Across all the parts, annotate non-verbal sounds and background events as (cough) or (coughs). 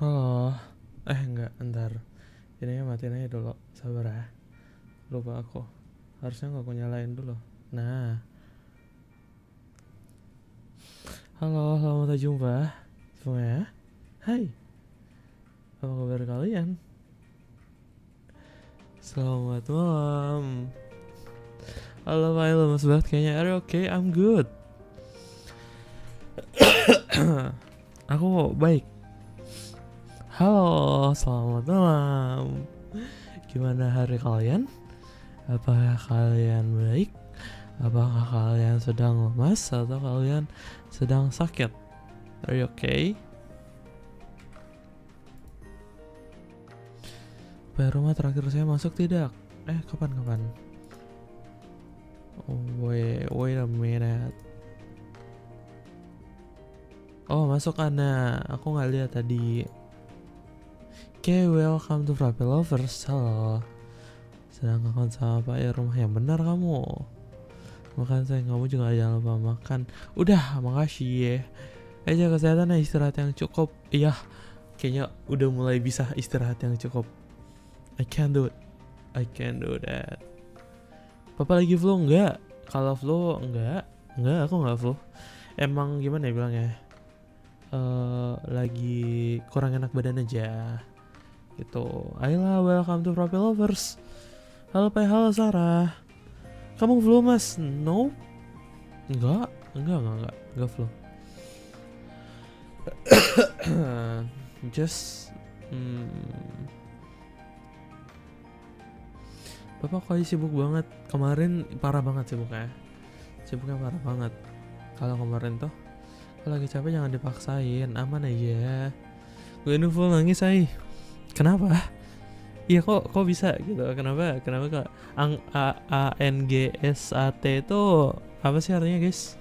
Halo. Oh. Eh enggak, ntar. Ini matiin aja dulu. Sabar ya. Lupa aku. Harusnya nggak aku nyalain dulu. Nah. Halo, selamat jumpa semuanya. Hai. Apa kabar kalian? Selamat malam. Halo, Pak mas banget kayaknya. Are you okay? I'm good. (coughs) aku baik selamat malam. Gimana hari kalian? Apakah kalian baik? Apakah kalian sedang lemas atau kalian sedang sakit? Are you okay? rumah terakhir saya masuk tidak? Eh, kapan-kapan? Oh, wait, wait a minute. Oh, masuk Ana. Aku nggak lihat tadi. Oke, okay, welcome to Frappe Lovers. Halo. Sedang kangen sama Pak ya rumah yang benar kamu. Makan saya kamu juga jangan lupa makan. Udah, makasih ya. Eh jaga kesehatan ya istirahat yang cukup. Iya, kayaknya udah mulai bisa istirahat yang cukup. I can do it. I can do that. Papa lagi flu enggak? Kalau flu enggak, enggak aku enggak flu. Emang gimana ya bilangnya? Uh, lagi kurang enak badan aja gitu, Ayolah, welcome to Profile Lovers. Halo Pai, halo Sarah. Kamu flu mas? No. Enggak, enggak, enggak, enggak, enggak flu. (coughs) Just hmm. Bapak kok sibuk banget kemarin parah banget sibuknya sibuknya parah banget kalau kemarin tuh kalau lagi capek jangan dipaksain aman aja gue ini full nangis aja kenapa iya kok kok bisa gitu kenapa kenapa kok ang a, a n g s a t itu apa sih artinya guys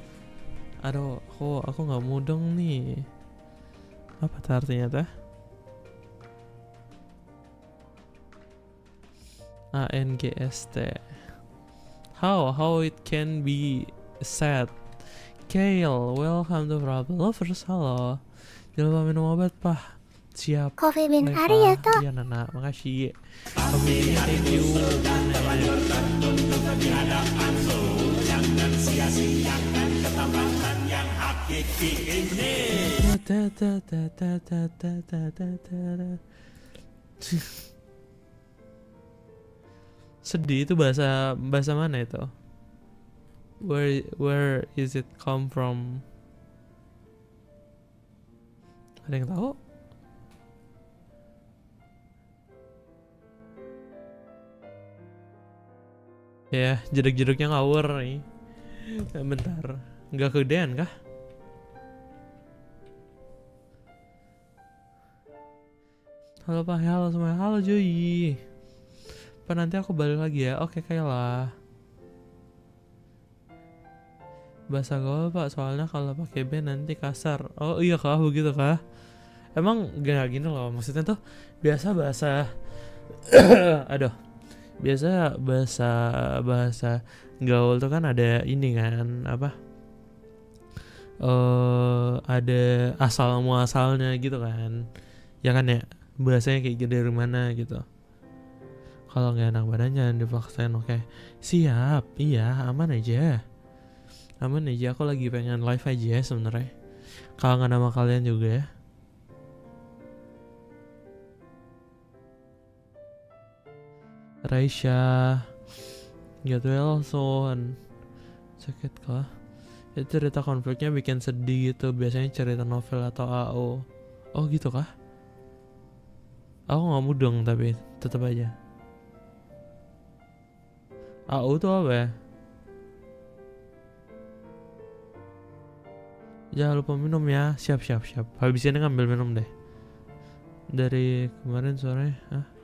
aduh kok aku nggak mudeng nih apa tuh artinya tuh a n g s t how how it can be said Kale, welcome to Problem Lovers, halo Jangan lupa minum obat, Pak Siap. Coffee Bean Ari ya toh? Iya Nana, makasih. Coffee Bean Ari Sedih itu bahasa bahasa mana itu? Ya, where where is it come from? Ada yang tahu? Ya, jeruk-jeruknya ngawur nih. Eh, bentar. Nggak kegedean kah? Halo Pak, halo semuanya, Halo Joy. Pak, nanti aku balik lagi ya. Oke, kayaklah. Bahasa gaul Pak, soalnya kalau pakai B nanti kasar. Oh iya kah, begitu kah? Emang gak gini loh, maksudnya tuh biasa bahasa... (coughs) Aduh, biasa bahasa bahasa gaul tuh kan ada ini kan apa eh uh, ada asal muasalnya gitu kan ya kan ya bahasanya kayak gede gitu, dari mana gitu kalau nggak enak badannya divaksin oke siap iya aman aja aman aja aku lagi pengen live aja sebenarnya kalau nggak nama kalian juga ya Raisha, get gitu, well soon. Sakit kah? Itu cerita konfliknya bikin sedih gitu. Biasanya cerita novel atau AO. Oh gitu kah? Aku nggak mudeng tapi tetap aja. AO tuh apa ya? Jangan lupa minum ya. Siap siap siap. Habis ini ngambil minum deh. Dari kemarin sore, Hah?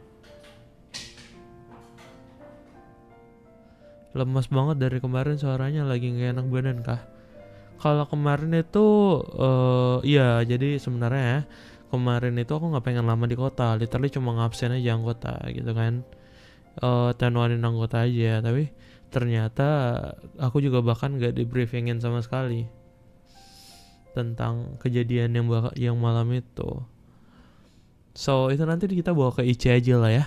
lemas banget dari kemarin suaranya lagi gak enak badan kah kalau kemarin itu uh, ya jadi sebenarnya ya, kemarin itu aku nggak pengen lama di kota literally cuma ngabsen aja anggota gitu kan uh, tenuanin anggota aja tapi ternyata aku juga bahkan nggak di briefingin sama sekali tentang kejadian yang yang malam itu so itu nanti kita bawa ke IC aja lah ya ya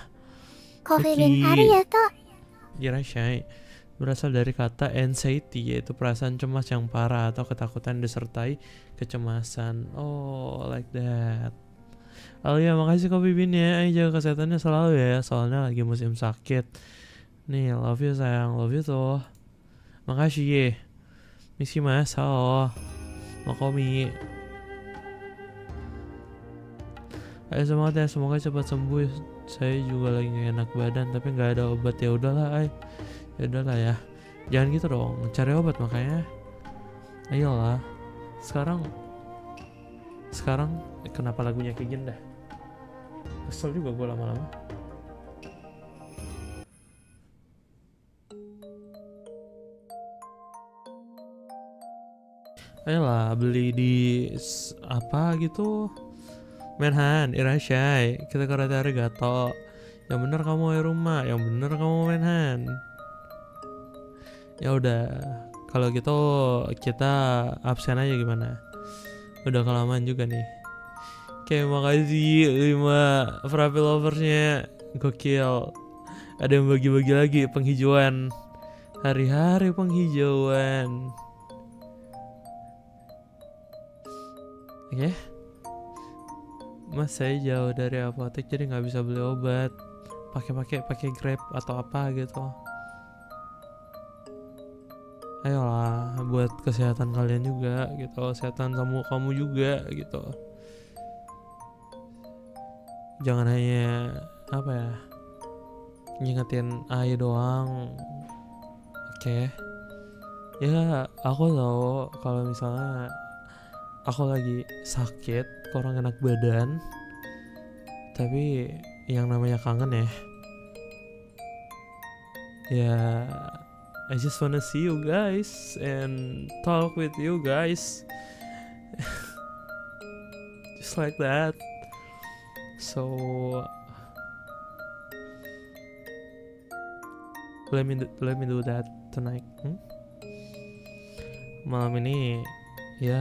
コフェレンありがとう。いらっしゃい。berasal dari kata anxiety yaitu perasaan cemas yang parah atau ketakutan disertai kecemasan. Oh, like that. alia ya, makasih Kopi Bin ya. Ayo jaga kesehatannya selalu ya, soalnya lagi musim sakit. Nih, love you sayang, love you tuh. Makasih ye. Misi mas, halo. Makomi. Ayo semangat ya, semoga cepat sembuh. Saya juga lagi gak enak badan, tapi nggak ada obat ya udahlah, ayo ya udahlah ya jangan gitu dong cari obat makanya ayolah sekarang sekarang kenapa lagunya kayak gini dah kesel juga gue lama-lama ayolah beli di apa gitu Menhan, Irashai, kita karate arigato. Yang bener kamu rumah, yang bener kamu Menhan ya udah kalau gitu kita absen aja gimana udah kelamaan juga nih Oke makasih lima Frappe Loversnya Gokil Ada yang bagi-bagi lagi penghijauan Hari-hari penghijauan Oke Mas saya jauh dari apotek jadi nggak bisa beli obat pakai-pakai pakai Grab atau apa gitu ayolah buat kesehatan kalian juga gitu kesehatan kamu kamu juga gitu jangan hanya apa ya ngingetin ayo doang oke okay. ya aku tahu kalau misalnya aku lagi sakit kurang enak badan tapi yang namanya kangen ya ya I just wanna see you guys and talk with you guys. (laughs) just like that. So let me do, let me do that tonight. Hmm? Malam ini ya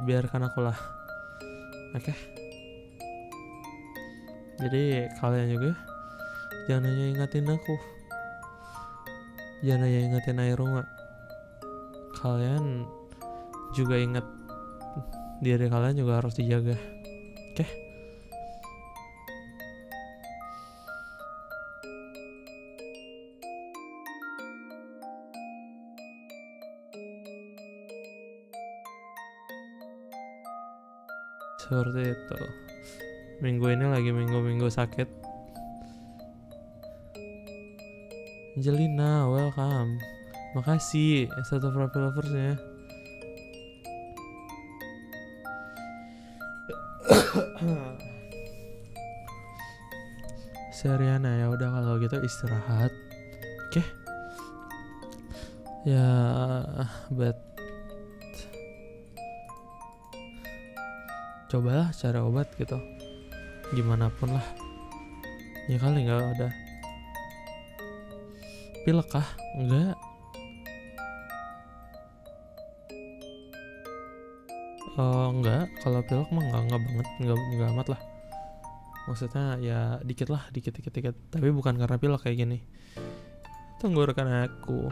biarkan aku lah. Oke. Okay? Jadi kalian juga jangan hanya ingatin aku jangan hanya nah, ya ingetin air rumah kalian juga inget diri kalian juga harus dijaga oke okay? seperti itu minggu ini lagi minggu-minggu sakit Angelina, welcome. Makasih satu profil loversnya. (coughs) Seriana ya udah kalau gitu istirahat. Oke. Okay. Ya, but cobalah cara obat gitu. Gimana pun lah. Ya kali nggak ada pilek kah? Enggak. Oh enggak, kalau pilek mah enggak, enggak banget, enggak, enggak amat lah. Maksudnya ya dikit lah, dikit-dikit-dikit. Tapi bukan karena pilek kayak gini. Tenggorokan aku.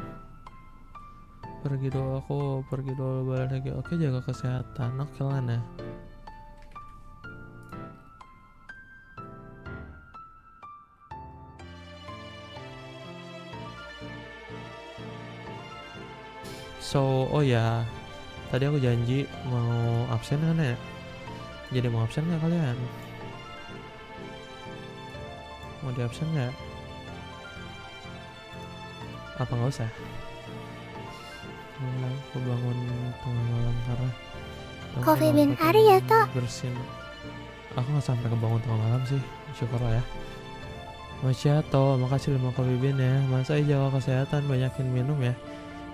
Pergi dulu aku, pergi dulu balik lagi. Oke, jaga kesehatan. Oke lah nah. So, oh ya, tadi aku janji mau absen kan ya? Jadi mau absen nggak kalian? Mau di absen nggak? Apa nggak usah? Hmm, aku bangun tengah malam karena kopi bin Ari ya toh? Bersin. Aku nggak sampai kebangun tengah malam sih, syukurlah ya. Masya toh makasih lima kopi bin ya. Masa jaga kesehatan, banyakin minum ya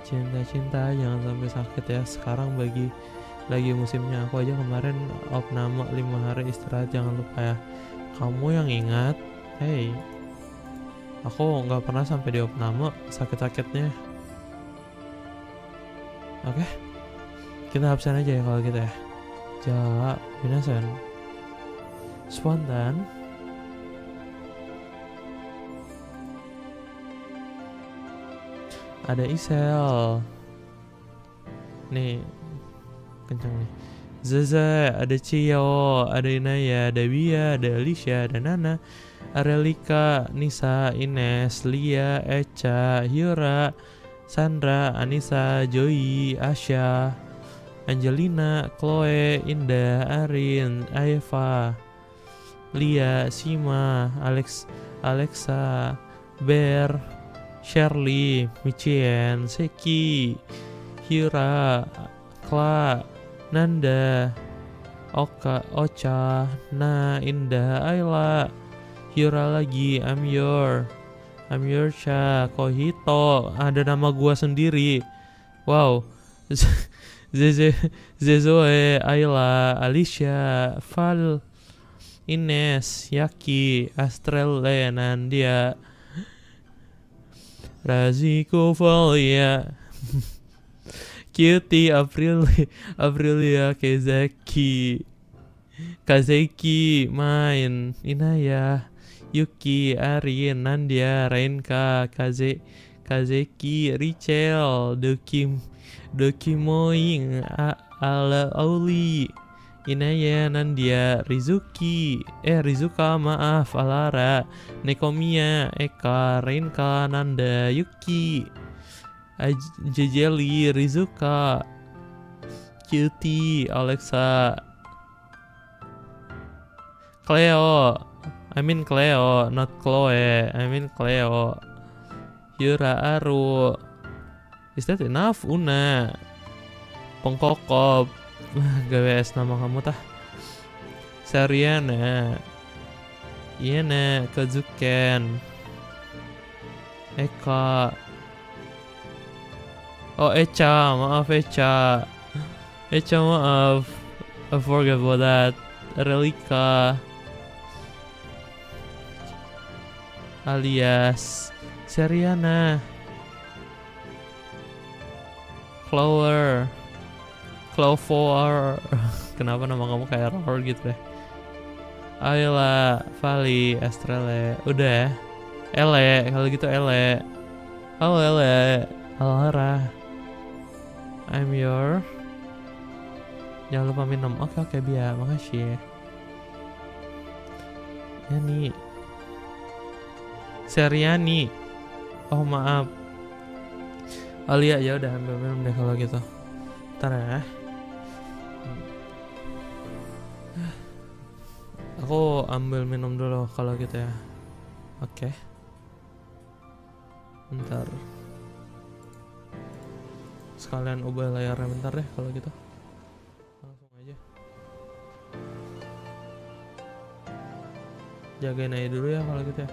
cinta-cinta jangan sampai sakit ya sekarang bagi lagi musimnya aku aja kemarin nama 5 hari istirahat jangan lupa ya kamu yang ingat hey aku nggak pernah sampai di nama sakit-sakitnya oke okay? kita absen aja ya kalau gitu ya ja binasan spontan ada Isel nih kencang nih Zaza, ada Cio, ada Inaya, ada Wia, ada Alicia, ada Nana, Arelika, Nisa, Ines, Lia, Echa, Hira, Sandra, Anissa, Joy, Asya, Angelina, Chloe, Indah, Arin, Eva, Lia, Sima, Alex, Alexa, Bear, Shirley, Michien, Seki, Hira, Kla, Nanda, Oka, Ocha, Na, Indah, Ayla, Hira lagi, I'm I'm your, your Amyorsha, Kohito, ada nama gua sendiri. Wow. (laughs) Zeze, Zezoe, Ayla, Alicia, Val, Ines, Yaki, Astrel, Nandia, Raziko Folia (laughs) Cutie Aprilia Aprilia Kezaki Kazeki main Inaya Yuki Arin Nandia Renka Kaze Kazeki Richel Dokim Dokimoing Ala Auli Inaya, Nandia, Rizuki, eh Rizuka, maaf, Alara, Nekomia, Eka, Reinka, Nanda, Yuki, Jejeli, Rizuka, Cuti Alexa, Cleo, I mean Cleo, not Chloe, I mean Cleo, Yura Aru, is that enough? Una, Pengkokop, GWS nama kamu tah Sariana ya, ne iya, Kazuken Eka eh, Oh Echa maaf Echa Echa maaf I forgot about that Relika alias Seriana ya, Flower Clover (laughs) kenapa nama kamu kayak horror gitu deh ya? Ayolah, Vali, Estrella, udah ya. Ele, kalau gitu Ele. Halo Ele, Alara. I'm your. Jangan lupa minum. Oke oke biar, makasih. Ya Yani. Seriani. Oh maaf. Alia oh, ya udah ambil minum deh kalau gitu. Ntar ya. Aku ambil minum dulu kalau gitu ya. Oke. Okay. Bentar. Sekalian ubah layarnya bentar deh kalau gitu. Langsung aja. Jagain aja dulu ya kalau gitu ya.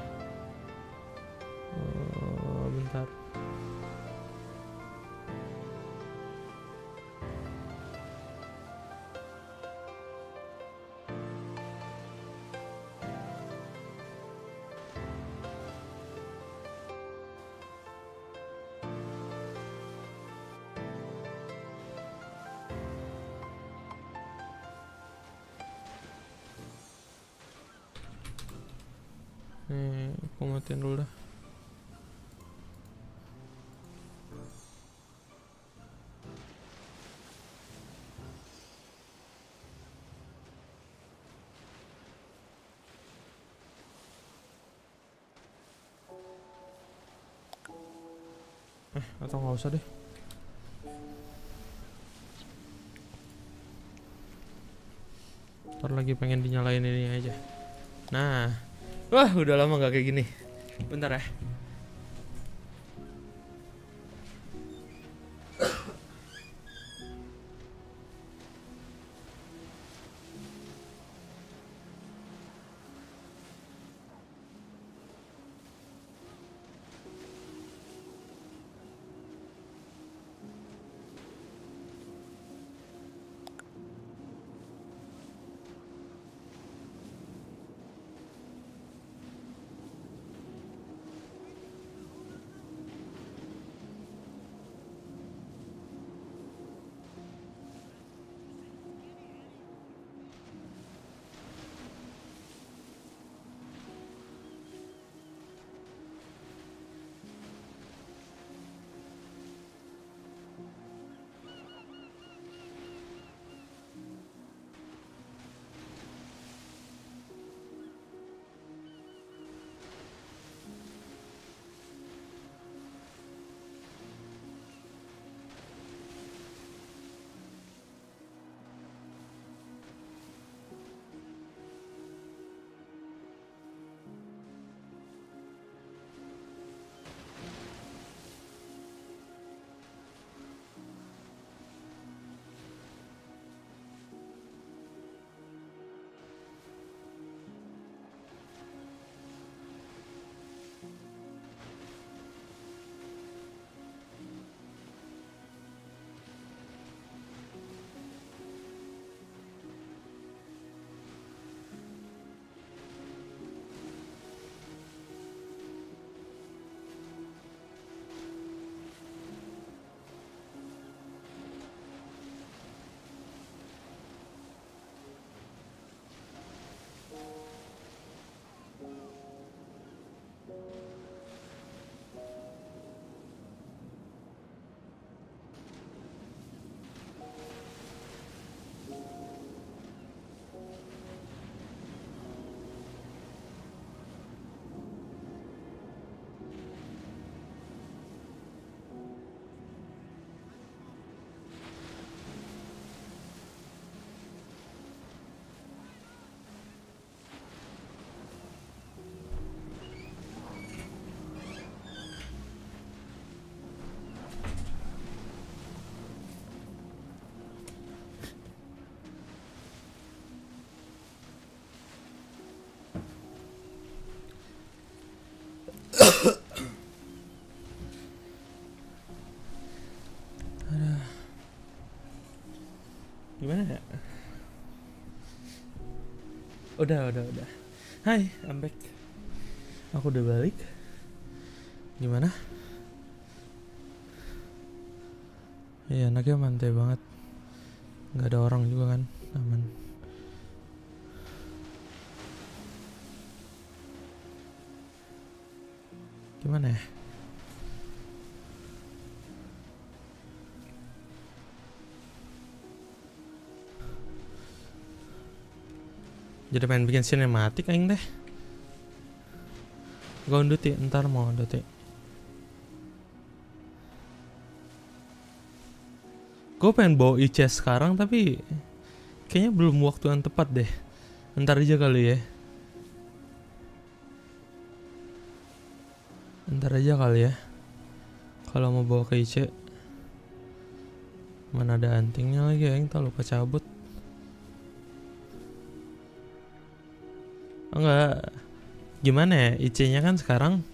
Oh, bentar. Nih, hmm, aku matiin dulu dah. Eh, atau nggak usah deh. Ntar lagi pengen dinyalain ini aja. Nah, Wah, udah lama gak kayak gini. Bentar ya. Udah, udah, udah. Hai, I'm back. Aku udah balik. Gimana? Iya, anaknya mantai banget. Gak ada orang juga kan. jadi pengen bikin sinematik aing deh gondut ya ntar mau detik gue pengen bawa IC sekarang tapi kayaknya belum waktu yang tepat deh ntar aja kali ya ntar aja kali ya kalau mau bawa ke IC mana ada antingnya lagi ya yang lupa cabut enggak gimana ya IC-nya kan sekarang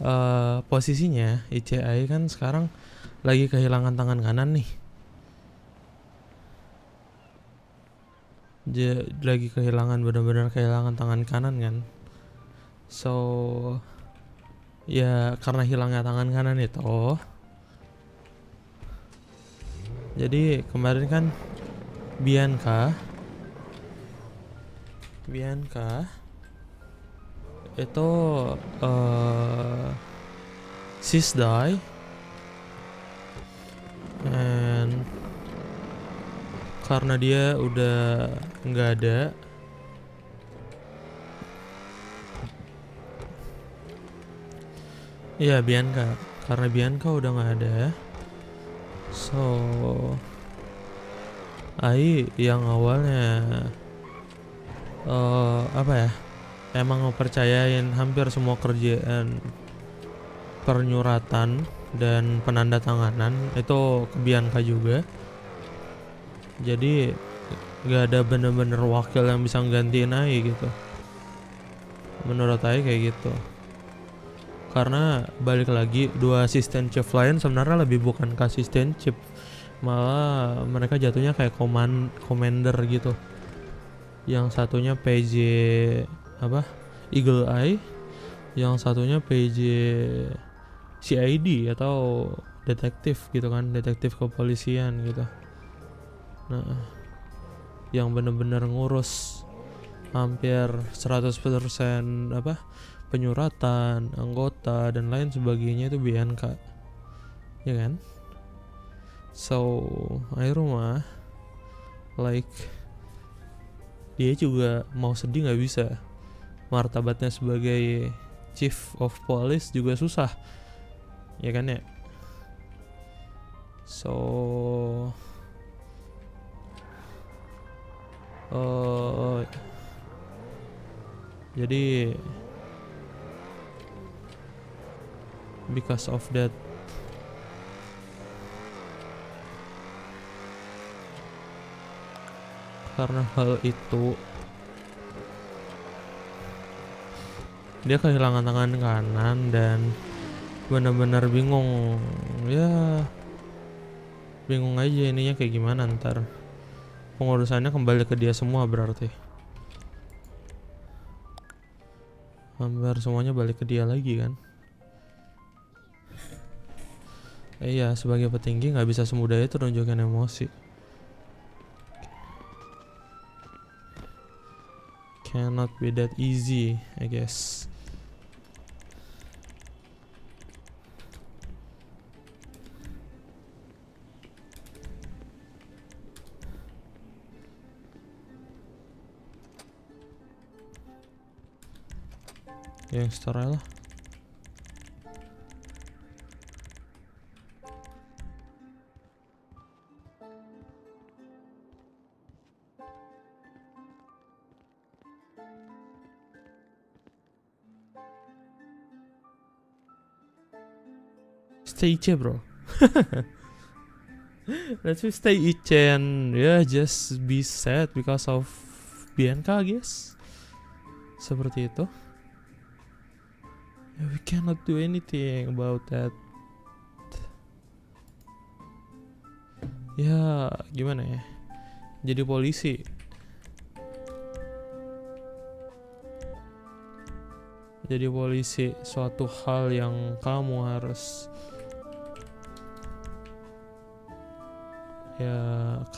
uh, posisinya ICI kan sekarang lagi kehilangan tangan kanan nih. Dia lagi kehilangan benar-benar kehilangan tangan kanan kan. So ya karena hilangnya tangan kanan itu jadi kemarin kan Bianca Bianca itu uh, sis die and karena dia udah nggak ada Iya Bianca, karena Bianca udah nggak ada. So, Ai yang awalnya uh, apa ya? emang percayain hampir semua kerjaan pernyuratan dan penanda tanganan itu ke Bianca juga jadi nggak ada bener-bener wakil yang bisa nggantiin Ai gitu menurut Ai kayak gitu karena balik lagi dua asisten chief lain sebenarnya lebih bukan ke asisten chief malah mereka jatuhnya kayak command commander gitu yang satunya PJ apa Eagle Eye yang satunya PJ CID atau detektif gitu kan detektif kepolisian gitu nah yang bener-bener ngurus hampir 100% apa penyuratan anggota dan lain sebagainya itu BNK ya kan so air rumah like dia juga mau sedih nggak bisa martabatnya sebagai chief of police juga susah ya kan ya so uh, jadi because of that karena hal itu dia kehilangan tangan kanan dan benar-benar bingung ya bingung aja ininya kayak gimana ntar pengurusannya kembali ke dia semua berarti hampir semuanya balik ke dia lagi kan eh, iya sebagai petinggi nggak bisa semudah itu nunjukin emosi cannot be that easy I guess Yang setara lah. Stay ice bro. (laughs) Let's just stay ice and yeah just be sad because of BNK guys. Seperti itu we cannot do anything about that ya gimana ya jadi polisi jadi polisi suatu hal yang kamu harus ya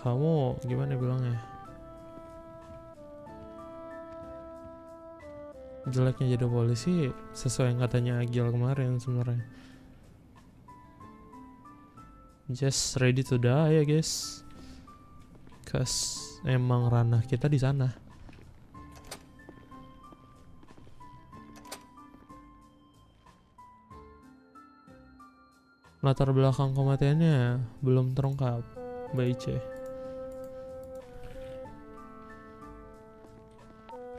kamu gimana bilangnya jeleknya jadi polisi sesuai yang katanya Agil kemarin sebenarnya just ready to die ya guys cause emang ranah kita di sana latar belakang kematiannya belum terungkap by C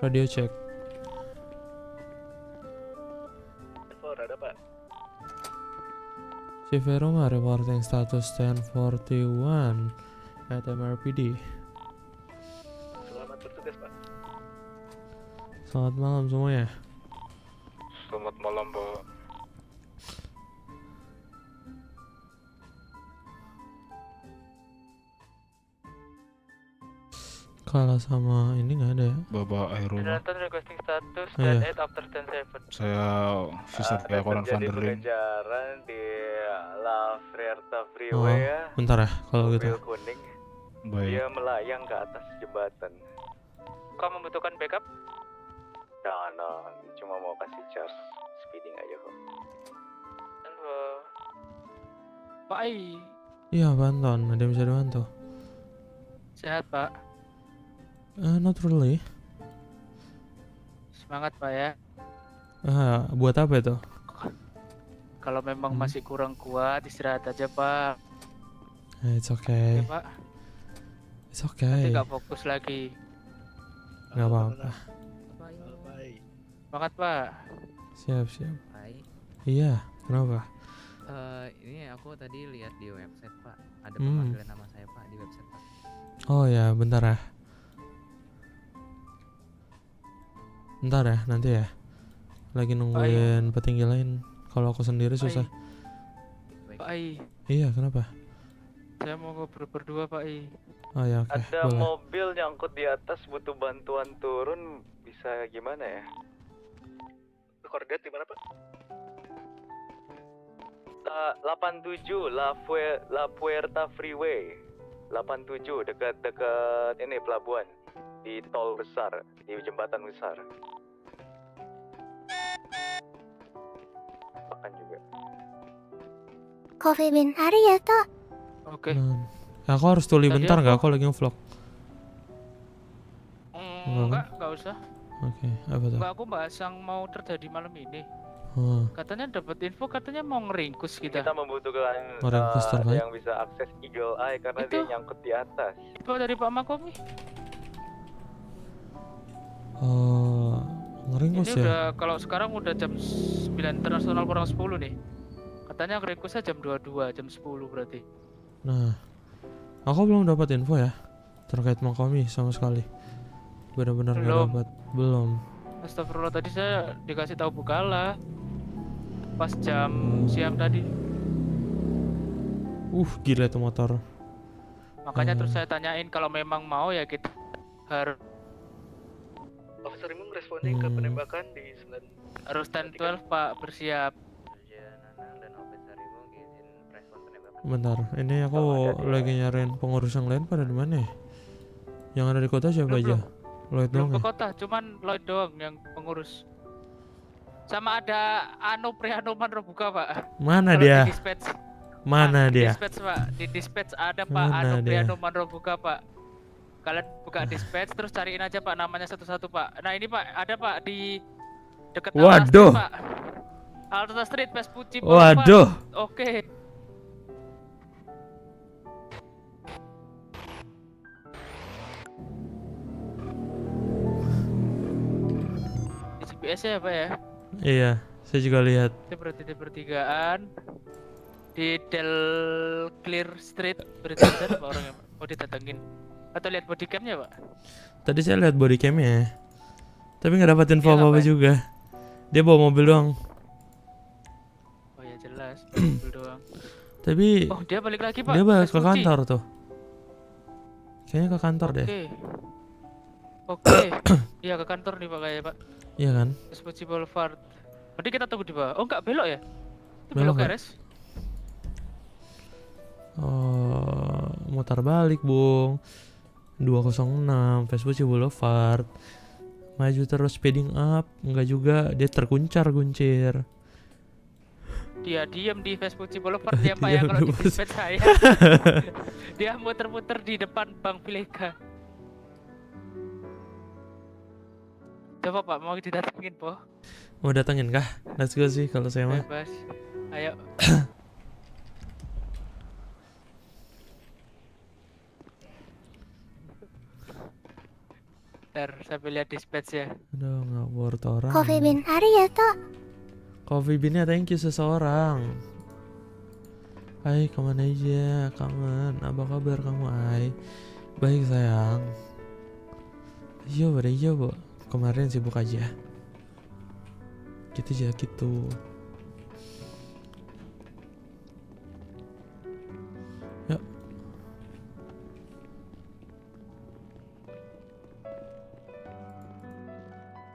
radio check Severoma reporting status 1041 at MRPD. Selamat bertugas, Pak. Selamat malam semuanya. Selamat malam, Pak. Kalah sama ini nggak ada ya? Bapak Airoma satu yeah. Iya. after Saya Fisher uh, Koran van der Linde. di La Frierta Freeway oh, ya. Bentar ya kalau gitu. kuning. Baik. Dia melayang ke atas jembatan. Kau membutuhkan backup? Jangan dong, cuma mau kasih charge speeding aja kok. Pak Ai. Iya, Banton. Ada yang bisa dibantu? Sehat, Pak. Uh, not really semangat pak ya uh, buat apa itu kalau memang hmm. masih kurang kuat istirahat aja pak eh, it's okay, okay pak it's okay nanti nggak fokus lagi nggak apa-apa semangat pak siap siap Bye. iya kenapa uh, ini aku tadi lihat di website pak ada hmm. pemanggilan nama saya pak di website pak oh ya bentar ya ntar ya nanti ya lagi nungguin petinggi lain kalau aku sendiri susah Pak I iya kenapa saya mau ngobrol berdua Pak I oh, ya, okay. ada Boleh. mobil nyangkut di atas butuh bantuan turun bisa gimana ya koordinat di mana Pak eh, Uh, 87 La, La Puerta Freeway 87 dekat dekat ini pelabuhan di tol besar di jembatan besar makan juga. Coffee bean hari ya, toh? Oke. Okay. Hmm. Ya, aku harus tuli bentar nggak? Aku lagi ngevlog. Mm, enggak, enggak kan? usah. Oke, okay, apa tuh? Enggak, aku bahas yang mau terjadi malam ini. Hmm. Katanya dapat info katanya mau ngeringkus kita. Kita membutuhkan orang uh, eh, yang bisa akses Eagle Eye karena Itu. dia nyangkut di atas. Itu dari Pak Makomi. Oh, Ngeringkus ini ya? udah kalau sekarang udah jam 9 internasional kurang 10 nih. Katanya ngeringkusnya jam 22, jam 10 berarti. Nah, aku belum dapat info ya terkait Makomi sama sekali. Benar-benar nggak dapat. Belum. Astagfirullah tadi saya dikasih tahu Bukala pas jam hmm. siang tadi. Uh, gila itu motor. Makanya uh. terus eh. saya tanyain kalau memang mau ya kita harus Officer Imung responding ke hmm. penembakan di 9 Rustan 12 Pak bersiap iya, Bentar, ini aku ya. lagi nyariin pengurus yang lain pada di mana ya? Yang ada di kota siapa belum, aja? Belum. Lloyd belum doang ke ya? kota, cuman Lloyd doang yang pengurus Sama ada Anu Prianoman Manrobuka pak Mana Kalo dia? Di dispatch. Mana nah, dia? Di dispatch pak, di dispatch ada pak Anu Prianoman Manrobuka pak kalian buka dispatch terus cariin aja pak namanya satu-satu pak nah ini pak ada pak di dekat waduh Alta Street, pak. Alta Street waduh pak. oke GPS ya pak ya iya saya juga lihat itu berarti di pertigaan di Del Clear Street berarti ada orang yang mau ditatangin. Atau lihat bodycamnya pak? Tadi saya lihat bodycamnya Tapi nggak dapat info apa-apa juga Dia bawa mobil doang Oh ya jelas, (clears throat) mobil doang Tapi Oh dia balik lagi pak Dia balik ke kantor tuh Kayaknya ke kantor okay. deh Oke okay. (clears throat) Iya ke kantor nih pak kayaknya pak Iya kan Seperti Boulevard tadi kita tunggu di bawah Oh enggak belok ya? Itu belok, ke keres Oh, mutar balik, Bung. 206 Vespucci Boulevard maju terus speeding up enggak juga dia terkuncar guncir dia diam di Vespucci Boulevard dia apa (laughs) ya kalau di Facebook saya (laughs) dia muter-muter di depan Bang Pilega coba pak mau didatengin po mau datengin kah let's go sih kalau saya mau ayo (coughs) ter saya lihat dispatch ya. nggak worth orang. Coffee bean hari ya toh. Coffee beannya thank you seseorang. Hai kemana aja kangen apa kabar kamu Hai baik sayang Iya, beri iya, Bu. Kemarin sibuk aja. Gitu aja gitu.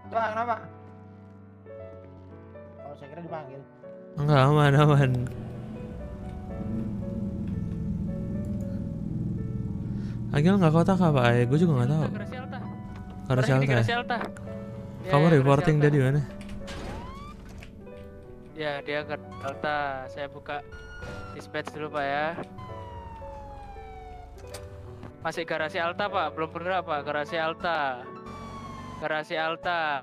Pak, kenapa? Oh, saya kira dipanggil. Enggak, aman, aman. Agil nggak kah Pak? Eh, Gue juga nggak tahu. Garasi Alta. Garasi Alta. Kamu ya, reporting dia di mana? Ya dia ke Delta. Saya buka dispatch dulu pak ya. Masih garasi Alta pak, belum bergerak pak. Garasi Alta garasi Alta.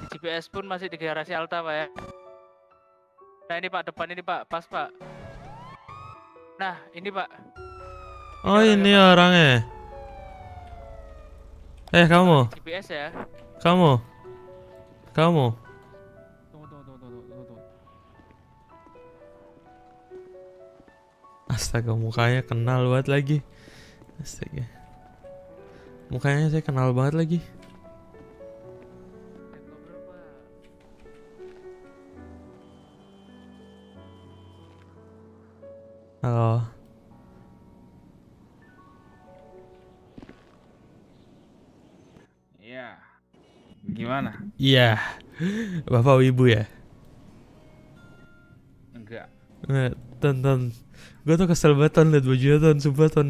Di GPS pun masih di garasi Alta, Pak ya. Nah, ini Pak depan ini Pak, pas Pak. Nah, ini Pak. Ini oh, ini ya, orangnya. Eh, kamu. GPS ya. Kamu. Kamu. Astaga, mukanya kenal banget lagi. Astaga. Mukanya saya kenal banget lagi. Halo. Iya. Gimana? Iya. Bapak Ibu ya? Enggak. Eh, nah, Gue tuh kesel banget ton, liat bajunya ton, sumpah ton.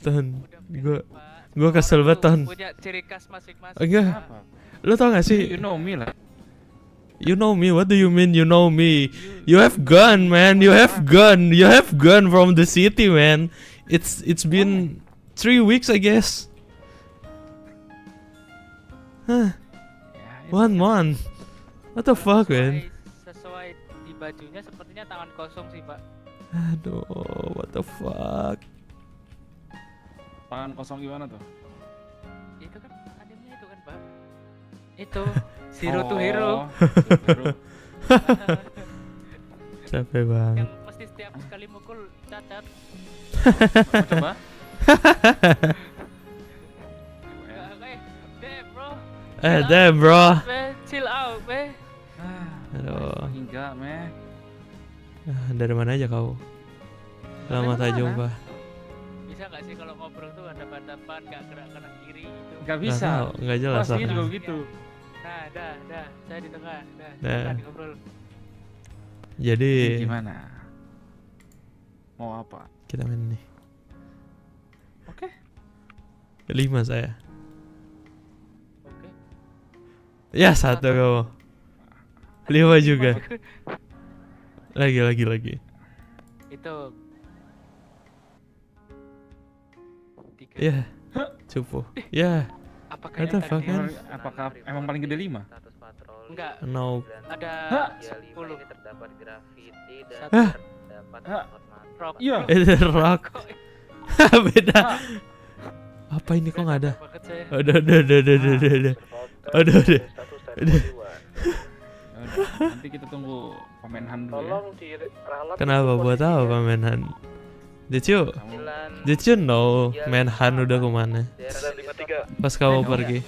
Ton gue gue kesel banget Ton punya ciri khas masing-masing enggak lo tau gak sih you know me lah You know me. What do you mean you know me? You have gun man. You have gun You have gun from the city, man. It's it's been three weeks, I guess. Huh? One month. What the fuck, man? Sesuai di bajunya, sepertinya tangan kosong sih, pak. Aduh, what the fuck? Tangan kosong gimana tuh? Itu kan ademnya itu kan, Bang. Itu (laughs) Zero oh. to Hero. (laughs) Capek banget. Yang pasti setiap kali mukul cacat. Coba. (laughs) Eh, damn bro. Eh, Chill out, be. Ah, Aduh. Enggak, me. Ah, dari mana aja kau? Lama tak jumpa nggak sih kalau ngobrol tuh ada hadapan nggak gerak ke kiri gitu nggak bisa nggak jelas pasti juga gitu nah dah dah saya di tengah dah nah. ngobrol jadi ini gimana mau apa kita main nih oke okay. lima saya oke okay. ya satu kamu lima juga lagi lagi lagi itu Ya. Cupu. Ya. Apakah yang tadi emang, kan? apakah emang paling gede lima? Enggak. No. Ada 10 ini terdapat grafiti dan terdapat rock. Iya. (laughs) rock. (laughs) Beda. Apa ini kok nggak ada? Ada, ada, ada, ada, ada, ada, ada, ada, ada. ada, Nanti kita tunggu ada, dulu ya. Kenapa buat apa ada, Did you Did you know Manhan udah kemana? Pas kamu pergi.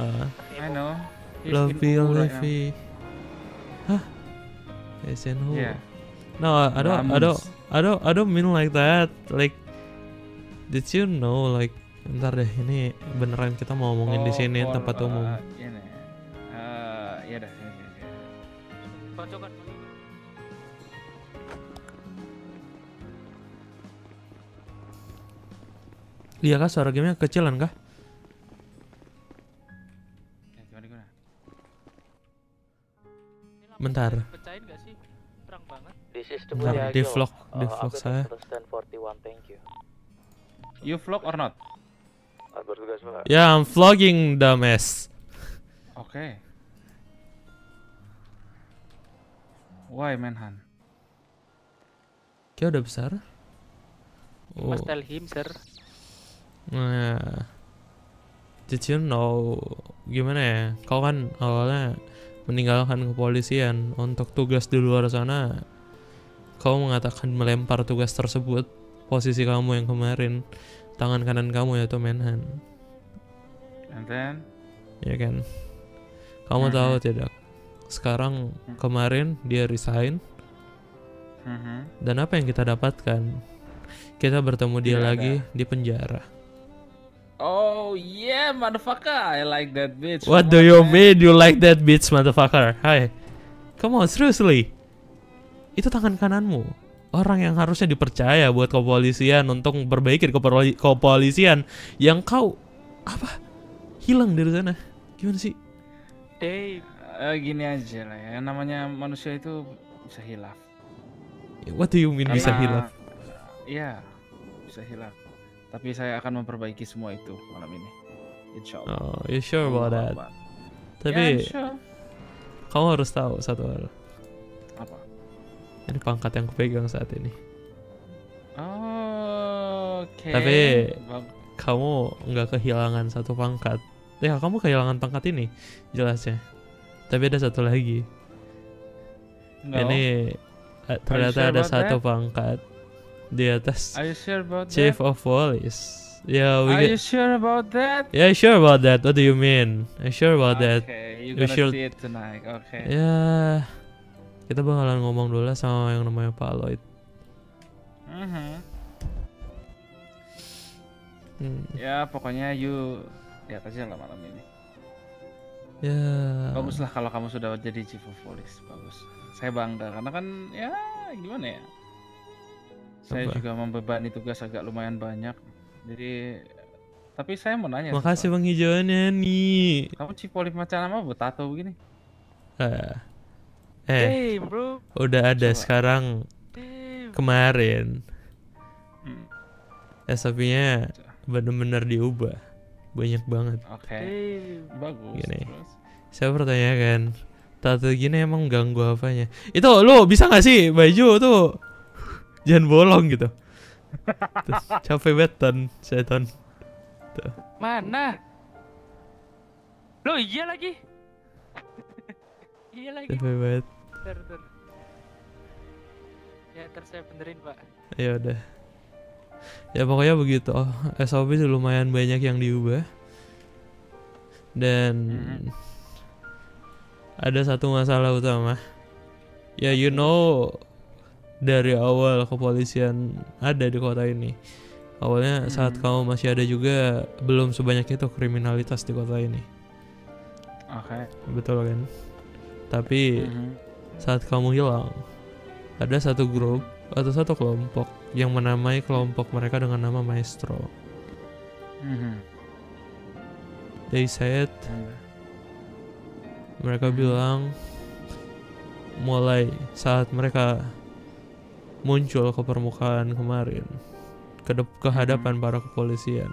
Uh, I know. Lovey, Lovey. Huh? Is No, I don't, I don't, I don't, I don't mean like that. Like, did you know like ntar deh ini beneran kita mau ngomongin oh, di sini tempat umum. Uh, ini. Iya kah suara gamenya kecilan kah? Ya, Bentar. Bentar, di vlog, uh, di vlog saya. you. vlog or not? Ah, ya, I'm vlogging dumbass. Oke. Okay. Why Manhan? Kayak udah besar. Oh. Must tell him, sir. Nah, Ciciun tahu gimana ya? Kau kan awalnya meninggalkan kepolisian untuk tugas di luar sana. Kau mengatakan melempar tugas tersebut posisi kamu yang kemarin tangan kanan kamu yaitu Menhan. And then? Ya iya kan. Kamu mm -hmm. tahu tidak? Sekarang hmm. kemarin dia resign. Mm -hmm. Dan apa yang kita dapatkan? Kita bertemu dia lagi ada. di penjara. Oh yeah, motherfucker, I like that bitch. What do you man. mean you like that bitch, motherfucker? Hi, Come on, seriously. Itu tangan kananmu. Orang yang harusnya dipercaya buat kepolisian untuk berbaiki kepolisian yang kau apa? Hilang dari sana. Gimana sih? Dave, eh, gini aja lah ya. Namanya manusia itu bisa hilaf. What do you mean bisa hilaf? Iya, bisa hilaf tapi saya akan memperbaiki semua itu malam ini. Insya Allah. Oh, you sure about that? Tapi yeah, sure. kamu harus tahu satu hal. Apa? Ini pangkat yang kupegang saat ini. Oh, oke. Okay. Tapi Bang. kamu nggak kehilangan satu pangkat. Ya kamu kehilangan pangkat ini jelasnya. Tapi ada satu lagi. No. Ini eh, ternyata sure ada satu that? pangkat di atas Are you sure about Chief that? of Police. Yeah, we Are get... you sure about that? Yeah, sure about that. What do you mean? I'm sure about okay, that. Okay, you gonna should... see it tonight. Okay. Ya, yeah, kita bakalan ngomong dulu lah sama yang namanya Pak Lloyd. Mm -hmm. hmm. Ya, pokoknya you lihat aja lah malam ini. Ya. Yeah. Baguslah kalau kamu sudah jadi chief of police, bagus. Saya bangga karena kan ya gimana ya? saya juga membebani tugas agak lumayan banyak jadi tapi saya mau nanya makasih bang hijauannya nih kamu cipolip macam apa tato begini uh, eh hey, bro udah ada Coba. sekarang Damn. kemarin hmm. SOP-nya bener-bener diubah banyak banget oke okay. bagus gini terus. saya pertanyakan tato gini emang ganggu apanya itu lo bisa gak sih baju tuh jangan bolong gitu Terus, capek banget setan mana lo iya lagi (laughs) iya lagi capek banget ya terus saya benerin pak ya udah ya pokoknya begitu oh, SOP sih lumayan banyak yang diubah dan hmm. ada satu masalah utama ya you know dari awal kepolisian ada di kota ini. Awalnya hmm. saat kamu masih ada juga belum sebanyak itu kriminalitas di kota ini. Oke. Okay. Betul kan? Tapi hmm. saat kamu hilang, ada satu grup atau satu kelompok yang menamai kelompok mereka dengan nama Maestro. Hmm. They said hmm. mereka bilang mulai saat mereka muncul ke permukaan kemarin ke, ke hadapan hmm. para kepolisian.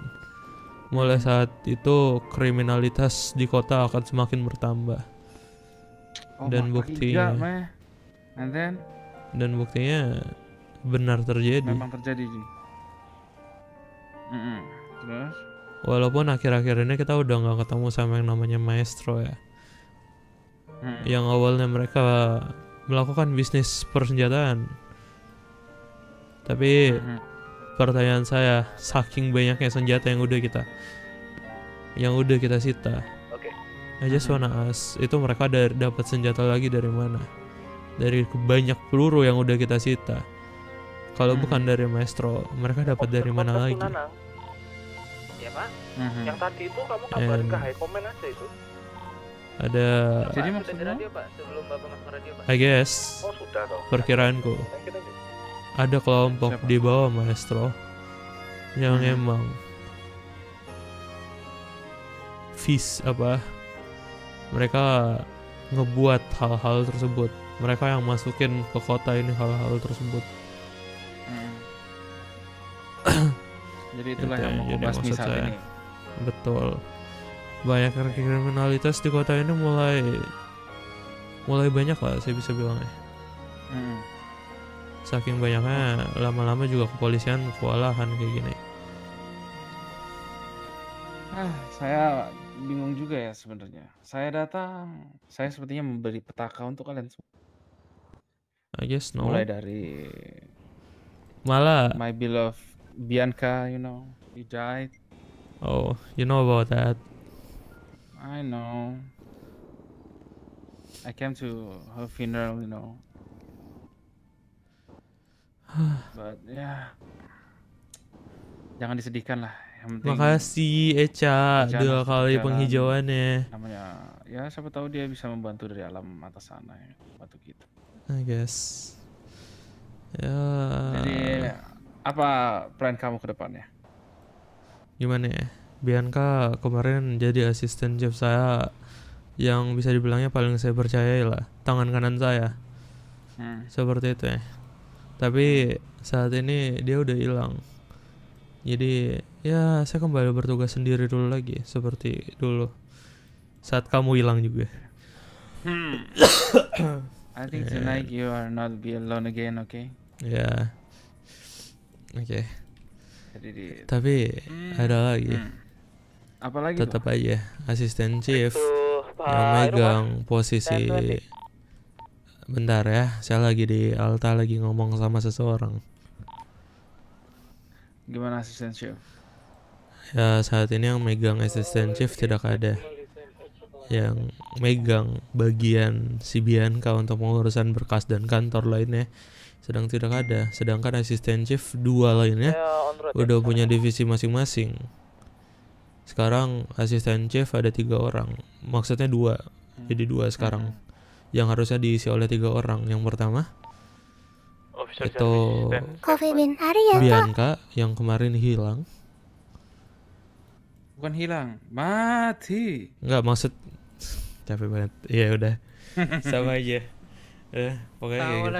Mulai saat itu kriminalitas di kota akan semakin bertambah. Oh, dan buktinya then, dan buktinya benar terjadi. Memang terjadi. Mm Terus? Walaupun akhir-akhir ini kita udah nggak ketemu sama yang namanya maestro ya. Mm. Yang awalnya mereka melakukan bisnis persenjataan tapi pertanyaan saya, saking banyaknya senjata yang udah kita yang udah kita sita. Oke. Okay. I just wanna itu mereka ada dapat senjata lagi dari mana? Dari banyak peluru yang udah kita sita. Kalau hmm. bukan dari Maestro, mereka dapat dari mana lagi? Tunanang. Ya, Pak. Mm -hmm. Yang tadi itu kamu kabarin And... ke High Command aja itu. Ada Jadi maksudnya? Radio, Pak, sebelum Bapak masuk radio, Pak. I guess. Oh, sudah toh. Perkiraanku. Nah, kita ada kelompok Siapa? di bawah maestro yang hmm. emang vis apa mereka ngebuat hal-hal tersebut mereka yang masukin ke kota ini hal-hal tersebut hmm. (clears throat) jadi itulah yang, yang mau kubasmi saat misalnya. ini betul banyak kriminalitas di kota ini mulai mulai banyak lah saya bisa bilang ya hmm saking banyaknya lama-lama juga kepolisian kewalahan kayak gini ah saya bingung juga ya sebenarnya saya datang saya sepertinya memberi petaka untuk kalian semua I guess no mulai dari malah my beloved Bianca you know you died oh you know about that I know I came to her funeral you know But yeah. jangan disedihkan lah. Yang penting. Makasih Eca dua kali penghijauannya. Namanya ya siapa tahu dia bisa membantu dari alam atas sana ya, bantu kita. I guess. Ya. Jadi apa plan kamu ke depannya? Gimana ya? Bianca kemarin jadi asisten job saya yang bisa dibilangnya paling saya percaya lah tangan kanan saya hmm. seperti itu ya tapi saat ini dia udah hilang jadi ya saya kembali bertugas sendiri dulu lagi seperti dulu saat kamu hilang juga hmm. (coughs) I think yeah. tonight you are not be alone again okay ya yeah. oke okay. Jadi, tapi hmm. ada lagi hmm. apalagi tetap aja asisten chief yang megang posisi Bentar ya, saya lagi di Alta lagi ngomong sama seseorang. Gimana asisten chef? Ya, saat ini yang megang asisten chef tidak ada. Yang megang bagian sibianka untuk pengurusan berkas dan kantor lainnya sedang tidak ada. Sedangkan asisten chief dua lainnya ya, ya. udah punya divisi masing-masing. Sekarang asisten chief ada tiga orang, maksudnya dua, hmm. jadi dua sekarang. Hmm yang harusnya diisi oleh tiga orang. Yang pertama itu Kofi bin Arya Bianca yang kemarin hilang. Bukan hilang, mati. Enggak maksud capek banget. Iya udah. (laughs) Sama aja. Eh, pokoknya gitu.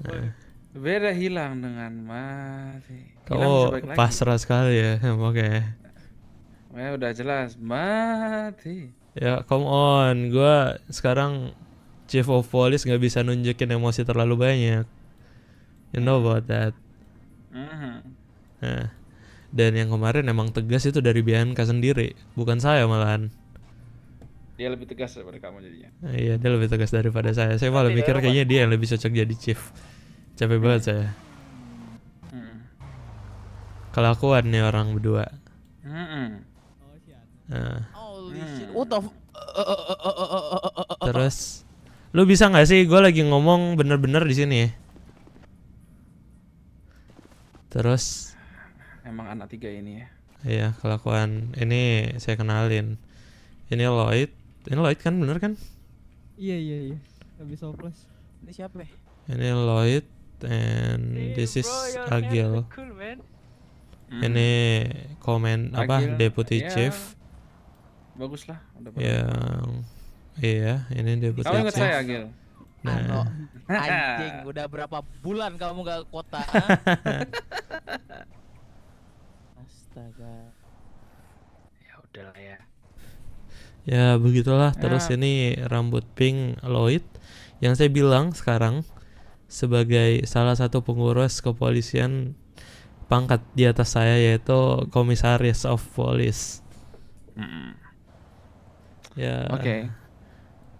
Nah. Beda hilang dengan mati. Hilang oh, pasrah sekali ya. Oke. Okay. Ya udah jelas mati ya come on gue sekarang chief of police nggak bisa nunjukin emosi terlalu banyak you know about that uh-huh. nah dan yang kemarin emang tegas itu dari Bianca sendiri bukan saya malahan dia lebih tegas daripada kamu jadinya iya dia lebih tegas daripada saya saya malah mikir dia kayaknya dia yang lebih cocok jadi chief capek hmm. banget mm-hmm. saya Kalau mm-hmm. kelakuan nih orang berdua hmm. Nah. Hmm. what the (laughs) terus lu bisa nggak sih gue lagi ngomong bener-bener di sini terus emang anak tiga ini ya iya kelakuan ini saya kenalin ini Lloyd ini Lloyd kan bener kan iya iya iya habis hopeless ini siapa ya ini Lloyd and this is Agil hmm. ini komen apa Agil. deputy yeah. chief bagus lah udah iya ini dia kamu ingat saya Agil nah. (laughs) anjing udah berapa bulan kamu gak kota (laughs) astaga ya udahlah ya ya begitulah ya. terus ini rambut pink Lloyd yang saya bilang sekarang sebagai salah satu pengurus kepolisian pangkat di atas saya yaitu komisaris of police. Ya. Okay.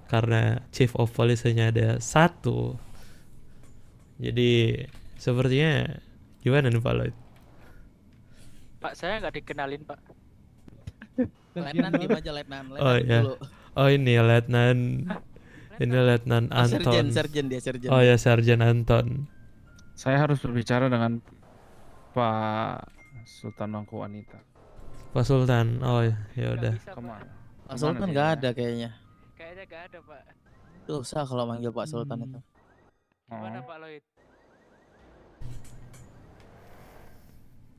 Karena chief of police-nya ada satu. Jadi sepertinya gimana nih Pak Lloyd? Pak saya nggak dikenalin Pak. (laughs) letnan di aja letnan, oh, iya. Oh ini letnan. ini letnan oh, Anton. Sergen, sergen dia sergen. Oh ya sergen Anton. Saya harus berbicara dengan Pak Sultan Mangku Wanita. Pak Sultan, oh ya, ya udah. Kemana? Pak Sultan Sultan nggak ada kayaknya. Kayaknya nggak ada Pak. usah kalau manggil Pak Sultan hmm. itu. Gimana Pak Lloyd?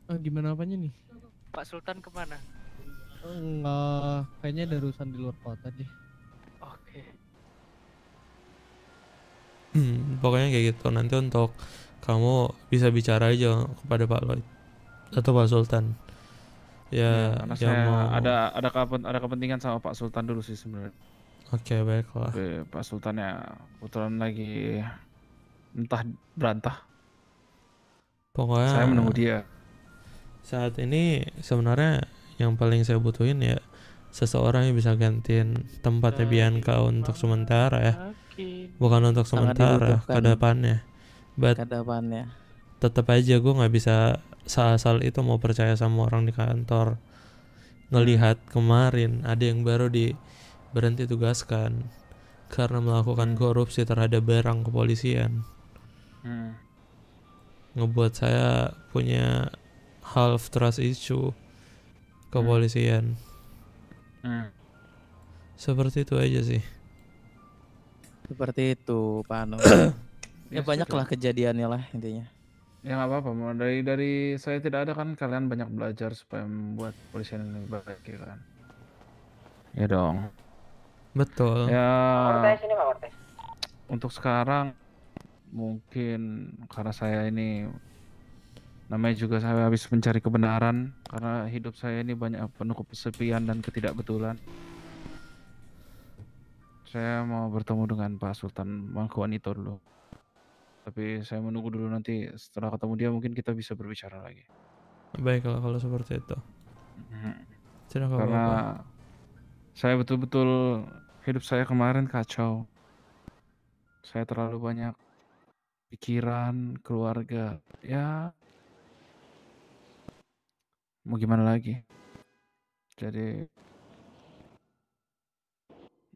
Oh, eh, gimana apanya nih? Pak Sultan kemana? Enggak, kayaknya ada urusan di luar kota deh. Oke. Okay. Hmm, pokoknya kayak gitu. Nanti untuk kamu bisa bicara aja kepada Pak Lloyd atau Pak Sultan. Ya, iya, ya karena ya mau... ada ada kepen, ada kepentingan sama Pak Sultan dulu sih sebenarnya. Oke, okay, baiklah. Oke, Pak Sultan ya putaran lagi entah berantah. Pokoknya saya menunggu dia. Saat ini sebenarnya yang paling saya butuhin ya seseorang yang bisa gantiin tempatnya Bianca untuk sementara ya. Bukan untuk sementara, ke depannya. ke depannya. Tetap aja gue nggak bisa asal itu mau percaya sama orang di kantor ngelihat hmm. kemarin ada yang baru di berhenti tugaskan karena melakukan hmm. korupsi terhadap barang kepolisian hmm. ngebuat saya punya half trust issue kepolisian hmm. seperti itu aja sih seperti itu Pak Anu (coughs) ya banyak lah iya, kejadiannya lah intinya Ya nggak apa-apa. Dari dari saya tidak ada kan kalian banyak belajar supaya membuat polisi yang lebih baik ya kan. Ya dong. Betul. Ya. Untuk sekarang mungkin karena saya ini namanya juga saya habis mencari kebenaran karena hidup saya ini banyak penuh kesepian dan ketidakbetulan. Saya mau bertemu dengan Pak Sultan Mangkuanito dulu tapi saya menunggu dulu nanti setelah ketemu dia mungkin kita bisa berbicara lagi. Baiklah kalau seperti itu. Hmm. Karena apa -apa. saya betul-betul hidup saya kemarin kacau. Saya terlalu banyak pikiran, keluarga, ya mau gimana lagi. Jadi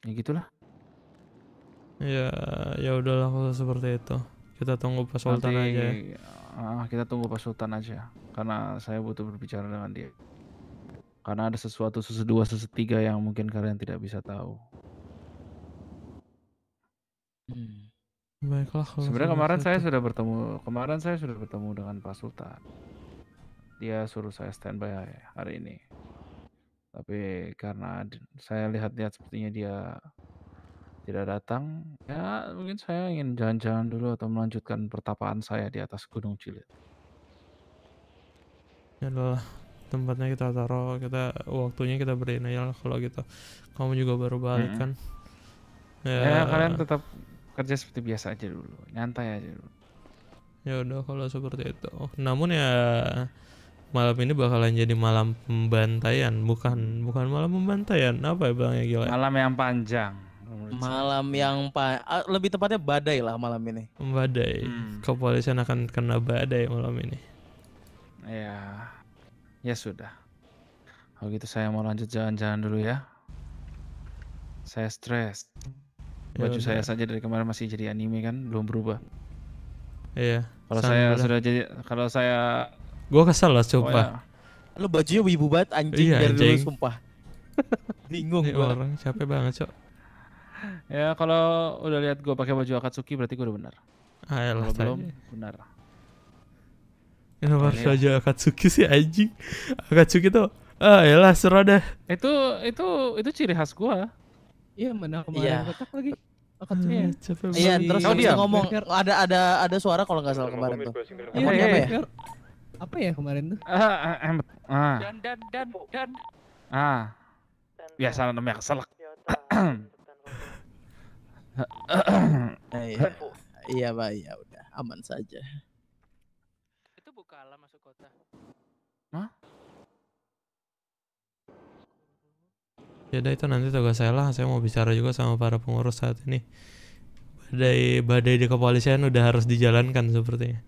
ya gitulah. Ya, ya udahlah kalau seperti itu. Kita tunggu Pak Sultan Nanti, aja. Ya. Ah, kita tunggu Pak Sultan aja karena saya butuh berbicara dengan dia. Karena ada sesuatu susu dua tiga yang mungkin kalian tidak bisa tahu. Hmm. Baiklah. Sebenarnya kemarin saya sudah bertemu kemarin saya sudah bertemu dengan Pak Sultan. Dia suruh saya standby hari ini. Tapi karena saya lihat-lihat sepertinya dia tidak datang, ya mungkin saya ingin jalan-jalan dulu atau melanjutkan pertapaan saya di atas Gunung cilik Ya adalah tempatnya kita taruh, kita waktunya kita beriin aja lah kalau gitu. Kamu juga baru balik hmm. kan? Ya, ya kalian tetap kerja seperti biasa aja dulu, nyantai aja dulu. Ya udah kalau seperti itu. Namun ya malam ini bakalan jadi malam pembantaian, bukan bukan malam pembantaian, apa ya bilangnya gila? Malam yang panjang. Malam yang pa ah, lebih tepatnya badai lah malam ini. Badai. Hmm. Kepolisian akan kena badai malam ini. Ya. Ya sudah. Kalau gitu saya mau lanjut jalan-jalan dulu ya. Saya stres. Ya Baju ya, saya saja dari kemarin masih jadi anime kan, belum berubah. Iya. Kalau saya sudah jadi kalau saya gua kesel lah coba Oh, ya. Lu bajunya wibu banget anjing iya, dari anjing. dulu sumpah. (laughs) Bingung gua. orang capek banget, Cok ya kalau udah lihat gue pakai baju Akatsuki berarti gue udah benar. Ayolah, kalau belum benar. Kenapa harus baju Akatsuki sih anjing? Akatsuki tuh ah ya lah serah dah. Itu itu itu ciri khas gue. Iya mana kemarin ya. lagi. Akatsuki. ya. Iya, iya terus dia ngomong ada ada ada suara kalau nggak salah kemarin tuh. Iya, iya, Apa ya kemarin tuh? Ah ah, ah, ah, ah, dan dan dan dan. Ah. Biasa namanya keselak iya. Pak, iya udah aman saja. Itu buka lah masuk kota. Hah? Ya udah itu nanti tugas saya lah. Saya mau bicara juga sama para pengurus saat ini. Badai badai di kepolisian udah harus dijalankan sepertinya.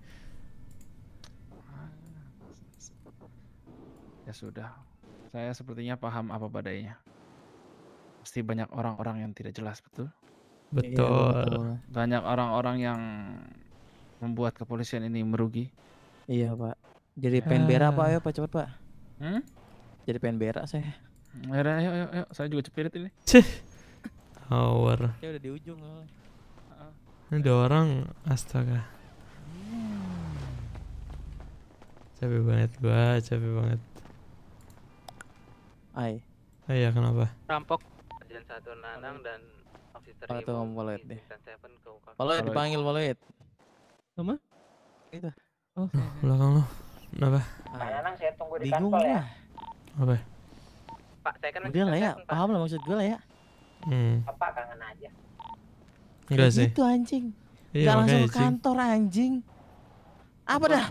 Ya sudah. Saya sepertinya paham apa badainya. Pasti banyak orang-orang yang tidak jelas, betul? Iya, betul. Iya, betul. Banyak orang-orang yang membuat kepolisian ini merugi. Iya, Pak. Jadi penbera eh. Pak, ayo Pak cepat, Pak. Hmm? Jadi penbera saya. Ayo, ayo, ayo, ayo. saya juga cepirit ini. Cih. Hour. Ya udah di ujung loh. Ini ada orang, astaga. Capek banget gua, capek banget. Ai. Oh, ya kenapa? Rampok. Kejadian satu nanang dan apa tuh om Walet deh. Walet dipanggil Walet. Sama? Itu. Oh, oh (laughs) belakang lo. Kenapa? Ah. Nah, Anak di Bingung ya. Apa? Pak, saya kan Udah lah ya, paham lah maksud gue lah ya. Hmm. Bapak kangen aja. Enggak iya sih. Itu anjing. Iya, gak langsung ke kantor anjing. Apa dah?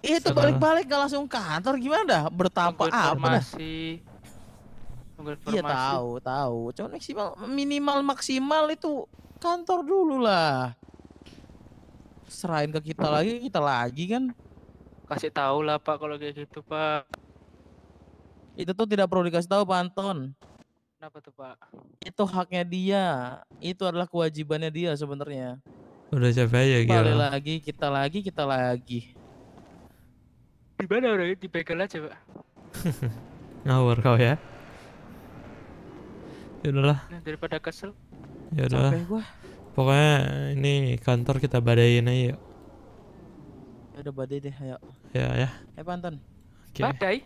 Itu balik-balik gak langsung kantor gimana dah? Bertapa apa dah? Iya tahu, tahu. Cuman maksimal minimal maksimal itu kantor dulu lah. Serahin ke kita lagi, kita lagi kan. Kasih tahu lah Pak kalau kayak gitu, Pak. Itu tuh tidak perlu dikasih tahu Pak Anton. Kenapa tuh, Pak? Itu haknya dia. Itu adalah kewajibannya dia sebenarnya. Udah capek ya, gitu. Balik lagi, kita lagi, kita lagi. Di mana orang di dipegal aja, Pak? (laughs) Ngawur kau ya ya udahlah nah, daripada kesel ya udahlah pokoknya ini kantor kita badain aja yuk ya udah badai deh ayo ya ya eh Panton okay. badai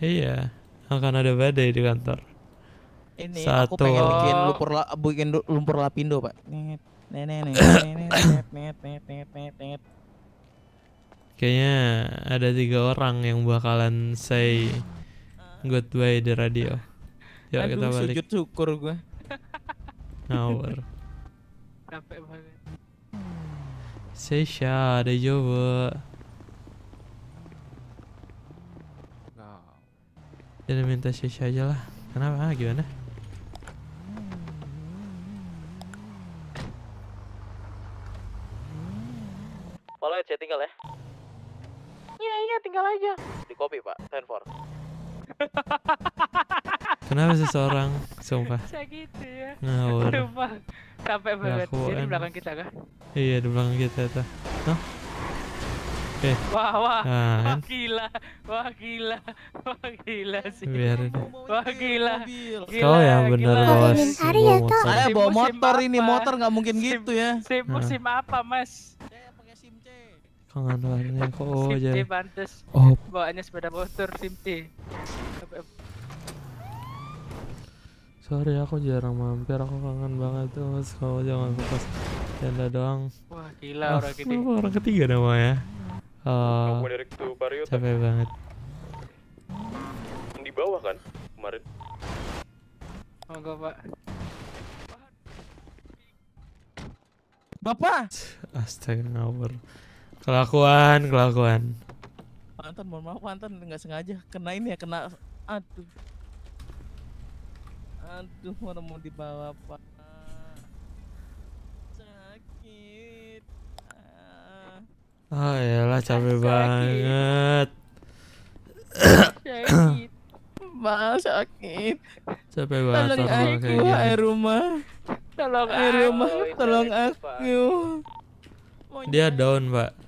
iya akan ada badai di kantor ini Satu. aku pengen bikin lumpur la, bikin lumpur lapindo pak net net net net net net net net kayaknya ada tiga orang yang bakalan say goodbye di radio ya Aduh, kita balik sujud syukur gue (laughs) Nawar. capek banget Sesha ada coba jadi minta Sesha aja lah kenapa ah, gimana Kalau saya tinggal ya. Iya iya tinggal aja. Di kopi pak, for. Kenapa seseorang sumpah? Bisa gitu ya. Ngawur. Sumpah. Sampai banget. Jadi di belakang kita kan? Iya, di belakang kita tuh. Noh. Oke. Okay. Wah, wah. Nah, wah kan? gila. Wah gila. Wah gila sih. Biar Wah gila. gila Kau yang bener gila. bos. Saya bawa motor ini, motor nggak mungkin gitu ya. Sim, sim apa, Mas? Penganuannya (laughs) kok oh Simte jadi. pantes. Oh. Bawaannya sepeda motor Simte. Sorry aku jarang mampir, aku kangen banget tuh mas kau jangan fokus janda doang. Wah gila oh, orang ketiga Orang ketiga namanya. Uh, capek banget. Di bawah kan kemarin. Oh enggak pak. Bapak. Astaga, ngawur. Kelakuan, kelakuan. Anton, mohon maaf Anton, nggak sengaja kena ini ya, kena aduh. Aduh, mau mau dibawa apa? Sakit. Ah, ya iyalah capek banget. Sakit. Mas sakit. Capek banget. Tolong aku, air rumah. Tolong air rumah, tolong aku. Dia down, Pak.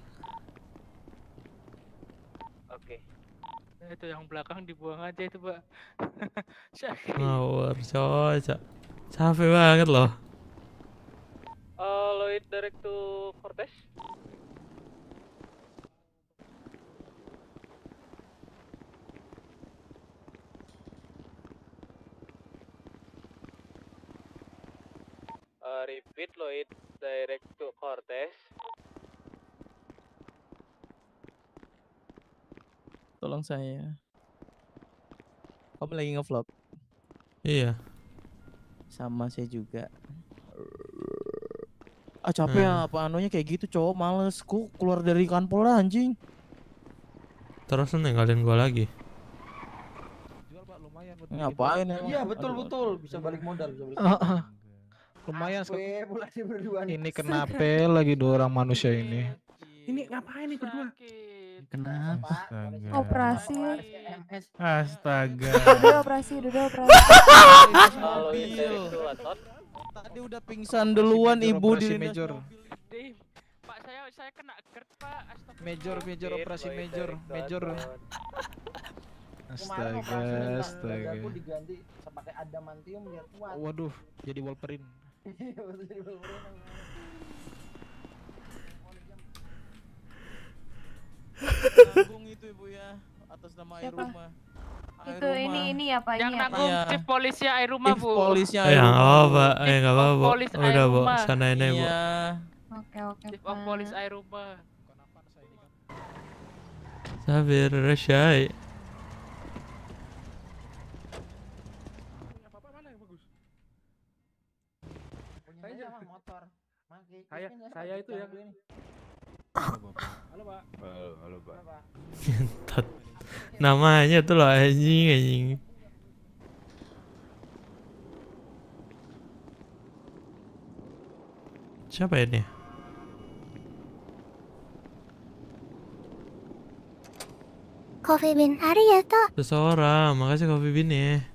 itu yang belakang dibuang aja itu pak (laughs) ngawur cocok capek banget loh uh, Lloyd direct to Cortez uh, repeat Lloyd direct to Cortez Tolong saya. Kamu lagi ngevlog? Iya. Sama saya juga. Ah capek hmm. ya, apa anunya kayak gitu cowok males. Ku keluar dari kantor lah anjing. Terus kalian gua lagi. Ngapain ya? Iya betul aduh, betul bisa balik modal bisa balik. (laughs) Ini (laughs) kenapa lagi dua orang manusia ini? Ini ngapain nih berdua? Kenapa? Astaga. Operasi. Astaga. udah operasi, udah operasi. mobil. Tadi udah pingsan duluan ibu di major. Pak saya saya kena gerd, Pak. Major, major operasi major, major. Astaga, astaga. Aku diganti pakai adamantium kuat. Waduh, jadi Wolverine. (laughs) jadi Wolverine. Nanggung itu ibu ya atas nama Siapa? rumah Itu ini ini ya Pak Yang nanggung ya. chief air rumah Bu. Ya, ya, chief polisnya Airuma. Ya enggak apa-apa, eh nggak apa-apa. Udah Bu, sana ini Bu. Iya. Oke oke. Chief of air rumah Sabir, Rasyai Saya, saya itu ya, yang Halo, Pak. Halo, halo, Pak. Namanya tuh loh anjing, anjing. Siapa ya ini? Coffee Bean Arigato. Ya, Seseorang, makasih Coffee Bean ya.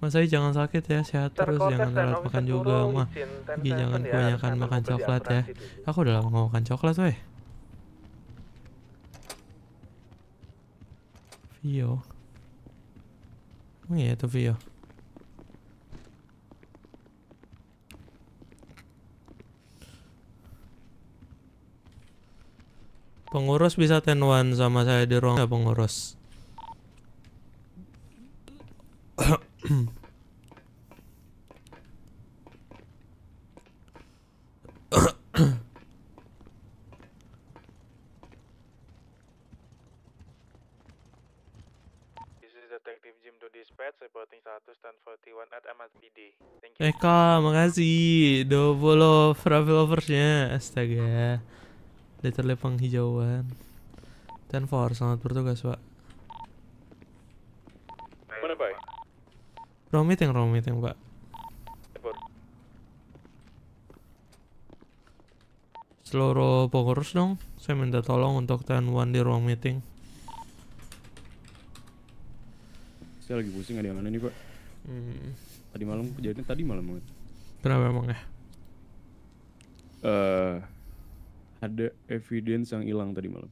Mas Ayu jangan sakit ya, sehat terus, jangan telat makan juga, mah. Gigi jangan ya, kebanyakan makan coklat ya. Aku udah lama makan coklat, weh. Vio. Emang iya itu Vio. Pengurus bisa ten one sama saya di ruang pengurus. Eka, makasih double love travel loversnya. Astaga. Literally penghijauan. Ten Four, selamat bertugas, Pak. Mana, Pak? Romit meeting, romit meeting, Pak. Seluruh pengurus dong, saya minta tolong untuk tahan one di ruang meeting. Saya lagi pusing ada yang mana nih, Pak. Hmm. Tadi malam kejadian? tadi malam banget. Kenapa emang ya? Uh, ada evidence yang hilang tadi malam.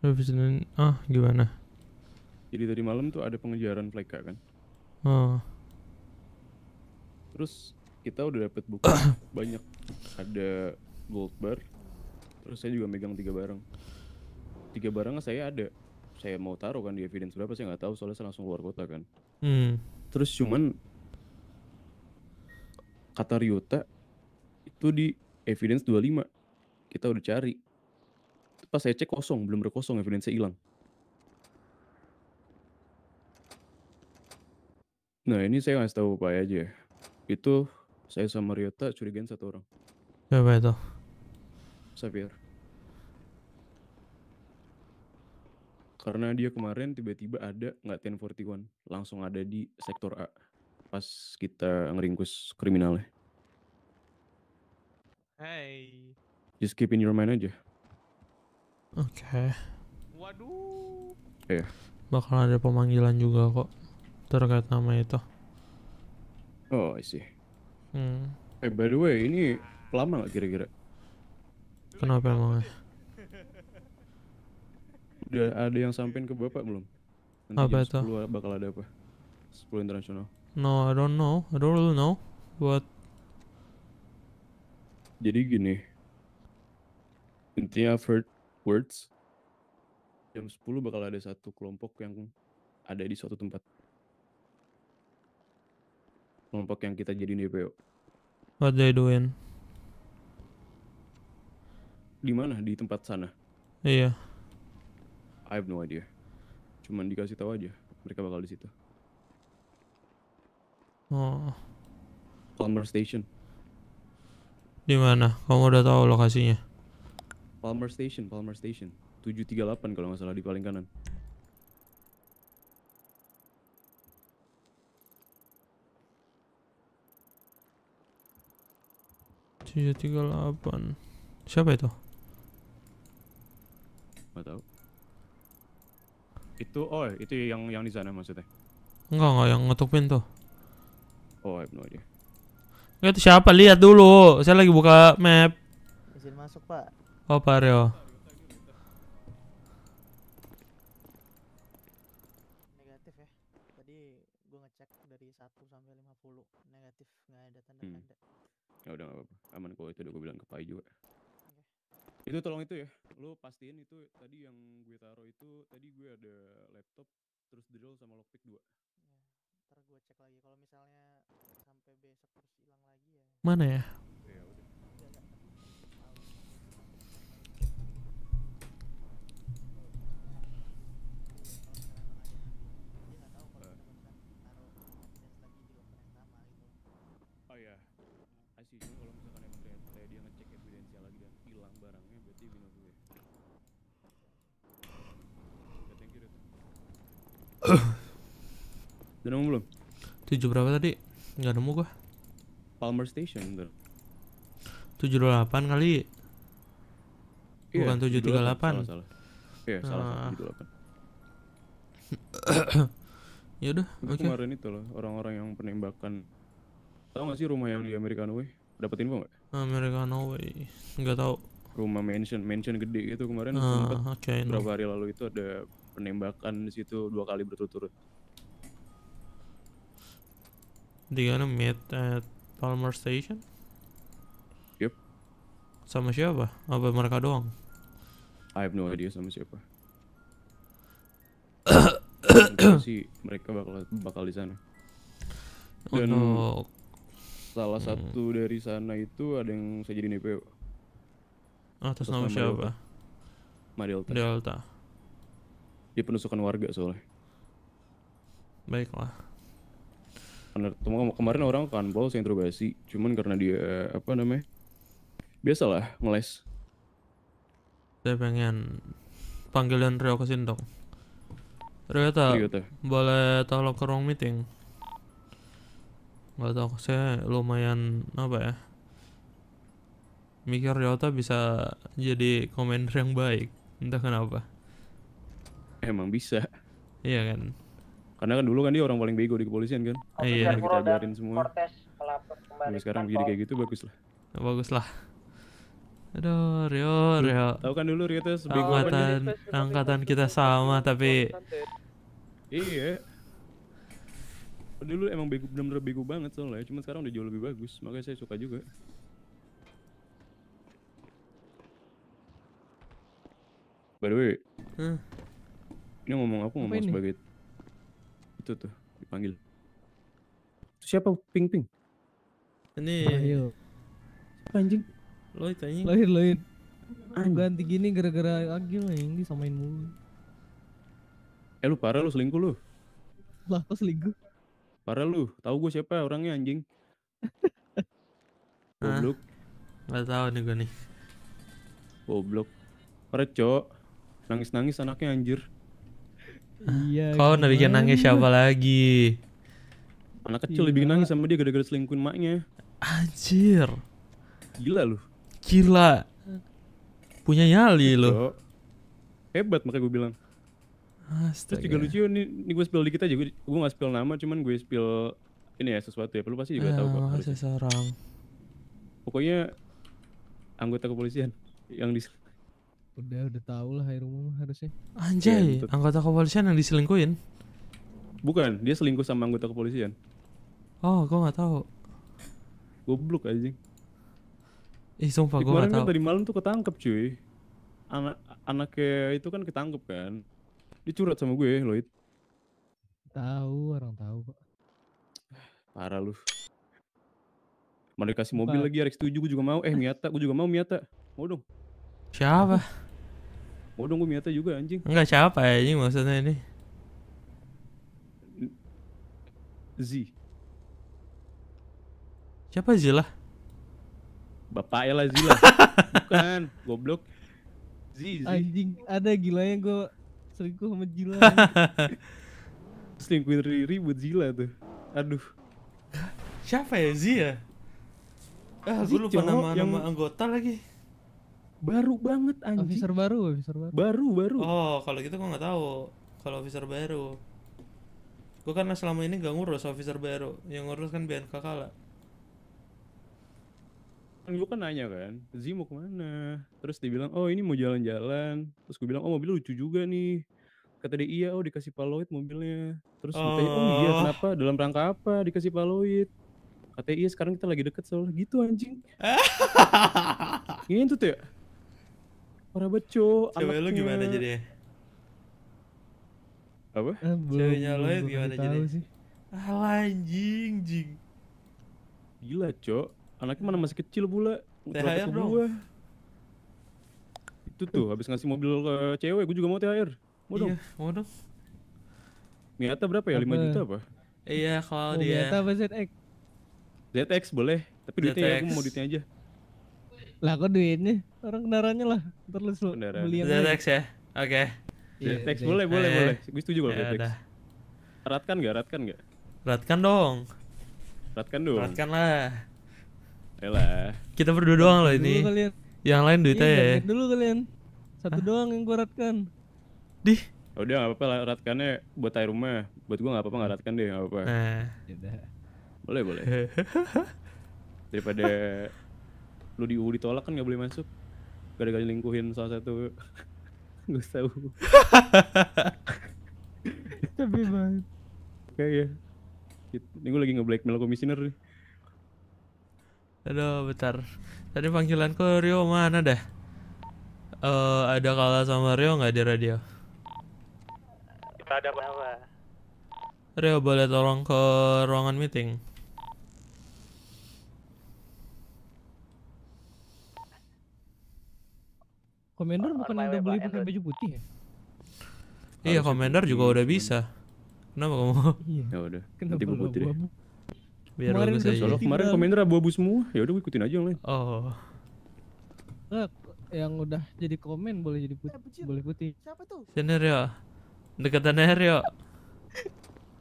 Evidence? Ah, gimana? Jadi tadi malam tuh ada pengejaran Fleka kan? Hmm. Terus kita udah dapet buku (coughs) banyak. Ada gold bar. Terus saya juga megang tiga barang. Tiga barangnya saya ada. Saya mau taruh kan di evidence berapa saya nggak tahu soalnya saya langsung keluar kota kan. Hmm. Terus cuman kata Ryota itu di evidence 25 kita udah cari pas saya cek kosong belum berkosong evidence hilang Nah ini saya nggak tahu Pak aja ya. Itu saya sama Ryota curigain satu orang. Siapa itu? Xavier. Karena dia kemarin tiba-tiba ada nggak 1041, langsung ada di sektor A pas kita ngeringkus kriminalnya. Hey. Just keep in your mind aja. Oke. Okay. Waduh. Iya. Yeah. Bakal ada pemanggilan juga kok terkait nama itu. Oh, I see. Hmm. Eh, by the way, ini lama nggak kira-kira? Kenapa emangnya? Udah ada yang sampein ke bapak belum? Nanti apa itu? bakal ada apa? 10 internasional. No, I don't know. I don't really know. What? Jadi gini. Intinya I've heard words. Jam 10 bakal ada satu kelompok yang ada di suatu tempat kelompok yang kita jadiin DPO. What they doing? Di mana? Di tempat sana. Iya. I have no idea. Cuman dikasih tahu aja, mereka bakal di situ. Oh. Palmer Station. Di mana? Kamu udah tahu lokasinya? Palmer Station, Palmer Station. 738 kalau nggak salah di paling kanan. C38, iya, siapa itu? Gak tahu. Itu oh itu yang yang di sana maksudnya? Enggak enggak yang ngetuk pintu. Oh I have no Itu siapa? Lihat dulu. Saya lagi buka map. Izin masuk pak. Oh Pak Reo. aman kok itu udah gue bilang ke Pai juga okay. itu tolong itu ya lo pastiin itu tadi yang gue taruh itu tadi gue ada laptop terus drill sama lockpick dua ya, ntar gue cek lagi kalau misalnya sampai besok terus hilang lagi ya mana ya iya, Udah nemu belum? Tujuh berapa tadi? Nggak nemu gua. Palmer Station tuh. 728 kali. yeah, Bukan 738. Salah, salah. Iya, salah, nah. salah Uh. (coughs) ya udah, oke. Okay. Kemarin itu loh, orang-orang yang penembakan. Tahu gak sih rumah yang di American Way? Dapat info gak? American Way. Enggak tahu. Rumah mansion, mansion gede gitu kemarin. Uh, ah, okay, berapa no. hari lalu itu ada penembakan di situ dua kali berturut-turut. Do you wanna meet at Palmer Station? Yep. Sama siapa? Apa mereka doang? I have no idea sama siapa. (coughs) sih mereka bakal bakal di sana. Dan salah hmm. satu dari sana itu ada yang saya jadi DPO. Oh, atas nama siapa? Madelta. Delta. Dia penusukan warga soalnya. Baiklah kemarin orang kan bawa saya interogasi cuman karena dia apa namanya biasalah ngeles saya pengen panggilan Rio ke sini dong Rio ta, iya, boleh tolong ke ruang meeting nggak tahu saya lumayan apa ya mikir Ryota bisa jadi komentar yang baik entah kenapa emang bisa iya kan karena kan dulu kan dia orang paling bego di kepolisian kan. Oh, iya. Kita ajarin semua. tapi sekarang jadi kayak gitu bagus lah. Bagus lah. Aduh, Rio, Rio. Tahu kan dulu Rio tuh angkatan, angkatan kita sama tapi Iya. Dulu emang bego bener-bener bego banget soalnya, cuma sekarang udah jauh lebih bagus, makanya saya suka juga. By the way, hmm. ini ngomong aku ngomong sebagai itu tuh dipanggil siapa ping ping ini Ayo. Iya. siapa anjing loit anjing lahir loit ganti gini gara-gara Agil yang samain mulu eh lu parah lu selingkuh lu lah kok selingkuh parah lu tahu gue siapa orangnya anjing (laughs) ah, goblok nggak tahu nih gue nih goblok parah cok nangis nangis anaknya anjir Iya. Kalau bikin nangis siapa lagi? Anak kecil lebih nangis sama dia gara-gara selingkuhin maknya. Anjir. Gila lu. Gila. Punya nyali lu. Hebat makanya gue bilang. Astaga. Terus juga lucu nih, nih gue spill dikit aja. Gue, gue gak spill nama cuman gue spill ini ya sesuatu ya. Perlu pasti juga eh, tahu kok. seorang. Pokoknya anggota kepolisian yang di Udah udah tau lah air umum harusnya. Anjay, ya, anggota kepolisian yang diselingkuin? Bukan, dia selingkuh sama anggota kepolisian. Oh, gua nggak tahu. Goblok aja. Ih, sumpah gua nggak kan tahu. tadi malam tuh ketangkep cuy. Anak anaknya itu kan ketangkep kan. Dia curhat sama gue, Lloyd. Tahu, orang tahu kok. Parah lu. Mau dikasih mobil Pak. lagi RX7 gue juga mau. Eh Miata, gue juga mau Miata. Mau dong. Siapa? Mau oh, dong gue minta juga anjing. Enggak siapa ya anjing maksudnya ini? Z. Siapa Zila? Bapak ya lah Zila. (laughs) Bukan, goblok. Z, Z. Anjing, ada gilanya gue selingkuh sama Zila. (laughs) selingkuh Riri buat Zila tuh. Aduh. Siapa ya Z ya? Ah, gue lupa nama-nama yang... anggota lagi baru banget anjing officer baru officer baru baru baru oh kalau gitu gua nggak tahu kalau officer baru gua karena selama ini gak ngurus officer baru yang ngurus kan Bian kan gue kan nanya kan, Z mau kemana? Terus dibilang oh ini mau jalan-jalan. Terus gue bilang, oh mobil lucu juga nih kata dia iya oh dikasih paloid mobilnya terus oh. oh iya oh. kenapa dalam rangka apa dikasih paloid kata iya sekarang kita lagi deket soal gitu anjing (laughs) ini tuh ya Orang beco, Cewek lu gimana jadi? Apa? Eh, Ceweknya lo gimana jadi? Sih. Ah, anjing, jing. Gila, Cok. Anaknya mana masih kecil pula. THR dong. Gua. Itu tuh habis ngasih mobil ke cewek, gue juga mau THR. Mau dong. Iya, mau dong. Miata berapa ya? Apa? juta apa? Iya, kalau oh, dia Miata apa ZX? ZX boleh, tapi duitnya ya, aku mau duitnya aja. Lah kok duitnya orang kendaraannya lah. Ntar lu beli yang Zetex ya. Oke. Okay. Iya, iya, Zetex yeah, boleh, boleh, eh, boleh. Gue setuju kalau ya Zetex. Ratkan gak? Ratkan gak? Ratkan dong. Ratkan dong. Ratkan lah. Yalah. Kita berdua doang loh ini. Kalian. Yang lain duitnya iya, ya. Dulu kalian. Satu Hah? doang yang gue ratkan. Dih. Ya udah nggak apa-apa lah ratkannya buat air rumah. Buat gue nggak apa-apa nggak ratkan deh nggak apa-apa. Eh. Ya boleh boleh. (laughs) Daripada lu di UU ditolak kan gak boleh masuk gara-gara lingkuhin salah satu gue (laughs) tahu (laughs) tapi banget kayak ya. gitu. ini gue lagi nge blackmail komisioner nih aduh bentar tadi panggilanku Rio mana dah uh, eh, ada kalah sama Rio nggak di radio kita ada apa Rio boleh tolong ke ruangan meeting Commander bukan udah beli pakai baju putih ya? Iya, Commander juga udah bisa. Kenapa kamu? Iya. Ya udah. (laughs) Nanti gua putih deh. Biar kemarin bagus aja. kemarin Commander abu-abu semua. Ya udah ikutin aja yang lain. Oh. Nah, yang udah jadi komen boleh jadi putih. Eh, boleh putih. Siapa tuh? Scenario. Dekatan Rio.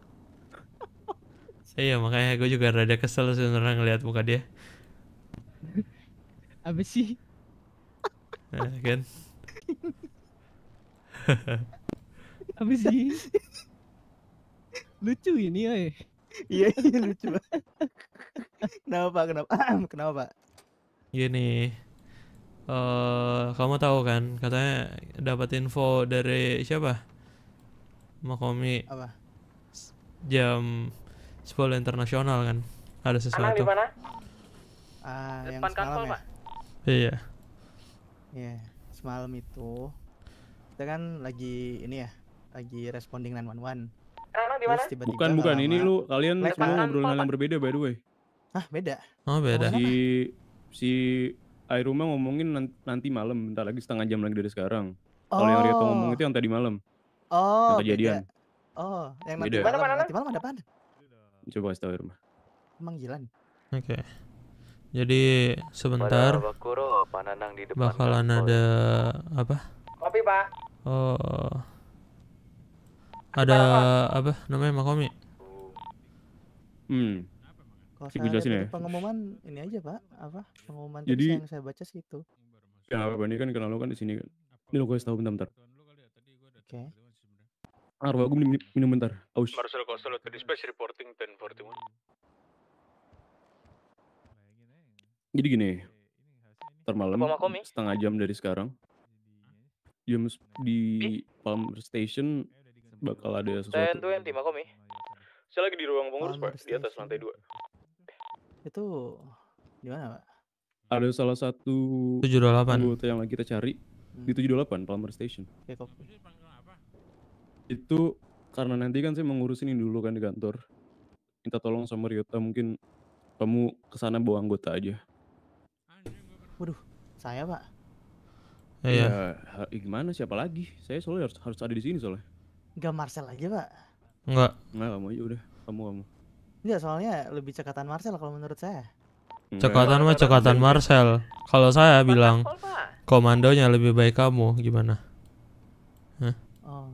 (laughs) iya, makanya gue juga rada kesel sebenarnya ngelihat muka dia. Apa sih? nah, kan (laughs) Apa sih lucu ini ya iya iya lucu kenapa pak kenapa (clears throat) kenapa pak gini iya uh, eh, kamu tahu kan katanya dapat info dari siapa Makomi apa jam sepuluh internasional kan ada sesuatu Anak di mana? Ah, depan yang kantor ya? pak iya Iya, yeah, semalam itu kita kan lagi ini ya, lagi responding 911. Rano di mana? Tiba -tiba bukan, bukan. Ini lu kalian Lepas semua kan? ngobrol yang berbeda by the way. Ah, beda. Oh, beda. Si si rumah ngomongin nanti malam, bentar lagi setengah jam lagi dari sekarang. Oh. Kalau yang Rioto ngomong oh. itu yang tadi malam. Oh, yang kejadian. Beda. Oh, yang nanti beda. malam, mana, mana? nanti malam ada apa? Coba kasih tahu rumah. Emang jalan. Oke. Okay. Jadi sebentar bakalan ada apa? Kopi, Pak. Oh. Ada apa namanya Makomi? Hmm. Kalau saya jelasin ya. Pengumuman ini aja, Pak. Apa? Pengumuman Jadi, yang saya baca sih itu. Ya, apa ini kan kenal lo kan di sini kan. Ini lo guys tahu bentar-bentar. Oke. Okay. Arwah gue minum, minum bentar. Aus. Marcel Costello, tadi reporting 1041. Jadi gini, ntar malam ya? setengah jam dari sekarang, jam di Palmer Station bakal ada sesuatu. Ten tim Makomi. Ya? Saya lagi di ruang pengurus pak, di atas lantai dua. Itu di mana pak? Ada salah satu 728 yang lagi kita cari hmm. di 728 Palmer Station. Oke, okay, Itu karena nanti kan saya mengurusin ini dulu kan di kantor. Minta tolong sama Ryota mungkin kamu kesana bawa anggota aja. Waduh, saya pak. Iya. Ya, gimana siapa lagi? Saya soalnya harus, harus ada di sini soalnya. Gak Marcel aja pak? Enggak. Enggak kamu aja udah, kamu kamu. Enggak soalnya lebih cekatan Marcel kalau menurut saya. Cekatan mah cekatan Marcel. Kalau saya bilang komandonya lebih baik kamu gimana? Hah? Oh.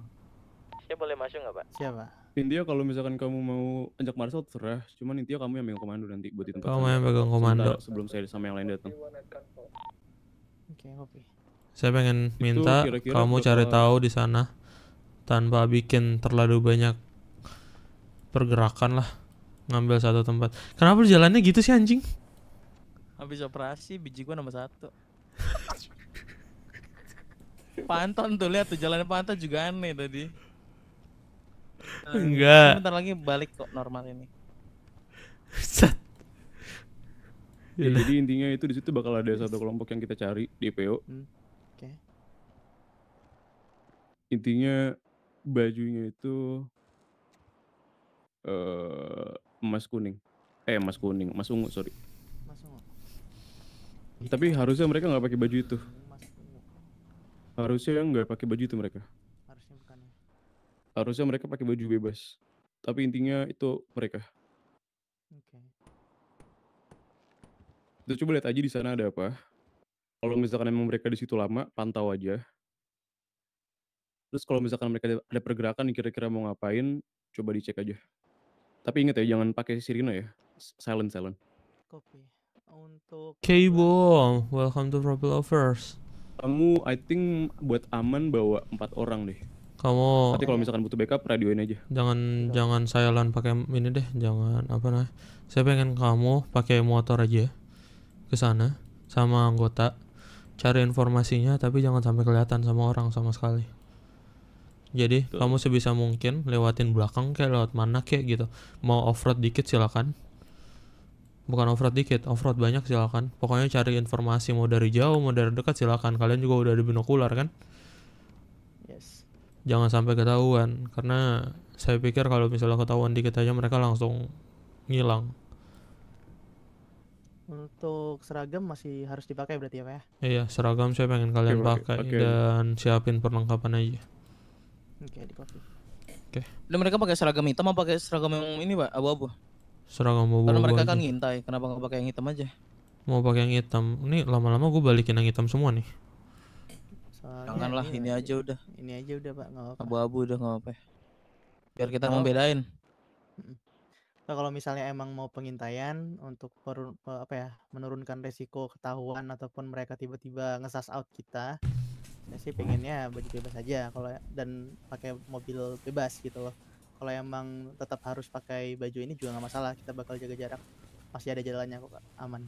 Saya boleh masuk nggak pak? Siapa? intinya kalau misalkan kamu mau ajak Marcel terserah cuman intinya kamu yang pegang komando nanti buat itu kamu yang pegang komando sebelum saya sama yang lain datang oke okay, saya pengen minta kira -kira kamu cari tahu di sana tanpa bikin terlalu banyak pergerakan lah ngambil satu tempat kenapa jalannya gitu sih anjing habis operasi biji gua nomor satu (laughs) Panton tuh lihat tuh jalannya Panton juga aneh tadi Eh, Enggak. Bentar lagi balik kok normal ini. Ya, jadi intinya itu di situ bakal ada satu kelompok yang kita cari di PO. Hmm. Oke. Okay. Intinya bajunya itu eh emas kuning. Eh emas kuning, emas ungu, sorry. Emas ungu. Tapi harusnya mereka nggak pakai baju itu. Harusnya nggak pakai baju itu mereka harusnya mereka pakai baju bebas tapi intinya itu mereka okay. Kita coba lihat aja di sana ada apa kalau misalkan emang mereka di situ lama pantau aja terus kalau misalkan mereka ada pergerakan kira-kira mau ngapain coba dicek aja tapi inget ya jangan pakai sirine ya silent silent Kopi. untuk cable welcome to Rebel Lovers kamu I think buat aman bawa empat orang deh kamu nanti kalau misalkan butuh backup radioin aja jangan ya. jangan lan pakai ini deh jangan apa nah saya pengen kamu pakai motor aja ke sana sama anggota cari informasinya tapi jangan sampai kelihatan sama orang sama sekali jadi Tuh. kamu sebisa mungkin lewatin belakang kayak lewat mana kayak gitu mau off road dikit silakan bukan off road dikit off road banyak silakan pokoknya cari informasi mau dari jauh mau dari dekat silakan kalian juga udah ada binokular kan jangan sampai ketahuan karena saya pikir kalau misalnya ketahuan dikit aja mereka langsung ngilang untuk seragam masih harus dipakai berarti ya pak ya iya seragam saya pengen kalian okay, pakai okay. dan siapin perlengkapan aja oke di copy oke dan mereka pakai seragam hitam apa pakai seragam yang ini pak abu-abu seragam abu-abu karena mereka kan ngintai kenapa nggak pakai yang hitam aja mau pakai yang hitam ini lama-lama gue balikin yang hitam semua nih Janganlah lah, iya, ini, ini iya. aja udah. Ini aja udah pak, nggak apa Abu-abu udah nggak apa ya. Biar kita mau membedain. Nah, kalau misalnya emang mau pengintaian untuk apa ya menurunkan resiko ketahuan ataupun mereka tiba-tiba ngesas out kita, saya sih pengennya baju bebas aja kalau ya, dan pakai mobil bebas gitu loh. Kalau emang tetap harus pakai baju ini juga nggak masalah, kita bakal jaga jarak. Masih ada jalannya kok, Aman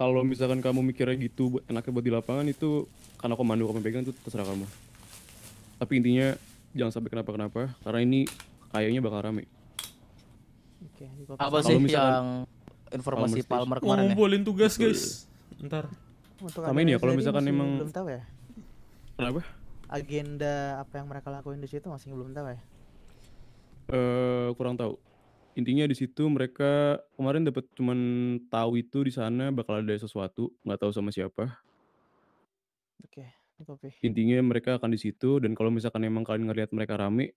kalau misalkan kamu mikirnya gitu enaknya buat di lapangan itu karena komando kamu pegang itu terserah kamu tapi intinya jangan sampai kenapa-kenapa karena ini kayaknya bakal rame Oke, apa sih misalkan, yang informasi Palmer, Palmer kemarin ya? ngumpulin ya? tugas guys ntar Untuk sama ini ya kalau misalkan emang belum tahu ya kenapa agenda apa yang mereka lakuin di situ masih belum tahu ya uh, kurang tahu intinya di situ mereka kemarin dapat cuman tahu itu di sana bakal ada sesuatu nggak tahu sama siapa oke intinya mereka akan di situ dan kalau misalkan emang kalian ngelihat mereka rame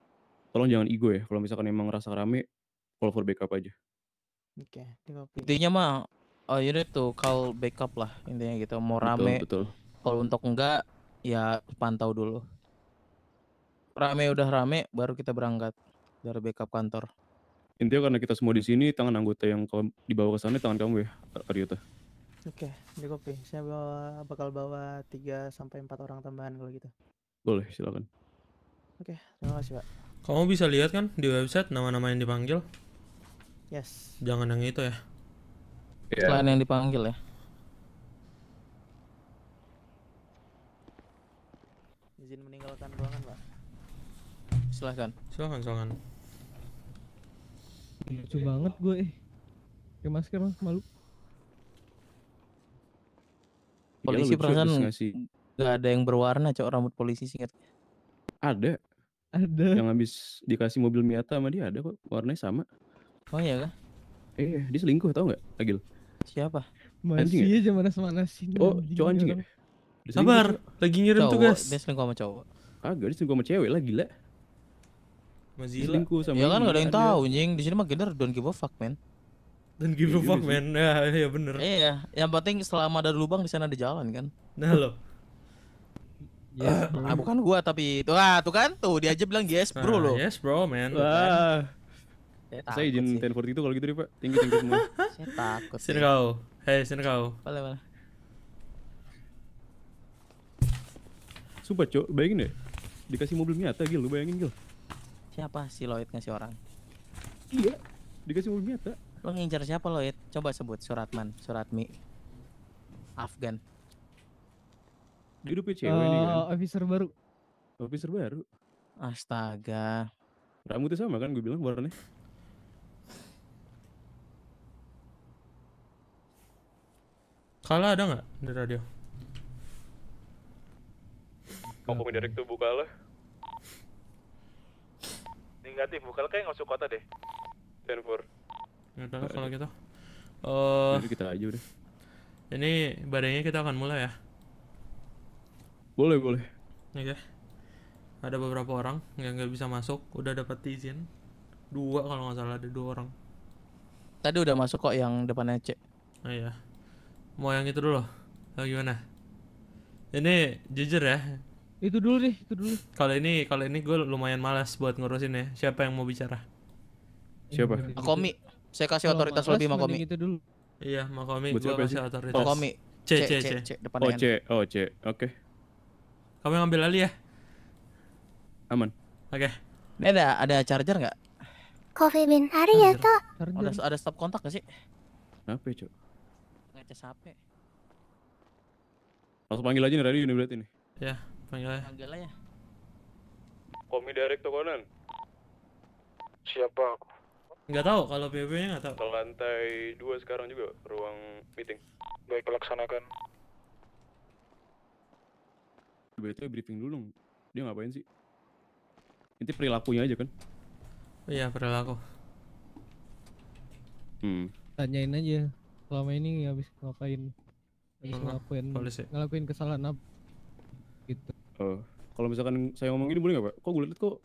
tolong jangan ego ya kalau misalkan emang ngerasa rame call for backup aja oke okay. intinya mah oh ya tuh call backup lah intinya gitu mau rame betul, betul. kalau untuk enggak ya pantau dulu rame udah rame baru kita berangkat dari backup kantor intinya karena kita semua di sini tangan anggota yang kalau dibawa ke sana tangan kamu ya Aryota. oke okay, di kopi saya bawa, bakal bawa 3 sampai empat orang tambahan kalau gitu boleh silakan oke okay, terima kasih pak kamu bisa lihat kan di website nama-nama yang dipanggil yes jangan yang itu ya yeah. selain yang dipanggil ya izin meninggalkan ruangan pak Silakan. Silakan, silakan lucu banget gue eh pakai masker mas malu polisi perasaan nggak ada yang berwarna cok rambut polisi singkat ada ada yang habis dikasih mobil Miata sama dia ada kok warnanya sama oh iya kah eh dia selingkuh tau nggak Agil siapa Masih zaman ya? mana nasi. oh cowok anjing ya sabar lagi ngirim tugas dia selingkuh sama cowok agak dia selingkuh sama cewek lah gila Mozilla. Selingkuh sama ya kan gak ada yang iya, tahu anjing. Di sini mah gender don't give a fuck, man. Don't give a iya fuck, man. Ya, ya bener. Iya, yang penting selama ada lubang di sana ada jalan kan. Nah, lo. Ya, uh, ah, bukan gua tapi tuh ah, tuh kan tuh dia aja bilang yes bro ah, lo. Yes bro man. Kan. Wah. Saya, eh, saya izin forty itu kalau gitu deh pak. Tinggi tinggi semua. (laughs) saya takut. Sini ya. kau. Hei sini kau. Boleh boleh. Sumpah cok, bayangin deh Dikasih mobil nyata Gil, lu bayangin Gil Siapa si Lloyd ngasih orang? Iya, dikasih mobil Miata. Lo ngincer siapa Lloyd? Coba sebut Suratman, Suratmi. Afgan. Dia cewek uh, nih kan? Eh, officer baru. Officer baru? Astaga. Rambutnya sama kan gue bilang warnanya. Kala ada nggak dari radio? Kampung direct tuh buka lah negatif, bukan kayak suka kota deh. Denver. Ya udah kalau gitu. Eh, Jadi kita aja udah. Ini badannya kita akan mulai ya. Boleh, boleh. Oke. Okay. Ada beberapa orang yang nggak bisa masuk, udah dapat izin. Dua kalau nggak salah ada dua orang. Tadi udah masuk kok yang depan cek Oh, iya. Mau yang itu dulu. Oh, gimana? Ini jujur ya, itu dulu deh, itu dulu. Kalau ini kalau ini gue lumayan malas buat ngurusin ya. Siapa yang mau bicara? Siapa? Makomi. Saya kasih otoritas lebih Makomi. Itu dulu. Iya, Makomi. Gue kasih otoritas. Makomi. Oh, C C C. C, depan oh, C. Oh, C. Oke. Okay. Kamu yang ambil alih ya? Aman. Oke. Okay. Ini ada ada charger nggak? Coffee Bean hari ya toh. Ada ada stop kontak gak sih? Apa ya, Nggak Ngecas Langsung panggil aja nih radio ini berarti nih. Ya. Yeah. Panggil aja. Komi direct tuh kanan. Siapa aku? Nggak tahu kalau PB-nya nggak tahu. Ke lantai dua sekarang juga ruang meeting. Baik laksanakan. BT briefing dulu dong Dia ngapain sih? nanti perilakunya aja kan? Iya perilaku. Hmm. Tanyain aja selama ini habis ngapain habis ngelakuin ngelakuin kesalahan apa gitu Oh. Kalau misalkan saya ngomong ini boleh gak pak? Kok gue liat kok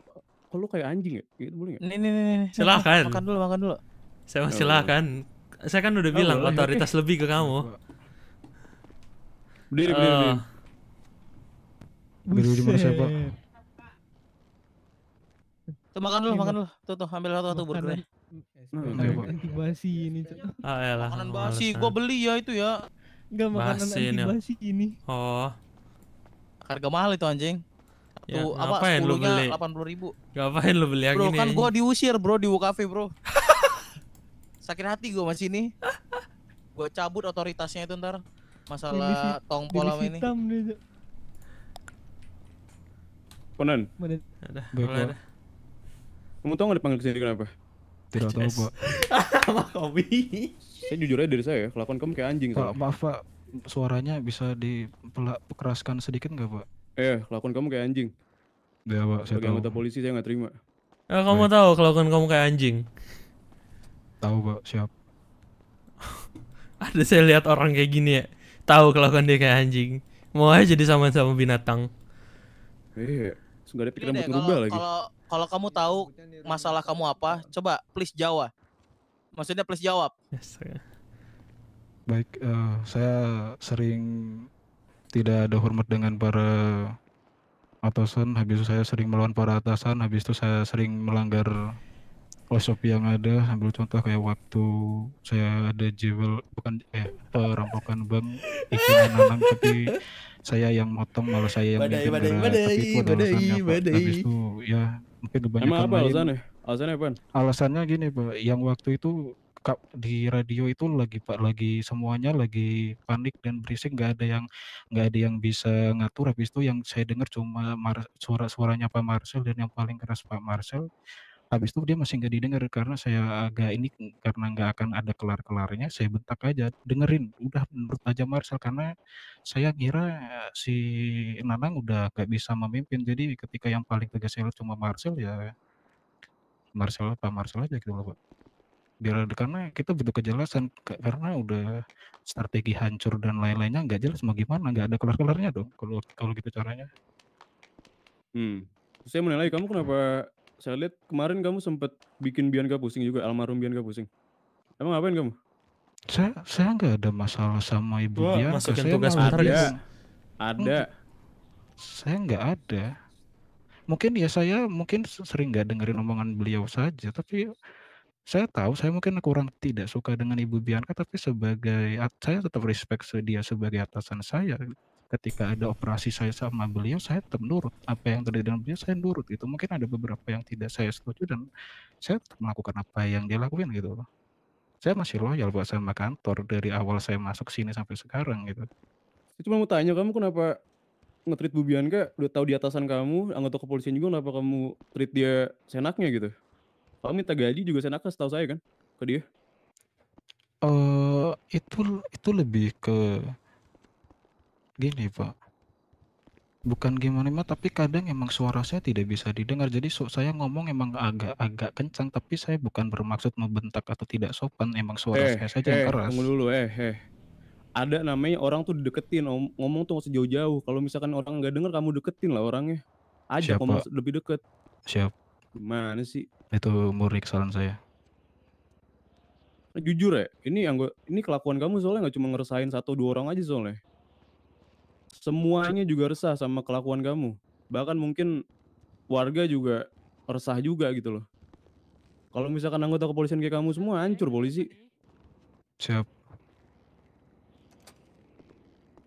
kok lu kayak anjing ya? Gitu boleh gak? Nih nih nih nih. Silakan. Makan dulu makan dulu. Saya mau silakan. Saya kan udah oh, bilang oh, otoritas lebih ke kamu. Berdiri berdiri. Uh. Berdiri di mana siapa? Tuh makan dulu, makan dulu. Tuh tuh ambil satu-satu burgernya. Nah, anti basi ini. Ah, elah. Makanan basi, gua beli ya itu ya. Enggak makanan anti basi ini. Oh harga mahal itu anjing ya, tuh apa sepuluhnya delapan puluh ribu ngapain lu beli yang bro, ini kan gue diusir bro di Wukafe bro (laughs) sakit hati gue masih ini gue cabut otoritasnya itu ntar masalah tongpol sama ini Konan mana ada Baik, kamu tau gak dipanggil kesini kenapa tidak tahu pak (laughs) sama kopi saya jujur aja dari saya kelakuan kamu kayak anjing pak, maaf pak suaranya bisa dikeraskan sedikit nggak pak? Eh, kelakuan kamu kayak anjing. Ya pak, saya Bagi anggota polisi saya nggak terima. Eh, kamu Baik. tahu kelakuan kamu kayak anjing? Tahu pak, siap. (laughs) Ada saya lihat orang kayak gini ya, tahu kelakuan dia kayak anjing. Mau aja jadi sama-sama binatang. Iya, e, nggak ada pikiran buat berubah lagi. Kalau kalau kamu tahu masalah kamu apa, coba please jawab. Maksudnya please jawab. Yes, ya. Baik, uh, saya sering tidak ada hormat dengan para atasan, habis itu saya sering melawan para atasan, habis itu saya sering melanggar filosofi yang ada. Ambil contoh kayak waktu saya ada jewel bukan eh perampokan eh, bank ikan menanam tapi saya yang motong malah saya yang badai, badai, badai, tapi itu ada badai, alasannya badai. habis itu ya mungkin kebanyakan Emang apa alasannya? Alasannya Alasannya gini Pak, yang waktu itu di radio itu lagi pak lagi semuanya lagi panik dan berisik nggak ada yang nggak ada yang bisa ngatur habis itu yang saya dengar cuma Mar, suara suaranya Pak Marcel dan yang paling keras Pak Marcel habis itu dia masih nggak didengar karena saya agak ini karena nggak akan ada kelar kelarnya saya bentak aja dengerin udah menurut aja Marcel karena saya kira eh, si Nanang udah gak bisa memimpin jadi ketika yang paling tegas saya cuma Marcel ya Marcel apa Marcel aja gitu loh Pak biar karena kita butuh kejelasan karena udah strategi hancur dan lain-lainnya nggak jelas mau gimana nggak ada kelar-kelarnya dong kalau kalau gitu caranya hmm saya menilai kamu kenapa saya lihat kemarin kamu sempat bikin Bianca pusing juga almarhum Bianca pusing emang ngapain kamu saya saya nggak ada masalah sama ibu Wah, Bianca masukin saya tugas ada ya. ada saya nggak ada mungkin ya saya mungkin sering nggak dengerin omongan beliau saja tapi saya tahu saya mungkin kurang tidak suka dengan Ibu Bianca, tapi sebagai saya tetap respect dia sebagai atasan saya. Ketika ada operasi saya sama beliau, saya tetap nurut. Apa yang terjadi dengan beliau, saya nurut Itu Mungkin ada beberapa yang tidak saya setuju dan saya tetap melakukan apa yang dia lakukan gitu loh. Saya masih loyal buat sama kantor dari awal saya masuk sini sampai sekarang gitu. Saya cuma mau tanya kamu kenapa ngetrit Bu Bianca udah tahu di atasan kamu, anggota kepolisian juga kenapa kamu treat dia senaknya gitu? Kamu minta gaji juga Senaka setahu saya kan ke dia? Eh uh, itu itu lebih ke gini pak. Bukan gimana mah tapi kadang emang suara saya tidak bisa didengar jadi so, saya ngomong emang agak-agak kencang tapi saya bukan bermaksud membentak atau tidak sopan emang suara eh, saya saja eh, yang keras. Tunggu dulu eh eh ada namanya orang tuh deketin om, ngomong tuh nggak jauh jauh kalau misalkan orang nggak denger kamu deketin lah orangnya aja kamu lebih deket siap gimana sih itu murni kesalahan saya. jujur ya, ini yang gue, ini kelakuan kamu soalnya nggak cuma ngeresahin satu dua orang aja soalnya. Semuanya juga resah sama kelakuan kamu. Bahkan mungkin warga juga resah juga gitu loh. Kalau misalkan anggota kepolisian kayak kamu semua hancur polisi. Siap.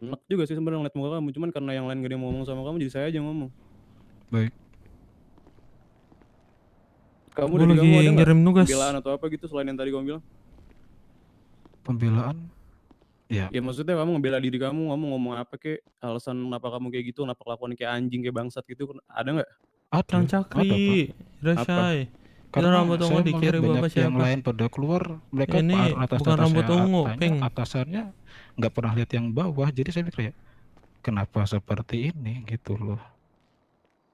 Enak juga sih sebenarnya ngeliat muka kamu, cuman karena yang lain gak ada yang ngomong sama kamu jadi saya aja ngomong. Baik. Kamu udah lagi ngirim tugas. Pembelaan atau apa gitu selain yang tadi kamu bilang? Pembelaan? Ya. Ya maksudnya kamu ngebela diri kamu, kamu ngomong apa kek? Alasan kenapa kamu kayak gitu, kenapa kelakuan kayak anjing kayak bangsat gitu, kan ada nggak? Ada. Kang Cakri, Rasai. Karena rambut ungu dikirim banyak siapa? yang lain pada keluar, mereka ini atas bukan rambut ungu, pink. Atasannya nggak pernah lihat yang bawah, jadi saya mikir ya, kenapa seperti ini gitu loh.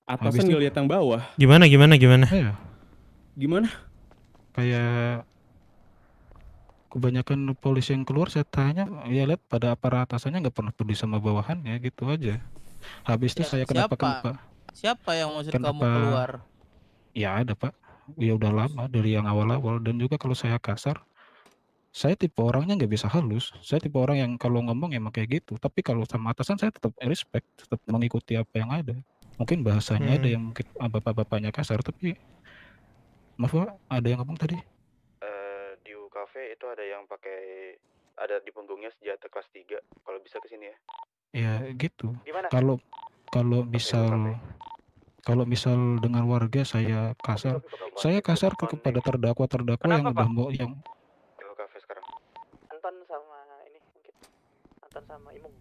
Atasan nggak lihat yang bawah. Gimana gimana gimana? Iya gimana kayak kebanyakan polisi yang keluar saya tanya ya lihat pada aparat atasannya nggak pernah peduli sama bawahan ya gitu aja habis itu ya, saya kenapa siapa? kenapa siapa yang mau kenapa, kamu keluar ya ada pak ya udah lama dari yang awal-awal dan juga kalau saya kasar saya tipe orangnya nggak bisa halus saya tipe orang yang kalau ngomong emang kayak gitu tapi kalau sama atasan saya tetap respect tetap mengikuti apa yang ada mungkin bahasanya hmm. ada yang mungkin bapak-bapaknya kasar tapi Maaf, pak, ada yang ngomong tadi? Uh, di UKV itu ada yang pakai ada di punggungnya senjata kelas 3. Kalau bisa ke sini ya. Iya, gitu. Kalau kalau misal kalau misal dengan warga saya kasar, saya kasar ke kepada terdakwa terdakwa Kenapa, yang udah mau yang Anton sama ini Anton sama Imung.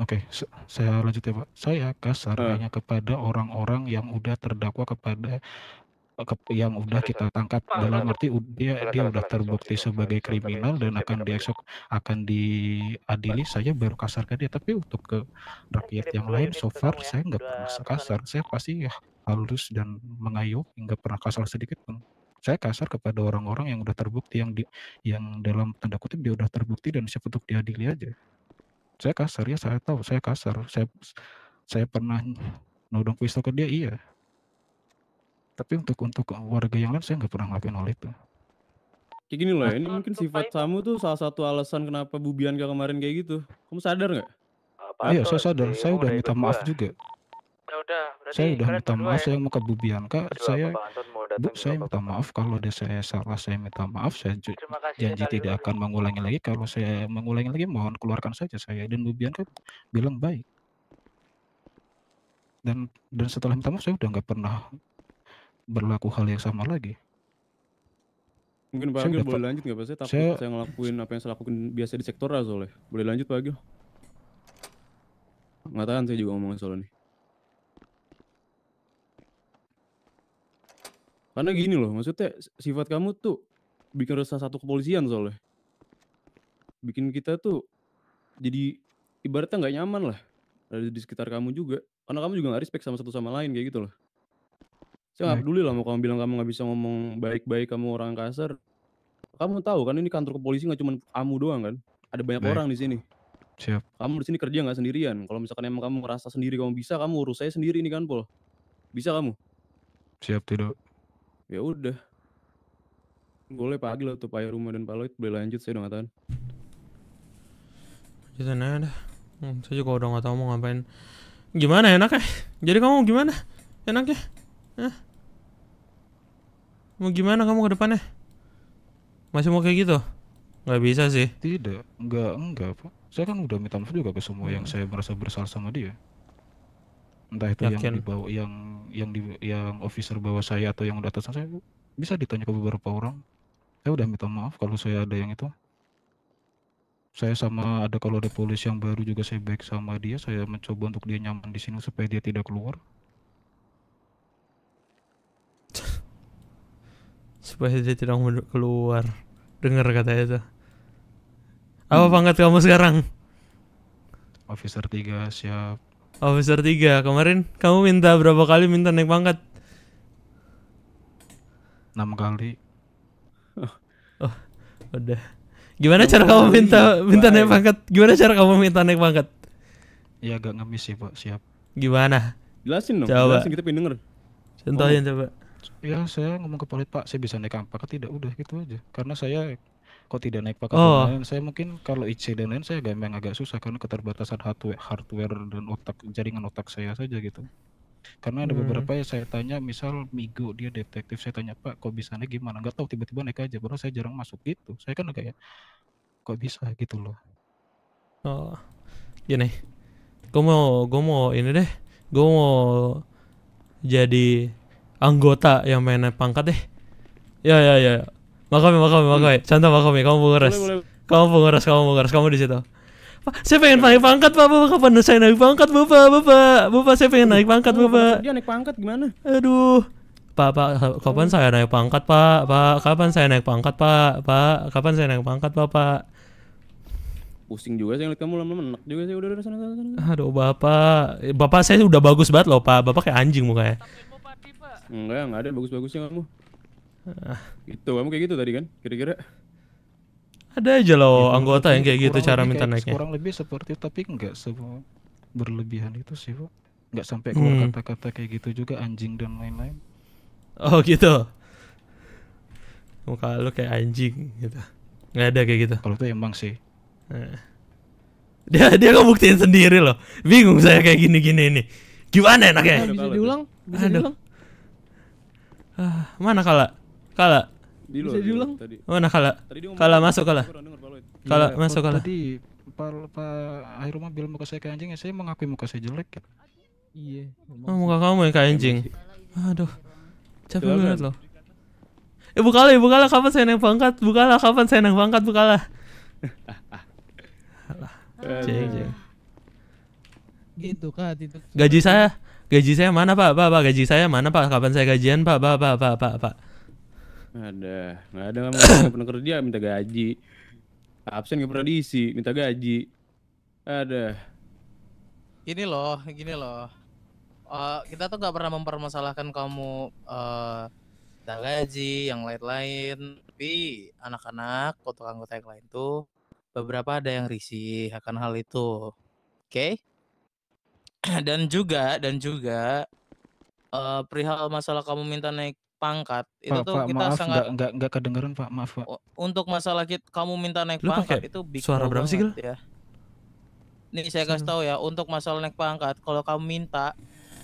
Oke, okay, saya lanjut ya Pak. Saya kasar uh. hanya kepada orang-orang yang udah terdakwa kepada yang udah kita tangkap dalam arti dia dia udah terbukti sebagai kriminal dan akan diesok akan diadili saya baru kasar ke dia tapi untuk ke rakyat yang lain so far ya, saya nggak pernah kasar saya pasti ya halus dan mengayuh nggak pernah kasar sedikit pun saya kasar kepada orang-orang yang udah terbukti yang di yang dalam tanda kutip dia udah terbukti dan siap untuk diadili aja saya kasar ya saya tahu saya kasar saya saya pernah nodong pistol ke dia iya tapi untuk untuk warga yang lain saya nggak pernah ngelakuin hal itu kayak gini loh ya, ini mungkin sifat kamu tuh salah satu alasan kenapa Bubian gak kemarin kayak gitu kamu sadar nggak iya saya sadar ya saya udah minta maaf juga udah, saya udah minta maaf saya mau ke Bubianka saya Bu, saya minta maaf kalau ada saya salah saya minta maaf saya ju- ya, janji tidak akan mengulangi lagi kalau saya mengulangi lagi mohon keluarkan saja saya dan Bubianka bilang baik dan dan setelah minta maaf saya udah nggak pernah berlaku hal yang sama lagi. Mungkin Pak Agil boleh lanjut nggak Pak? Saya takut saya... saya ngelakuin apa yang saya lakuin biasa di sektor lah soalnya. Boleh lanjut Pak Agil? Nggak tahan saya juga ngomongin soal ini. Karena gini loh, maksudnya sifat kamu tuh bikin rasa satu kepolisian soalnya. Bikin kita tuh jadi ibaratnya nggak nyaman lah. Ada di sekitar kamu juga. Karena kamu juga nggak respect sama satu sama lain kayak gitu loh. Saya nggak hmm. peduli lah mau kamu bilang kamu nggak bisa ngomong baik-baik, kamu orang kasar. Kamu tahu kan ini kantor kepolisian nggak cuma kamu doang kan? Ada banyak Baik. orang di sini. Siap. Kamu di sini kerja nggak sendirian. Kalau misalkan emang kamu merasa sendiri kamu bisa, kamu urus saya sendiri ini kan, Pol. Bisa kamu? Siap tidak? Ya udah. Boleh pagi lah tuh payah rumah dan paloit boleh lanjut saya udah nggak tahan. Lanjutin dah. Hmm, saya juga udah nggak tahu mau ngapain. Gimana enak ya? Jadi kamu gimana? Enaknya? Eh? Mau gimana kamu ke depannya? Masih mau kayak gitu? Gak bisa sih. Tidak, enggak, enggak, Pak. Saya kan udah minta maaf juga ke semua hmm. yang saya merasa bersalah sama dia. Entah itu Yakin. yang dibawa yang yang di yang officer bawa saya atau yang udah atasan saya bisa ditanya ke beberapa orang. Saya udah minta maaf kalau saya ada yang itu. Saya sama ada kalau ada polisi yang baru juga saya baik sama dia, saya mencoba untuk dia nyaman di sini supaya dia tidak keluar. supaya dia tidak mau keluar dengar katanya itu apa hmm. pangkat kamu sekarang officer 3 siap officer 3 kemarin kamu minta berapa kali minta naik pangkat 6 kali (laughs) oh, udah gimana cara kamu minta minta naik pangkat gimana cara kamu minta naik pangkat Iya agak ngemis sih pak siap gimana jelasin dong coba. jelasin kita pindenger contohnya oh. coba ya saya ngomong ke polit pak saya bisa naik apa tidak udah gitu aja karena saya kok tidak naik paket oh. lain saya mungkin kalau IC dan lain saya memang agak susah karena keterbatasan hardware hardware dan otak jaringan otak saya saja gitu karena ada hmm. beberapa hmm. yang saya tanya misal Migo dia detektif saya tanya Pak kok bisa naik gimana nggak tahu tiba-tiba naik aja baru saya jarang masuk gitu saya kan kayak ya, kok bisa gitu loh oh ya nih gue mau gue mau ini deh gue mau jadi anggota yang naik pangkat deh. Ya ya ya. Makami makami makami. Hmm. Contoh makami kamu mau Boleh, kamu Kamu pengurus, kamu pengurus, kamu di situ. saya pengen naik pangkat bapak. bapak kapan saya naik pangkat bapak, bapak, bapak saya pengen naik pangkat bapak. Dia naik pangkat gimana? Aduh, pak, pak, kapan hmm. saya naik pangkat pak, pak, kapan saya naik pangkat pak, pak, kapan saya naik pangkat bapak. Pusing juga saya ngeliat kamu lama-lama enak juga sih udah udah sana sana. Aduh bapak, bapak saya udah bagus banget loh pak, bapak kayak anjing mukanya. Enggak, enggak ada bagus-bagusnya kamu. Ah. Itu kamu kayak gitu tadi kan, kira-kira. Ada aja loh ya, anggota yang kayak gitu cara minta kayak, naiknya. Kurang lebih seperti tapi enggak semua berlebihan itu sih, Pak. Enggak sampai keluar hmm. kata-kata kayak gitu juga anjing dan lain-lain. Oh, gitu. Muka oh, lu kayak anjing gitu. Enggak ada kayak gitu. Kalau itu emang sih. Eh. Dia dia ngebuktiin sendiri loh. Bingung saya kayak gini-gini ini. Gimana enaknya? Bisa diulang? Bisa diulang? Ah, mana kala? Kala. Bisa diulang? Mana kala? Kala masuk kala. Kala iya, masuk kala. Tadi Pak air rumah bilang muka saya kayak anjing ya saya mengakui muka saya jelek ya. Iya. Oh, muka kamu yang kayak iya, anjing. Aduh. Capek banget kan? loh. Eh bukalah, ibu kalah kapan saya naik pangkat? Bukalah kapan saya naik pangkat? Bukalah. (laughs) Cek, Ceng, Gitu kak itu. Gaji saya gaji saya mana pak pak pak gaji saya mana pak kapan saya gajian pak pak pak pak pak pak ada nggak ada nggak pernah kerja minta gaji absen nggak pernah diisi minta gaji ada Gini loh gini loh uh, kita tuh nggak pernah mempermasalahkan kamu uh, gaji yang lain-lain tapi anak-anak atau anggota yang lain tuh beberapa ada yang risih akan hal itu oke okay? (clears throat) dan juga dan juga uh, perihal masalah kamu minta naik pangkat itu tuh pak, kita maaf, sangat nggak nggak kedengeran pak maaf pak untuk masalah kita, kamu minta naik Lu pangkat itu big suara berapa sih ya nih saya kasih tahu ya untuk masalah naik pangkat kalau kamu minta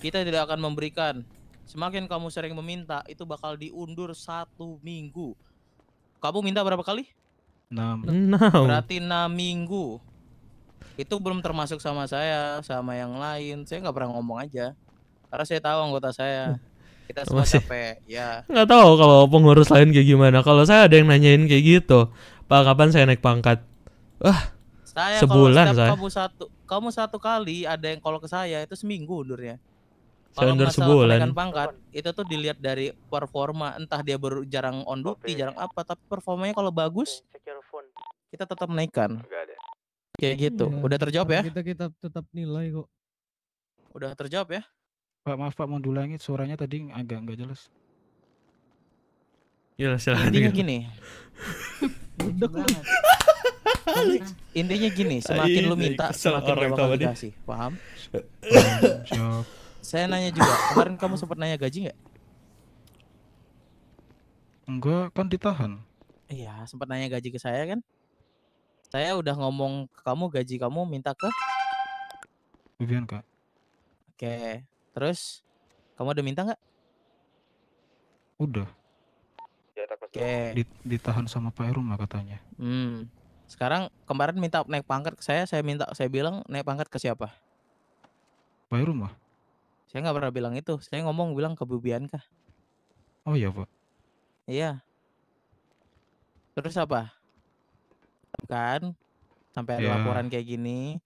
kita tidak akan memberikan semakin kamu sering meminta itu bakal diundur satu minggu kamu minta berapa kali enam berarti enam minggu itu belum termasuk sama saya sama yang lain saya nggak pernah ngomong aja karena saya tahu anggota saya kita semua Masih. capek ya nggak tahu kalau pengurus lain kayak gimana kalau saya ada yang nanyain kayak gitu pak kapan saya naik pangkat wah saya sebulan saya kamu satu kamu satu kali ada yang kalau ke saya itu seminggu undurnya kalau masalah sebulan. kenaikan pangkat itu tuh dilihat dari performa entah dia baru jarang on duty okay. jarang apa tapi performanya kalau bagus kita tetap naikkan Kayak gitu. Ya, Udah terjawab ya? Kita kita tetap nilai kok. Udah terjawab ya? Pak maaf Pak mau dulangi suaranya tadi agak nggak jelas. Ya salah Intinya gini. (laughs) Intinya gini, semakin lu iya, minta semakin orang bakal dikasih. Paham? Paham Saya nanya juga, kemarin kamu sempat nanya gaji nggak? Enggak, kan ditahan. Iya, sempat nanya gaji ke saya kan? Saya udah ngomong ke kamu gaji kamu minta ke Vivian kak. Oke, terus kamu udah minta nggak? Udah. Oke. Ditahan sama Pak Erum lah katanya. Hmm. Sekarang kemarin minta naik pangkat ke saya, saya minta saya bilang naik pangkat ke siapa? Pak Erum lah. Saya nggak pernah bilang itu. Saya ngomong bilang ke Bu Bianca. Oh iya pak. Iya. Terus apa? kan sampai ada yeah. laporan kayak gini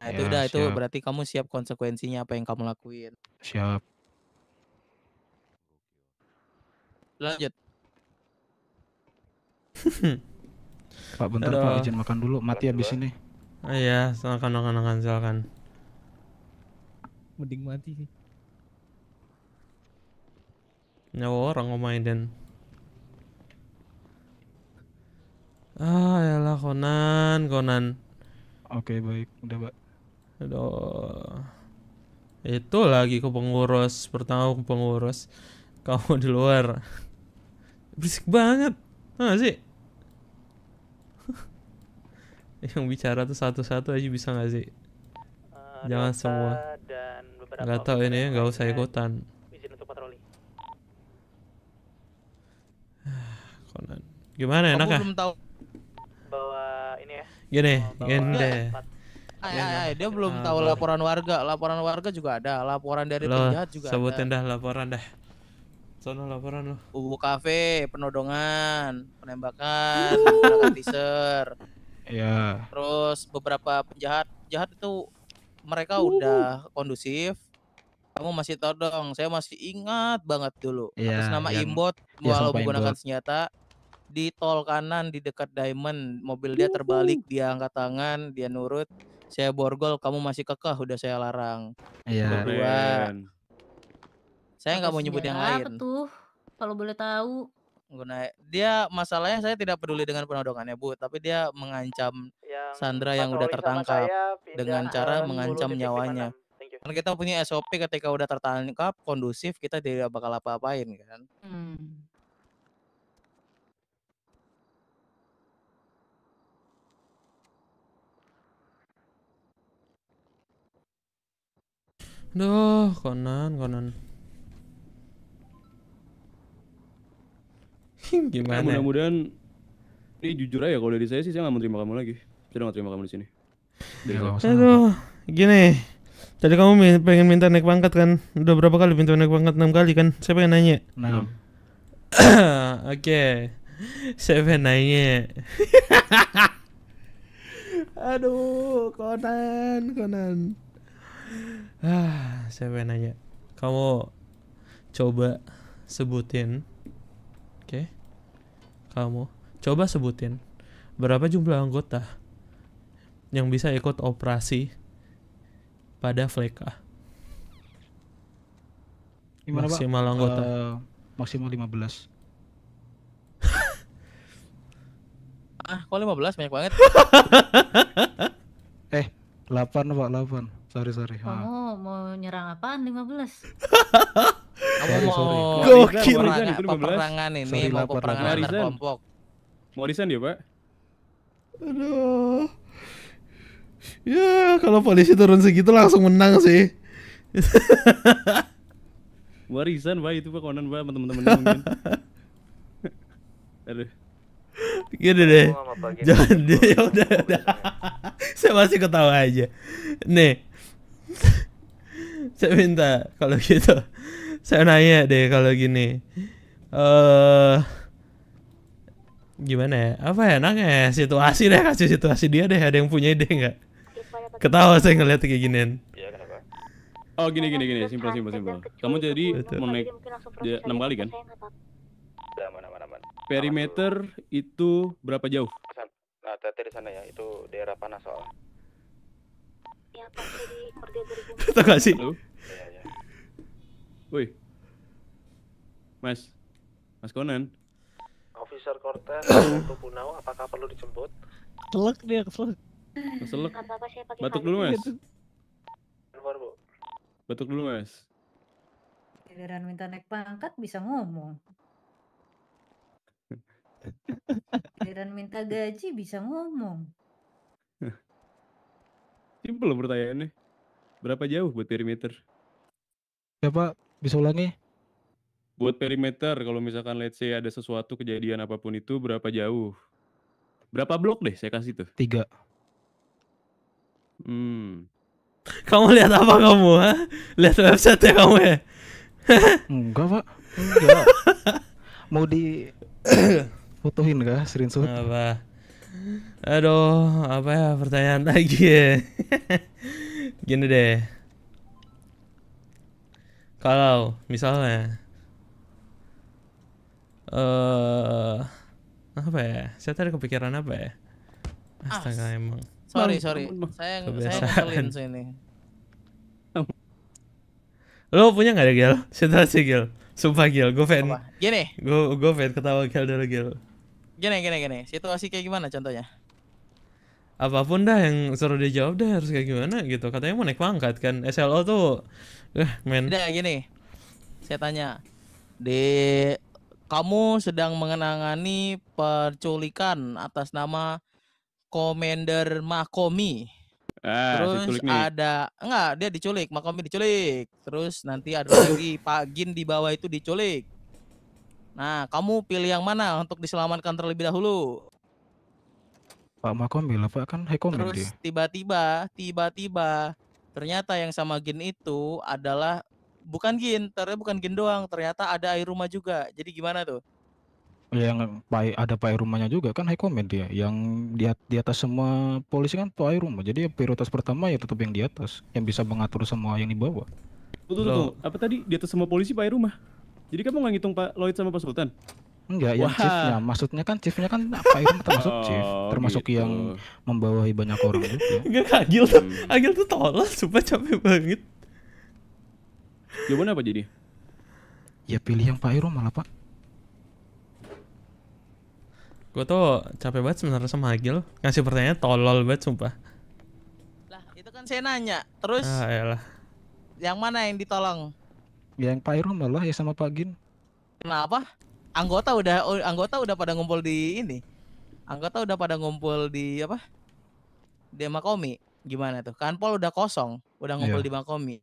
nah yeah, itu iya, udah itu berarti kamu siap konsekuensinya apa yang kamu lakuin siap lanjut (laughs) pak bentar Aduh. pak izin makan dulu mati habis ini oh iya silakan makan makan silakan mending mati sih nyawa orang ngomain dan Ah, ya lah Conan, Conan. Oke, okay, baik. Udah, Pak. Aduh. Itu lagi ke pengurus, pertama ke pengurus. (laughs) Kamu di luar. Berisik banget. Nah, sih. (laughs) Yang bicara tuh satu-satu aja bisa gak sih? Uh, Jangan semua. Dan gak tau ini, gak usah ikutan. Izin untuk patroli. (sighs) Gimana enak Aku belum tahu Gini, oh, gini deh. Iya, iya, dia belum nah, tahu laporan warga. Laporan warga juga ada, laporan dari Loh, penjahat juga sebutin ada. dah laporan dah. Sono laporan lo. ubu kafe, penodongan, penembakan, menggunakan uhuh. teaser. Ya. Terus beberapa penjahat, jahat itu mereka uh. udah kondusif. Kamu masih todong, saya masih ingat banget dulu. Ya, atas nama ya. Imbot, ya, walau menggunakan senjata di tol kanan di dekat Diamond mobil dia terbalik uhuh. dia angkat tangan dia nurut saya borgol kamu masih kekeh udah saya larang iya berdua saya nggak mau nyebut yang lain tuh kalau boleh tahu guna dia masalahnya saya tidak peduli dengan penodongannya bu tapi dia mengancam yang Sandra yang udah tertangkap dengan cara mengancam nyawanya karena kita punya SOP ketika udah tertangkap kondusif kita tidak bakal apa-apain kan hmm. Duh, konan, konan. (laughs) Gimana? Ya, mudah-mudahan ini jujur aja kalau dari saya sih saya nggak terima kamu lagi. Saya nggak terima kamu di sini. Iya, Aduh, gini. Tadi kamu pengen minta naik pangkat kan? Udah berapa kali minta naik pangkat? 6 kali kan? Saya pengen nanya. 6. (coughs) Oke. Saya pengen nanya. (laughs) Aduh, konan konan ah, saya pengen nanya. Kamu coba sebutin. Oke. Okay. Kamu coba sebutin berapa jumlah anggota yang bisa ikut operasi pada Fleka. Gimana, maksimal Pak? anggota. Uh, maksimal 15. (laughs) ah, kok 15 banyak banget. (laughs) eh, 8 Pak, 8. Sorry, sorry. Kamu ah. mau nyerang apaan 15? (laughs) Kamu mau gokil peperangan ini, sorry, mau peperangan antar kelompok. Mau resign dia, Pak? Aduh. Ya, kalau polisi turun segitu langsung menang sih. gua (laughs) resign, Pak, itu Pak konon Pak, teman-teman mungkin. (laughs) Aduh. Gini deh. Jangan deh, ya udah. Saya masih ketawa aja. Nih, saya minta kalau gitu (laughs) saya nanya deh kalau gini eh, gimana ya apa ya enaknya situasi deh kasih situasi dia deh ada yang punya ide nggak ketawa saya ngeliat kayak ginian iya, oh gini gini gini simpel simpel simpel kamu jadi mau naik enam kali kan perimeter itu berapa jauh nah tadi di sana ya itu daerah panas soal ya pasti di kordel 2000 Halo? Woi. Mas. Mas Conan. Officer Cortez, Punau, (coughs) apakah perlu dijemput? Telak dia, keselak. Keselak. Batuk dulu, Mas. Keluar, Bu. Batuk dulu, Mas. Giliran minta naik pangkat bisa ngomong. (laughs) Giliran minta gaji bisa ngomong. Simpel loh pertanyaannya. Berapa jauh buat perimeter? Siapa ya, bisa ulangi? Buat perimeter, kalau misalkan let's say ada sesuatu kejadian apapun itu, berapa jauh? Berapa blok deh saya kasih tuh? Tiga. Hmm. Kamu lihat apa kamu? Ha? Lihat website ya kamu ya? Enggak pak. Enggak. Mau di fotoin kah screenshot? Apa? Aduh, apa ya pertanyaan lagi ya? Gini deh kalau misalnya eh uh, apa ya saya tadi kepikiran apa ya astaga ah, emang sorry sorry saya Kebiasaan. saya ngeselin sini lo punya nggak ada gil si gil sumpah gil gue fan gini gue gue fan ketawa gil dari gil gini gini gini situasi kayak gimana contohnya apapun dah yang suruh dijawab dah harus kayak gimana gitu katanya mau naik pangkat kan SLO tuh Eh, men. Tidak gini. Saya tanya. Di kamu sedang mengenangani perculikan atas nama Commander Makomi. Ah, Terus ada enggak dia diculik, Makomi diculik. Terus nanti ada lagi (coughs) Pak Gin di bawah itu diculik. Nah, kamu pilih yang mana untuk diselamatkan terlebih dahulu? Pak Makomi lah Pak kan Hekomi Terus tiba-tiba, tiba-tiba Ternyata yang sama Gin itu adalah bukan Gin, ternyata bukan Gin doang, ternyata ada air rumah juga. Jadi gimana tuh? Oh, yang ada Pak rumahnya juga kan high comment dia. Yang di, di atas semua polisi kan tuh air rumah. Jadi prioritas pertama ya tetap yang di atas, yang bisa mengatur semua yang di bawah. Betul tuh. Apa tadi di atas semua polisi Pak rumah? Jadi kamu nggak ngitung Pak Lloyd sama Pak Sultan? Enggak, yang chiefnya. Maksudnya kan chiefnya kan apa itu ya? termasuk oh, chief, termasuk gitu. yang membawahi banyak orang juga. (laughs) Enggak, Agil tuh, hmm. Agil tuh tolol, sumpah capek banget. Jawaban apa jadi? Ya pilih yang Pak Iro malah Pak. Gue tuh capek banget sebenarnya sama Agil ngasih pertanyaan tolol banget sumpah. Lah itu kan saya nanya terus. Ah iyalah. Yang mana yang ditolong? Yang Pak Iro malah ya sama Pak Gin. Kenapa? anggota udah oh, anggota udah pada ngumpul di ini anggota udah pada ngumpul di apa di Makomi gimana tuh kanpol udah kosong udah ngumpul yeah. di Makomi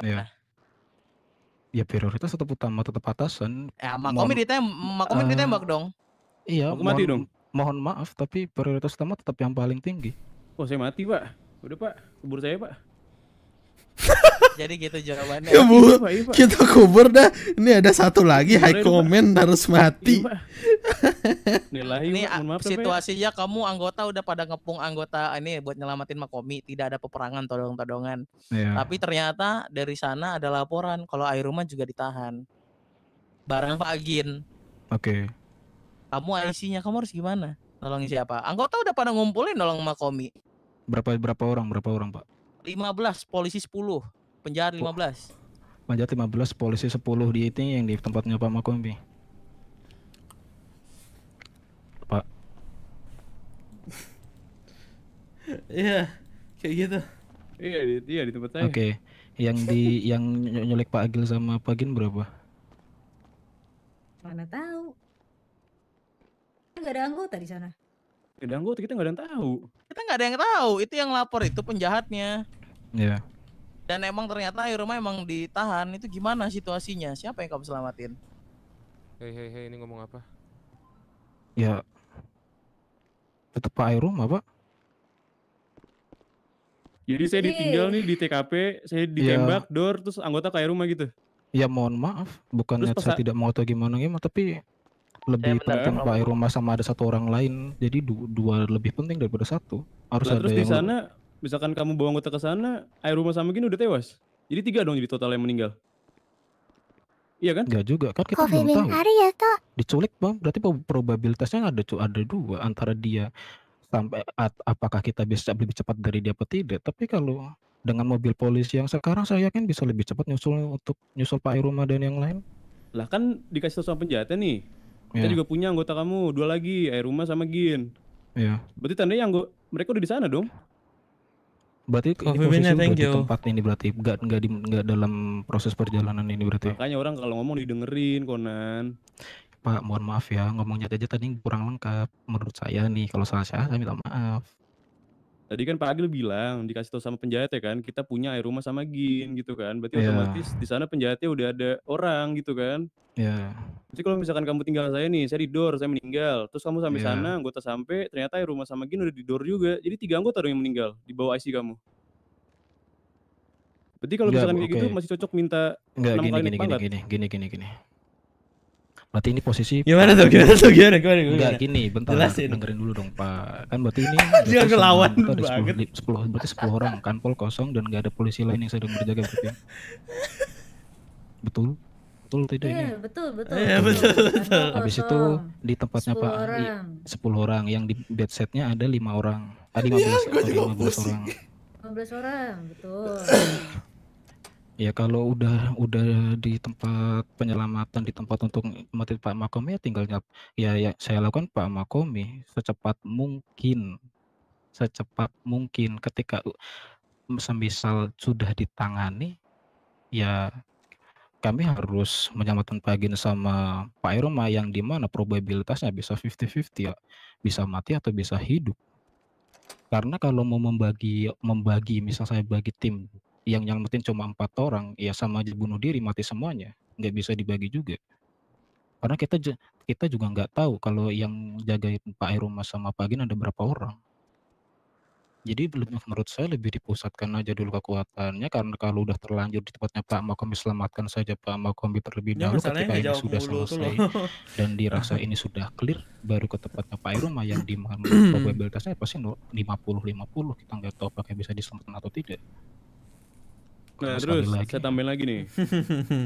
Iya. Yeah. Ya prioritas tetap utama tetap atasan. Ya Makomi ditembak, Makomi uh, ditembak dong. Iya, Makomi mati dong. Mohon maaf tapi prioritas utama tetap yang paling tinggi. Oh saya mati pak, udah pak, kubur saya pak. (laughs) Jadi gitu jawabannya. Ya, bu, Iba, Iba. kita kubur dah. Ini ada satu lagi Iba, high comment harus mati. Iya, Nilai ini ya, ya. situasinya kamu anggota udah pada ngepung anggota ini buat nyelamatin Makomi, tidak ada peperangan todong-todongan. Iya. Tapi ternyata dari sana ada laporan kalau air rumah juga ditahan. Barang Pak Agin. Oke. Okay. Kamu isinya kamu harus gimana? isi siapa? Anggota udah pada ngumpulin tolong Makomi. Berapa berapa orang? Berapa orang, Pak? 15, polisi 10. Penjahat 15. Penjahat 15, polisi 10 di itu yang di tempatnya Pak Makombi. Pak. Iya, kayak gitu. Iya, di, iya di tempat saya. Oke. Okay. Yang di yang nyolek Pak Agil sama Pak Gin berapa? Mana tahu. Enggak ada anggota di sana. Gak ada anggota, kita nggak ada yang tahu. Kita nggak ada yang tahu. Itu yang lapor itu penjahatnya. Iya. Yeah dan emang ternyata air rumah emang ditahan itu gimana situasinya siapa yang kamu selamatin hei hei hei ini ngomong apa ya tetap Pak rumah pak jadi saya ditinggal iya. nih di TKP saya iya. ditembak ya. door terus anggota kayak rumah gitu ya mohon maaf bukan saya tidak mau atau gimana gimana tapi lebih saya penting Pak rumah sama ada satu orang lain jadi dua, dua lebih penting daripada satu harus nah, ada terus yang di sana misalkan kamu bawa anggota ke sana, air rumah sama gini udah tewas. Jadi tiga dong jadi total yang meninggal. Iya kan? Enggak juga kan kita belum tahu. Ya, Diculik bang, berarti probabilitasnya ada ada dua antara dia sampai at, apakah kita bisa lebih cepat dari dia atau tidak. Tapi kalau dengan mobil polisi yang sekarang saya yakin bisa lebih cepat nyusul untuk nyusul Pak Iruma dan yang lain. Lah kan dikasih tahu sama penjahatnya nih. Kita yeah. juga punya anggota kamu dua lagi, Air Rumah sama Gin. Iya. Yeah. Berarti tandanya yang mereka udah di sana dong berarti ini posisi thank you. tempat ini berarti nggak nggak di nggak dalam proses perjalanan ini berarti ya? makanya orang kalau ngomong didengerin konan Pak mohon maaf ya ngomongnya aja tadi kurang lengkap menurut saya nih kalau salah saya saya minta maaf Tadi kan Pak Agil bilang dikasih tahu sama penjahat ya kan, kita punya air rumah sama gin gitu kan. Berarti yeah. otomatis di sana penjahatnya udah ada orang gitu kan. Iya. Yeah. Jadi kalau misalkan kamu tinggal saya nih, saya di door, saya meninggal. Terus kamu sampai yeah. sana, anggota sampai, ternyata air rumah sama gin udah di door juga. Jadi tiga anggota dong yang meninggal di bawah IC kamu. Berarti kalau misalkan kayak gitu masih cocok minta enam gini, gini, gini, gini, gini, gini, gini, gini berarti ini posisi gimana tuh gimana tuh gimana gimana gimana Enggak, gini bentar Jelasin. dengerin dulu dong pak kan berarti ini (laughs) dia ngelawan banget sepuluh berarti sepuluh orang kan pol kosong dan gak ada polisi lain yang sedang berjaga berarti ya? (laughs) betul betul tidak ini eh, betul iya, betul, betul, betul, betul. habis itu di tempatnya pak Ari 10 orang yang di bed setnya ada lima orang tadi ah, iya, 15 belas yeah, 15 orang 15 orang betul (coughs) Ya kalau udah udah di tempat penyelamatan, di tempat untuk mati Pak Makomi ya tinggal ya ya saya lakukan Pak Makomi secepat mungkin. Secepat mungkin ketika semisal sudah ditangani ya kami harus menyelamatkan Pak Gin sama Pak Irma yang di mana probabilitasnya bisa 50-50 ya bisa mati atau bisa hidup karena kalau mau membagi membagi misal saya bagi tim yang nyelamatin cuma empat orang ya sama aja bunuh diri mati semuanya nggak bisa dibagi juga karena kita kita juga nggak tahu kalau yang jagain Pak rumah sama Pak Gin ada berapa orang jadi belum menurut saya lebih dipusatkan aja dulu kekuatannya karena kalau udah terlanjur di tempatnya Pak Makom selamatkan saja Pak Makom terlebih dahulu ya, ketika ini sudah selesai (laughs) dan dirasa ini sudah clear baru ke tempatnya Pak rumah yang di (clears throat) probabilitasnya pasti 50-50 kita nggak tahu apakah bisa diselamatkan atau tidak Nah, terus like. saya tambahin lagi nih.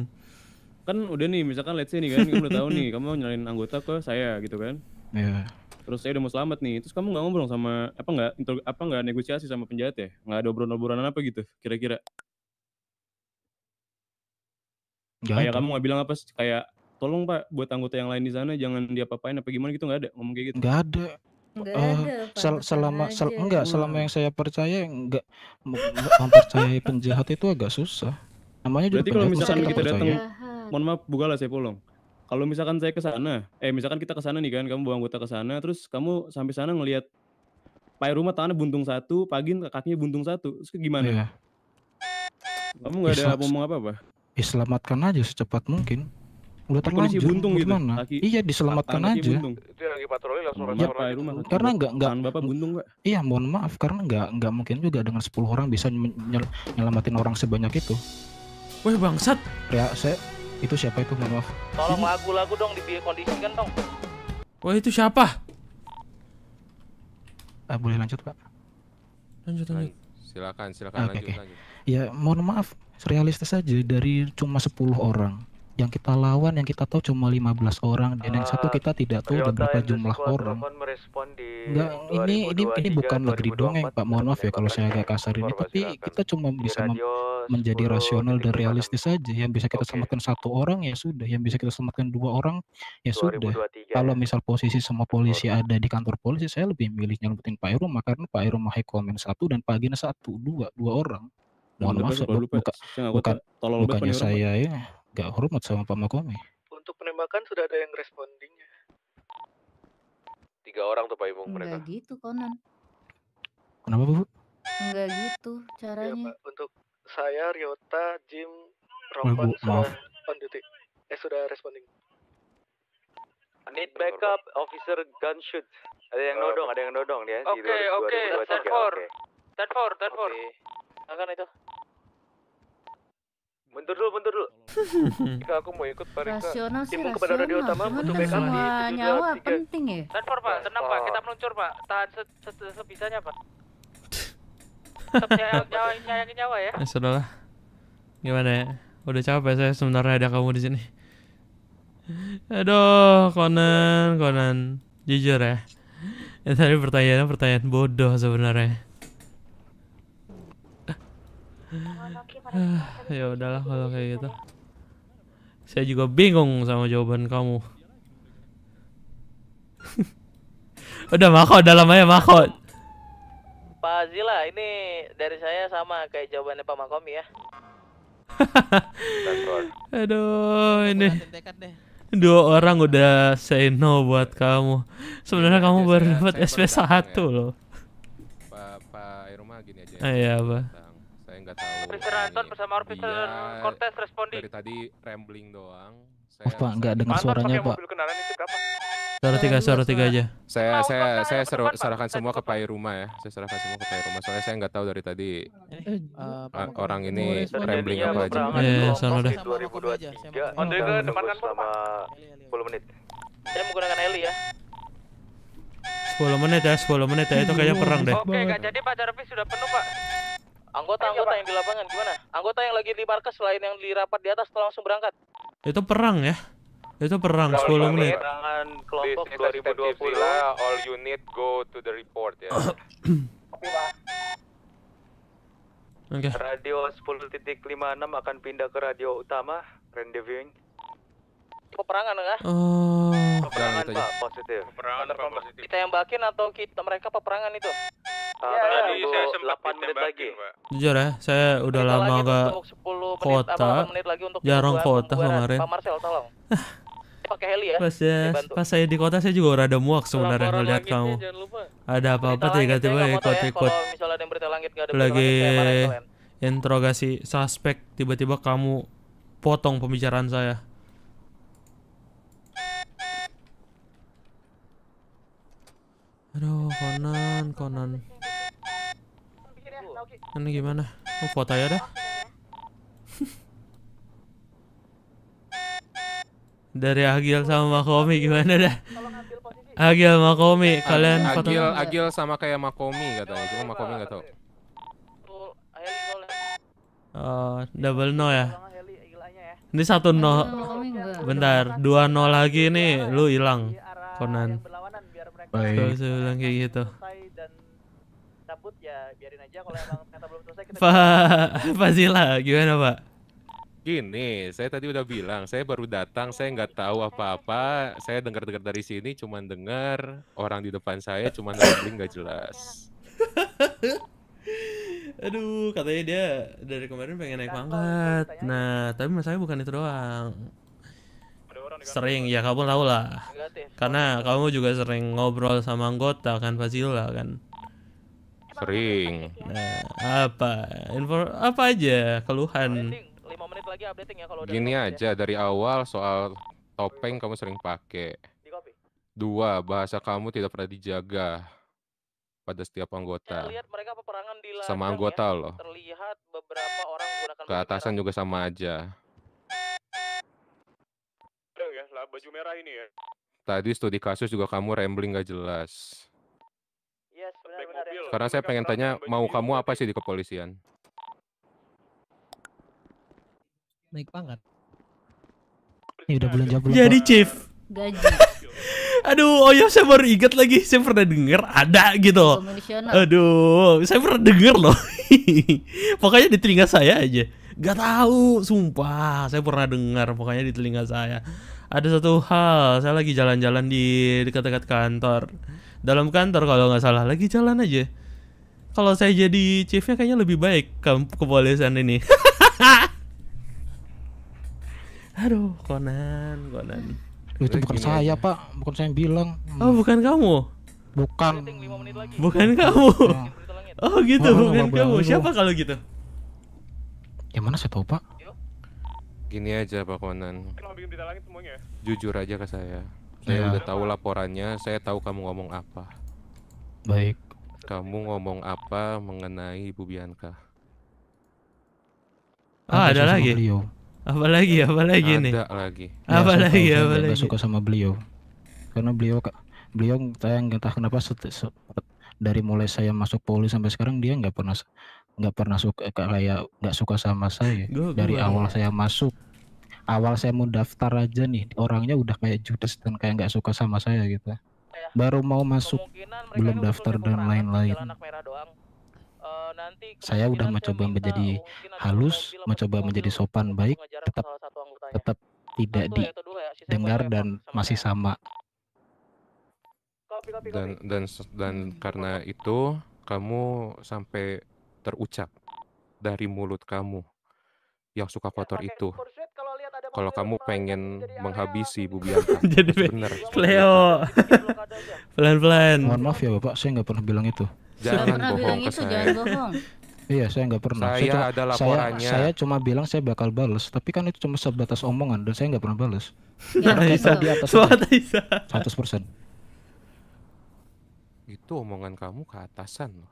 (laughs) kan udah nih misalkan let's say nih kan kamu udah tahu nih kamu nyalain anggota ke saya gitu kan. Iya. Yeah. Terus saya udah mau selamat nih. Terus kamu nggak ngobrol sama apa nggak apa nggak negosiasi sama penjahat ya? Nggak ada obrolan-obrolan apa gitu kira-kira? Kayak kamu nggak bilang apa sih kayak tolong pak buat anggota yang lain di sana jangan diapa-apain apa gimana gitu nggak ada ngomong kayak gitu nggak ada Enggak Eh, ada, sel selama sel enggak, selama yang saya percaya enggak mempercayai penjahat itu agak susah. Namanya juga Berarti kalau misalkan kita kita datang, mohon maaf bukalah saya polong. Kalau misalkan saya ke sana, eh misalkan kita ke sana nih kan, kamu bawa anggota ke sana, terus kamu sampai sana ngelihat pai rumah tangannya buntung satu, pagi kakinya buntung satu, terus gimana? Yeah. Kamu nggak ada ngomong apa-apa? Ya selamatkan aja secepat mungkin udah terlanjur polisi buntung gitu mana? Laki, iya diselamatkan laki aja buntung. dia lagi patroli langsung ya, rumah karena nggak nggak bapak buntung enggak? iya mohon maaf karena nggak nggak mungkin juga dengan 10 orang bisa nyelamatin orang sebanyak itu Wah bangsat ya saya itu siapa itu mohon maaf tolong lagu-lagu dong dikondisikan dong Wah itu siapa ah, boleh lanjut pak lanjut lanjut silakan silakan ah, okay, lanjut, okay. lanjut ya mohon maaf realistis saja dari cuma 10 orang yang kita lawan yang kita tahu cuma 15 orang dan uh, yang satu ah, kita tidak tahu ada berapa jumlah orang. Enggak, ini ini ini bukan negeri dongeng Pak. Mohon maaf ya kalau saya agak kasar ini, tapi kita cuma bisa menjadi rasional dan realistis saja. Yang bisa kita okay. satu orang ya sudah, yang bisa kita selamatkan dua orang ya sudah. Kalau misal posisi semua polisi ada di kantor polisi, saya lebih milih nyelamatin Pak Iruma karena Pak Iruma High komen satu dan Pak Gina satu, dua, dua orang. Mohon maaf, ya ya. bukan bukan bukannya saya ya Gak hormat sama Pak Makomi. Untuk penembakan sudah ada yang respondingnya. Tiga orang tuh Pak ibu mereka. Enggak gitu Konan. Kenapa Bu? Enggak gitu caranya. Ya, Pak. Untuk saya Ryota, Jim, Roman oh, sudah on duty. Eh sudah responding. I need backup officer gun shoot. Ada yang oh, nodong, ada yang nodong dia. Oke, oke, stand for. Stand for, stand for. Akan itu mundur dulu, mundur dulu. (laughs) Jika aku mau ikut Parika, rasional sih, kepada radio utama butuh backup di nyawa penting ya. Transfer Pak, iya, tenang Pak, kita meluncur Pak. Tahan sebisanya Pak. (laughs) Tetap nyawa, nyawa ya. Eh, Sudahlah, sudah lah. Gimana ya? Udah capek saya sebenarnya ada kamu di sini. Aduh, Conan, Conan. Jujur ya. ini tadi pertanyaannya pertanyaan bodoh sebenarnya. (sighs) ya udahlah kalau kayak gitu. Saya juga bingung sama jawaban kamu. (laughs) Udah Mako, dalam aja ya, Mako. Pak Zila, ini dari saya sama kayak jawabannya Pak Makom ya. (laughs) Aduh, ini dua orang udah say no buat kamu. Sebenarnya iya, kamu iya, baru iya, dapat SP1 ya. loh. Pak Pak Irma gini aja. Ya. Ah, iya, Pak nggak tahu. Anton bersama Officer iya, Cortez responding. Dari tadi rambling doang. Saya oh, Pak, nggak dengar suaranya, Pak. Mobil itu Suara tiga, suara tiga aja. Saya saya saya seru, serahkan semua ke Pak Rumah ya. Saya serahkan semua ke Pak Rumah. Soalnya saya nggak tahu dari tadi uh, orang ini rambling apa aja. Iya, sama deh. 2023. On ke depan kan Pak? 10 menit. Saya menggunakan Eli ya. 10 menit ya, 10 menit ya. Itu kayaknya perang deh. Oke, nggak jadi Pak Jarvis sudah penuh, Pak. Anggota-anggota eh, iya, yang di lapangan gimana? Anggota yang lagi di markas selain yang di rapat di atas langsung berangkat. Itu perang ya? Itu perang 10 menit. Perangan kelompok 2020. all unit go to the report ya. (coughs) Oke, Okay. Radio 10.56 akan pindah ke radio utama, rendezvous. Peperangan enggak? Oh. Peperangan, Pak, positif. Peperangan, Pak, positif. Kita yang bakin atau kita mereka peperangan itu? Uh, ya, tadi ya, saya sempat menit lagi. Pak. Ya, Jujur ya, saya udah lama gak kota. Menit lagi untuk jarang kota kemarin. Pak Marcel tolong. (laughs) Pakai heli ya. Pas, ya, pas saya di kota saya juga rada muak sebenarnya ngelihat kamu. Ada apa-apa tiba-tiba ikut-ikut. Ya, lagi interogasi suspek tiba-tiba kamu potong pembicaraan saya. Aduh, Conan, Conan. Ini gimana? Oh, foto ya dah. Dari Agil sama Makomi gimana dah? Agil Makomi, kalian Agil, foto Agil, sama kayak Makomi tau, cuma Makomi nggak tahu. Uh, double no ya? ya? Ini satu no. Bentar, dua no lagi nih, lu hilang. Konan. Baik. Kalau bilang kayak gitu aja ya, biarin aja kalau emang ternyata belum selesai kita Pak (laughs) Fazila gimana Pak Gini, saya tadi udah bilang, saya baru datang, saya nggak tahu apa-apa. Saya dengar-dengar dari sini, cuma dengar orang di depan saya, cuman rambling nggak jelas. (laughs) Aduh, katanya dia dari kemarin pengen naik pangkat. Nah, tapi masalahnya bukan itu doang. Sering, ya kamu tahu lah. Karena kamu juga sering ngobrol sama anggota kan, Fazila kan. Sering. Nah, apa? Info apa aja keluhan? Ya Gini ya. aja dari awal soal topeng kamu sering pakai. Dua, bahasa kamu tidak pernah dijaga pada setiap anggota. sama anggota ya, loh. ke atasan juga sama aja. Tadi studi kasus juga kamu rambling gak jelas. Sekarang saya pengen tanya, mau kamu apa sih di kepolisian? Naik pangkat. Ini udah bulan jawab Jadi ya, chief. Gaji. (laughs) Aduh, oh ya saya baru ingat lagi, saya pernah dengar ada gitu. Aduh, saya pernah dengar loh. (laughs) pokoknya di telinga saya aja. Gak tahu, sumpah, saya pernah dengar pokoknya di telinga saya. Ada satu hal, saya lagi jalan-jalan di dekat-dekat kantor. Dalam kantor kalau nggak salah, lagi jalan aja kalau saya jadi chiefnya kayaknya lebih baik ke kepolisian ini. (laughs) Aduh, Conan, Conan. Itu bukan saya, aja. Pak. Bukan saya yang bilang. Oh, bukan kamu. Bukan. Bukan kamu. Oh, gitu, oh, bukan kamu. Siapa kalau gitu? Ya mana saya tahu, Pak? Gini aja, Pak Conan. Jujur aja ke saya. Saya ya. udah tahu laporannya, saya tahu kamu ngomong apa. Baik. Kamu ngomong apa mengenai Ibu Bianca? Ah, ada, ada lagi. Beliau. Apa lagi? Apa lagi ada nih? Ada lagi. Ya, apa iya, lagi? Apa lagi? suka sama beliau. Karena beliau beliau saya nggak tahu kenapa dari mulai saya masuk polis sampai sekarang dia nggak pernah nggak pernah suka kayak nggak suka sama saya. Gua, dari gua. awal saya masuk awal saya mau daftar aja nih orangnya udah kayak judes dan kayak nggak suka sama saya gitu ya. baru mau masuk belum daftar dan lain-lain uh, saya udah mencoba menjadi halus mencoba menjadi sopan baik tetap tetap tidak ya, ya, didengar ya, dan masih sama dan dan dan karena itu kamu sampai terucap dari mulut kamu yang suka kotor itu kalau kamu pengen menghabisi Bu Bianca. (laughs) Jadi benar. Cleo. (laughs) Pelan-pelan. Mohon maaf ya Bapak, saya nggak pernah bilang itu. Jangan bohong ke itu, saya. Jangan bohong. (laughs) Iya, saya nggak pernah. Saya, saya cuma, ada laporannya. Saya, saya cuma bilang saya bakal balas, tapi kan itu cuma sebatas omongan dan saya nggak pernah balas. Ya, di atas 100 persen. Itu omongan kamu ke atasan loh.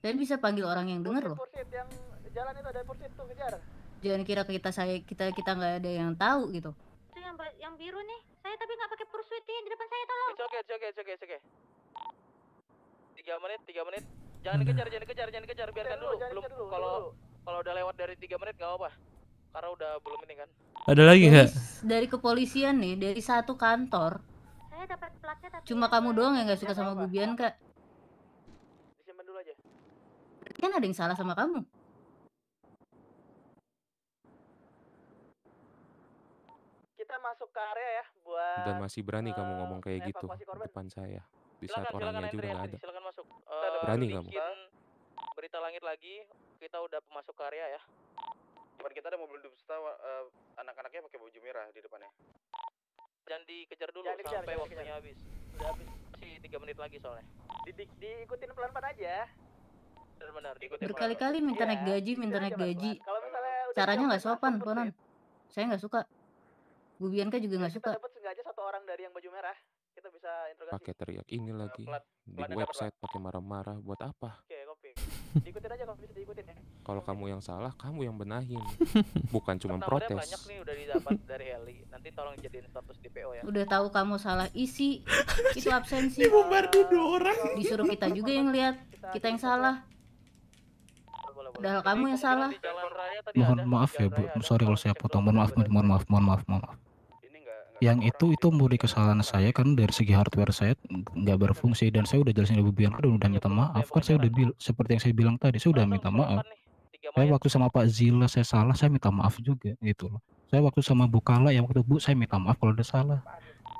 Dan bisa panggil orang yang dengar loh. yang jalan itu ada pursit tuh kejar jangan kira kita saya kita kita nggak ada yang tahu gitu itu yang yang biru nih saya tapi nggak pakai pursuit ini di depan saya tolong oke oke oke oke oke tiga menit tiga menit jangan dikejar jangan dikejar jangan dikejar biarkan dulu, dulu. belum kalau kalau udah lewat dari tiga menit nggak apa karena udah belum ini kan ada lagi nggak dari, dari kepolisian nih dari satu kantor saya dapat platnya tapi cuma kamu doang yang nggak suka sama Gubian kak disimpan dulu aja kan ada yang salah sama kamu masuk ke area ya buat Dan masih berani uh, kamu ngomong kayak eh, gitu korban. depan saya. Di silakan, orangnya orangnya juga nggak ada. Silakan masuk. Uh, berani kamu. Berita langit lagi, kita udah masuk ke area ya. Depan kita ada mobil dusta uh, eh, anak-anaknya pakai baju merah di depannya. Jangan dikejar dulu Jangan dikejar, sampai waktunya dikejar. habis. Udah habis sih tiga menit lagi soalnya. Di, di, diikutin pelan-pelan aja. Iya. Berkali-kali minta iya. naik gaji, minta iya, naik gaji. caranya nggak sopan, Ponan. Saya nggak suka. Bu Bianca juga nggak suka. Kita dapat sengaja satu orang dari yang baju merah. Kita bisa interogasi. Pakai teriak ini lagi. Plat, di website pakai marah-marah buat apa? Oke, kopi. Diikutin aja kalau bisa diikutin ya. Kalau kamu yang salah, kamu yang benahin. (laughs) Bukan cuma protes. banyak nih udah didapat dari Heli. Nanti tolong jadiin status DPO ya. Udah tahu kamu salah isi, (laughs) itu absensi. Dibombardir dua orang. Disuruh kita juga yang lihat, kita yang salah. Padahal kamu yang salah. Mohon maaf ya Bu, sorry kalau saya potong. Mohon maaf, mohon maaf, mohon maaf, mohon maaf yang itu itu murni kesalahan saya kan dari segi hardware saya nggak berfungsi dan saya udah jelasin ibu Bianca dan udah minta maaf kan saya udah bil seperti yang saya bilang tadi saya udah minta maaf saya waktu sama Pak Zila saya salah saya minta maaf juga gitu loh saya waktu sama Bu yang waktu Bu saya minta maaf kalau ada salah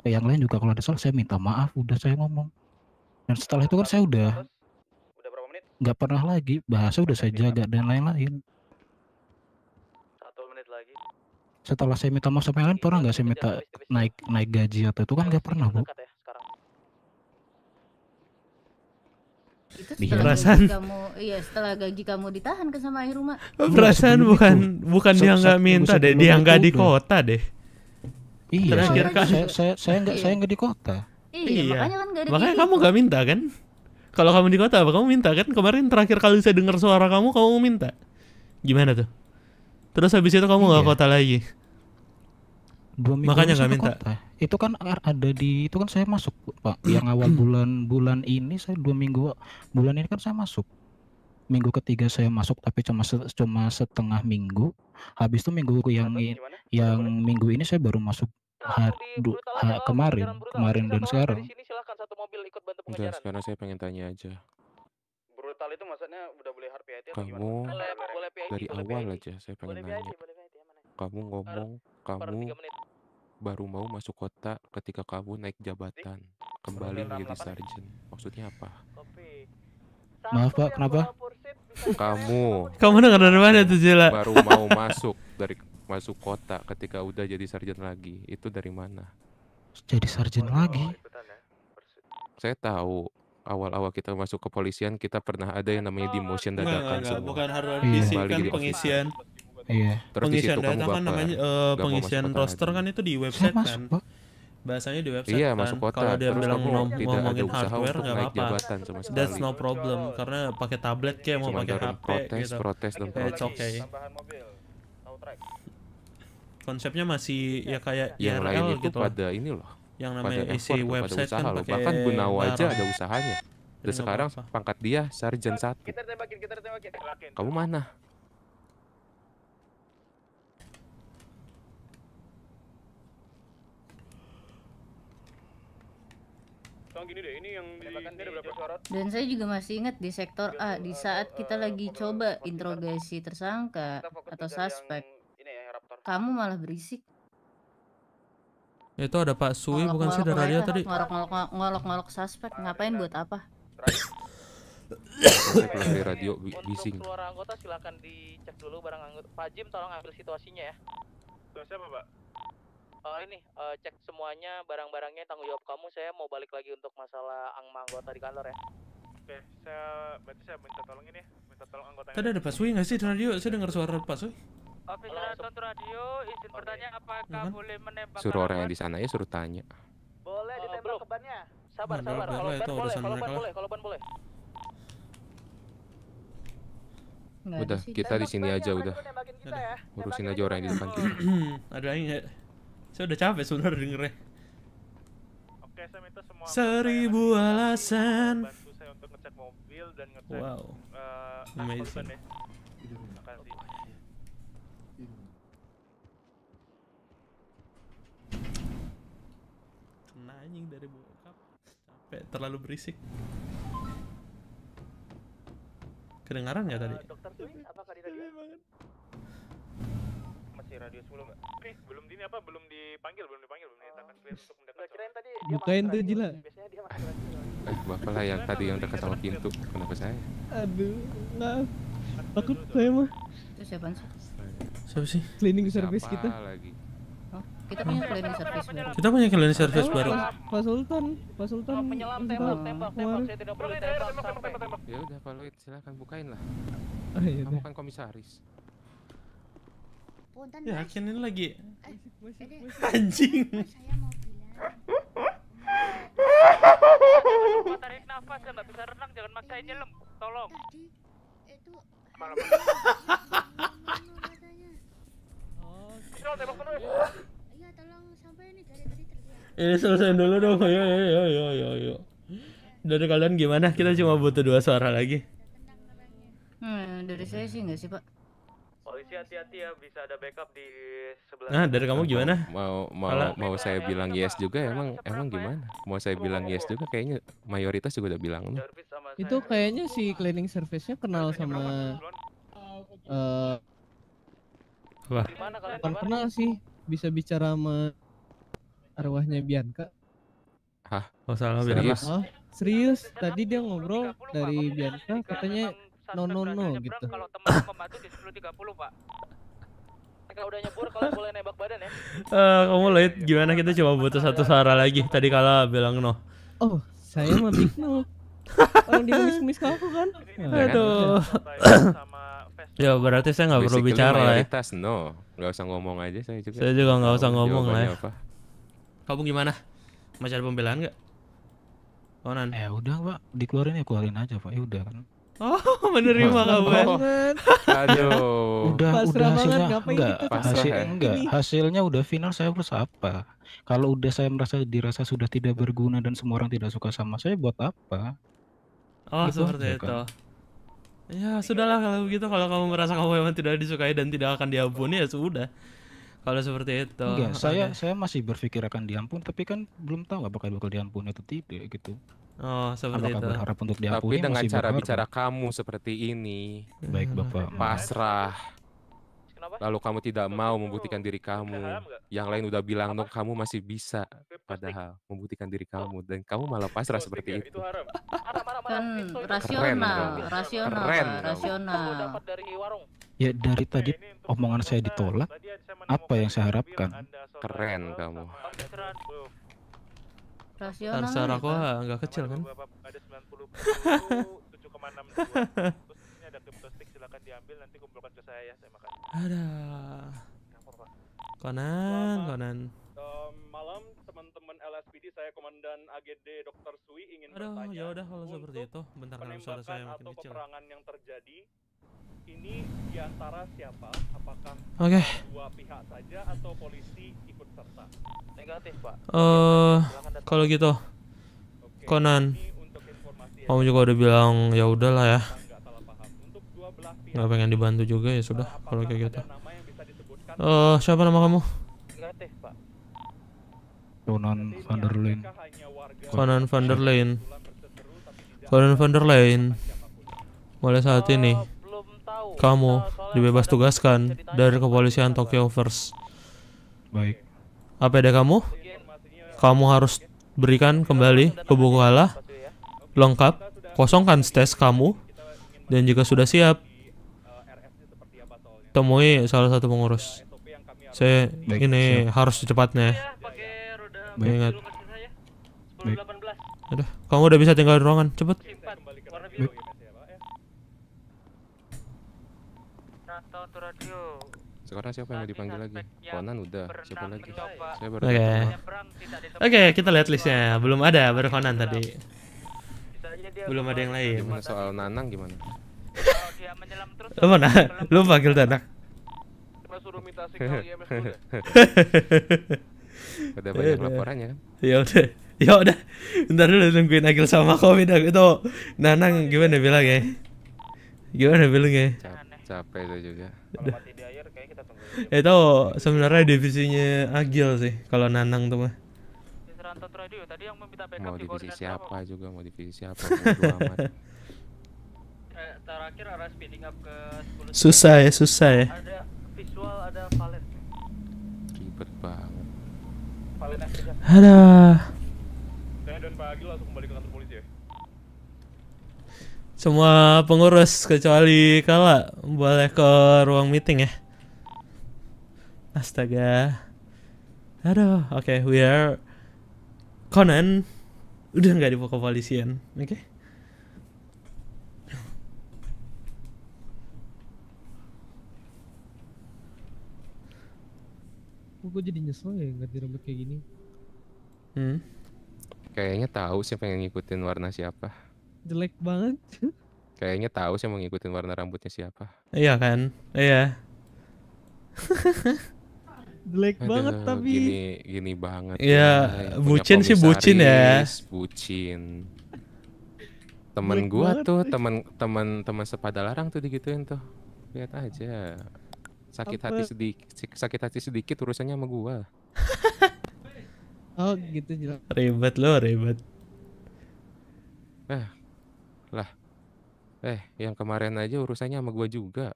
eh, yang lain juga kalau ada salah saya minta maaf udah saya ngomong dan setelah itu kan saya udah nggak pernah lagi bahasa udah saya jaga dan lain-lain setelah saya minta masuk PLN iya, pernah nggak iya, saya iya, minta naik naik gaji atau itu kan nggak pernah bu ya, itu perasaan kamu iya setelah gaji kamu ditahan ke sama air rumah oh, perasaan bukan itu. bukan dia nggak minta deh dia nggak di kota deh iya terakhir kan saya saya saya nggak saya nggak di kota iya, iya. makanya kan nggak makanya kamu nggak minta kan kalau kamu di kota apa kamu minta kan kemarin terakhir kali saya dengar suara kamu kamu minta gimana tuh Terus habis itu kamu nggak iya. kota lagi? Dua minggu Makanya nggak minta. Kota. Itu kan ada di itu kan saya masuk pak. Yang awal hmm. bulan bulan ini saya dua minggu bulan ini kan saya masuk. Minggu ketiga saya masuk tapi cuma se, cuma setengah minggu. Habis itu minggu yang yang minggu ini saya baru masuk nah, hari kemarin kemarin dan sekarang. Sini, sekarang saya pengen tanya aja total itu maksudnya udah boleh atau kamu dari awal aja saya pengen boleh nanya. Kamu ngomong kamu baru mau masuk kota ketika kamu naik jabatan kembali menjadi sarjan. Maksudnya apa? Maaf Pak, kenapa? Kamu. Kamu dengar dari mana tuh Jela? Baru mau masuk dari masuk kota ketika udah jadi sarjan lagi. Itu dari mana? Jadi sarjan lagi? Ya, saya tahu awal-awal kita masuk kepolisian kita pernah ada yang namanya demotion nah, dadakan nah, semua. Bukan hard work Kembali kan pengisian. Iya. Terus pengisian data kan baper, namanya uh, pengisian roster kan itu di website Saya kan. Bahasanya di website iya, kan. Masuk kota. Kalau dia bilang mau ngomongin hardware nggak apa-apa. That's no problem karena pakai tablet kayak mau pakai HP protes, gitu. Protes dan protes. It's okay. Konsepnya masih ya kayak yang IRL lain itu gitu pada ini loh yang namanya pada isi effort, website pada kan usaha kan loh. bahkan Gunawa aja ada usahanya dan, sekarang apa. pangkat dia sarjan satu kamu mana Dan saya juga masih ingat di sektor A di saat kita eh, lagi coba interogasi tersangka atau suspek. Ya, kamu malah berisik. Itu ada Pak Sui ngolok, bukan ngolok, sih dari radio tadi? Ngolok-ngolok suspek ngapain buat apa? dari (coughs) radio bising. Untuk keluar anggota silahkan dicek dulu barang anggota. Pak Jim tolong ambil situasinya ya. Tuh apa, Pak? Uh, ini uh, cek semuanya barang-barangnya tanggung jawab kamu. Saya mau balik lagi untuk masalah angma anggota di kantor ya. Oke, saya berarti saya minta tolong ini, ya. minta tolong anggota. Tadi ada Pak Sui nggak sih di radio? Saya dengar suara Pak Sui. Officer Anton Radio, izin bertanya apakah kan? boleh menembak Suruh orang yang di sana ya suruh tanya. Boleh ditembak ke bannya. Sabar, nah, sabar. Kalau ban boleh, kalau ban boleh, kalau ban boleh. Nggak udah di kita di sini aja udah kita ya. urusin aja orang yang ya. di depan kita (coughs) ada yang nggak saya udah capek sebenarnya dengernya oke saya minta semua seribu alasan bantu saya untuk ngecek mobil dan ngecek wow uh, Amazing. ya. Terima kasih. anjing dari bokap capek terlalu berisik kedengaran nggak ya eh, tadi masih radio belum ini apa belum dipanggil belum dipanggil belum oh. clear untuk mendekat bukain tuh jila eh, bapak lah yang tadi yang dekat sama pintu kenapa saya aduh maaf takut saya mah siapa sih siapa sih cleaning service kita lagi kita punya cleaning service baru. Kita punya cleaning service baru. Pak Sultan, Pak Sultan. Penyelam tembak, tembak, tembak. Saya tidak perlu tembak. Ya udah kalau itu silakan bukain lah. Kamu kan komisaris. Punten, Yakin ini lagi anjing. tarik nafas yang nggak bisa renang jangan maksain nyelam, tolong. Tadi itu malam. Oh, tembak penuh. Ini selesai dulu dong. Ayo ayo ayo ayo ayo. Dari kalian gimana? Kita cuma butuh dua suara lagi. Hmm, dari saya sih enggak sih, Pak. Polisi hati-hati ya, bisa ada backup di sebelah. Nah, dari kamu gimana? Mau mau Kala? mau saya bilang yes juga emang emang gimana? Mau saya bilang yes juga kayaknya mayoritas juga udah bilang. Itu kayaknya si cleaning service-nya kenal sama eh uh, Wah. Bukan kenal sih, bisa bicara sama arwahnya Bianca. Hah? Oh, salah serius? Oh, serius. Tadi dia ngobrol dari Bianca katanya no no no gitu. Kalau teman pembantu di 10.30, Pak. udah nyebur kalau boleh nembak badan ya. Uh, kamu lihat gimana kita cuma butuh satu suara lagi. Tadi kala bilang no. Oh, saya mah big no. Orang di kumis-kumis aku kan? Aduh. Nah, kan? Ya berarti saya nggak perlu bicara ya. No, nggak usah ngomong aja saya juga. Saya juga nggak usah ngomong lah. Ya. Kamu gimana? Masih ada pembelaan nggak? Konan. Eh udah pak, dikeluarin ya keluarin aja pak. Ya udah kan. Oh menerima kamu Oh. Aduh. udah Pasrah udah hasilnya enggak hasil ya? enggak hasilnya udah final saya harus apa? Kalau udah saya merasa dirasa sudah tidak berguna dan semua orang tidak suka sama saya buat apa? Oh gitu seperti itu. Kan? Ya sudahlah kalau begitu kalau kamu merasa kamu memang tidak disukai dan tidak akan diampuni ya sudah kalau seperti itu enggak saya ada. saya masih berpikir akan diampun tapi kan belum tahu apakah bakal diampuni atau tidak gitu Oh, seperti Apakah itu. berharap untuk diampuni? Tapi dengan cara berharap. bicara kamu seperti ini, baik Bapak, pasrah. Kenapa? Lalu kamu tidak mau membuktikan diri kamu. Yang lain udah bilang dong kamu masih bisa. Padahal membuktikan diri oh. kamu dan kamu malah pasrah seperti itu. Kan rasional, Keren, rasional, rasional. dari warung. Ya dari tadi omongan saya ditolak. Apa yang saya harapkan? Keren kamu. Rasional. Harus aku ah, nggak kecil kan? (laughs) akan diambil nanti kumpulkan ke saya ya, saya makan. Ada. Konan, Konan. Um, malam teman-teman LSPD saya Komandan AGD Dr. Sui ingin Aduh, bertanya. ya udah kalau seperti itu, bentar karena suara saya makin atau kecil. peperangan yang terjadi ini diantara siapa? Apakah Oke. okay. dua pihak saja atau polisi ikut serta? Negatif, Pak. Eh, uh, kalau gitu. Okay. Konan. Ya. Kamu juga udah bilang ya udahlah ya. Iya. nggak pengen dibantu juga ya sudah uh, kalau kayak gitu eh uh, siapa nama kamu Conan van der Leyen Conan van der Leyen Conan van der Leyen mulai saat eh, ini kamu dibebas tugaskan dari kepolisian Tokyo First baik apa ada kamu kamu harus berikan kembali ke buku Allah ya? lengkap kosongkan stes ya? kamu dan jika sudah siap temui salah satu pengurus. Saya Baik, ini siap. harus secepatnya. Iya, Baik. Ingat. Aduh, kamu udah bisa tinggal di ruangan, cepet. Iya, Baik. Ya, ya? Sekarang siapa yang dipanggil lagi? Konan udah, siapa lagi? Saya baru. Oke. Okay. Oke, okay, kita lihat listnya. Belum ada, baru Konan tadi. Belum ada yang lain. soal Nanang gimana? Lu mana? Lu panggil Danak. suruh minta signal iya, (laughs) Udah banyak Ya udah. Ya udah. Bentar dulu nungguin Agil sama Komid aku itu. Nanang iya, iya. gimana bilang ya? Gimana bilang ya? Capek itu juga. Eh, Itu sebenarnya divisinya Agil sih kalau Nanang tuh mah. Tadi yang meminta backup mau divisi siapa juga mau divisi siapa mau amat. (laughs) terakhir arah speeding up ke 10 susah ya susah ya ada visual ada palet ribet banget palet aja kan? ada saya dan Pak Agil langsung kembali ke kantor polisi ya semua pengurus kecuali kala boleh ke ruang meeting ya astaga aduh oke okay, we are Conan udah nggak di pokok polisian oke okay? gue jadi nyesel ya ngerti rambut kayak gini hmm kayaknya tahu sih pengen ngikutin warna siapa jelek banget (laughs) kayaknya tahu sih mau ngikutin warna rambutnya siapa iya kan iya jelek Aduh, banget tapi gini gini banget iya, ya, ya. bucin sih bucin ya bucin temen gue tuh temen temen temen sepada larang tuh digituin tuh lihat aja sakit apa? hati sedikit sakit hati sedikit urusannya sama gua oh gitu jelas ribet lo ribet eh lah eh yang kemarin aja urusannya sama gua juga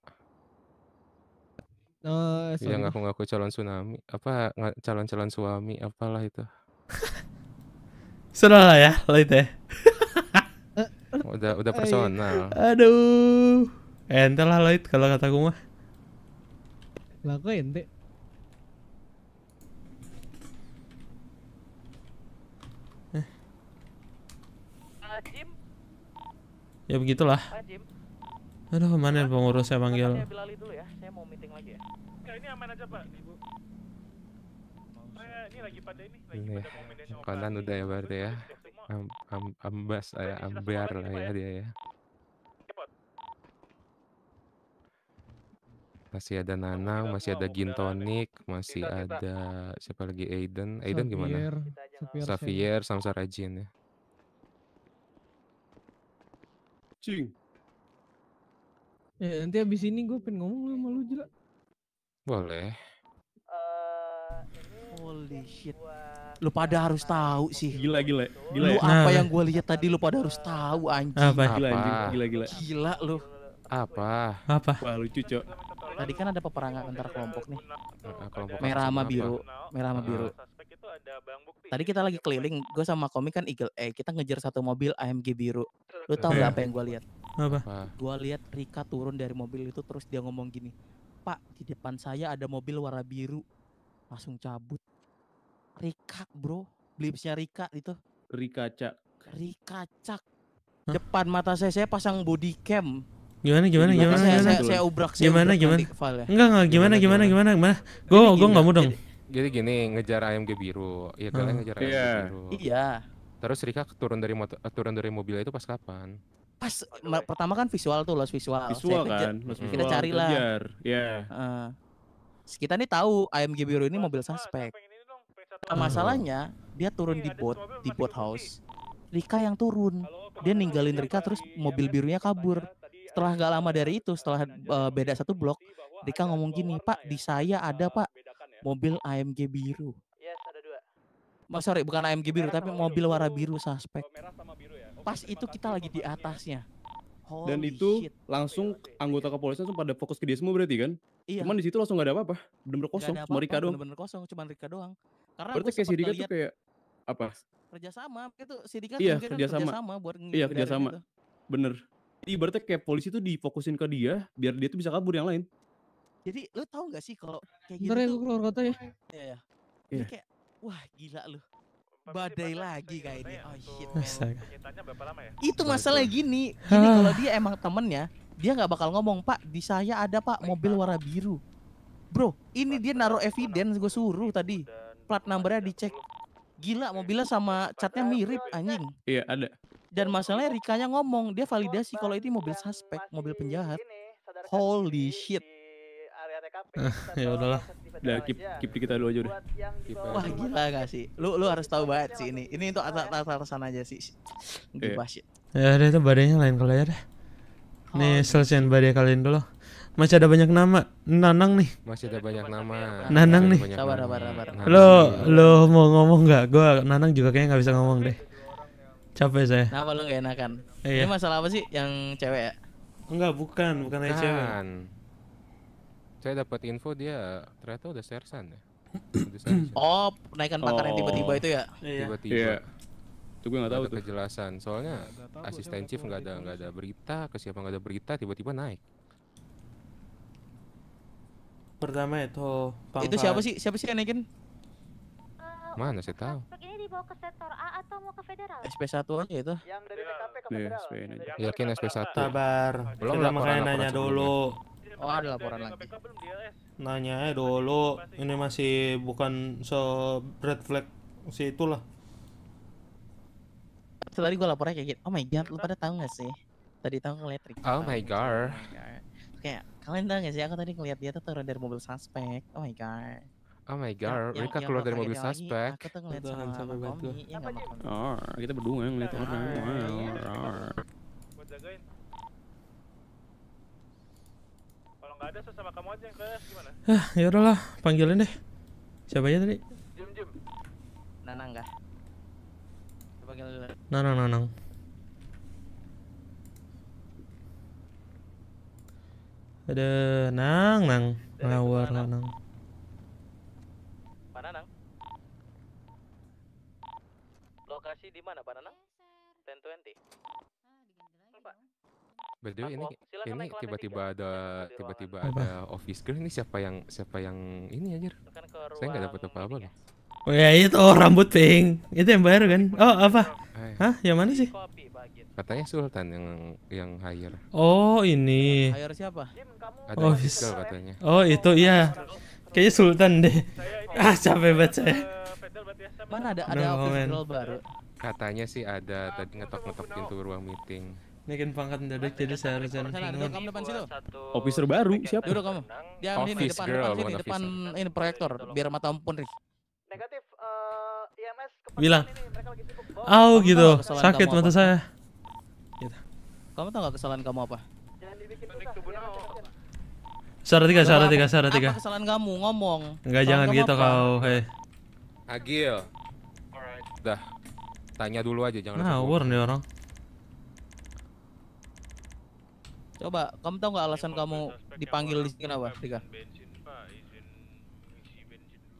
Oh, yang ngaku-ngaku calon tsunami apa calon-calon suami apalah itu sudah lah ya lo itu ya eh, eh. udah udah oh, iya. personal aduh eh, entahlah itu kalau kata mah lagu ente? Eh. Jim. Ya begitulah. ah Aduh, mana ya, pengurus saya panggil? Saya Bilali udah ya berarti ya. Am, ambas, ya, ambiar lah ya dia ya. Masih ada Nanang, masih ada gin ya. tonic masih ada siapa lagi Aiden? Aiden gimana? Xavier, Samsara Jin ya. Cing. Ya, nanti abis ini gue pengen ngomong sama lu juga Boleh. Eh, Holy shit. Lu pada harus tahu sih. Gila gila. Gila. Lu ya? apa nah. yang gue lihat tadi lu pada harus tahu anjing. Apa? Gila anjing. Gila gila. Gila lu. Apa? Apa? Wah lucu, Cok tadi kan ada peperangan antara kelompok nih eh, kelompok merah sama biru merah sama biru tadi kita lagi keliling gue sama komik kan eagle eh kita ngejar satu mobil AMG biru lu tau nggak apa yang gue lihat apa gue lihat Rika turun dari mobil itu terus dia ngomong gini pak di depan saya ada mobil warna biru langsung cabut Rika bro blipsnya Rika itu Rika cak Rika cak depan mata saya saya pasang body cam Gimana gimana gimana gimana? Saya, gimana, saya, saya ubrak saya gimana gimana? ya. Enggak enggak gimana gimana gimana gimana? Gue gue nggak mau dong. Jadi gini ngejar ayam biru, iya kalian hmm. ngejar ayam yeah. biru. Iya. Terus Rika turun dari motor, eh, turun dari mobil itu pas kapan? Pas pertama kan visual tuh los visual. Visual saya kan, los visual. Kita carilah. lah Yeah. Iya. Uh, kita nih tahu ayam biru ini mobil suspek. Nah, hmm. masalahnya dia turun di bot, di bot house. Rika yang turun. Dia ninggalin Rika terus mobil birunya kabur setelah nggak lama dari itu setelah uh, beda satu blok Dika ngomong gini Pak di saya ada Pak mobil AMG biru Mas sorry bukan AMG biru tapi mobil warna biru suspek pas itu kita lagi di atasnya Holy dan itu shit. langsung anggota kepolisian langsung pada fokus ke dia semua berarti kan? Iya. Cuman di situ langsung gak ada apa-apa, benar kosong, cuma Rika doang. benar kosong, cuma Rika doang. Karena berarti kayak si Rika tuh kayak apa? Kerjasama, itu si Rika iya, kerjasama. kerjasama buat Iya kerjasama, gitu. bener ibaratnya kayak polisi tuh difokusin ke dia biar dia tuh bisa kabur yang lain. Jadi lu tahu gak sih kalau kayak gitu? ya gue keluar kota ya. Iya ya. wah gila lu. Badai lagi kayak ini. Ya? Oh shit. Ya? Itu masalah gini. (laughs) Gini kalau dia emang temennya, dia nggak bakal ngomong pak di saya ada pak mobil warna biru. Bro, ini dia naruh evidence gue suruh tadi. Plat numbernya dicek. Gila mobilnya sama catnya mirip anjing. Iya ada. Dan masalahnya Rikanya ngomong, dia validasi kalau itu mobil kan suspek, mobil penjahat. Holy shit. Ah, ya udahlah. Ya, udah keep, keep di kita dulu aja udah. Wah gila gak sih? Lu lu harus tahu banget sih ini. Ini untuk atas-atasan eh? aja sih. gue iya. Ya udah itu badannya lain kali ya deh. Nih selesaiin badai kalian dulu masih ada banyak nama Nanang nih masih ada banyak nama Nanang nih lo lo mau ngomong nggak gue Nanang juga kayaknya nggak bisa ngomong deh Capek saya. Kenapa lu gak enakan? Iya. Ini masalah apa sih yang cewek ya? Enggak, bukan, bukan aja cewek. Saya dapat info dia ternyata udah sersan ya. oh, naikan pangkat oh. yang tiba-tiba oh. itu ya? Iya. Tiba-tiba. Iya. Itu gue gak tahu tuh. Kejelasan. Soalnya tahu, asisten chief nggak ada nggak ada berita, ke siapa nggak ada berita tiba-tiba naik pertama itu pangkat. itu siapa sih siapa sih yang naikin Mana sih tahu? Ini dibawa ke sektor A atau mau ke federal? SP1 aja itu. Yang dari iya. TKP iya, ke federal. Yakin SP1. Sabar. Belum lah makanya nanya dulu. Oh, ada laporan lagi. Ya? Nanya dulu. Ini masih bukan so red flag si itulah. Tadi gue lapornya kayak gitu. Oh my god, lu pada tahu gak sih? Tadi tahu ngeliat Rick. Oh my god. Kayak kalian tahu gak sih aku tadi ngeliat dia tuh turun dari mobil suspek. Oh my god. Oh my god, yang, mereka yang keluar dari mobil suspek. Aku tuh kita berdua yang ngeliat orang. Kan? Iya. Buat jagain. Kalau nggak ada sesama kamu ya udahlah, panggilin deh. Siapa aja tadi? Jim Jim. Nanang enggak? Panggil dulu. Nanang Nanang. Ada Nang Nang. Ngawur Nanang. Posisi di mana, banana? Ten twenty. Ah, ini Silahkan ini tiba-tiba ada tiba-tiba ada office girl ini siapa yang siapa yang ini anjir? Saya nggak dapat apa-apa loh. Ya? Oh ya itu oh, rambut pink. Itu yang baru kan? Oh apa? Hah? Yang mana sih? Katanya Sultan yang yang hire. Oh ini. Hire siapa? oh, office girl katanya. Oh itu iya. Kayaknya Sultan deh. Ah capek banget saya. Eh, ya, mana ada ada no office girl baru? Katanya sih ada tadi ngetok-ngetok pintu ruang meeting. Naikin pangkat mendadak jadi sarjana. Kamu depan situ. Officer baru siapa? Duduk kamu. Dia ini depan girl, depan sini depan ini proyektor biar mata ampun nih. Negatif IMS Bilang. Au gitu. Sakit mata saya. Gitu. Kamu tahu gak kesalahan kamu apa? Jangan tiga, suara tiga, suara tiga. Apa kesalahan kamu ngomong? Enggak, jangan gitu kau. Hei. Agil. Alright. Dah. Tanya dulu aja jangan nah, Ngawur nih orang. Coba, kamu tahu nggak alasan kamu dipanggil di sini kenapa, tiga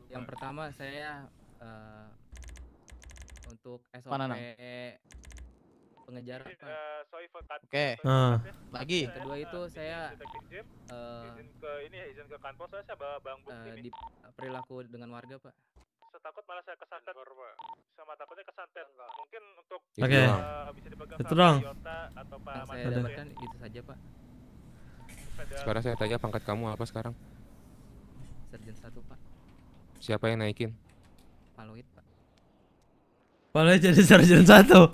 Yang pertama saya uh, untuk SOP pengejar iya, Oke. Okay. Uh. Ah. Ya. Lagi. kedua itu eh, saya eh, ke ke di perilaku dengan warga Pak takut malah saya kesantet sama takutnya kesantet mungkin untuk oke okay. uh, eh, iya. bisa dipegang itu dong atau Pak yang saya dapatkan ya. itu saja Pak sekarang saya tanya pangkat kamu apa sekarang Serjen satu Pak siapa yang naikin Pak Pak Pak jadi Serjen satu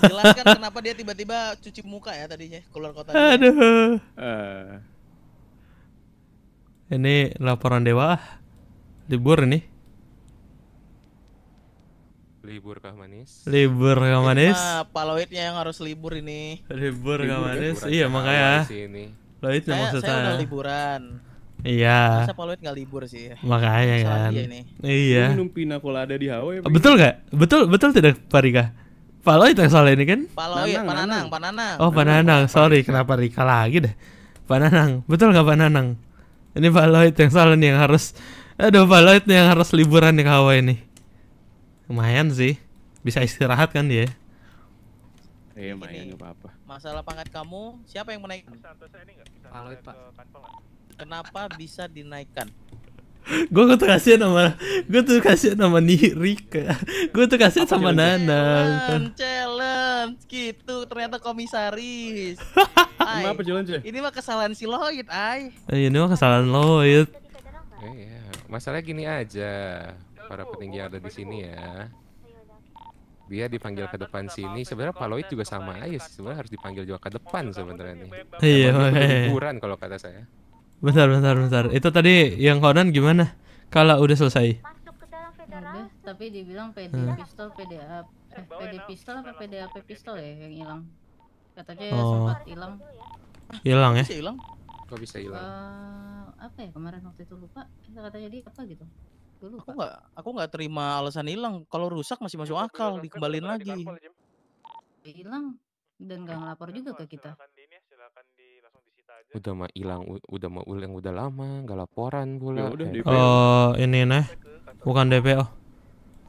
menjelaskan kenapa dia tiba-tiba cuci muka ya tadinya keluar kota aduh eh. ini laporan dewa libur ini libur kah manis libur kah manis apa paloidnya yang harus libur ini libur, libur iya, kah manis iya makanya ini paloid saya, maksud saya, saya udah liburan Iya. Masa Paloid nggak libur sih? Makanya Salah kan. Ini. Iya. minum pina ada di Hawaii. Betul nggak? Betul betul tidak Parika? Paloid yang soal ini kan? Paloid, Pananang, Pananang, Oh Pananang, sorry kenapa Rika lagi deh? Pananang, betul nggak Pananang? Ini Paloid yang soal ini yang harus Aduh, Pak yang harus liburan di Hawaii nih. Lumayan sih. Bisa istirahat kan dia? Iya, lumayan enggak apa-apa. Masalah pangkat kamu, siapa yang menaikkan? kalau Pak. Kenapa bisa dinaikkan? (laughs) gue tuh kasihan sama gue tuh kasihan sama Nirik gue tuh kasihan sama Nana challenge, gitu ternyata komisaris kenapa (laughs) challenge ya? ini mah kesalahan si Lloyd ay iya, ini mah kesalahan Lloyd eh, iya masalahnya gini aja para petinggi ada di sini ya, ya dia dipanggil ke depan sini sebenarnya Pak juga sama aja sih sebenarnya harus dipanggil juga ke depan sebenarnya nih iya, iya, iya hiburan kalau kata saya bentar bentar bentar itu tadi yang Conan gimana kalau udah selesai ya udah tapi dibilang PD hmm. pistol PDA eh, PD pistol apa PDAP pistol ya yang hilang katanya oh. sempat hilang ya. hilang ya hilang kok bisa hilang uh, apa ya kemarin waktu itu lupa kata katanya dia apa gitu Dulu, aku nggak aku nggak terima alasan hilang. Kalau rusak masih masuk iya, akal, dikembalin lagi. Hilang dan nggak ngelapor iya, juga ke kita. Ya, udah mah hilang, udah mah ulang udah lama, nggak laporan pula. Ya Oh, ini nih. Bukan DPO.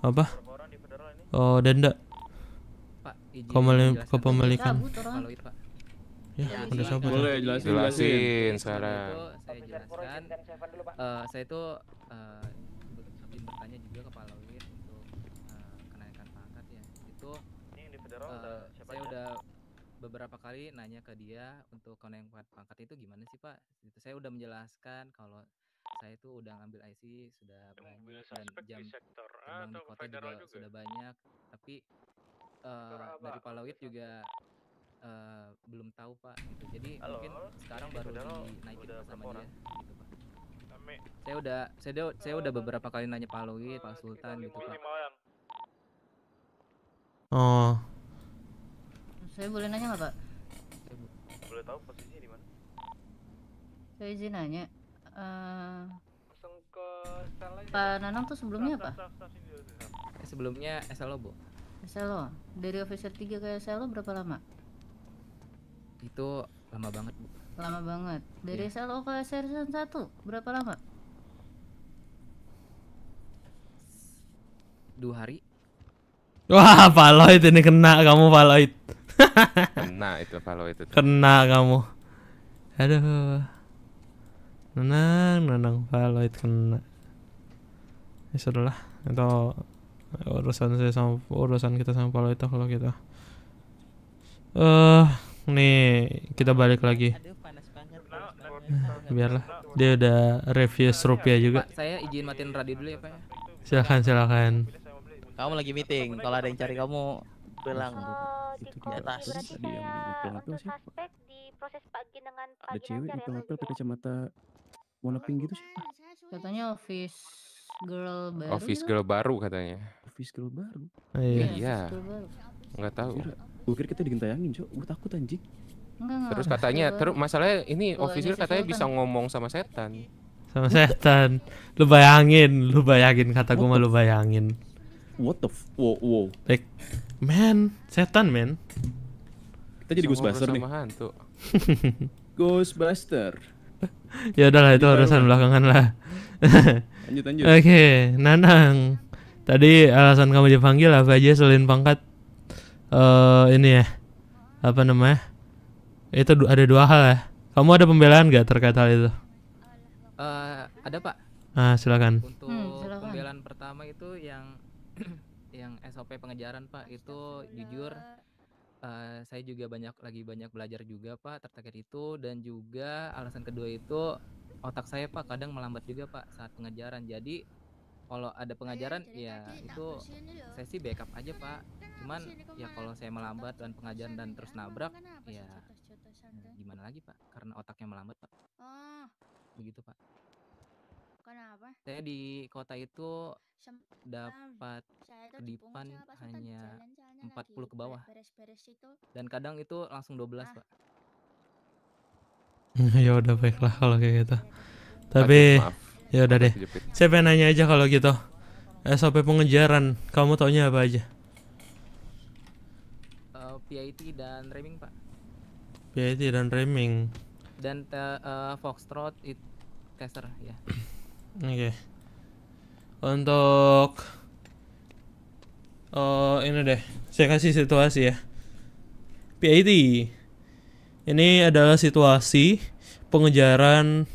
Apa? Oh, denda. Kembali kepemilikan. Ya, ya, udah Boleh jelasin, jelasin, jelasin sekarang. saya jelaskan. Uh, saya itu eh, uh, bertanya juga ke Pak Lawir untuk uh, kenaikan pangkat ya itu ini yang di federal uh, udah siapa saya aja? udah beberapa kali nanya ke dia untuk kenaikan pangkat itu gimana sih Pak itu saya udah menjelaskan kalau saya itu udah ngambil IC sudah banyak dan jam di sektor atau di kota juga, juga ya? sudah banyak tapi uh, dari Pak juga uh, belum tahu Pak gitu. jadi Halo, mungkin sekarang baru dinaikin sama dia gitu Pak rame. Saya udah saya udah, saya udah beberapa kali nanya Pak Logi, Pak Sultan gitu Pak. Oh. Saya boleh nanya nggak Pak? Boleh tahu posisinya di mana? Saya izin nanya. Uh, Pak Nanang tuh sebelumnya apa? Eh, sebelumnya SLO, Bu. SLO. Dari officer 3 ke SLO berapa lama? Itu lama banget, Bu lama banget dari yeah. SLO ke season 1 berapa lama dua hari wah Valoid ini kena kamu Valoid (laughs) kena itu Valoid itu kena kamu aduh nenang nenang Valoid kena ya sudah lah itu urusan saya sama urusan kita sama Valoid kalau kita gitu. eh uh, nih kita balik lagi aduh. Nah, biarlah dia udah review rupiah juga saya izin matiin radio dulu ya pak ya. silakan silakan kamu lagi meeting kalau ada yang cari kamu bilang itu di atas tadi yang itu sih proses pagi ada cewek di pengapel ya, pakai ya? kacamata warna pink gitu sih katanya office girl baru office girl baru katanya office girl baru iya, iya. nggak tahu gue kira kita digentayangin cok gue takut anjing Enggak, terus katanya iya. terus masalahnya ini official katanya bisa ngomong sama setan sama setan lu bayangin lu bayangin kata gue mah lu bayangin what the f wow wow like man setan man kita jadi Ghostbuster nih hantu. Ghostbuster (laughs) ya udahlah itu urusan belakangan lah lanjut lanjut (laughs) oke okay, Nanang tadi alasan kamu dipanggil apa aja selain pangkat uh, ini ya apa namanya itu ada dua hal ya. Kamu ada pembelaan gak terkait hal itu? Uh, ada pak. Ah silakan. Untuk hmm, silakan. pembelaan pertama itu yang (clears throat) yang SOP pengejaran pak itu jujur uh, saya juga banyak lagi banyak belajar juga pak terkait itu dan juga alasan kedua itu otak saya pak kadang melambat juga pak saat pengejaran jadi kalau ada pengajaran iya, ya itu saya sih backup aja pak kan cuman ya kalau saya melambat dan pengajaran dan terus nabrak ya santai. Nah, gimana lagi pak? Karena otaknya melambat pak. Oh. Begitu pak. Kenapa? Saya di kota itu Sem dapat kedipan hanya empat puluh ke bawah. Beres -beres itu. Dan kadang itu langsung 12 ah. pak. (laughs) ya udah baiklah kalau kayak gitu. Iya, Tapi ya udah deh. Saya pengen nanya aja kalau gitu. Eh, SOP pengejaran, kamu taunya apa aja? Uh, eh, PIT dan Reming Pak. PIT dan Reming. Dan uh, Foxtrot it tester ya. (clears throat) Oke. Okay. Untuk uh, ini deh, saya kasih situasi ya. PIT. Ini adalah situasi pengejaran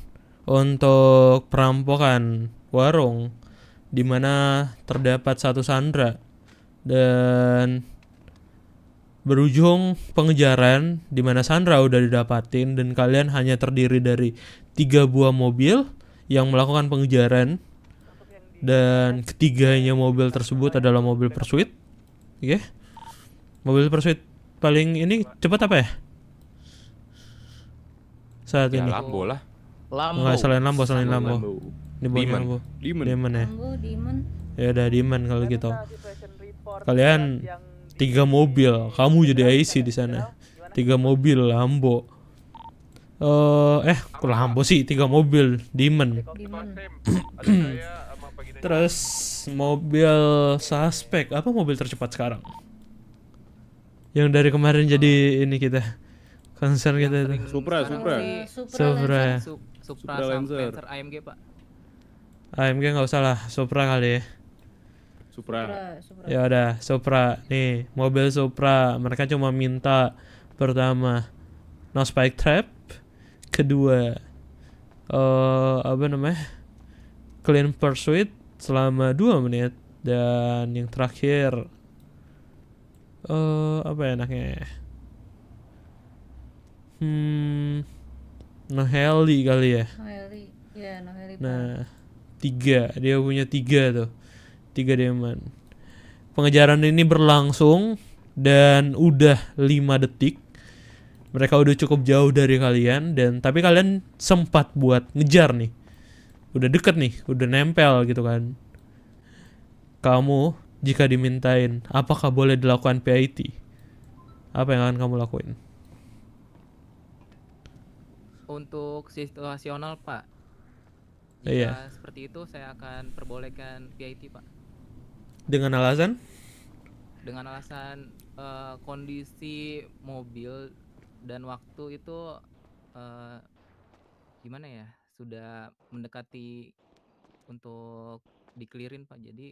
untuk perampokan warung di mana terdapat satu sandra dan berujung pengejaran di mana Sandra udah didapatin dan kalian hanya terdiri dari tiga buah mobil yang melakukan pengejaran dan ketiganya mobil tersebut adalah mobil pursuit. Oke. Okay. Mobil pursuit paling ini cepat apa ya? Saat ya, ini. Lambo lah. Lambo. Enggak selain Lambo, selain Lambo. Lambo. Ini Demon. Lambo. Demon. Demon ya. Lambo, Demon. Ya udah Demon kalau gitu. Kalian kan tiga mobil kamu jadi IC di sana tiga mobil Lambo uh, eh, eh kurang Lambo sih tiga mobil Demon, Demon. (clears throat) terus mobil suspek apa mobil tercepat sekarang yang dari kemarin jadi ini kita concern kita itu Supra Supra Supra Supra, Supra Lancer. AMG pak AMG nggak usah lah Supra kali ya Supra. Supra. Ya udah, Supra nih, mobil Supra. Mereka cuma minta pertama no spike trap, kedua uh, apa namanya? clean pursuit selama 2 menit dan yang terakhir uh, apa ya enaknya? Ya? Hmm no heli kali ya. No heli. Ya, yeah, no heli. Nah, tiga dia punya tiga tuh tiga diamond pengejaran ini berlangsung dan udah 5 detik mereka udah cukup jauh dari kalian dan tapi kalian sempat buat ngejar nih udah deket nih udah nempel gitu kan kamu jika dimintain apakah boleh dilakukan PIT apa yang akan kamu lakuin untuk situasional pak iya. seperti itu saya akan perbolehkan PIT pak dengan alasan? Dengan alasan uh, kondisi mobil dan waktu itu uh, gimana ya? Sudah mendekati untuk dikelirin Pak. Jadi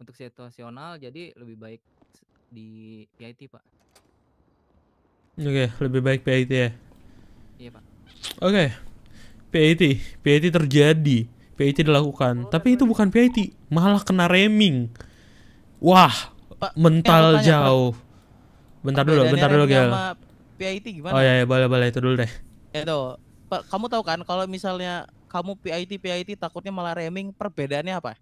untuk situasional jadi lebih baik di PIT Pak. Oke, okay, lebih baik PIT ya. Iya Pak. Oke. Okay. PIT, PIT terjadi. PIT dilakukan, oh, tapi itu ya. bukan PIT, malah kena reming. Wah, Pak, eh, mental eh, jauh. Bentar dulu, bentar dulu, Gel. PIT gimana? Oh iya, ya, boleh, boleh itu dulu deh. Ya, itu, Pak, kamu tahu kan kalau misalnya kamu PIT PIT takutnya malah reming, perbedaannya apa?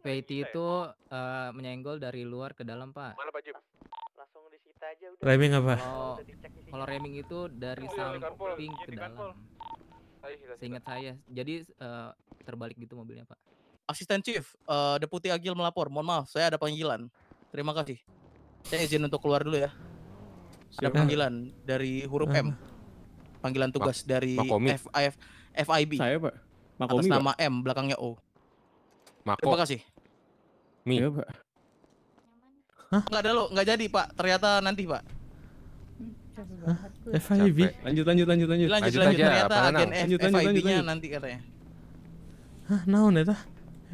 PIT itu uh, menyenggol dari luar ke dalam, Pak. Mana Pak Jim? Langsung disita aja udah. Reming apa? Kalau, kalau reming itu dari oh, samping ke iya, dalam. Seingat saya. Jadi uh, terbalik gitu mobilnya, Pak. Asisten Chief, uh, Deputi Agil melapor. Mohon maaf, saya ada panggilan. Terima kasih. Saya izin untuk keluar dulu ya. Siapa? Ada panggilan dari huruf M. (laughs) Panggilan tugas Ma dari FIF FIB. Saya, Pak. Makomi, atas nama Pak. M, belakangnya O. Mako. Terima kasih. Mi. Ya, Pak. Hah? Enggak ada lo, enggak jadi, Pak. Ternyata nanti, Pak. Hah? FIB. Lanjut lanjut lanjut lanjut. Lanjut lanjut, lanjut. ternyata agen FIB-nya nanti katanya. Hah, naon eta? Ya,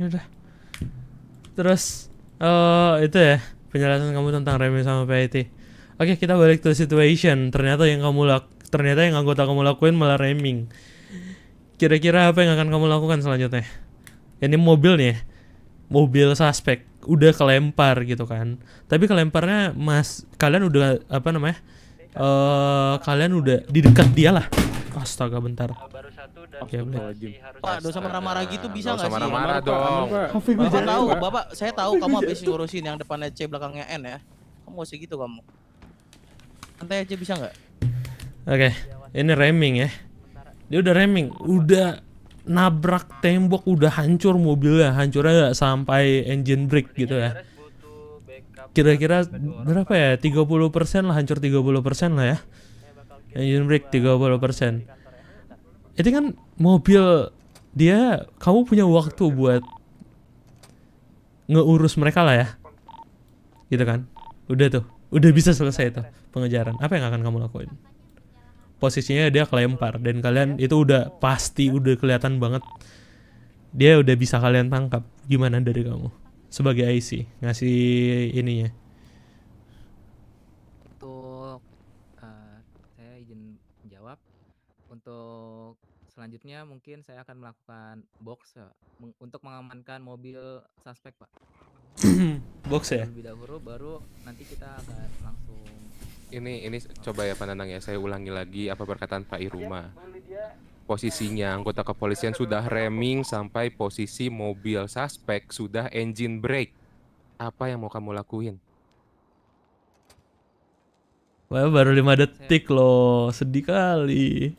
udah Terus uh, itu ya penjelasan kamu tentang Remy sama PIT. Oke, kita balik ke situation. Ternyata yang kamu lak ternyata yang anggota kamu lakuin malah reming. Kira-kira apa yang akan kamu lakukan selanjutnya? Ya, ini mobil nih. Ya. Mobil suspek udah kelempar gitu kan. Tapi kelemparnya Mas kalian udah apa namanya? Uh, kalian udah di dekat dia lah. Astaga bentar. Oke, boleh. Pak, dosa marah-marah gitu bisa enggak sih? Marah-marah dong. Hafiz tahu, Bapak, saya tahu kamu habis ngurusin yang depannya C belakangnya N ya. Kamu usah gitu kamu. Santai aja bisa nggak? Oke, ini reming ya. Dia udah reming, udah nabrak tembok, udah hancur mobilnya, hancurnya gak sampai engine brake gitu ya. Kira-kira berapa ya? 30% lah, hancur 30% lah ya. Unbreak 30 persen. Itu kan mobil dia, kamu punya waktu buat ngeurus mereka lah ya, gitu kan? Udah tuh, udah bisa selesai tuh pengejaran. Apa yang akan kamu lakuin? Posisinya dia kelempar dan kalian itu udah pasti udah kelihatan banget dia udah bisa kalian tangkap. Gimana dari kamu sebagai IC ngasih ininya? selanjutnya mungkin saya akan melakukan box ya, untuk mengamankan mobil suspek pak (clears throat) box ya lebih dahulu baru nanti kita akan langsung ini ini coba ya Pak Nanang ya saya ulangi lagi apa perkataan Pak Iruma posisinya anggota kepolisian sudah reming sampai posisi mobil suspek sudah engine brake apa yang mau kamu lakuin Wah baru 5 detik loh, sedih kali.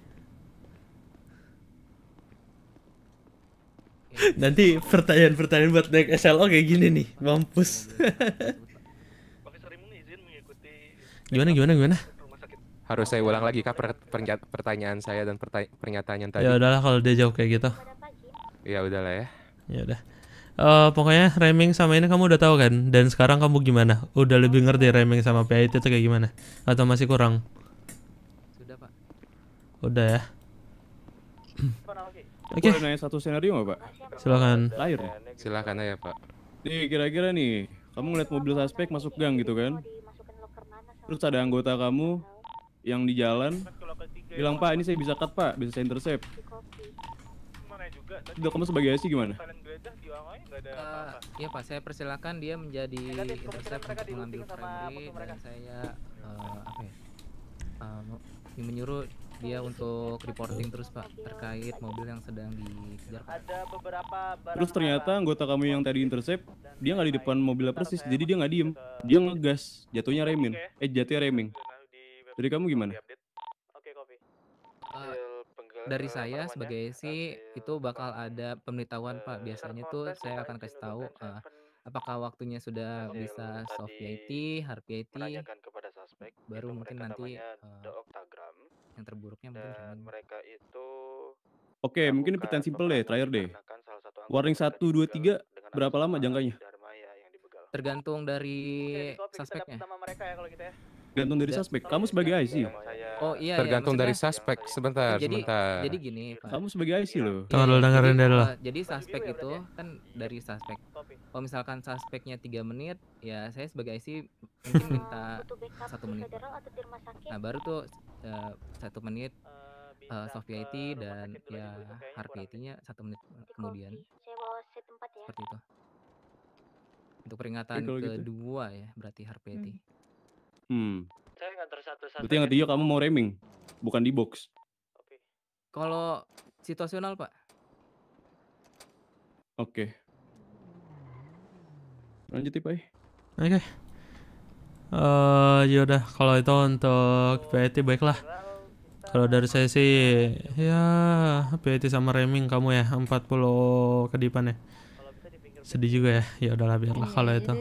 Nanti pertanyaan-pertanyaan buat naik SLO kayak gini nih, mampus. gimana gimana gimana? Harus saya ulang lagi kah per pertanyaan saya dan pernyataan yang tadi? Ya udahlah kalau dia jauh kayak gitu. Ya udahlah ya. Ya udah. Uh, pokoknya Reming sama ini kamu udah tahu kan? Dan sekarang kamu gimana? Udah lebih ngerti Reming sama PIT itu kayak gimana? Atau masih kurang? Sudah, Pak. Udah ya. Oke. Okay. Boleh nanya satu senario nggak, Pak? Silakan. Lahir. Ya? Silakan aja, Pak. Nih kira-kira nih, kamu ngeliat mobil suspek masuk gang gitu kan? Terus ada anggota kamu yang di jalan bilang, "Pak, ini saya bisa cut, Pak. Bisa saya intercept." Udah kamu sebagai ASI gimana? Uh, iya Pak, saya persilakan dia menjadi intercept untuk mengambil primary dan saya uh, apa ya? Uh, menyuruh dia untuk reporting terus Pak terkait mobil yang sedang dikejar. Ada beberapa Terus ternyata anggota kami yang tadi intercept dia nggak di depan mobilnya persis, jadi dia nggak diem, dia ngegas, jatuhnya remin, eh jatuhnya reming. Jadi kamu gimana? Oke Uh, dari saya sebagai si itu bakal ada pemberitahuan Pak. Eh, Biasanya tuh saya akan kasih tahu uh, apakah waktunya sudah bisa soft PIT, hard PIT, baru mungkin nanti uh, yang terburuknya mungkin Dan mereka itu Oke, okay, mungkin pertanyaan simpel deh, terakhir deh. Warning 1 2 3 berapa lama jangkanya? Tergantung dari okay, suspek mereka ya kalau gitu ya tergantung dari suspek. Kamu sebagai IC. Ya? Oh iya. iya tergantung ya, dari suspek. Sebentar, jadi, sebentar. Jadi gini, Pak. Kamu sebagai IC loh. Iya, Tunggu dulu dengerin dulu. Jadi, suspek itu kan dari suspek. Kalau misalkan suspeknya tiga menit, ya saya sebagai IC mungkin (laughs) minta satu menit. Nah, baru tuh eh, satu menit uh, soft PIT dan ya hard PIT-nya satu menit kemudian. Ya. Seperti itu. Untuk peringatan gitu. kedua ya, berarti hard PIT. Hmm. Hmm. Saya nganter satu-satu. Berarti yang ketiga gitu. kamu mau reming, bukan di box. Oke. Kalau situasional, Pak. Oke. Lanjut, ya, Pak. Oke. Okay. Uh, eh, yaudah kalau itu untuk PT baiklah. Kalau dari saya sih ya PT sama reming kamu ya 40 kedipan ya. Sedih juga ya. Ya udahlah biarlah iya, kalau iya itu.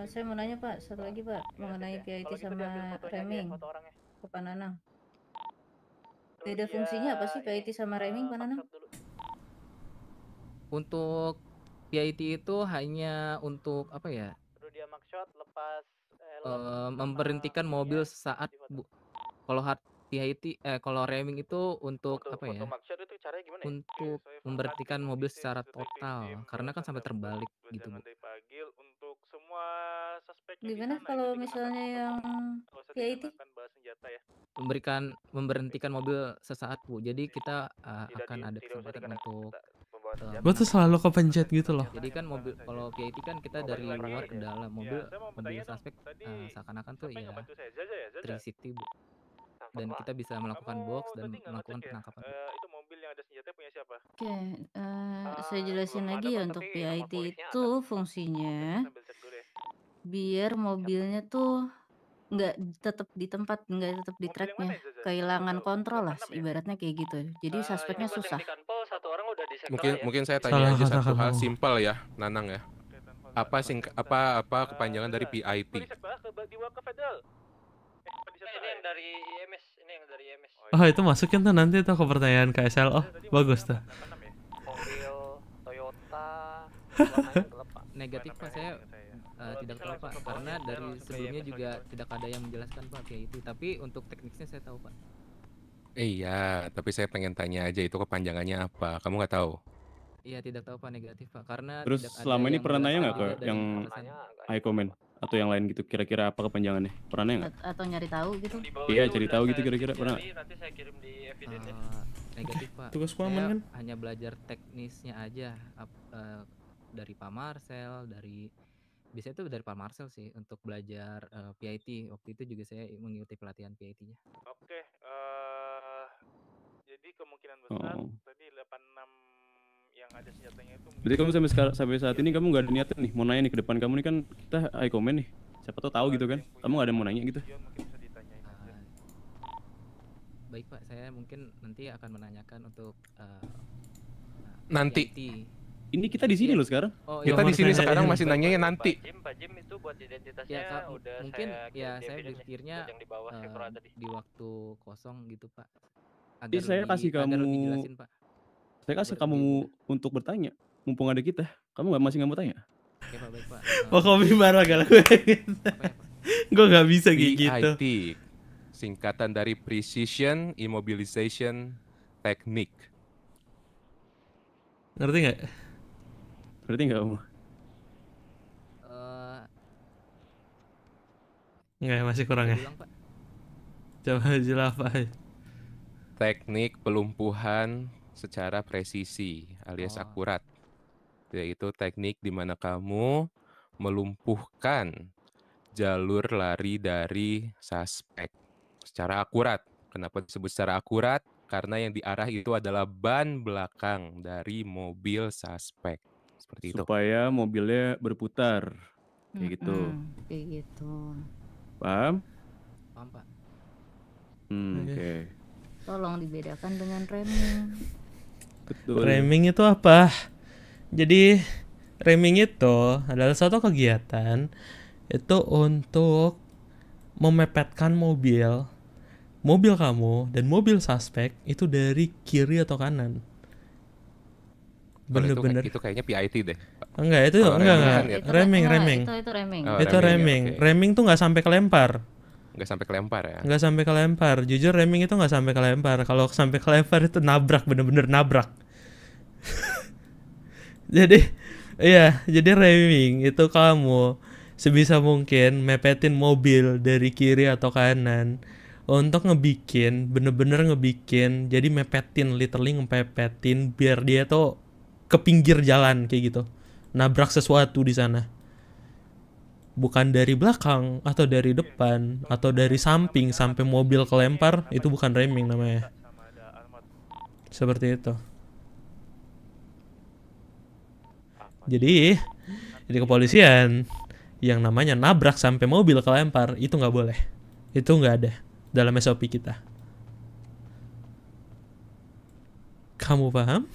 Eh, saya mau nanya Pak, satu lagi Pak, iya, ya, mengenai ya. PIT Kalo sama reming. ke Pak Nanang Beda ya, fungsinya apa sih PIT sama eh, reming Nanang Untuk PIT itu hanya untuk apa ya? dia shot, lepas eh, uh, memberhentikan mobil ya, saat Kalau hard PIT eh kalau reming itu untuk, foto, apa ya? Itu caranya gimana ya? untuk ya? memberhentikan mobil secara total karena kan sampai terbalik gitu Bu semua suspek gimana kalau gitu, misalnya yang ya itu senjata ya memberikan memberhentikan mobil sesaat bu jadi iya. kita uh, akan ada kesempatan untuk uh, eh, gue tuh selalu kepencet gitu loh jadi kan mobil kalau PIT gitu kan kita oh, dari luar ke dalam iya, mobil ya, mobil suspek eh, seakan-akan tuh iya ya 360 bu dan kita bisa melakukan Kamu box dan melakukan ya? penangkapan. Ya? Uh, itu mobil yang ada senjata punya siapa? Oke, okay, uh, eh, uh, saya ah, jelasin lagi ya untuk PIT itu ada. fungsinya ya. biar mobilnya tuh nggak tetap di tempat nggak tetap di tracknya ya, kehilangan kontrol lah ibaratnya kayak gitu jadi uh, suspeknya susah mungkin ya. mungkin saya tanya salah, aja salah, satu salah. hal simpel ya Nanang ya apa sing apa apa kepanjangan dari PIP ini ya? dari IMS, ini dari IMS. Oh, iya. oh, itu masukin tuh nanti tuh ke pertanyaan KSL. Oh, bagus tuh. Ya? Toyota (laughs) negatif Pak saya uh, tidak tahu Pak karena dari sebelumnya juga tidak ada yang menjelaskan Pak kayak itu tapi untuk tekniknya saya tahu Pak Iya, tapi saya pengen tanya aja itu kepanjangannya apa? Kamu nggak tahu? Iya, tidak tahu Pak negatif Pak karena Terus selama ini pernah nanya nggak ke yang I comment? atau yang lain gitu kira-kira apa kepanjangannya pernah nggak atau nyari tahu gitu iya cari tahu gitu kira-kira pernah nanti saya kirim di evidence eh, negatif pak tugas kuaman kan hanya belajar teknisnya aja eh, dari pak Marcel dari biasanya itu dari Pak Marcel sih untuk belajar eh, PIT. Waktu itu juga saya mengikuti pelatihan PIT-nya. Oke, jadi kemungkinan besar oh. tadi 86 ada senjatanya itu berarti kamu sampai sekarang sampai saat ini kamu gak ada niatan nih mau nanya nih ke depan kamu nih kan kita high comment nih siapa tau tahu gitu kan kamu gak ada mau nanya gitu iya, ah. baik pak saya mungkin nanti akan menanyakan untuk uh, nanti ini kita di sini iya. loh sekarang oh, kita iya, di sini sekarang masih ya nanti Pak Jim, Pak Jim itu buat identitasnya ya, Kak, udah mungkin ya, saya ya saya pikirnya yang di bawah uh, di waktu kosong gitu Pak agar saya kasih kamu lebih jelasin, Pak. Saya kasih kamu ya. untuk bertanya, mumpung ada kita. Kamu nggak masih nggak mau tanya? Oke, Pak, baik, Pak. Wah, kau marah kalau gue. gue nggak bisa kayak gitu. PIT. singkatan dari Precision Immobilization Technique. Ngerti nggak? Ngerti nggak, Om? Uh... masih kurang ya. Pak. Coba jelas, Pak. Teknik pelumpuhan secara presisi alias oh. akurat, yaitu teknik di mana kamu melumpuhkan jalur lari dari suspek secara akurat. Kenapa disebut secara akurat? Karena yang diarah itu adalah ban belakang dari mobil suspek. Seperti Supaya itu. Supaya mobilnya berputar. Kayak -hmm. gitu. Kayak gitu. Paham? Paham, Pak. Hmm, oke. Okay. Tolong dibedakan dengan remnya. Betul. Reming itu apa? Jadi reming itu adalah suatu kegiatan itu untuk memepetkan mobil mobil kamu dan mobil suspek itu dari kiri atau kanan. Bener-bener. Itu, itu kayaknya PIT deh. Enggak, itu oh, enggak enggak. Reming, kan ya. itu, reming, Itu itu reming. Oh, itu reming. okay. Reming tuh nggak sampai kelempar. Enggak sampai kelempar ya. Nggak sampai kelempar. Jujur reming itu enggak sampai kelempar. Kalau sampai kelempar itu nabrak bener-bener nabrak. (laughs) jadi iya jadi reming itu kamu sebisa mungkin mepetin mobil dari kiri atau kanan untuk ngebikin bener-bener ngebikin jadi mepetin literally ngepepetin biar dia tuh ke pinggir jalan kayak gitu nabrak sesuatu di sana bukan dari belakang atau dari depan atau dari samping sampai mobil kelempar itu bukan reming namanya seperti itu jadi jadi kepolisian yang namanya nabrak sampai mobil kelempar itu nggak boleh itu nggak ada dalam SOP kita kamu paham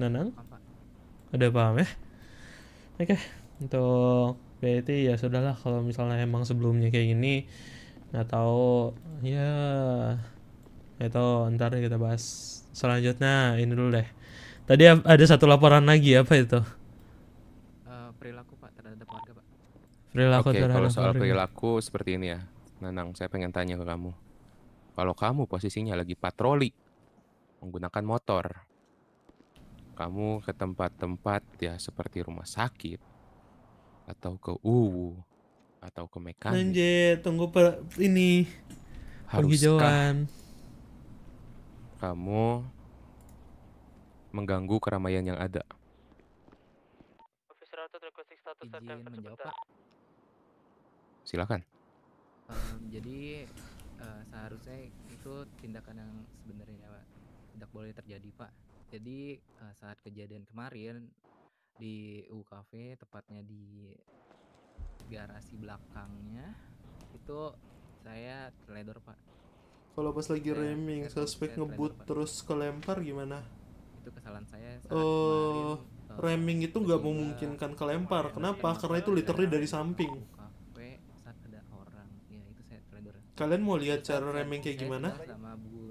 Nanang ada paham ya oke okay. untuk berarti ya sudahlah kalau misalnya emang sebelumnya kayak gini nggak tahu ya itu ntar kita bahas selanjutnya ini dulu deh Tadi ada satu laporan lagi apa itu? Uh, perilaku Pak terhadap warga Pak. Perilaku okay, terhadap kalau soal warga. perilaku seperti ini ya, Nanang, saya pengen tanya ke kamu. Kalau kamu posisinya lagi patroli menggunakan motor, kamu ke tempat-tempat ya seperti rumah sakit atau ke UU atau ke mekanik. Anjir, tunggu per ini. Haruskah kamu mengganggu keramaian yang ada. Silakan. Um, jadi uh, seharusnya itu tindakan yang sebenarnya Pak tidak boleh terjadi Pak. Jadi uh, saat kejadian kemarin di UKV tepatnya di garasi belakangnya itu saya terledor pak kalau pas lagi saya, remming suspek ngebut terus kelempar gimana itu kesalahan saya oh reming oh, itu nggak memungkinkan kelempar kenapa karena itu literally dari samping kafe saat ada orang ya itu saya kalian mau lihat cara reming kayak gimana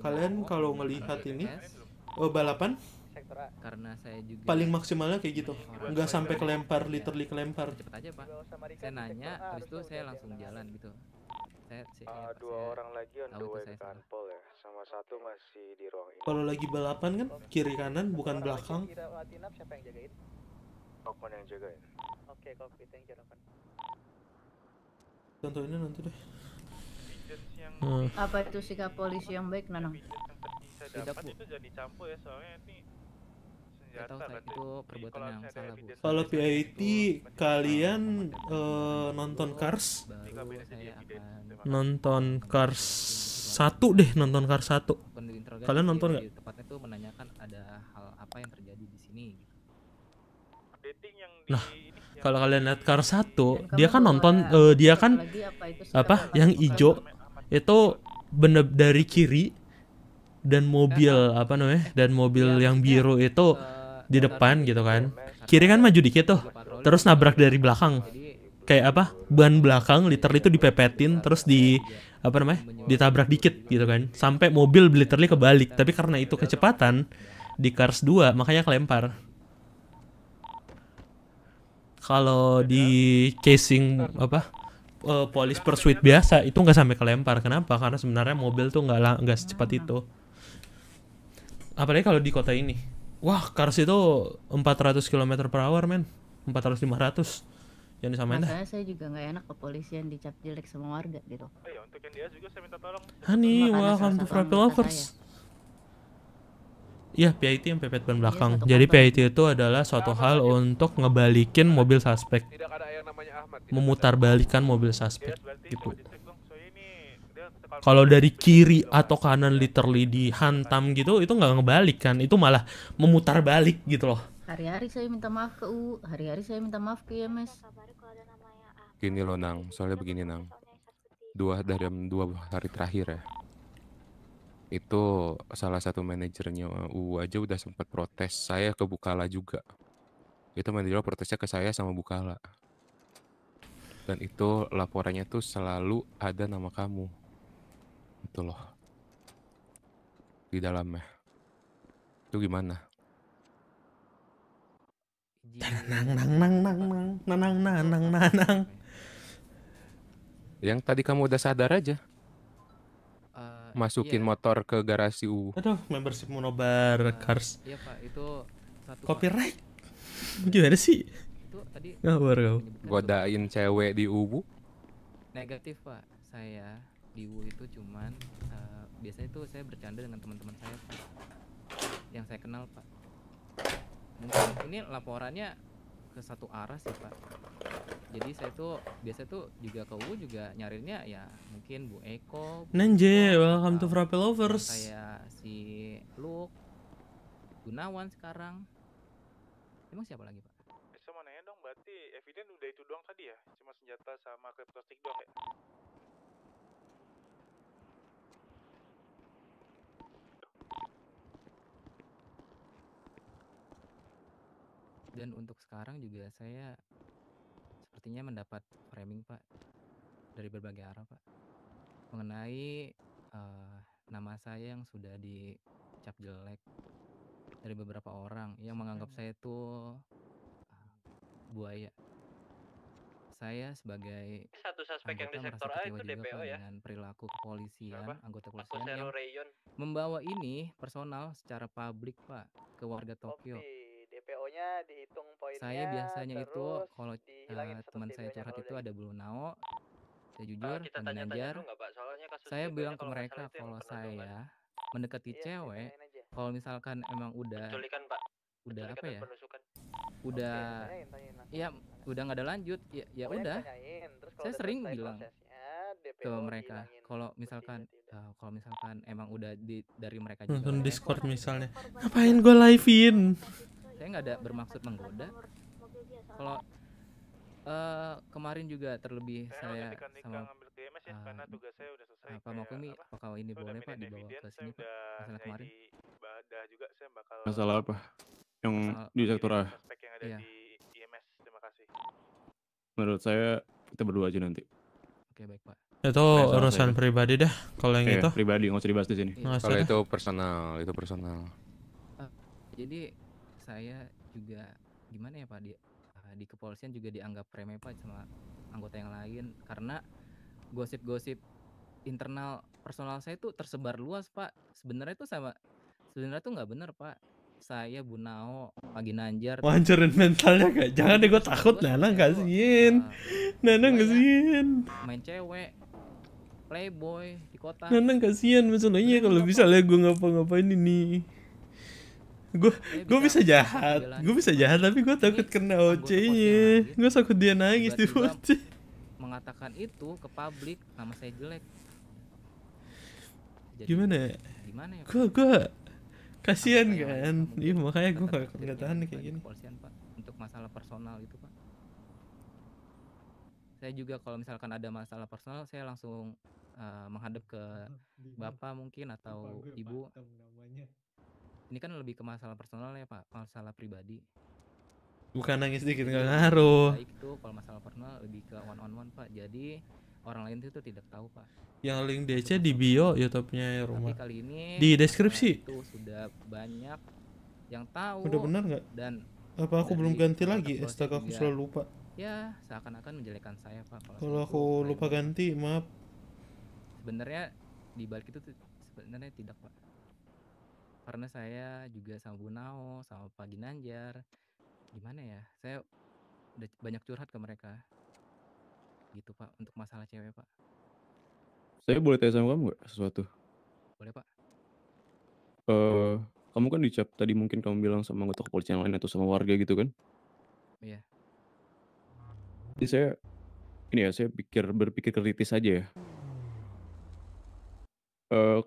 kalian kalau melihat ini oh, balapan karena saya juga paling maksimalnya kayak gitu nggak sampai kelempar literally kelempar cepet aja pak saya nanya terus itu saya langsung jalan gitu saya sih uh, dua saya orang lagi on the way ke Kanpol ya sama satu masih di ruang ini kalau lagi balapan kan kiri kanan bukan belakang kira latinap siapa yang jagain Kokman yang jagain oke okay, you yang contoh ini nanti deh hmm. apa itu sikap polisi yang baik Nanang? Tidak itu jadi campur ya soalnya ini Gak tahu saya itu perbuatan yang salah bu. Kalau PIT gitu, kalian nonton eh, Cars? nonton Cars satu deh nonton Cars satu. Kalian nonton nggak? Tepatnya tuh menanyakan ada hal apa yang terjadi di sini. Nah, kalau kalian lihat Cars satu, dia kan nonton, eh, dia kan apa? Yang hijau itu bener dari kiri dan mobil apa namanya eh, dan mobil iya, yang biru itu di depan gitu kan kiri kan maju dikit tuh terus nabrak dari belakang kayak apa ban belakang literally itu dipepetin terus di apa namanya ditabrak dikit gitu kan sampai mobil literally kebalik tapi karena itu kecepatan di Cars 2 makanya kelempar kalau di casing apa uh, eh, polis pursuit biasa itu nggak sampai kelempar kenapa karena sebenarnya mobil tuh nggak nggak secepat itu apalagi kalau di kota ini Wah, Kars itu 400 km per hour, men. 400 500. Jangan disamain Masalah dah. saya juga nggak enak kepolisian dicap jelek sama warga gitu. Oh ya, untuk yang dia juga saya minta tolong. Hani, welcome to Frappy Lovers. Iya, PIT yang pepet ban iya, belakang. Ya, Jadi PIT itu adalah suatu nah, hal untuk ngebalikin mobil suspek. Tidak ada yang namanya Ahmad. Memutar balikan mobil suspek gitu kalau dari kiri atau kanan literally dihantam gitu itu nggak ngebalik kan itu malah memutar balik gitu loh hari-hari saya minta maaf ke U hari-hari saya minta maaf ke IMS ya, gini loh nang soalnya begini nang dua dari dua hari terakhir ya itu salah satu manajernya U aja udah sempat protes saya ke Bukala juga itu manajer protesnya ke saya sama Bukala dan itu laporannya tuh selalu ada nama kamu itu loh di dalamnya itu gimana nang nang nang nang nang nang nang nang nang nang yang tadi kamu udah sadar aja eh, masukin iya. motor ke garasi U aduh membership monobar uh, cars iya pak itu satu copyright gimana sih itu tadi gak. baru. godain cewek di Ubu negatif pak saya di Wu itu cuman uh, biasanya tuh saya bercanda dengan teman-teman saya pak yang saya kenal pak mungkin ini laporannya ke satu arah sih pak jadi saya tuh biasa tuh juga ke Wu juga nyarinya ya mungkin Bu Eko Nenje welcome to Frappe Lovers saya si Luke Gunawan sekarang emang siapa lagi pak eh, sama nanya dong berarti eviden udah itu doang tadi ya cuma senjata sama kriptostik doang ya dan untuk sekarang juga saya sepertinya mendapat framing Pak dari berbagai arah Pak mengenai uh, nama saya yang sudah dicap jelek dari beberapa orang yang menganggap saya itu ah, buaya. Saya sebagai satu suspek yang di sektor A itu DPO ya dengan perilaku kepolisian Apa? anggota kepolisian yang membawa ini personal secara publik Pak ke warga Tokyo. Kopi pokoknya dihitung poinnya. Saya biasanya itu kalau eh, teman saya curhat itu ada gitu. bulu nao, saya jujur, uh, tanya saya bilang ya ke mereka kalau saya mendekati iya, cewek, kalau misalkan emang udah Udah apa ya? Udah ya udah nggak ada lanjut. Ya ya udah. saya sering bilang ke mereka kalau misalkan eh, kalau misalkan emang udah di, dari mereka nonton Discord misalnya. Ngapain gue livein? saya nggak ada bermaksud menggoda kalau uh, kemarin juga terlebih saya, saya sama Pak Makumi, ya, eh, apa? apakah ini boleh Pak dibawa ke sini Pak? Masalah kemarin. juga saya bakal Masalah apa? Yang masalah di sektor A. yang iya. di Terima kasih. Menurut saya kita berdua aja nanti. Oke, baik Pak. Itu nah, urusan saya. pribadi dah kalau yang iya, itu. pribadi nggak usah dibahas di sini. Iya. Kalau itu personal, itu personal. Uh, jadi saya juga gimana ya Pak di eh, di kepolisian juga dianggap remeh Pak sama anggota yang lain karena gosip-gosip internal personal saya itu tersebar luas Pak. Sebenarnya itu sama sebenarnya itu nggak bener Pak. Saya Bu Nao, Nanjar hancurin Wancurin mentalnya gak? Jangan deh gue takut Nana kasihin. Nana kasihin. Main cewek, playboy di kota. Nanang kasihan maksudnya iya, kalau bisa lah gue ngapa-ngapain ini gue gue bisa jahat gue bisa jahat tapi gue takut kena OC nya gue takut dia nangis di OC mengatakan itu ke publik nama saya jelek gimana gimana ya gue ya, gue kasihan kan iya makanya gue gak nggak tahan kayak gini untuk masalah personal itu pak saya juga kalau misalkan ada masalah personal saya langsung uh, menghadap ke bapak mungkin atau ibu ini kan lebih ke masalah personal ya Pak, masalah pribadi. Bukan nangis dikit nggak ngaruh. Baik tuh kalau masalah personal lebih ke one on one Pak. Jadi orang lain itu tidak tahu Pak. Yang link DC di bio YouTube-nya ya rumah. Tapi kali ini di deskripsi. Itu sudah banyak yang tahu. Udah benar nggak? Dan apa aku belum ganti lagi? Astaga aku selalu lupa. Ya seakan-akan menjelekan saya Pak. Kalau, kalau aku lupa ganti maaf. Sebenarnya di balik itu sebenarnya tidak Pak karena saya juga sama Bu Nao, sama Pak Ginanjar gimana ya saya udah banyak curhat ke mereka gitu Pak untuk masalah cewek Pak saya boleh tanya sama kamu gak sesuatu boleh Pak eh uh, kamu kan dicap tadi mungkin kamu bilang sama anggota kepolisian lain atau sama warga gitu kan iya jadi saya ini ya saya pikir berpikir kritis aja ya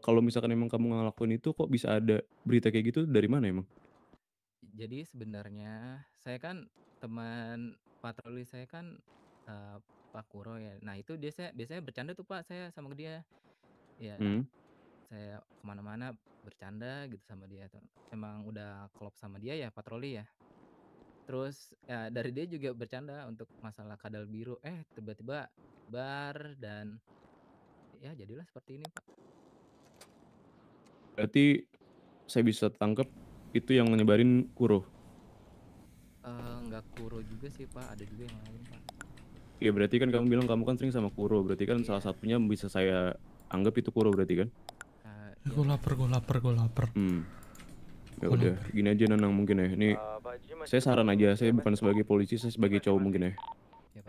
kalau misalkan emang kamu ngelakuin itu kok bisa ada berita kayak gitu dari mana emang? Jadi sebenarnya saya kan teman patroli saya kan, uh, Pak Kuro ya. Nah itu dia saya biasanya bercanda tuh Pak saya sama dia. Ya, Hmm. saya kemana mana bercanda gitu sama dia Emang udah klop sama dia ya patroli ya. Terus, ya dari dia juga bercanda untuk masalah kadal biru. Eh tiba-tiba bar dan ya jadilah seperti ini Pak. Berarti saya bisa tangkap itu yang nyebarin Kuro. Uh, eh, nggak Kuro juga sih Pak, ada juga yang lain Pak. Iya berarti kan kamu bilang kamu kan sering sama Kuro, berarti kan yeah. salah iya. satunya bisa saya anggap itu Kuro berarti kan? Uh, ya. Gue lapar, gue lapar, gue lapar. Hmm. Ya udah, gini aja nenang mungkin ya. Ini uh, saya saran aja, saya bukan sebagai polisi, saya sebagai cowok mungkin ya. ya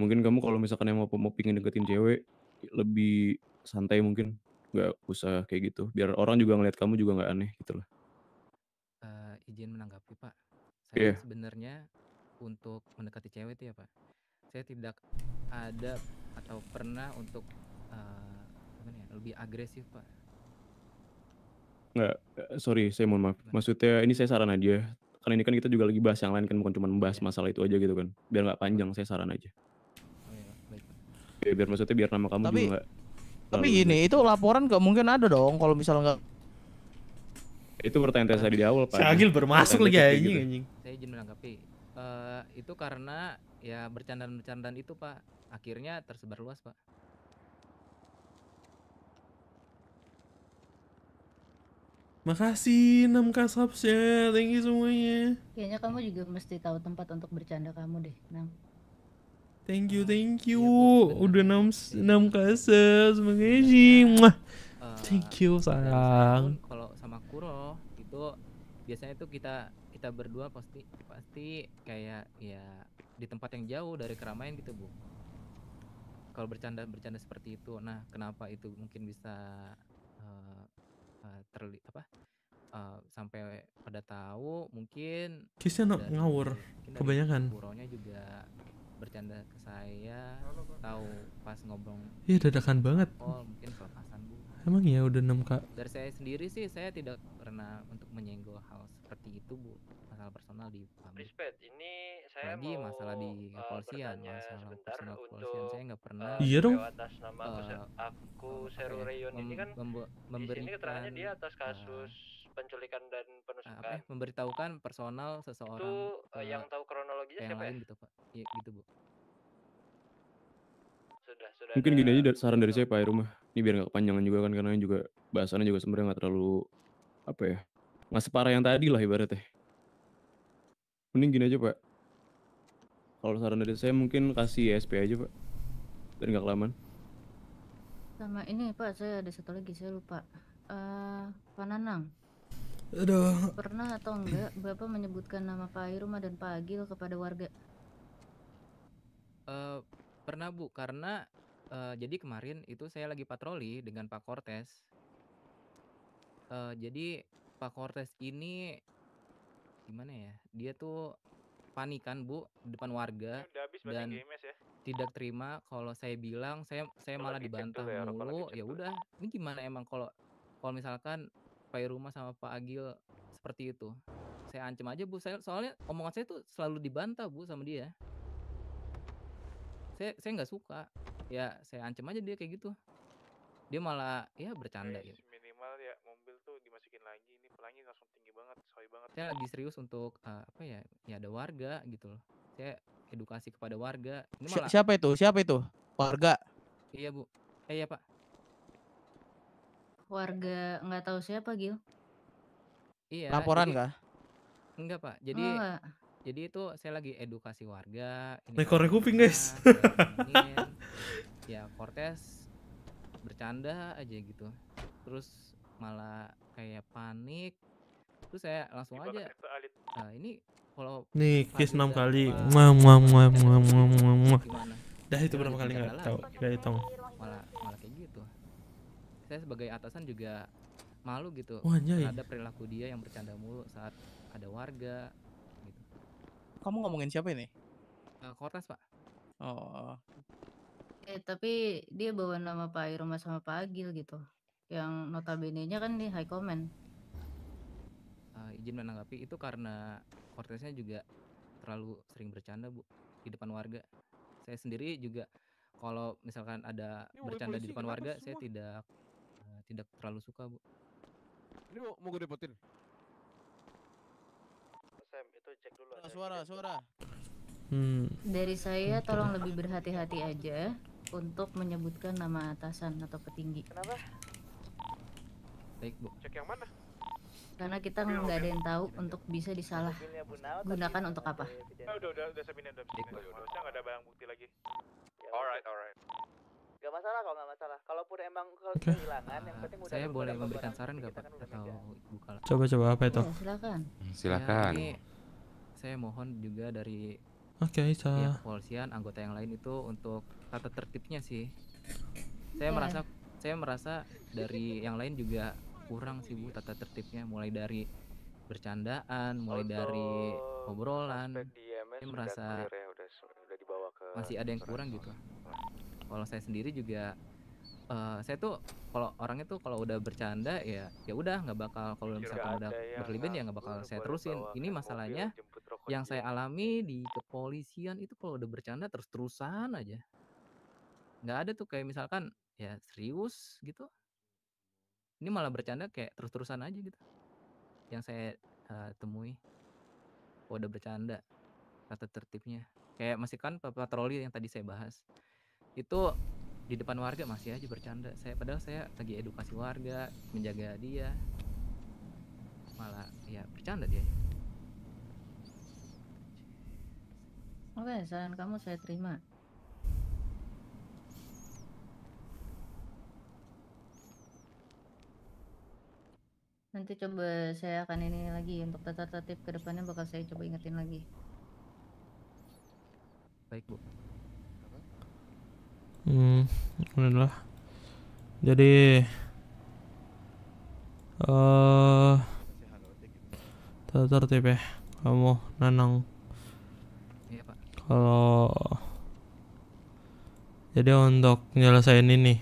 mungkin kamu kalau misalkan yang mau mau pingin deketin cewek lebih santai mungkin nggak usah kayak gitu biar orang juga ngelihat kamu juga nggak aneh gitu lah uh, eh, izin menanggapi pak saya yeah. sebenarnya untuk mendekati cewek itu ya pak saya tidak ada atau pernah untuk uh, ya lebih agresif pak nggak eh, sorry saya mohon maaf maksudnya ini saya saran aja karena ini kan kita juga lagi bahas yang lain kan bukan cuma membahas iya. masalah itu aja gitu kan biar nggak panjang saya saran aja oh, iya, baik. Ya, biar maksudnya biar nama kamu Tapi... juga gak tapi gini, itu laporan gak mungkin ada dong kalau misalnya nggak itu pertanyaan saya di awal pak. Si Agil bermasuk lagi gitu. anjing anjing. Saya izin menanggapi. Uh, itu karena ya bercandaan-bercandaan itu pak akhirnya tersebar luas pak. Makasih 6 ya, thank you semuanya. Kayaknya kamu juga mesti tahu tempat untuk bercanda kamu deh, Nam. Thank you, thank you. Iya, Udah enam, enam kasus, makasih. Iya. Muah. Eh, thank you, sayang. Kalau sama Kuro itu biasanya itu kita kita berdua pasti pasti kayak ya di tempat yang jauh dari keramaian gitu, Bu. Kalau bercanda bercanda seperti itu. Nah, kenapa itu mungkin bisa uh, uh, terli apa? Uh, sampai pada tahu mungkin kisnya ngawur kebanyakan. Kuronya juga bercanda ke saya tahu pas ngobrol iya dadakan banget oh mungkin kelepasan bu emang ya udah 6 kak dari saya sendiri sih saya tidak pernah untuk menyenggol hal seperti itu bu masalah personal di pabrik Respect, ini saya lagi mau, masalah di eh, kepolisian uh, masalah personal kepolisian saya nggak pernah iya dong atas nama uh, aku eh, Seru ya, Reyon ini kan memberikan di sini keterangannya dia atas eh, kasus uh, penculikan dan ah, penusukan. Apa ya? Memberitahukan personal seseorang. Itu uh, eh, yang eh, tahu kronologinya yang siapa lain ya? gitu Pak. Iya gitu Bu. Sudah sudah. Mungkin gini aja saran dari saya Pak ya, rumah. Ini biar nggak kepanjangan juga kan karena juga bahasannya juga sebenarnya nggak terlalu apa ya? Nggak separah yang tadi lah ibaratnya. Mending gini aja Pak. Kalau saran dari saya mungkin kasih e SP aja Pak. dan nggak kelamaan. Sama ini Pak, saya ada satu lagi, saya lupa. Uh, Pananang. Aduh. Pernah atau enggak Bapak menyebutkan nama Pak Iruma dan Pak Agil kepada warga? Uh, pernah Bu, karena uh, jadi kemarin itu saya lagi patroli dengan Pak Cortez. Uh, eh, jadi Pak Cortez ini gimana ya? Dia tuh panikan Bu depan warga iya, dan ya. tidak terima kalau saya bilang saya saya malah dibantah dulu Ya, ya udah, ini gimana emang kalau kalau misalkan Pak Rumah sama Pak Agil seperti itu. Saya ancam aja Bu, saya soalnya omongan saya tuh selalu dibantah Bu sama dia. Saya saya nggak suka. Ya, saya ancam aja dia kayak gitu. Dia malah ya bercanda gitu. Minimal ya mobil tuh dimasukin lagi ini pelangi langsung tinggi banget, soy banget. Saya lagi serius untuk uh, apa ya? Ya ada warga gitu loh. Saya edukasi kepada warga. Ini malah... Siapa itu? Siapa itu? Warga. Iya, Bu. Eh, iya, Pak warga nggak tahu siapa Gil? Iya. Laporan jadi, kah? Enggak pak. Jadi oh, enggak. jadi itu saya lagi edukasi warga. Rekornya kuping guys. (laughs) ya Cortez bercanda aja gitu. Terus malah kayak panik. Terus saya langsung aja. Nah, ini kalau nih kis enam kali. Muah muah muah muah muah muah. Dah itu berapa kali nggak tahu. kita hitung Malah malah kayak gitu saya sebagai atasan juga malu gitu ada perilaku dia yang bercanda mulu saat ada warga gitu. Kamu ngomongin siapa ini? Uh, eh, Kortas pak. Oh. Eh tapi dia bawa nama Pak Irma sama Pak Agil gitu, yang notabene-nya kan di High comment Uh, izin menanggapi itu karena Kortesnya juga terlalu sering bercanda bu di depan warga. Saya sendiri juga kalau misalkan ada bercanda di depan warga, saya tidak tidak terlalu suka bu ini mau, mau gue depotin Sam suara suara, Hmm. dari saya tolong lebih berhati-hati aja untuk menyebutkan nama atasan atau petinggi kenapa baik bu cek yang mana karena kita nggak ada yang tahu untuk bisa disalah gunakan untuk apa. Udah udah udah saya udah. Udah nggak ada barang bukti lagi. Ya, alright alright. Gak masalah kalau nggak masalah. Kalaupun emang kalau kehilangan, yang penting udah saya boleh memberikan saran nggak pak? Atau kan buka Coba coba apa itu? Oh, hmm, ya, silakan. Silakan. Ya, saya mohon juga dari Oke, okay, saya kepolisian anggota yang lain itu untuk tata tertibnya sih. Saya yeah. merasa saya merasa dari yang lain juga kurang sih Bu tata tertibnya mulai dari bercandaan, mulai Auto dari obrolan. Saya merasa ya, udah, udah dibawa ke masih ada yang kurang gitu kalau saya sendiri juga uh, saya tuh kalau orangnya tuh kalau udah bercanda ya ya udah nggak bakal kalau misalkan udah berlebihan ya nggak bakal saya terusin ini masalahnya yang saya alami di kepolisian itu kalau udah bercanda terus terusan aja nggak ada tuh kayak misalkan ya serius gitu ini malah bercanda kayak terus terusan aja gitu yang saya uh, temui kalau udah bercanda kata tertibnya kayak masih kan patroli yang tadi saya bahas itu di depan warga masih aja bercanda saya padahal saya lagi edukasi warga menjaga dia malah ya bercanda dia oke saran kamu saya terima nanti coba saya akan ini lagi untuk tata tertib kedepannya bakal saya coba ingetin lagi baik bu Hmm, adalah. Jadi eh uh, tertib ya kamu nanang. Iya, Kalau jadi untuk nyelesain ini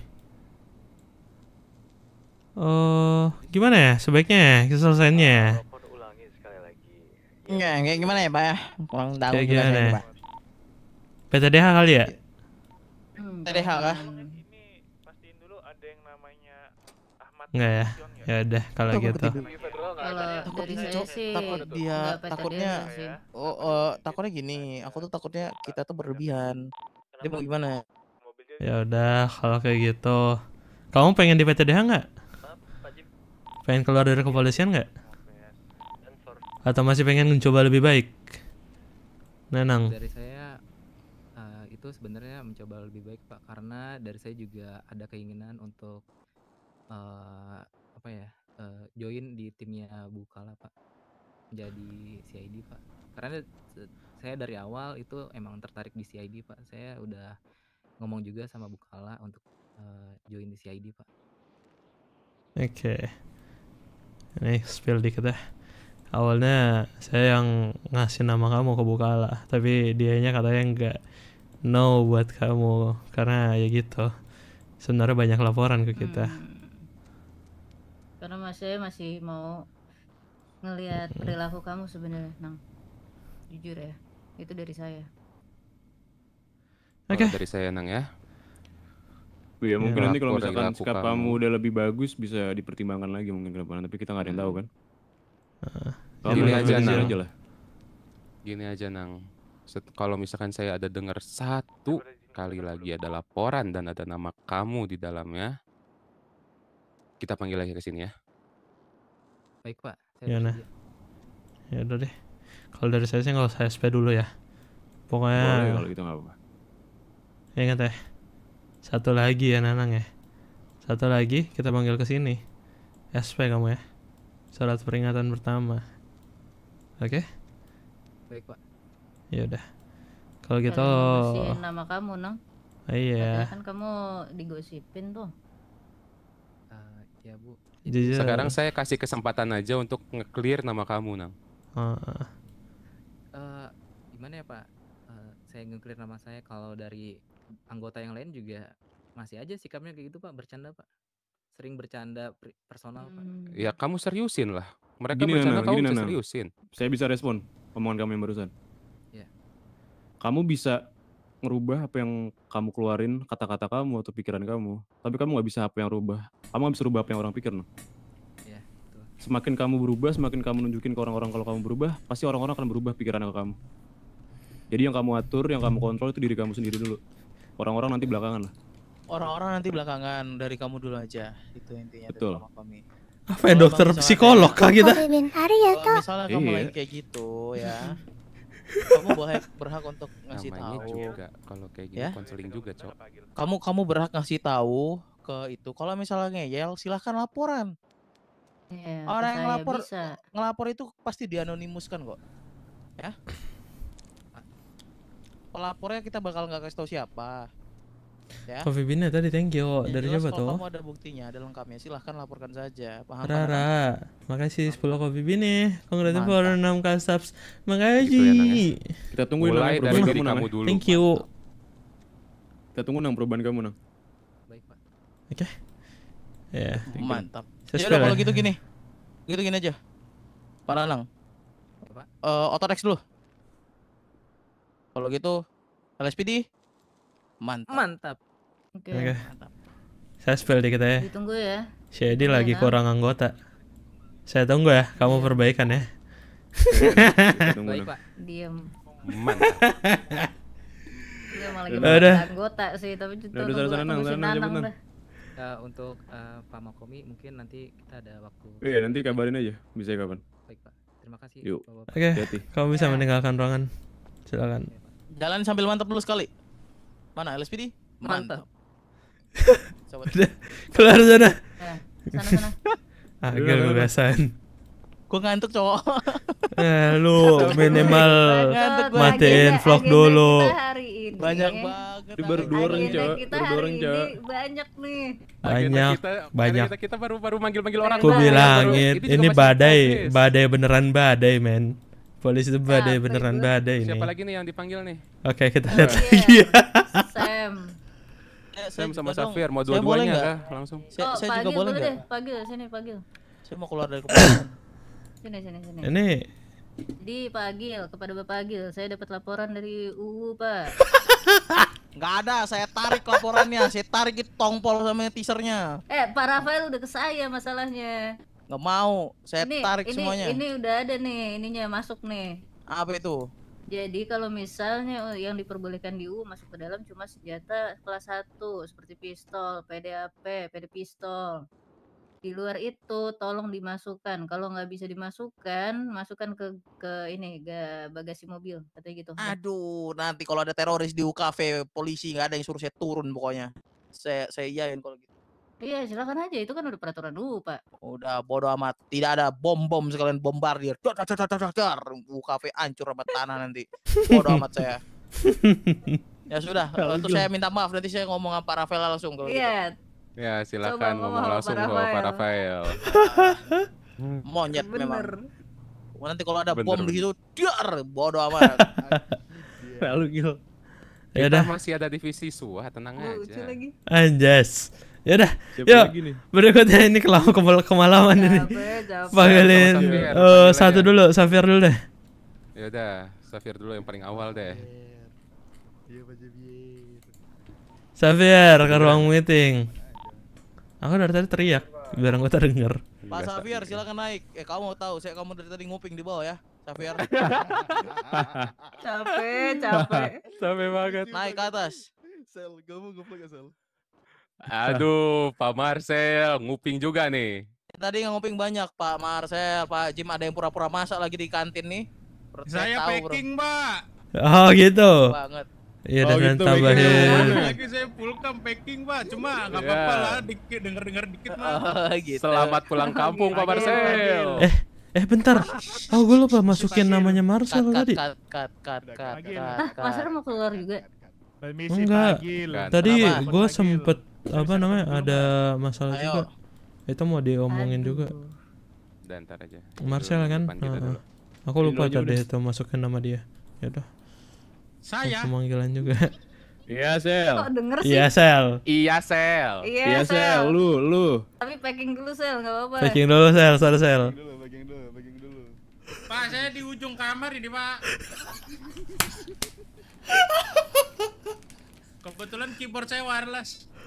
eh gimana ya sebaiknya ya selesainya ya? Enggak, gimana ya, Pak ya? Kurang tahu kayak gimana, gimana ya, Pak. PTDH kali ya? TDH kah? pastiin dulu ada yang namanya Ahmad. Enggak ya. Ya udah kalau gitu. Takut ini sih takut dia takutnya iya. oh, oh takutnya gini, aku tuh takutnya kita tuh berlebihan. Dia mau gimana? Ya udah kalau kayak gitu. Kamu pengen di PTDH nggak? Pengen keluar dari kepolisian enggak? Ya. Atau masih pengen mencoba lebih baik? Nenang. Dari saya itu sebenarnya mencoba lebih baik Pak karena dari saya juga ada keinginan untuk uh, apa ya uh, join di timnya Bukala Pak menjadi CID Pak karena saya dari awal itu emang tertarik di CID Pak saya udah ngomong juga sama Bukala untuk uh, join di CID Pak oke okay. ini spill dikit ya awalnya saya yang ngasih nama kamu ke Bukala tapi dianya katanya enggak no buat kamu karena ya gitu sebenarnya banyak laporan ke kita hmm. karena masih masih mau ngelihat hmm. perilaku kamu sebenarnya nang jujur ya itu dari saya oke okay. Oh, dari saya nang ya Ya, mungkin ya, nanti kalau misalkan sikap kamu udah lebih bagus bisa dipertimbangkan lagi mungkin ke depan tapi kita nggak ada yang hmm. tahu kan. Uh, gini aja nang. Aja lah. Gini aja nang kalau misalkan saya ada dengar satu kali lagi ada laporan dan ada nama kamu di dalamnya, kita panggil lagi ke sini ya. Baik pak. Saya ya nah. Ya udah deh. Kalau dari saya sih nggak usah SP dulu ya. Pokoknya. Boleh kalau gitu nggak apa-apa. Ya ingat ya. Satu lagi ya Nanang ya. Satu lagi kita panggil ke sini. SP kamu ya. Surat peringatan pertama. Oke? Okay? Baik, Pak. Ya udah. Kalau gitu Kalian oh. nama kamu, Nang. Iya. Kan kamu digosipin tuh. Uh, ya, Bu. Sekarang saya kasih kesempatan aja untuk nge-clear nama kamu, Nang. Uh. Uh, gimana ya, Pak? Uh, saya nge-clear nama saya kalau dari anggota yang lain juga masih aja sikapnya kayak gitu, Pak. Bercanda, Pak. Sering bercanda personal, hmm. Pak. Ya, kamu seriusin lah. Mereka gini, bercanda, nana, kamu gini, nana. seriusin. Saya bisa respon omongan kamu yang barusan kamu bisa ngerubah apa yang kamu keluarin kata-kata kamu atau pikiran kamu tapi kamu nggak bisa apa yang rubah kamu nggak bisa rubah apa yang orang pikir yeah, iya, semakin kamu berubah semakin kamu nunjukin ke orang-orang kalau kamu berubah pasti orang-orang akan berubah pikiran ke kamu jadi yang kamu atur yang kamu kontrol itu diri kamu sendiri dulu orang-orang nanti belakangan lah orang-orang nanti belakangan dari kamu dulu aja itu intinya betul dari apa ya dokter psikolog kah kita ya, misalnya kamu iya. lagi kayak gitu ya kamu berhak berhak untuk ngasih Namanya tahu juga kalau kayak gini ya? konseling juga cok kamu kamu berhak ngasih tahu ke itu kalau misalnya ngeyel silahkan laporan yeah, iya, orang yang lapor bisa. ngelapor itu pasti dianonimuskan kok ya (coughs) pelapornya kita bakal nggak kasih tahu siapa ya. Coffee Bean tadi thank you. Ya, dari siapa tuh? Kalau kamu ada buktinya, ada lengkapnya, silahkan laporkan saja. Paham? Kan? Rara, kan? makasih sepuluh 10 Coffee Bean nih. Congratulations for 6 k subs. Makasih. Gitu ya, Kita tungguin Mulai dari kamu dulu. Thank you. Mantap. Kita tunggu nang perubahan kamu nang. Baik, Pak. Oke. Okay. Ya. Yeah. Mantap. Ya udah kalau eh. gitu gini. Gitu gini aja. Pak Lanang. Apa? Uh, eh, Otorex dulu. Kalau gitu LSPD Mantap. Mantap. Oke. Okay. Saya spell dikit aja. Ya. Ditunggu ya. jadi lagi iya. kurang anggota. Saya tunggu ya, kamu iya. perbaikan ya. tunggu, Baik, Pak. Diam. Mantap. Dia malah anggota sih, tapi udah, udah, udah, tenang, tenang, tenang, Uh, untuk uh, Pak Makomi mungkin nanti kita ada waktu. Oh, iya, nanti kabarin aja. Bisa ya kapan? Baik, Pak. Terima kasih. Yuk. Oke. Okay. Kamu bisa iya. meninggalkan ruangan. Silakan. Jalan sambil mantap dulu sekali. Mana LSPD? Mantap. Sobat. (laughs) keluar sana. Eh, sana sana. Agak (laughs) ah, kebiasaan. (laughs) Gua ngantuk cowok. eh lu minimal matiin vlog dulu. Ya. Banyak banget. Baru dua orang cowok. Baru dua orang cowok. Banyak nih. Banyak. Kita, banyak. Kita, kita baru baru manggil manggil orang. Gue bilangin ini, ini badai, badai beneran badai men. Polisi itu ah, badai, nah, beneran itu? badai ini. Siapa lagi nih yang dipanggil nih? Oke, okay, kita lihat oh, lagi ya. (laughs) Sam. Sam sama Safir mau dua-duanya ya, Langsung. Saya, oh, saya panggil juga boleh enggak? Panggil sini, panggil. Saya mau keluar dari kepolisian. sini, sini, sini. Ini di panggil kepada Bapak Agil, saya dapat laporan dari UU, Pak. Enggak (laughs) ada, saya tarik laporannya, saya tarik tongpol sama teasernya. Eh, Pak Rafael udah ke saya masalahnya nggak mau saya ini, tarik ini, semuanya ini udah ada nih ininya masuk nih apa itu jadi kalau misalnya yang diperbolehkan di U masuk ke dalam cuma senjata kelas 1 seperti pistol, PDAP, PD pistol. Di luar itu tolong dimasukkan. Kalau nggak bisa dimasukkan, masukkan ke ke ini ke bagasi mobil katanya gitu. Aduh, nanti kalau ada teroris di UKV polisi nggak ada yang suruh saya turun pokoknya. Saya saya iyain kalau gitu. Iya, silakan aja. Itu kan udah peraturan dulu Pak. Udah bodoh amat. Tidak ada bom-bom sekalian bombardir. Dar dar dar dar dar. Kafe hancur sama tanah nanti. Bodoh amat saya. (laughs) ya sudah, untuk gitu. saya minta maaf nanti saya ngomong sama Pak Rafael langsung kalau Iya. Gitu. Ya, silakan Coba ngomong, langsung sama Pak Rafael. (laughs) monyet bener. memang. Nanti kalau ada bener, bom di situ, dar bodoh amat. (laughs) Lalu gitu. Kita ya udah masih ada divisi suah tenang oh, aja. Anjas ya udah. yuk berikutnya ini kelam kemal kemalaman ini. Ya? Panggilin eh, satu dulu, Safir dulu deh. ya udah, Safir dulu yang paling awal deh. Iya, Safir ke ruang meeting. Aku dari tadi teriak, biar anggota denger. Pak Safir silakan naik. Eh kamu tahu, saya kamu dari tadi nguping di bawah ya. Safir. (laughs) capek, capek. capek banget. Naik ke atas. Sel, kamu gue pakai ya, Sel. Aduh, Pak Marcel, nguping juga nih. Ya, tadi yang nguping banyak, Pak Marcel, Pak Jim ada yang pura-pura masak lagi di kantin nih. Perut saya tahu, packing, bro. Pak. Oh, gitu. Banget. Iya, oh, dengan gitu, tambahin. Lagi saya camp packing, Pak. Cuma nggak apa iya. apa-apa lah, dikit denger-denger dikit mah. Oh, gitu. Selamat pulang kampung, Pak Marcel. Eh, Eh bentar, oh gue lupa masukin namanya Marcel tadi. Kat kat kat kat kat. cut, Ah, Marcel mau keluar juga? Enggak. Tadi gue sempet apa namanya ada masalah Ayo. juga itu mau diomongin Aduh. juga dan ntar aja Marcel kan uh, aku lupa Dino tadi itu masukin nama dia ya udah saya pemanggilan juga iya, iya sel. Iya sel. Iya, iya sel. Iya sel. Lu lu. Tapi packing dulu sel, nggak apa-apa. Packing dulu sel, sel sel. Packing dulu, packing dulu, packing dulu. Pak saya di ujung kamar ini pak. (laughs) Kebetulan keyboard saya wireless.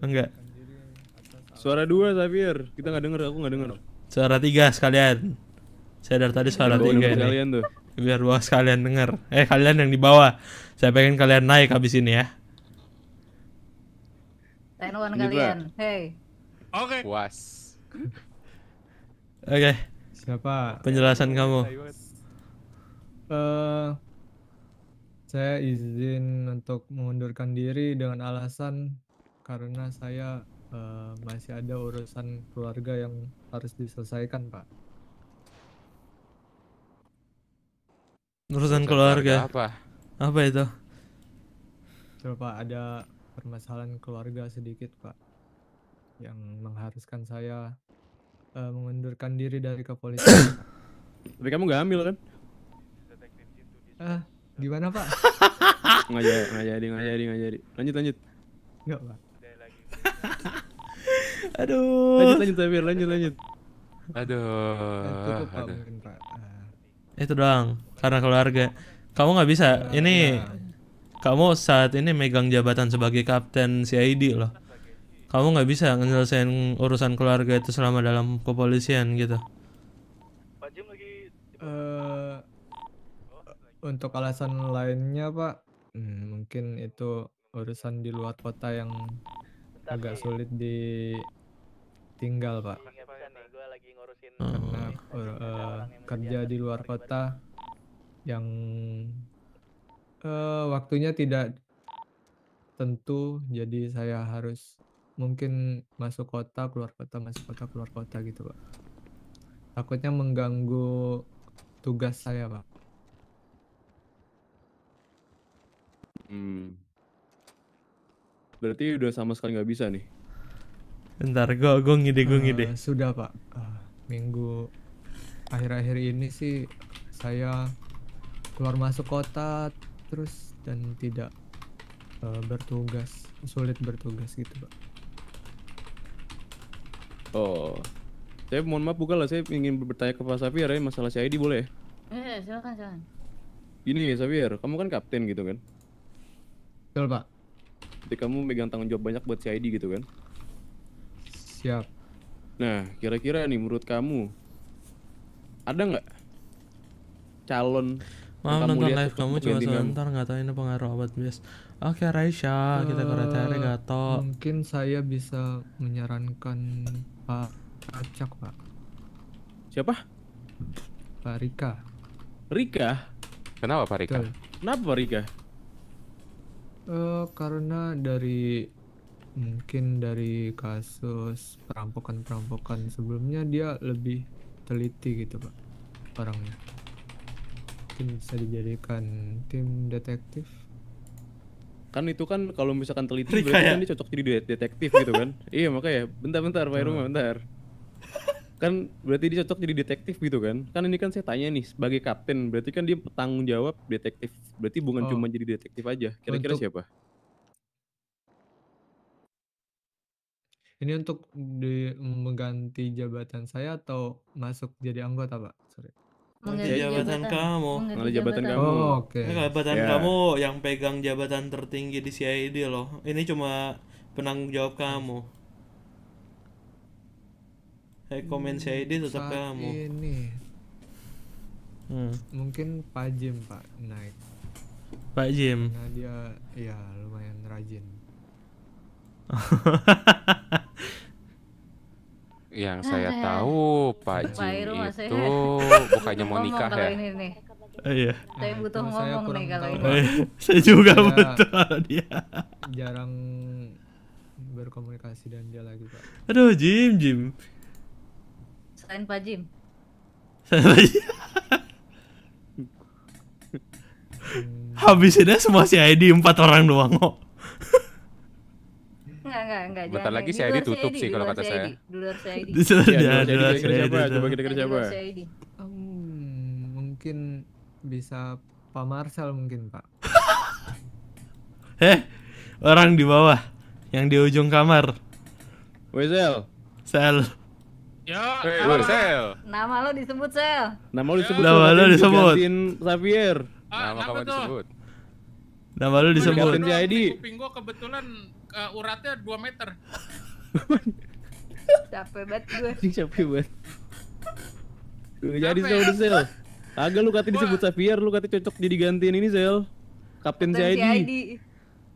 Enggak. Suara dua Safir. Kita nggak dengar aku nggak denger. Suara tiga sekalian. Saya dari tadi suara tiga ini. tuh. Biar bawah sekalian dengar Eh kalian yang di bawah. Saya pengen kalian naik habis ini ya. Tenuan kalian. Hey. Oke. Okay. Was. (laughs) Oke. Okay. Siapa? Penjelasan kamu. Uh, saya izin untuk mengundurkan diri dengan alasan karena saya uh, masih ada urusan keluarga yang harus diselesaikan, Pak. Urusan keluarga. apa? Apa itu? Coba ada permasalahan keluarga sedikit, Pak. Yang mengharuskan saya uh, mengundurkan diri dari kepolisian. (coughs) Tapi kamu gak ambil kan? Ah, gimana, Pak? Ngajari, ngajari, ngajari, ngajari. Lanjut, lanjut. Enggak, Pak. (laughs) Aduh. Lanjut lanjut Safir, lanjut lanjut. Aduh. Kan aduh. Itu doang karena keluarga. Kamu nggak bisa. Iya, ini ya. kamu saat ini megang jabatan sebagai kapten CID loh. Kamu nggak bisa ngelesain urusan keluarga itu selama dalam kepolisian gitu. Uh, untuk alasan lainnya pak, hmm, mungkin itu urusan di luar kota yang agak sulit ditinggal pak karena kerja di luar kota yang uh, waktunya tidak tentu jadi saya harus mungkin masuk kota keluar kota masuk kota keluar kota gitu pak takutnya mengganggu tugas saya pak hmm Berarti udah sama sekali nggak bisa nih. Bentar, gue gue ngide gue eh, ngide. sudah pak, uh, minggu akhir-akhir ini sih saya keluar masuk kota terus dan tidak uh, bertugas, sulit bertugas gitu pak. Oh, saya mohon maaf bukan lah saya ingin bertanya ke Pak Safir ya masalah si ID boleh? Ya? Eh silakan silakan. Ini Safir, kamu kan kapten gitu kan? Betul pak. Jadi kamu megang tanggung jawab banyak buat CID gitu kan siap nah kira-kira nih menurut kamu ada nggak calon Maaf nonton live kamu cuma sebentar nggak tahu ini pengaruh obat bias. Oke okay, Raisha, uh, kita ke Tere eh, Gato. Mungkin saya bisa menyarankan Pak Acak Pak. Siapa? Pak Rika. Rika? Kenapa Pak Rika? Tuh. Kenapa Pak Rika? Uh, karena dari mungkin dari kasus perampokan-perampokan sebelumnya dia lebih teliti gitu pak orangnya mungkin bisa dijadikan tim detektif kan itu kan kalau misalkan teliti berarti kan dia cocok jadi detektif gitu kan iya makanya bentar-bentar Pak Iruma hmm. bentar kan berarti dia cocok jadi detektif gitu kan kan ini kan saya tanya nih sebagai kapten berarti kan dia bertanggung jawab detektif berarti bukan oh. cuma jadi detektif aja kira-kira untuk... siapa ini untuk di, mengganti jabatan saya atau masuk jadi anggota pak sorry mengganti jabatan, jabatan kamu mengganti jabatan, jabatan kamu oh, oke okay. jabatan yeah. kamu yang pegang jabatan tertinggi di CID loh ini cuma penanggung jawab kamu rekomendasi saya ini tetap saat kamu ini hmm. mungkin Pak Jim Pak naik Pak Jim nah dia ya lumayan rajin (laughs) yang ah, saya tahu Pak Jim itu bukannya mau nikah ya ini oh, iya saya nah, butuh ngomong saya nih kalau ini (laughs) saya juga saya butuh dia jarang berkomunikasi dan dia lagi Pak aduh Jim Jim selain Pak Jim. (laughs) Habisinnya semua si ID empat orang doang kok. Enggak, enggak, enggak. Bentar lagi si ID tutup sih kalau kata saya. Di luar si (laughs) ID. Iya, di luar si ID. Kerja apa? Coba kita kerja apa? Hmm, mungkin bisa Pak Marcel mungkin Pak. Heh, (laughs) orang di bawah yang di ujung kamar. Wezel. Sel. Yo, hey, nama, sel. nama lo disebut sel. Nama lo disebut. Nama lo disebut. Xavier. Ah, nama kamu disebut. Nama lo disebut. Gantiin ID. Kuping gua kebetulan uh, uratnya 2 meter. (laughs) capek banget gue. capek banget. jadi sel di sel. Agak lu katanya disebut Xavier, lu katanya cocok jadi gantiin ini sel. Kapten CID. CID.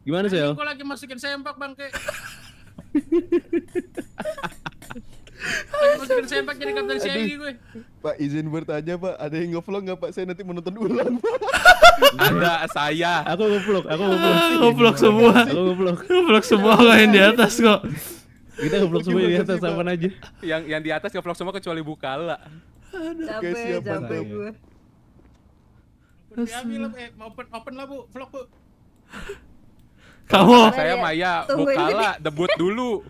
Gimana sel? Gue lagi masukin sempak bangke. (laughs) Kan sempak jadi kapten gue. Pak izin bertanya Pak, ada yang ngevlog nggak Pak? Saya nanti menonton ulang. ada saya. Aku ngevlog, aku ngevlog. Ah, ngevlog iya, semua. Iya, iya. Aku ngevlog. Ngevlog semua kok yang di atas kok. Kita ngevlog semua di atas sama aja. Yang yang di atas ngevlog semua kecuali Bukala. capek, capek gue. Eh, open, open lah bu, vlog bu. Kamu. Saya Maya, Bukala, debut dulu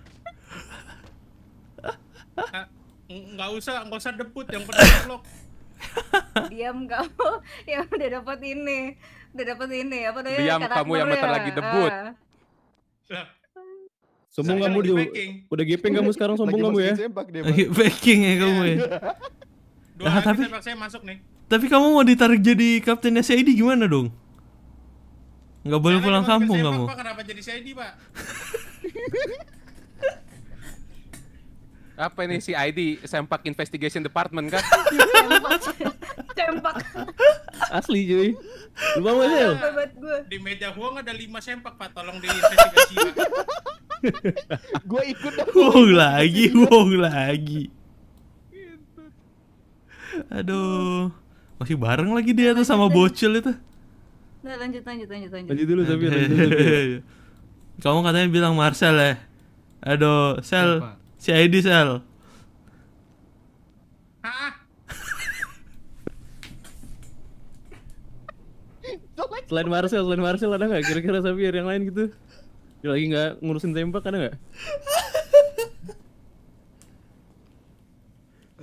nggak usah nggak usah debut yang penting lock diam kamu (laughs) ya udah dapat ini udah dapat ini apa namanya diam kamu yang bentar ya? lagi debut ah. sombong kamu di udah giping kamu sekarang sombong kamu ya backing ya kamu iya. ya dua nah, tapi saya masuk nih tapi kamu mau ditarik jadi kaptennya Cid gimana dong nggak boleh pulang kampung kamu kenapa jadi SID pak (laughs) Apa ini si ID Sempak Investigation Department kan? (laughs) sempak. Asli cuy. Lu bang gak Di meja Huang ada lima sempak pak, tolong investigasi. (laughs) gua ikut dah. lagi, wong lagi. Aduh, masih bareng lagi dia tuh sama bocil itu. Nggak, lanjut lanjut lanjut lanjut. Lanjut dulu Sabir, Kamu katanya bilang Marcel ya. Aduh, Sel. Si ID sel selain Marcel, selain Marcel ada nggak kira-kira Sapir yang lain gitu? Dia lagi nggak ngurusin tembak ada nggak?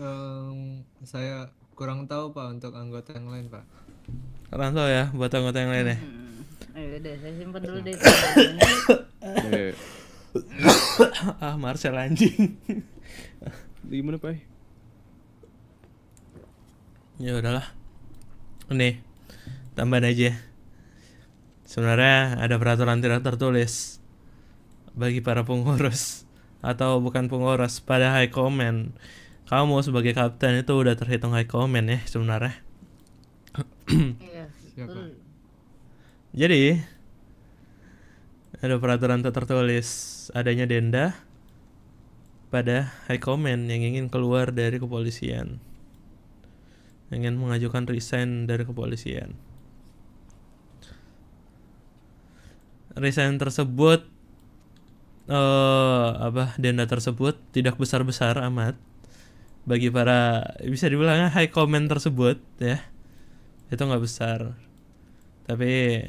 um, saya kurang tahu pak untuk anggota yang lain pak. Kurang tahu ya buat anggota yang lain ya. Hmm. hmm, hmm. Ayo deh, saya simpan dulu deh. (coughs) (coughs) ah Marcel anjing gimana pak ya udahlah nih tambahan aja sebenarnya ada peraturan tidak tertulis bagi para pengurus atau bukan pengurus pada high comment kamu sebagai kapten itu udah terhitung high comment ya sebenarnya iya. hmm. jadi ada peraturan tertulis adanya denda pada high command yang ingin keluar dari kepolisian ingin mengajukan resign dari kepolisian resign tersebut uh, apa denda tersebut tidak besar-besar amat bagi para bisa dibilang ya, high command tersebut ya itu nggak besar tapi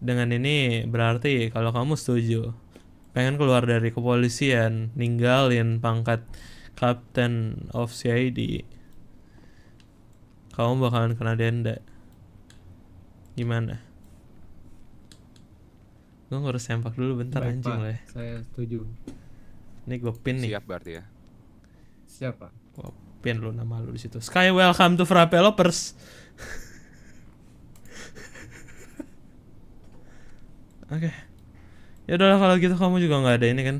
dengan ini berarti kalau kamu setuju pengen keluar dari kepolisian, ninggalin pangkat Captain of CID, kamu bakalan kena denda. Gimana? Gue harus sempak dulu bentar Baik, anjing lah ya. Saya setuju. Ini gue pin nih. Siap berarti ya. Siapa? Gue pin lu nama lu di situ. Sky welcome to Frappelopers. pers Oke. Okay. Ya udahlah kalau gitu kamu juga nggak ada ini kan.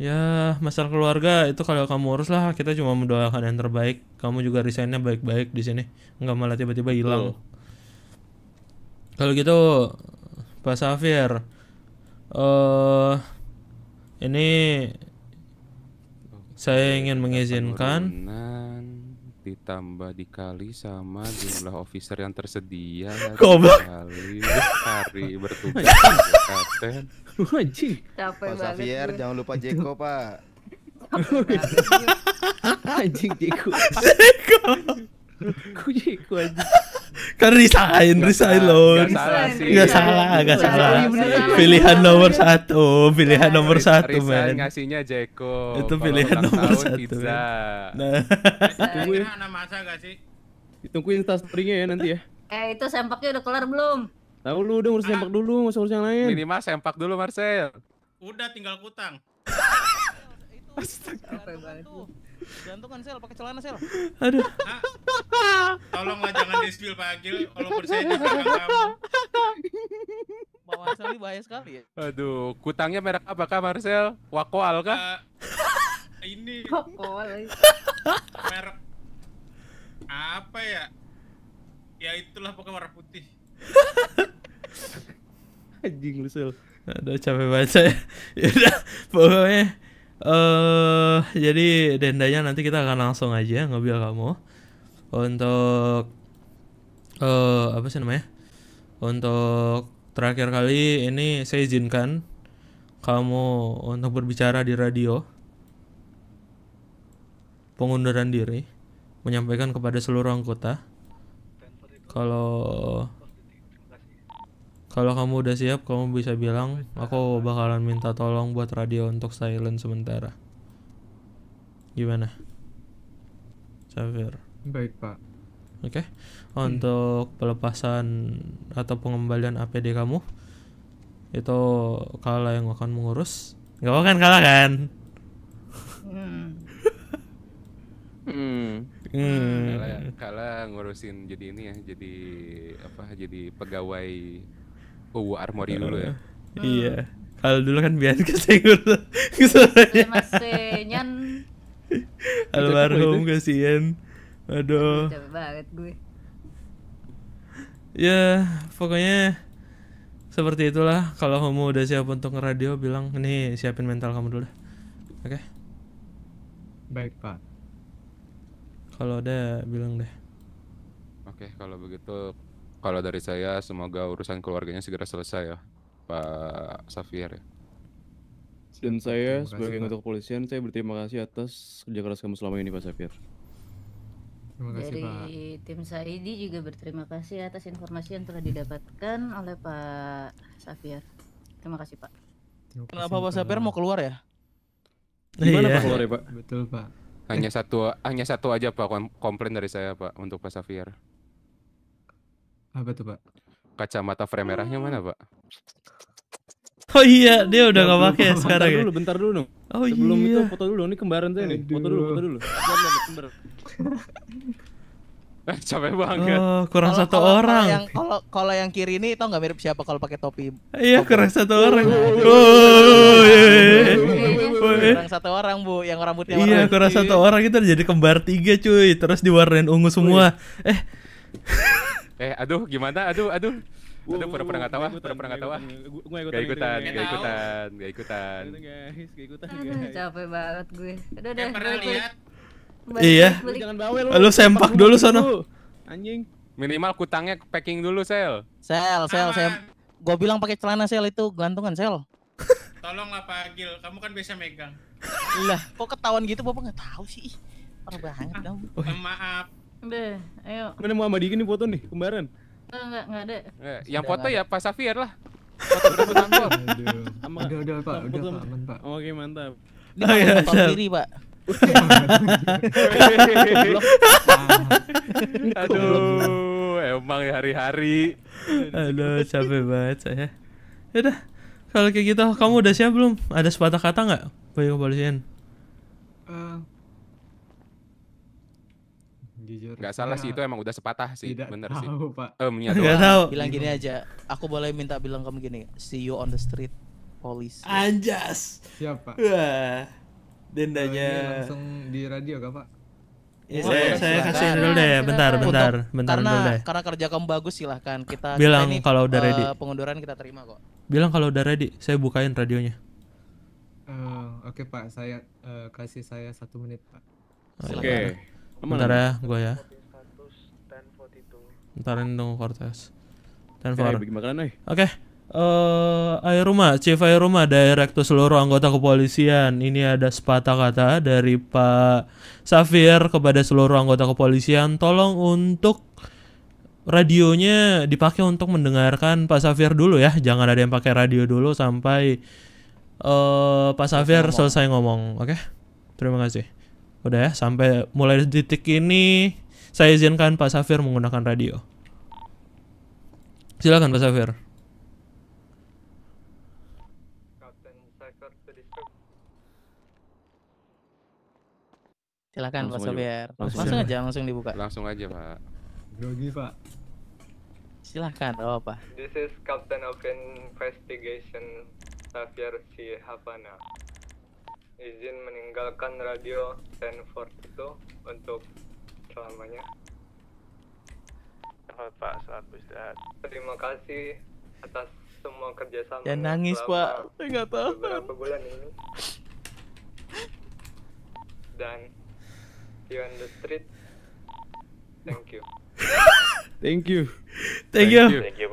Ya, masalah keluarga itu kalau kamu urus lah, kita cuma mendoakan yang terbaik. Kamu juga resignnya baik-baik di sini, nggak malah tiba-tiba hilang. Kalau gitu, Pak Safir, eh uh, ini saya ingin mengizinkan ditambah dikali sama jumlah officer yang tersedia Goblok. kali hari bertugas kapten. Anjing. Capek Pak Xavier, jangan lupa Jeko, Pak. Anjing Jeko. (laughs) Jeko. (laughs) Kujiku aja. Kan resign, resign loh. Gak salah sih. Gak salah, gak salah. Pilihan nomor satu, pilihan nah, nomor satu men. ngasihnya Jeko. Itu pilihan nomor satu. Nah. Tungguin (laughs) eh, anak masa gak sih? Ditungguin tas ya nanti ya. Eh itu sempaknya udah kelar belum? Tahu lu udah ngurus sempak dulu, ngurus yang lain. Minimal sempak dulu Marcel. Udah tinggal kutang. (laughs) Astaga. Gantungan kan, sel, pakai celana sel. Aduh. Nah, tolonglah jangan di Pak Agil, walaupun saya juga kamu. Pak Marcel ini bahaya sekali ya. Aduh, kutangnya merek apa kah Marcel? Wakoal kah? Uh, ini Wakoal. Eh. merek apa ya? Ya itulah pokoknya warna putih. Anjing lu sel. Aduh capek banget saya. (laughs) Yaudah, pokoknya Eh, uh, jadi dendanya nanti kita akan langsung aja ngobrol kamu untuk eh uh, apa sih namanya? Untuk terakhir kali ini saya izinkan kamu untuk berbicara di radio. Pengunduran diri menyampaikan kepada seluruh anggota kalau kalau kamu udah siap, kamu bisa bilang, aku bakalan minta tolong buat radio untuk silent sementara. Gimana? Safir. Baik, Pak. Oke. Okay. Untuk pelepasan atau pengembalian APD kamu, itu Kala yang akan mengurus. Gak mau kan Kala kan? Hmm. Hmm. hmm. Kala, kala ngurusin jadi ini ya, jadi apa? Jadi pegawai uh oh, Armory uh, dulu ya. Hmm. Iya. Kalau dulu kan Bianca Sengur. Masih nyan. Almarhum kasihan. Aduh. Capek banget gue. Ya, pokoknya seperti itulah kalau kamu udah siap untuk radio bilang nih siapin mental kamu dulu Oke. Okay? Baik, Pak. Kalau ada bilang deh. Oke, okay, kalau begitu kalau dari saya semoga urusan keluarganya segera selesai ya Pak Safir ya. Dan saya kasih, sebagai anggota kepolisian saya berterima kasih atas kerja keras kamu selama ini Pak Safir. Terima kasih, Dari Pak. tim Saidi juga berterima kasih atas informasi yang telah didapatkan oleh Pak Safir. Terima kasih Pak. Terima kasih, Kenapa Pak Safir mau keluar ya? Iya. Gimana iya. Pak keluar ya Pak? Betul Pak. Hanya satu hanya satu aja Pak komplain dari saya Pak untuk Pak Safir. Apa tuh, Pak? Kacamata frame merahnya mana, Pak? Oh iya, dia udah nggak pakai sekarang ya. Dulu, bentar dulu. Oh Sebelum iya. itu foto dulu, nih kembaran saya nih. Foto dulu, foto dulu. Eh, capek banget. Oh, kurang kalo, satu kalo, orang. Kalau yang kalau yang kiri ini tau nggak mirip siapa kalau pakai topi? Iya, kurang satu orang. Oh, kurang satu orang bu yang rambutnya iya kurang satu orang itu jadi kembar tiga cuy terus diwarnain ungu semua eh Eh, aduh gimana? Aduh, aduh. Aduh, pura-pura nggak tahu ah, pura-pura nggak tahu ah. Gue ikutan, gak ikutan, gak ikutan, gak ikutan. Guys, ikutan Capek banget gue. Udah deh. Pernah lihat? Iya. Jangan bawel lu. Lu sempak dulu sono. Anjing. Minimal kutangnya packing dulu, Sel. Sel, Sel, Sel. Gue bilang pakai celana Sel itu gantungan, Sel. (laughs) Tolonglah Pak Gil, kamu kan biasa megang. lah, kok ketahuan gitu Bapak nggak tahu sih? Parah banget kamu. Ah, maaf. Deh, ayo. Mana Muhammad Diki nih foto nih, kembaran. Enggak, enggak, enggak ada. Eh, yang foto ya Pak Safir lah. Foto berapa tampil. Udah, udah, Pak. Udah, Pak. Aman, Pak. Oke, mantap. Ini oh, ya, sendiri, Pak. (laughs) Aduh, emang ya hari-hari. Aduh, capek banget saya. Ya udah, kalau kayak gitu, kamu udah siap belum? Ada sepatah kata nggak? Bayu kepolisian. Uh, jujur. Gak salah ya. sih itu (laughs) emang udah sepatah sih, tidak bener tahu, sih. Pak. Um, ya, Gak tahu. Bilang gini aja, aku boleh minta bilang kamu gini, see you on the street, police. Anjas. Siapa? Wah. Dendanya. Oh, langsung di radio gak Pak? Ya, oh, saya, saya kasihin dulu deh, bentar, bentar, bentar karena, dulu deh. Karena kerja kamu bagus silahkan kita. Bilang kita ini, kalau udah eh, ready. pengunduran kita terima kok. Bilang kalau udah ready, saya bukain radionya. Uh, Oke okay, Pak, saya uh, kasih saya satu menit Pak. Oke. Okay. Bentar ya, gua ya. Bentarin dong Cortez. Ten for. Oke. Okay. okay. Uh, rumah, Chief Airuma, Direktur seluruh anggota kepolisian. Ini ada sepatah kata dari Pak Safir kepada seluruh anggota kepolisian. Tolong untuk radionya dipakai untuk mendengarkan Pak Safir dulu ya. Jangan ada yang pakai radio dulu sampai uh, Pak Safir selesai ngomong. Oke, terima kasih. Udah ya, sampai mulai detik ini saya izinkan Pak Safir menggunakan radio. Silakan Pak Safir. Silakan Pak Safir. Langsung, langsung aja langsung dibuka. Langsung aja, Pak. Grogi, Pak. Silakan. oh apa? This is Captain of Investigation Safir C. Havana izin meninggalkan radio Stanford itu untuk selamanya. Selamat Pak, saat beristirahat. Terima kasih atas semua kerjasama. Jangan ya, nangis Pak, nggak tahu. berapa bulan ini. Dan you on the Street, thank you. Thank you. Thank you.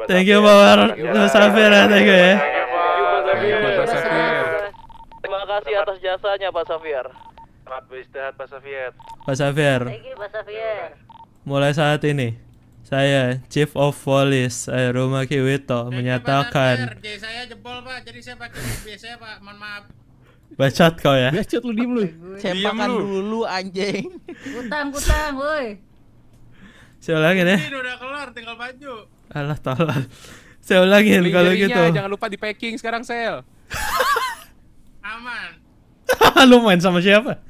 Thank you, Pak Safira. Thank you ya. Thank you, Pak Safira. Terima kasih atas jasanya Pak Safir. Selamat beristirahat Pak Safir. Pak Safir. Thank you Pak Safir. Mulai saat ini, saya Chief of Police saya eh, Kiwito Dan menyatakan. Jadi saya jebol Pak, jadi saya pakai biasa Pak, mohon maaf. Bacot kau ya. Bacot lu diem lu. Cepakan dulu anjing. Utang, utang, woi. Saya ulangin ya. Ini udah kelar, tinggal baju. Alah, tolol. Saya ulangin kalau gitu. Jangan lupa di packing sekarang, Sel. (laughs) Aman. (laughs) lu main sama siapa?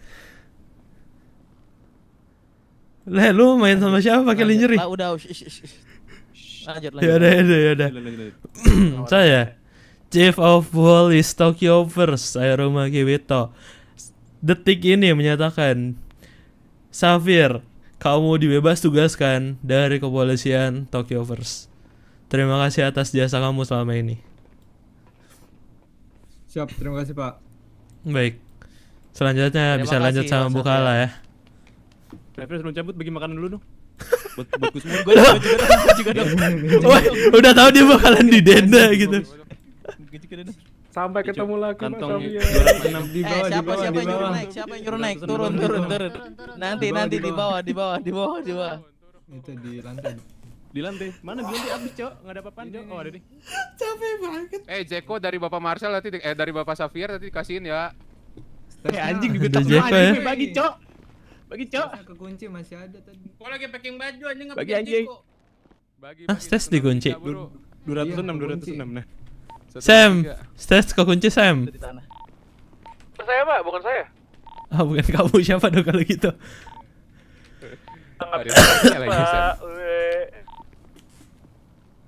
Lah, lu main sama siapa pakai lingerie? Lah, udah. Lanjut, lanjut. Yaudah, yaudah, yaudah. Saya Chief of Police Tokyo First Airuma Kiwito Detik ini menyatakan Safir, kamu dibebas tugaskan dari kepolisian Tokyo First. Terima kasih atas jasa kamu selama ini. Siap, terima kasih Pak. Baik. Selanjutnya Terima bisa kasih, lanjut sama Bukala ya. Refresh belum cabut bagi makanan dulu dong. buat buat gue (laughs) juga juga dong. udah tahu dia bakalan di denda gitu. Sampai ketemu lagi Mas eh, bawah Eh, siapa siapa yang nyuruh naik? Siapa yang nyuruh naik? Turun, turun, turun. Nanti nanti di bawah, di bawah, di bawah, di bawah. Itu di lantai di lantai. Mana di abis habis, Cok? nggak ada apa-apaan, Cok. Oh, ada nih. Capek banget. Eh, Jeko dari Bapak Marshall nanti eh dari Bapak Safir nanti dikasihin ya. Eh anjing juga tak mau anjing Bagi, Cok. Bagi, Cok. Kekunci masih ada tadi. kok lagi packing baju anjing nggak Bagi anjing. Bagi. Ah, enam dikunci. ratus enam nah. Sam, kau kunci Sam. saya, Pak, bukan saya. Ah, oh, bukan kamu siapa dong kalau gitu?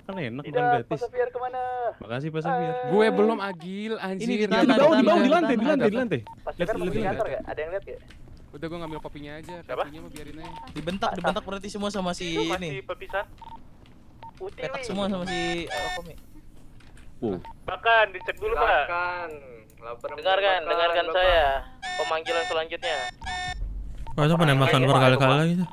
Kan enak Tidak, kan gratis. Makasih Pak Safir. Eh. Gue belum agil, anjir. Ini di bawah, di bawah, di lantai, di lantai, di lantai. Pas Safir mau kantor Ada yang lihat gak? Udah gue ngambil kopinya aja, Siapa? kopinya mau biarin aja. Dibentak, dibentak berarti semua sama si ini. Masih perpisahan. Petak semua sama si eh, Alkomi Wow. Makan, dicek dulu, Pak. Bahkan. Dengarkan, dengarkan saya. Pemanggilan selanjutnya. Masa penembakan berkali-kali lagi tuh?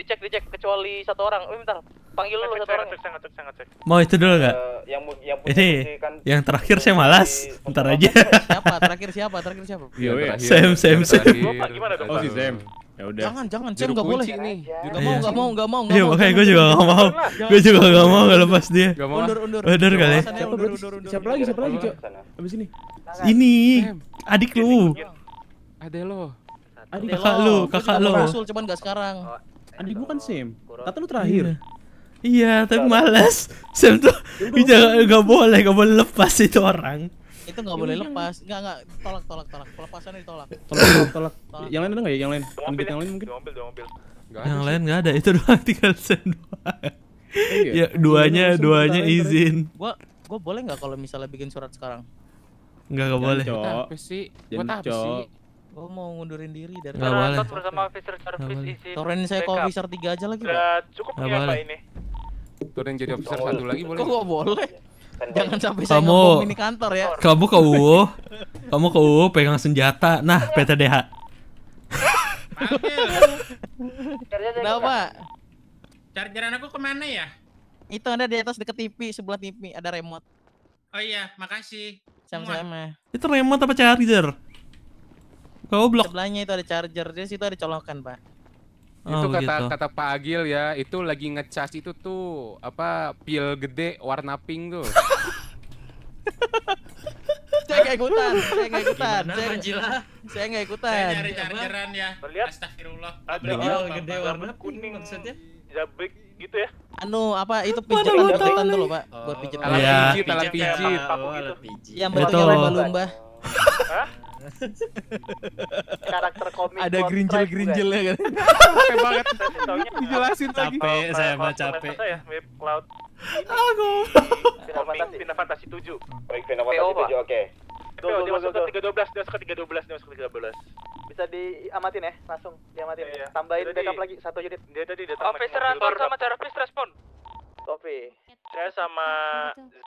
Dicek, dicek kecuali satu orang. Oh, bentar panggil lu eh, satu orang. Cek, cek, cek, Mau itu dulu enggak? Uh, eh, yang yang Ini kan yang terakhir saya malas. Ntar aja. (laughs) Siapa? Terakhir siapa? Terakhir siapa? Iya, iya, iya. terakhir. Sam, Sam, Sam. Gimana dong? Oh, si Sam. Ya udah. Jangan, jangan, Sam enggak boleh. Nih. Enggak iya. mau, enggak mau, enggak mau. Iya, makanya gue juga enggak mau. Gue juga enggak mau enggak lepas dia. Undur, undur. Undur kali. Siapa lagi? Siapa lagi, Cok? Habis ini. Ini. Adik lu. Adik lu. Adik kakak lu, kakak lu. Rasul cuman enggak sekarang. Adik bukan Sim. Oh, Kata lu terakhir. Iya, tapi malas. Sam tuh iya, gak, gak boleh, gak boleh lepas itu orang. Itu gak boleh iya. lepas. Enggak, enggak. Tolak, tolak, tolak. Pelepasannya ditolak. Tolak, tolak, tolak. tolak. Yang lain ada enggak ya? Yang lain. Ambil ya? yang lain mungkin. Ambil, diambil. Yang lain enggak ada. Itu doang tinggal Sam doang. Ya, duanya, duanya izin. Gue, gua boleh enggak kalau misalnya bikin surat sekarang? Enggak, enggak boleh. Tapi sih? Buat sih? Gue mau ngundurin diri dari Gak boleh Gak boleh Service izin saya call Fisher 3 aja lagi Gak cukup ya Pak ini turun jadi officer satu lagi boleh? Kok gak boleh? Kan Jangan sampai saya ngomong ini kantor ya. Kamu ke UU, kamu ke UU pegang senjata. Nah, PTDH. Kenapa? Chargeran aku kemana ya? Itu ada di atas deket TV, sebelah TV ada remote. Oh iya, makasih. Sama-sama. Itu remote apa charger? Kau blok. Sebelahnya itu ada charger, di situ ada colokan, Pak. Oh, itu begitu. kata gitu. kata Pak Agil ya, itu lagi ngecas itu tuh apa pil gede warna pink tuh. (laughs) saya nggak ikutan, saya nggak ikutan. saya, Manjila? saya nggak ikutan. Saya nyari chargeran ya. Melihat Astagfirullah. Ada oh, gede warna kuning maksudnya. Jabrik gitu ya. Anu apa itu pijat ada ikutan dulu, Pak. Buat oh, pijat. Alat iya. pijit, alat pijit. Ya, Yang bentuknya lumba-lumba. Hah? karakter komik ada grinjel grinjel ya? ya kan (laughs) capek banget dijelasin lagi capek saya mah capek ya web cloud aku Final Fantasy tujuh baik Final Fantasy tujuh oke Tuh, dia masuk ke 312, dia masuk ke 312, dia masuk ke 13 Bisa diamatin ya, langsung diamatin iya. Tambahin backup lagi, satu unit Dia tadi dia Officer respon sama therapist respon Topi saya sama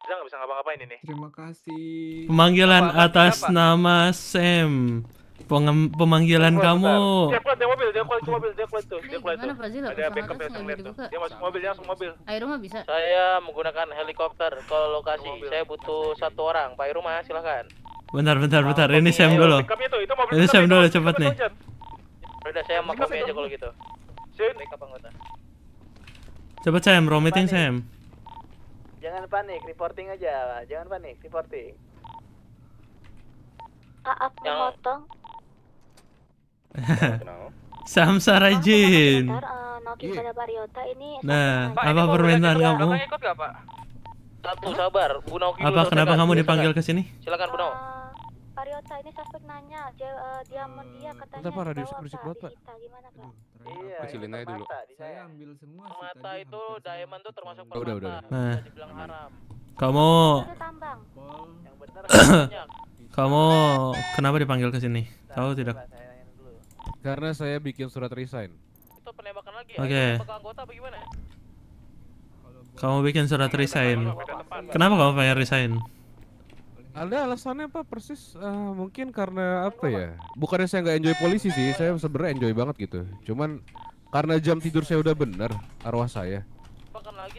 Zang nggak bisa ngapa-ngapain ini. Terima kasih. Pemanggilan apa, atas apa? nama Sam. Pengem pemanggilan dia kamu. Dia keluar dari mobil, dia keluar dari mobil, dia keluar itu, dia keluar itu. Ada backup yang saya lihat Dia masuk mobil, dia masuk mobil. Pak bisa. Saya menggunakan helikopter ke lokasi. Mobil. Saya butuh satu orang. Pak Airuma silahkan. Bentar, bentar, bentar. Ini Sam dulu. Itu, itu ini Sam dulu cepet nih. Udah saya mau kopi aja kalau gitu. Sam. Sam, raw meeting Sam. Jangan panik, reporting aja. Jangan panik, reporting. Maaf yang... memotong. Samsara Jin. Eh, nah, apa permintaan kamu? Satu sabar, Bu Nauki. Apa kenapa kamu dipanggil ke sini? Silakan Bu Nauki. Eh, Pariota ini suspek nanya eh, dia uh, dia uh, hmm. dia katanya Bentar, radio super berisik banget, Pak. Gimana, Pak? iya, kecilin iya, aja dulu. Saya ambil semua sih Mata itu diamond tuh termasuk permata. Udah, udah. Nah. Kamu (coughs) Kamu kenapa dipanggil ke sini? Tahu tidak? Karena saya bikin surat resign. Itu penembakan lagi. Oke. Okay. Eh, anggota bagaimana? Kamu bikin surat resign. Kenapa kamu pengen resign? Ada alasannya apa persis? Uh, mungkin karena apa ya? Bukannya saya nggak enjoy polisi sih, saya sebenarnya enjoy banget gitu. Cuman karena jam tidur saya udah bener arwah saya.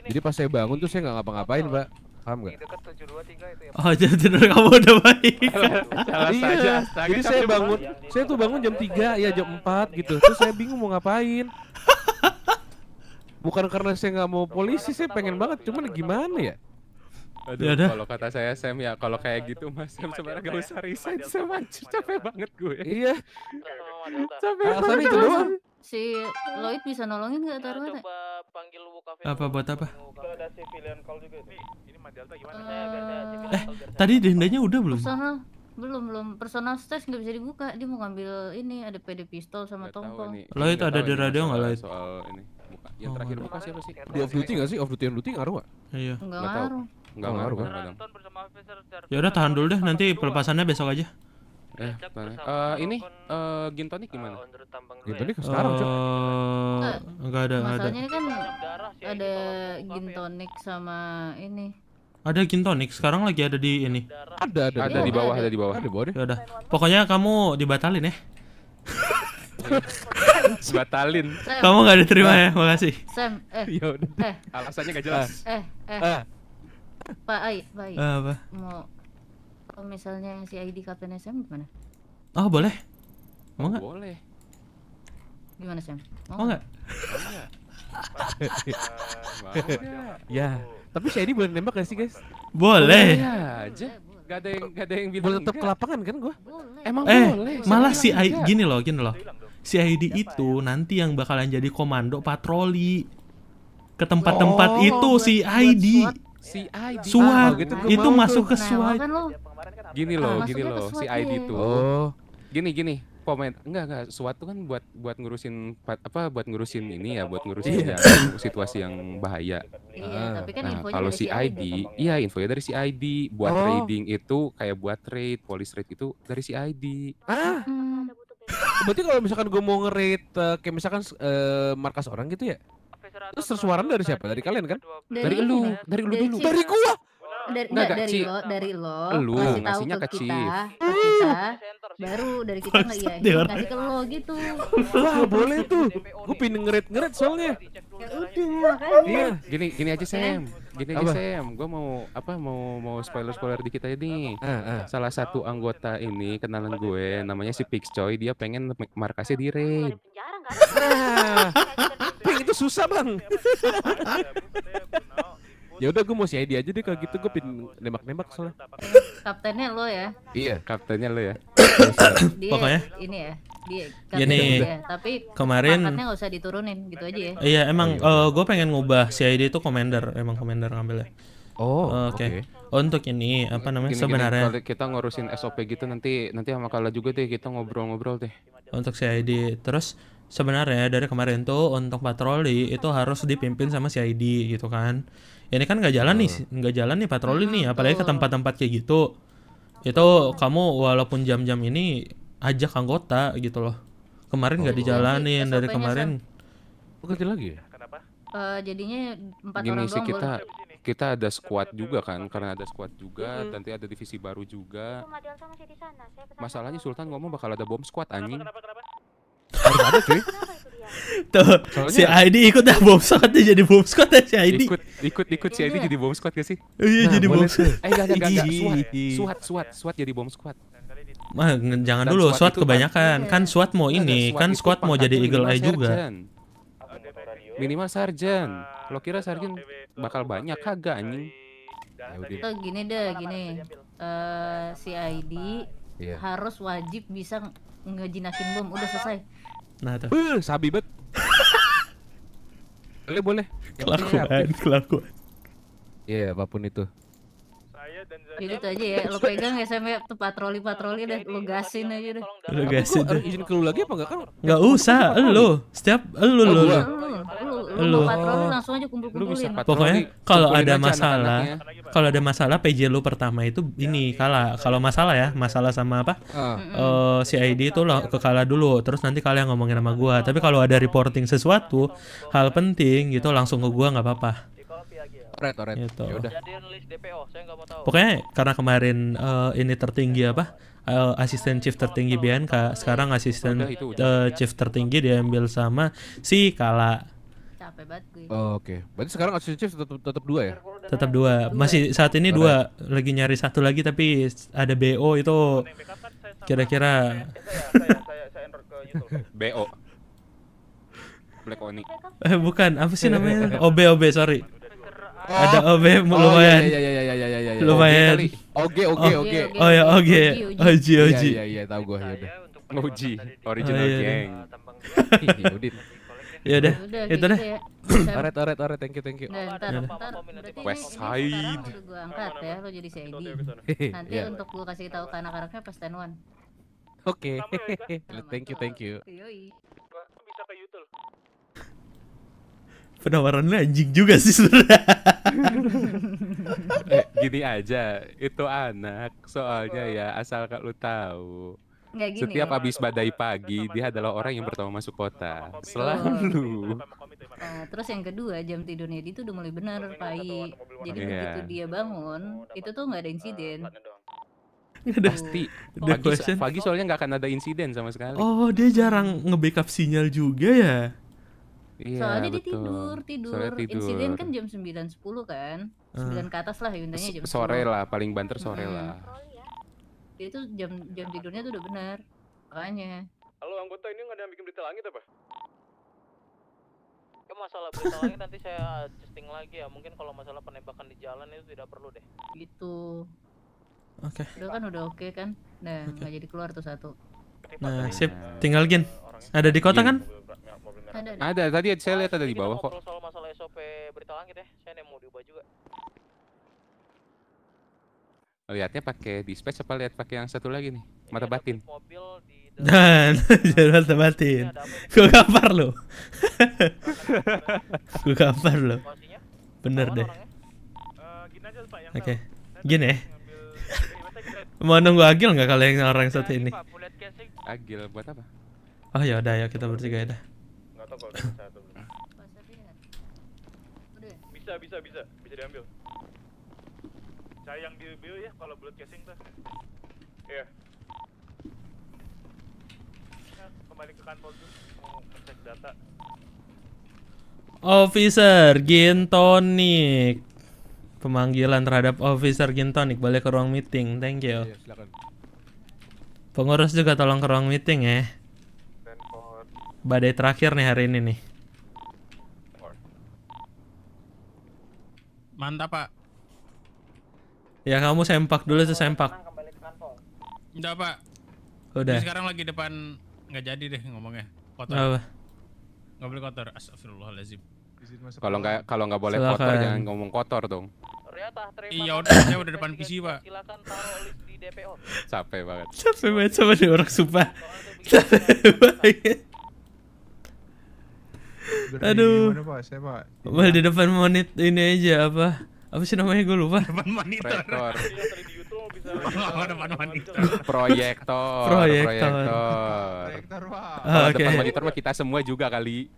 Jadi pas saya bangun tuh saya nggak ngapa-ngapain, Pak. Paham nggak? Ya, oh, jam tidur kamu udah baik. (laughs) iya. Jadi saya bangun, saya tuh bangun jam 3 ya jam 4 gitu. Terus saya bingung mau ngapain. (laughs) Bukan karena saya nggak mau polisi, saya pengen banget. Cuman gimana ya? Aduh, ya kalau kata saya Sam ya kalau kayak gitu Mas Sam sebenarnya gak ya? usah resign Sam ya? anjir capek banget gue. Iya. capek ah, banget. itu doang. Si Lloyd bisa nolongin gak taruh mana? Apa buat apa? Eh, eh tadi dendanya udah belum? Personal belum belum personal stage gak bisa dibuka dia mau ngambil ini ada PD pistol sama tongkol Lloyd ada di radio gak, Lloyd yang oh, terakhir buka siapa sih di off duty nggak sih off duty yang duty ngaruh gak iya nggak ngaruh Enggak oh, ngaruh kan. Ya udah tahan dulu deh, nanti pelepasannya besok aja. Eh, uh, ini uh, eh, gintonik eh, gimana? Gintonik ya. sekarang, Cok. Uh, enggak ada, enggak ada. Masalahnya kan ada ya. sama ini. Ada gintonik, sekarang lagi ada di ini. Ada, ada, ada di bawah, ada di bawah. Ada di bawah deh. Udah. Pokoknya kamu dibatalin ya. Sebatalin. (laughs) Kamu gak diterima ya, makasih. Sam, eh. (laughs) Ya udah. Eh. Alasannya gak jelas. eh. eh pak Ai, baik uh, apa mau kalau misalnya si ID Kapten SM gimana oh boleh mau nggak boleh gimana Sam mau nggak ya tapi si ID boleh nembak gak sih guys boleh, aja Gak ada yang gak ada yang bilang boleh tetap ke lapangan kan gua boleh. emang eh, boleh malah si ID gini loh gini loh si ID itu nanti yang bakalan jadi komando patroli ke tempat-tempat oh, itu si ID. CID iya. suat, oh, gitu, itu masuk ke SWAT kan ya, kan gini loh gini loh CID itu oh gini gini komen enggak enggak suat tuh kan buat buat ngurusin apa buat ngurusin ini ya buat ngurusin ya, situasi yang bahaya. Iya, ah, tapi kan nah, kalau si ID, kan iya infonya dari si ID. Buat oh. trading itu kayak buat trade, polis trade itu dari si ID. Ah. Hmm. Berarti kalau misalkan gue mau ngerate, uh, kayak misalkan uh, markas orang gitu ya? Terus tersuara dari siapa? Dari kalian kan? Dari, dari lu, dari lu dulu. Dari gua. Dari, Nggak, dari lo, dari lo, lu, kasih tahu ke, ke kita, baru dari kita enggak ya, kasih ke lo gitu. Wah, boleh tuh, gue pin ngeret-ngeret soalnya. Ya udah, makanya. Iya, gini, gini aja ya. Sam. Gini apa? Sam, gue mau apa mau mau spoiler spoiler dikit aja nih. Uh, uh. Salah satu anggota ini kenalan gue, namanya si Pix Choi, dia pengen markasnya di raid. Ah. Pink itu susah bang. (laughs) ya udah gue mau si dia aja deh kalau gitu gue pin nembak-nembak soalnya. Kaptennya lo ya? Iya, kaptennya lo ya. Iya. Pokoknya ini ya. Dia, ya, Gini, iya ya, tapi kemarin nggak usah diturunin gitu aja ya. Iya emang oh, iya. uh, eh, gue pengen ngubah CID itu commander, emang commander ngambilnya. Oh, eh, oke. okay. okay. Oh, untuk ini apa namanya gini, sebenarnya? Gini, kita ngurusin SOP gitu nanti nanti sama Kala juga deh kita ngobrol-ngobrol deh. Untuk CID terus sebenarnya dari kemarin tuh untuk patroli itu harus dipimpin sama CID gitu kan. Ini kan nggak jalan hmm. nih, nggak jalan nih patroli hmm, nih apalagi ke tempat-tempat kayak gitu. Itu kamu walaupun jam-jam ini ajak anggota gitu loh. Kemarin nggak oh, gitu. dijalanin dari kemarin. Oh, ganti lagi ya? Kenapa? Uh, jadinya empat orang sih kita boleh. kita ada squad juga kan karena ada squad juga mm-hmm. nanti ada divisi baru juga. Masalahnya Sultan ngomong bakal ada bom squad anjing. ada cuy. Tuh, si ID ikut dah bom squad jadi bom squad ya, si ID. Ikut ikut ikut si ID iya. jadi bom squad gak sih? Iya nah, jadi bom squad. Eh enggak iya. enggak enggak suat suat suat suat jadi bom squad. Mah, jangan dulu, SWAT, kan kebanyakan. Kan, kan SWAT mau iya, ini, kan SWAT, mau jadi Eagle Eye juga. Minimal sarjan. Lo kira sarjan bakal banyak kagak anjing? Tuh ya eh, gini deh, gini. Uh, si ID iya. harus wajib bisa ngejinakin bom. Udah selesai. Nah, tuh. Uh, sabi bet. (laughs) boleh, boleh. Kelakuan, kelakuan. Iya, apapun itu. Ya gitu iya, aja ya, lo pegang SMP tuh patroli-patroli deh, lo gasin aja deh. Lo gasin deh. Izin ke lu lagi apa enggak kan? Enggak usah, lo. Setiap lo lo lo. Lo patroli langsung aja kumpul-kumpulin. Pokoknya kalau ada masalah, kalau ada masalah PJ lo pertama itu ya, ini iya. kalah. Iya. Kalau masalah ya, masalah sama apa? Ah. Eh si ID itu lo ke kalah dulu, terus nanti kalian ngomongin sama gua. Tapi kalau ada reporting sesuatu hal penting gitu langsung ke gua nggak apa-apa. Alright, alright. Gitu. Ya udah. Jadi list DPO, saya nggak mau tahu. Pokoknya karena kemarin uh, ini tertinggi apa? Uh, asisten chief tertinggi BNK, sekarang asisten uh, chief tertinggi diambil sama si Kala. Oh, Oke, okay. berarti sekarang asisten chief tetap, tetap dua ya? Tetap dua. Masih saat ini dua, lagi nyari satu lagi tapi ada BO itu kira-kira. BO. Black Oni. Eh bukan, apa sih namanya? OB OB sorry. Ah. Ada OB oh, iya, lumayan. Iya iya iya iya iya iya. iya. Lumayan. Oke oke oke. Oh, oh ya oke. Oji Oji. Iya iya, iya tahu gua ya udah. Oji original oh, gang. Udit. Ya udah, gitu itu deh. Aret, ya. (coughs) aret, aret. thank you, thank you. Ya West Side. angkat ya, lo jadi CID. (laughs) Nanti untuk gue kasih tahu ke anak-anaknya pas ten one. Oke. Ya, (laughs) thank you, thank you. Bisa ke YouTube penawarannya anjing juga sih sebenarnya. (laughs) eh, gini aja, itu anak soalnya ya asal kak lu tahu. gini. Setiap habis badai pagi, dia adalah orang yang pertama masuk kota. Selalu. Nah, terus yang kedua, jam tidurnya dia itu udah mulai benar, Pai. Jadi yeah. begitu dia bangun, oh, itu tuh nggak ada eh, insiden. pasti. Pagi, pagi soalnya nggak akan ada insiden sama sekali. Oh, dia jarang nge-backup sinyal juga ya? Iya, Soalnya betul. dia tidur, tidur. Soalnya tidur. Insiden kan jam 9.10 kan? Hmm. ke atas lah hyundai jam Sore 10. lah, paling banter sore hmm. lah. Dia tuh jam jam tidurnya tuh udah benar. Makanya. Halo anggota, ini nggak ada yang bikin berita langit apa? Ya masalah berita langit nanti saya adjusting lagi ya. Mungkin kalau masalah penembakan di jalan itu tidak perlu deh. Gitu. Oke. Okay. Udah kan udah oke okay, kan? Nah, nggak okay. jadi keluar tuh satu. Nah, sip. Tinggal Gin. Ada di kota kan? Ada, ada. ada tadi saya lihat ada di bawah kok. Soal masalah SOP berita langit ya, saya nemu diubah juga. Lihatnya pakai dispatch apa lihat pakai yang satu lagi nih? Mata batin. Dan (laughs) jadwal mata batin. Gue gampar lo. Gue gampar lo. Bener deh. Eh, Oke. Okay. Gini ya. (laughs) Mau nunggu Agil nggak kalian yang orang satu iya, ini? Agil buat apa? Oh ya udah ya kita bertiga ya dah belum. Bisa bisa bisa bisa diambil. Sayang di bio ya kalau bullet casing tuh. Iya. Yeah. kembali ke kantor dulu mau ngecek data. Officer Gintonik Pemanggilan terhadap Officer Gintonik Balik ke ruang meeting Thank you iya, Pengurus juga tolong ke ruang meeting ya badai terakhir nih hari ini nih. Mantap, Pak. Ya, kamu sempak dulu tuh sempak. Enggak, Pak. Udah. Ini sekarang lagi depan nggak jadi deh ngomongnya. Kotor. Apa? Nggak boleh kotor. Astagfirullahalazim. Kalau nggak kalau nggak boleh Silahkan. kotor jangan ngomong kotor dong. Iya udah saya udah depan PC pak. Silakan taruh di DPO. Capek banget. Capek banget sama nih orang sumpah. Capek banget. Aduh. Mana, Pak? Saya, Pak. Well, di depan monit ini aja apa? Apa sih namanya gue lupa. Oh, depan monitor. Proyektor. Proyektor. Proyektor. Proyektor. Pak. Ah, depan monitor mah kita semua juga kali.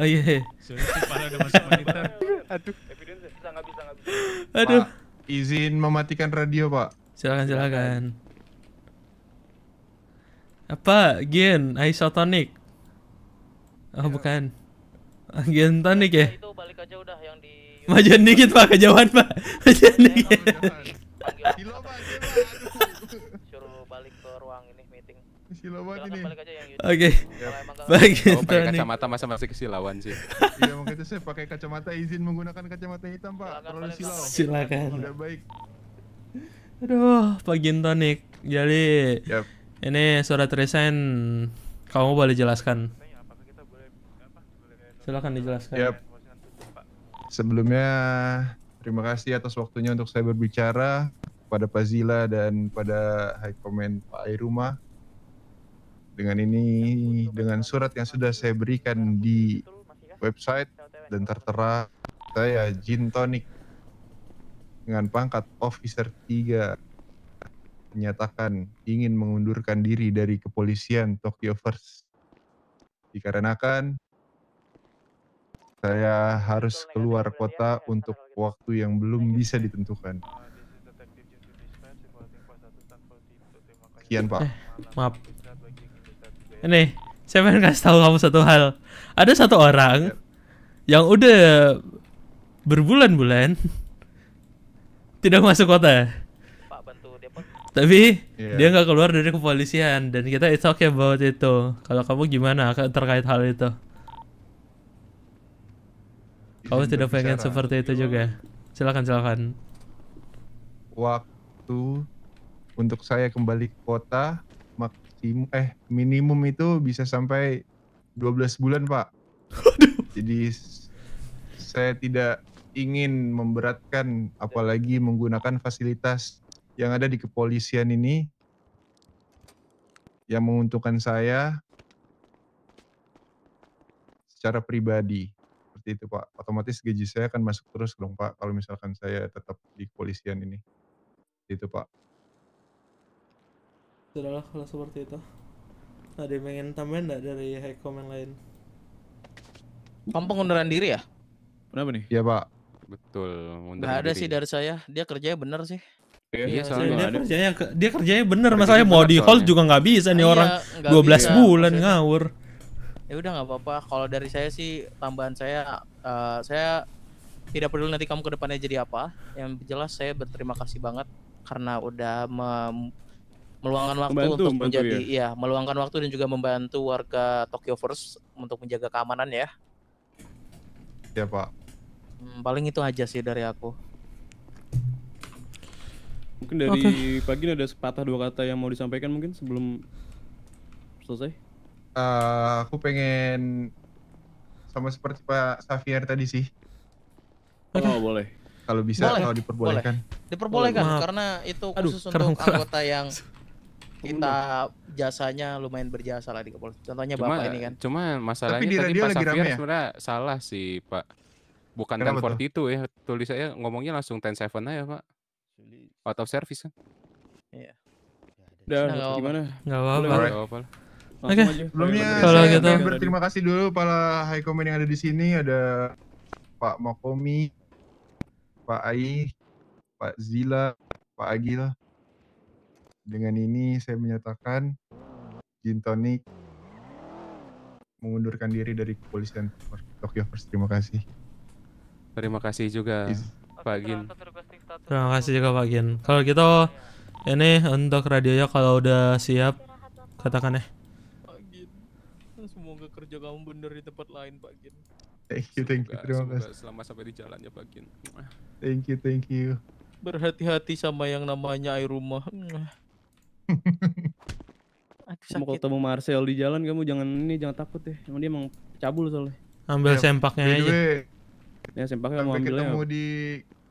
Oh iya. Yeah. Sulit Aduh. Aduh. izin mematikan radio, Pak. Silakan silakan. Apa? Gen, isotonic. Oh, ya. bukan. Gentan nih ya? Itu balik aja udah yang di (laughs) Majuan dikit Pak, kejauhan Pak. (laughs) Majuan iya, dikit. Silo Pak, Suruh balik ke ruang ini meeting. Silo Pak ini. Oke. Baik. Kalau pakai kacamata masa masih kesilauan sih. (laughs) Iya mungkin itu saya pakai kacamata izin menggunakan kacamata hitam Pak. Kalau silau. Silakan. Udah baik. Aduh, Pak Gintonik. Jadi yep. ini surat resign kamu boleh jelaskan silakan dijelaskan. Yep. Sebelumnya terima kasih atas waktunya untuk saya berbicara pada Pak dan pada High Command Pak Airuma. Dengan ini, dengan surat yang sudah saya berikan di website dan tertera saya Jin Tonic dengan pangkat Officer 3 menyatakan ingin mengundurkan diri dari kepolisian Tokyo First dikarenakan saya harus keluar kota ya, untuk waktu yang belum bisa ditentukan. Oh, Kian Pak. Eh, maaf. Ini, saya pengen kasih tahu kamu satu hal. Ada satu orang iya. yang udah berbulan-bulan (laughs) tidak masuk kota. Pak, bantu dia Tapi yeah. dia nggak keluar dari kepolisian dan kita it's okay about itu. Kalau kamu gimana terkait hal itu? Kau oh, tidak pengen seperti itu juga. Ya? Silakan silakan. Waktu untuk saya kembali ke kota maksimum eh minimum itu bisa sampai 12 bulan, Pak. Jadi saya tidak ingin memberatkan apalagi menggunakan fasilitas yang ada di kepolisian ini yang menguntungkan saya secara pribadi seperti itu Pak. Otomatis gaji saya akan masuk terus dong Pak kalau misalkan saya tetap di kepolisian ini. Itu Pak. Sudahlah kalau seperti itu. Ada yang ingin tambahin nggak dari komen lain? Kamu pengunduran diri ya? Kenapa nih? Iya Pak. Betul. Nggak ada diri. sih dari saya. Dia kerjanya bener sih. Iya, iya dia kerjanya dia kerjanya bener, masalahnya mau di hold juga nggak bisa nih iya, orang 12 belas bulan maksudnya. ngawur ya udah nggak apa-apa kalau dari saya sih tambahan saya uh, saya tidak perlu nanti kamu kedepannya jadi apa yang jelas saya berterima kasih banget karena udah meluangkan waktu membantu, untuk membantu menjadi ya. ya meluangkan waktu dan juga membantu warga Tokyo First untuk menjaga keamanan ya. Ya pak. Hmm, paling itu aja sih dari aku. Mungkin dari okay. pagi ada sepatah dua kata yang mau disampaikan mungkin sebelum selesai. Uh, aku pengen sama seperti Pak Xavier tadi sih. Oh, boleh. Kalau bisa boleh. kalau diperbolehkan. Boleh. Diperbolehkan boleh. karena itu khusus Aduh, untuk kerang, anggota yang (laughs) kita jasanya lumayan berjasa lah di kepolisian. Contohnya cuma, Bapak ini kan. Cuma masalahnya Tapi di tadi Pak Xavier ya? sebenarnya salah sih, Pak. Bukan Kenapa 1040 itu ya, tulisannya ngomongnya langsung seven aja, Pak. Out of service kan. Iya. Dan nah, gimana? Enggak apa-apa. Oke. Okay. Sebelumnya kalau saya gitu. berterima kasih dulu para high comment yang ada di sini ada Pak Makomi, Pak Ai, Pak Zila, Pak Agil. Dengan ini saya menyatakan Gin mengundurkan diri dari kepolisian Tokyo First. Terima kasih. Terima kasih juga Is Pak Gin. Terima kasih juga Pak Gin. Kalau gitu ini untuk radionya kalau udah siap katakan ya kerja kamu bener di tempat lain Pak Gin. Thank you, thank you. Terima kasih. Selama sampai di jalannya Pak Gin. Thank you, thank you. Berhati-hati sama yang namanya air rumah. (laughs) Aduh, Mau ketemu Marcel di jalan kamu jangan ini jangan takut deh. Ya. Emang dia emang cabul soalnya. Ambil eh, ya, sempaknya aja. Ya sempaknya mau ambil ketemu di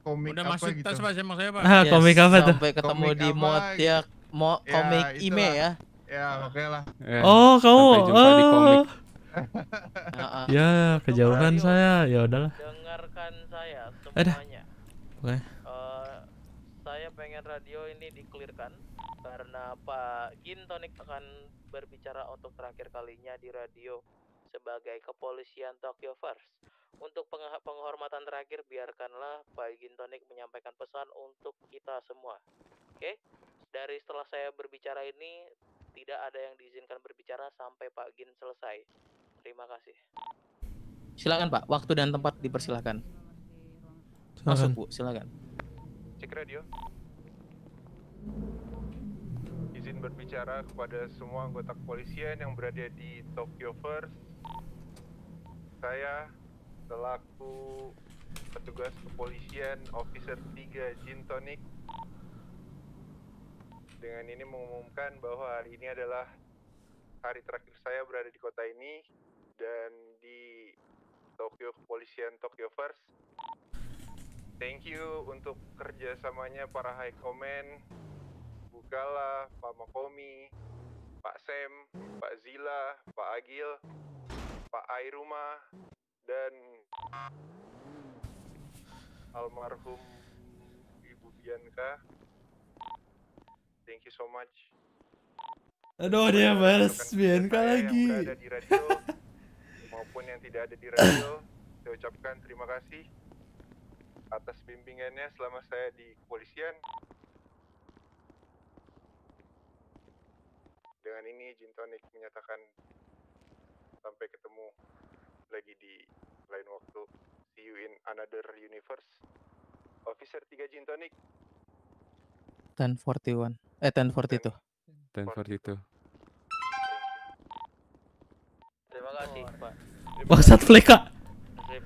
komik Udah apa masuk gitu. tas Pak sempak saya Pak. Ah, yes, komik apa tuh? Sampai ketemu komik di gitu? ya, mo komik Ime ya. Ya, oke lah. Eh, oh, kamu. Sampai jumpa oh. di komik ya kejauhan Mario, saya ya udahlah dengarkan saya eh, semuanya Oke. Uh, saya pengen radio ini dikelirkan karena Pak Gintonik akan berbicara untuk terakhir kalinya di radio sebagai kepolisian Tokyo First. Untuk peng penghormatan terakhir biarkanlah Pak Gintonik menyampaikan pesan untuk kita semua. Oke? Okay? Dari setelah saya berbicara ini tidak ada yang diizinkan berbicara sampai Pak Gin selesai. Terima kasih. Silakan Pak, waktu dan tempat dipersilakan. Silakan. Masuk Bu, silakan. Cek radio. Izin berbicara kepada semua anggota kepolisian yang berada di Tokyo First. Saya selaku petugas kepolisian Officer 3 Gin Tonic dengan ini mengumumkan bahwa hari ini adalah hari terakhir saya berada di kota ini dan di Tokyo Kepolisian Tokyo First. Thank you untuk kerjasamanya para high command, Bukala, Pak Makomi, Pak Sam, Pak Zila, Pak Agil, Pak Airuma, dan almarhum Ibu Bianca. Thank you so much. Aduh, dia bales Bianca lagi. (laughs) maupun yang tidak ada di radio, (clears throat) saya ucapkan terima kasih atas bimbingannya selama saya di kepolisian. Dengan ini Jin Tonic menyatakan sampai ketemu lagi di lain waktu. See you in another universe. Officer 3 Jin Tonic. 1041. Eh 1042. 1042. Terima kasih, Pak. Bangsat Fleka.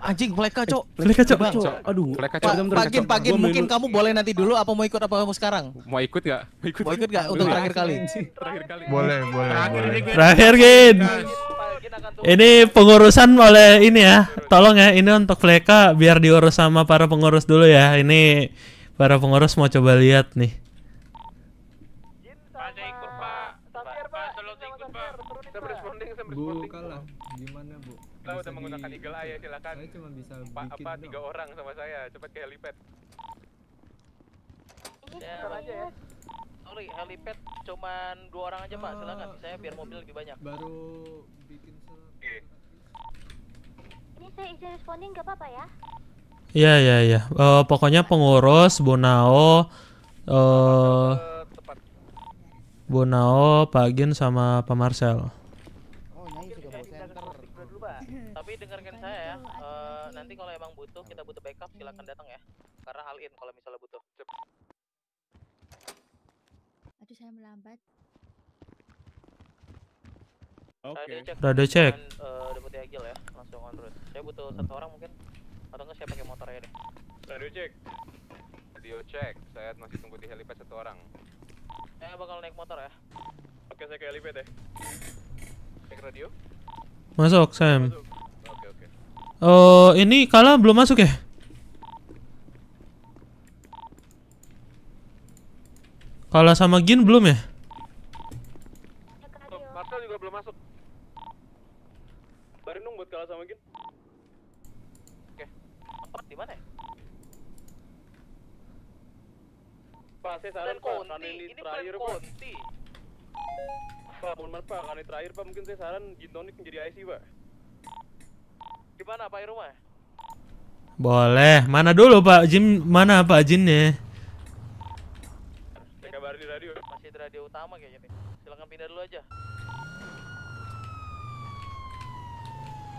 Anjing Fleka, eh, Cok. Fleka, Cok. Aduh. Fleka, Cok. Pagin, Pagin, mungkin kamu boleh nanti dulu apa mau ikut apa mau sekarang? Mau ikut enggak? Mau ikut. Mau ikut enggak untuk terakhir kali? Terakhir kali. Boleh, boleh. Terakhir, Gin. Ini pengurusan oleh ini ya. Tolong ya, ini untuk Fleka biar diurus sama para pengurus dulu ya. Ini para pengurus mau coba lihat nih. Bu kalah. Kita udah menggunakan di... Eagle Eye ya silakan. Saya cuma bisa Empat, bikin apa dong. tiga orang sama saya. Cepat ke helipad. Ya, aja ya. Sorry, helipad cuman dua orang aja, Pak. silakan. Ah, saya biar mobil lebih banyak. Baru bikin se okay. Ini saya izin responding nggak apa-apa ya? Iya, iya, iya. Uh, pokoknya pengurus, Bonao, eh uh, Bonao, Pak Gin sama Pak Marcel. nanti kalau emang butuh kita butuh backup hmm. silakan datang ya karena all in kalau misalnya butuh Cep. aduh saya melambat Oke. Okay. Udah ada cek. Udah putih agil ya, langsung on route. Saya butuh satu orang mungkin, atau enggak saya pakai motor aja deh. Radio cek. Radio cek. Saya masih tunggu di helipad satu orang. Saya bakal naik motor ya. Oke, saya ke helipad deh. Ya. Cek radio. Masuk, Sam. Masuk. Oh, ini kalah belum masuk ya? Kalah sama Gin belum ya? Marcel juga belum masuk. Barenung buat kalah sama Gin. Oke. di mana ya? Pak, saya saran Pak, karena ini, ini terakhir Pak. Pak, mohon maaf Pak, karena terakhir Pak, mungkin saya saran Gin Tonic menjadi IC Pak. Gimana Pak Irma? Boleh. Mana dulu Pak Jim Mana Pak Jinnya? Saya kabar di radio. Masih di radio utama kayaknya nih. Silakan pindah dulu aja.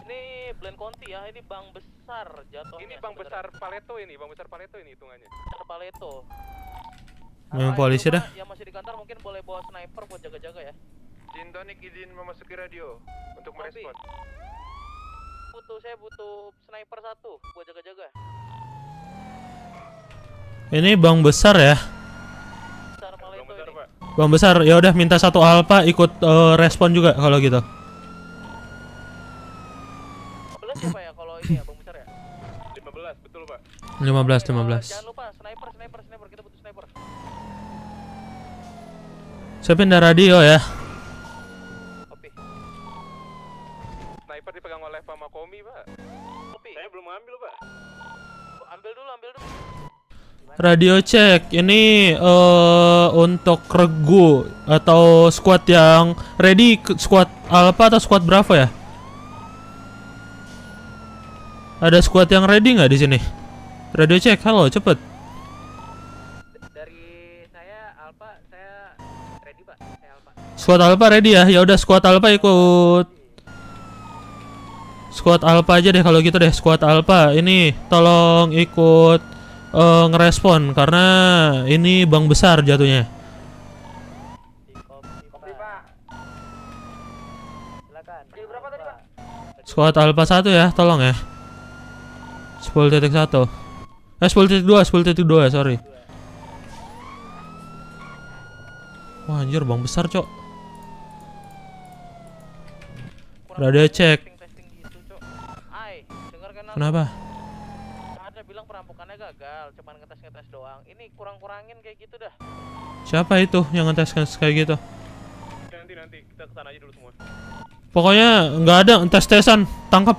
Ini Blend Conti ya. Ini bank besar jatuh. Ini bank besar Paleto ini. Bank besar Paleto ini hitungannya. Besar Paleto. Memang polisi dah. Yang masih di kantor mungkin boleh bawa sniper buat jaga-jaga ya. Jin Tonic izin memasuki radio untuk merespon butuh saya butuh sniper satu buat jaga-jaga. Ini bang besar ya? bang besar, ya udah minta satu alpha ikut uh, respon juga kalau gitu. Belas ya, ya, ya? belas kalau eh, Saya pindah radio ya. Pak. Kopi. Saya belum ambil, Pak. Oh, ambil dulu, ambil dulu. Radio check ini uh, untuk regu atau squad yang ready squad alpha atau squad berapa ya? Ada squad yang ready nggak di sini? Radio check, halo cepet. Dari saya ready Squad alpha ready ya? Ya udah squad alpha ikut Squad Alpha aja deh kalau gitu deh Squad Alpha ini tolong ikut uh, ngerespon karena ini bang besar jatuhnya. Squad Alpha satu ya, tolong ya. 10.1. Eh 10.2, 10.2 ya, sorry. Wah anjir, bang besar, Cok. Udah ada cek. Kenapa? Ada bilang perampokannya gagal, cuman ngetes-ngetes doang. Ini kurang-kurangin kayak gitu dah. Siapa itu yang ngetes-ngetes kayak gitu? Nanti nanti kita kesana aja dulu semua. Pokoknya nggak ada tes-tesan, tangkap.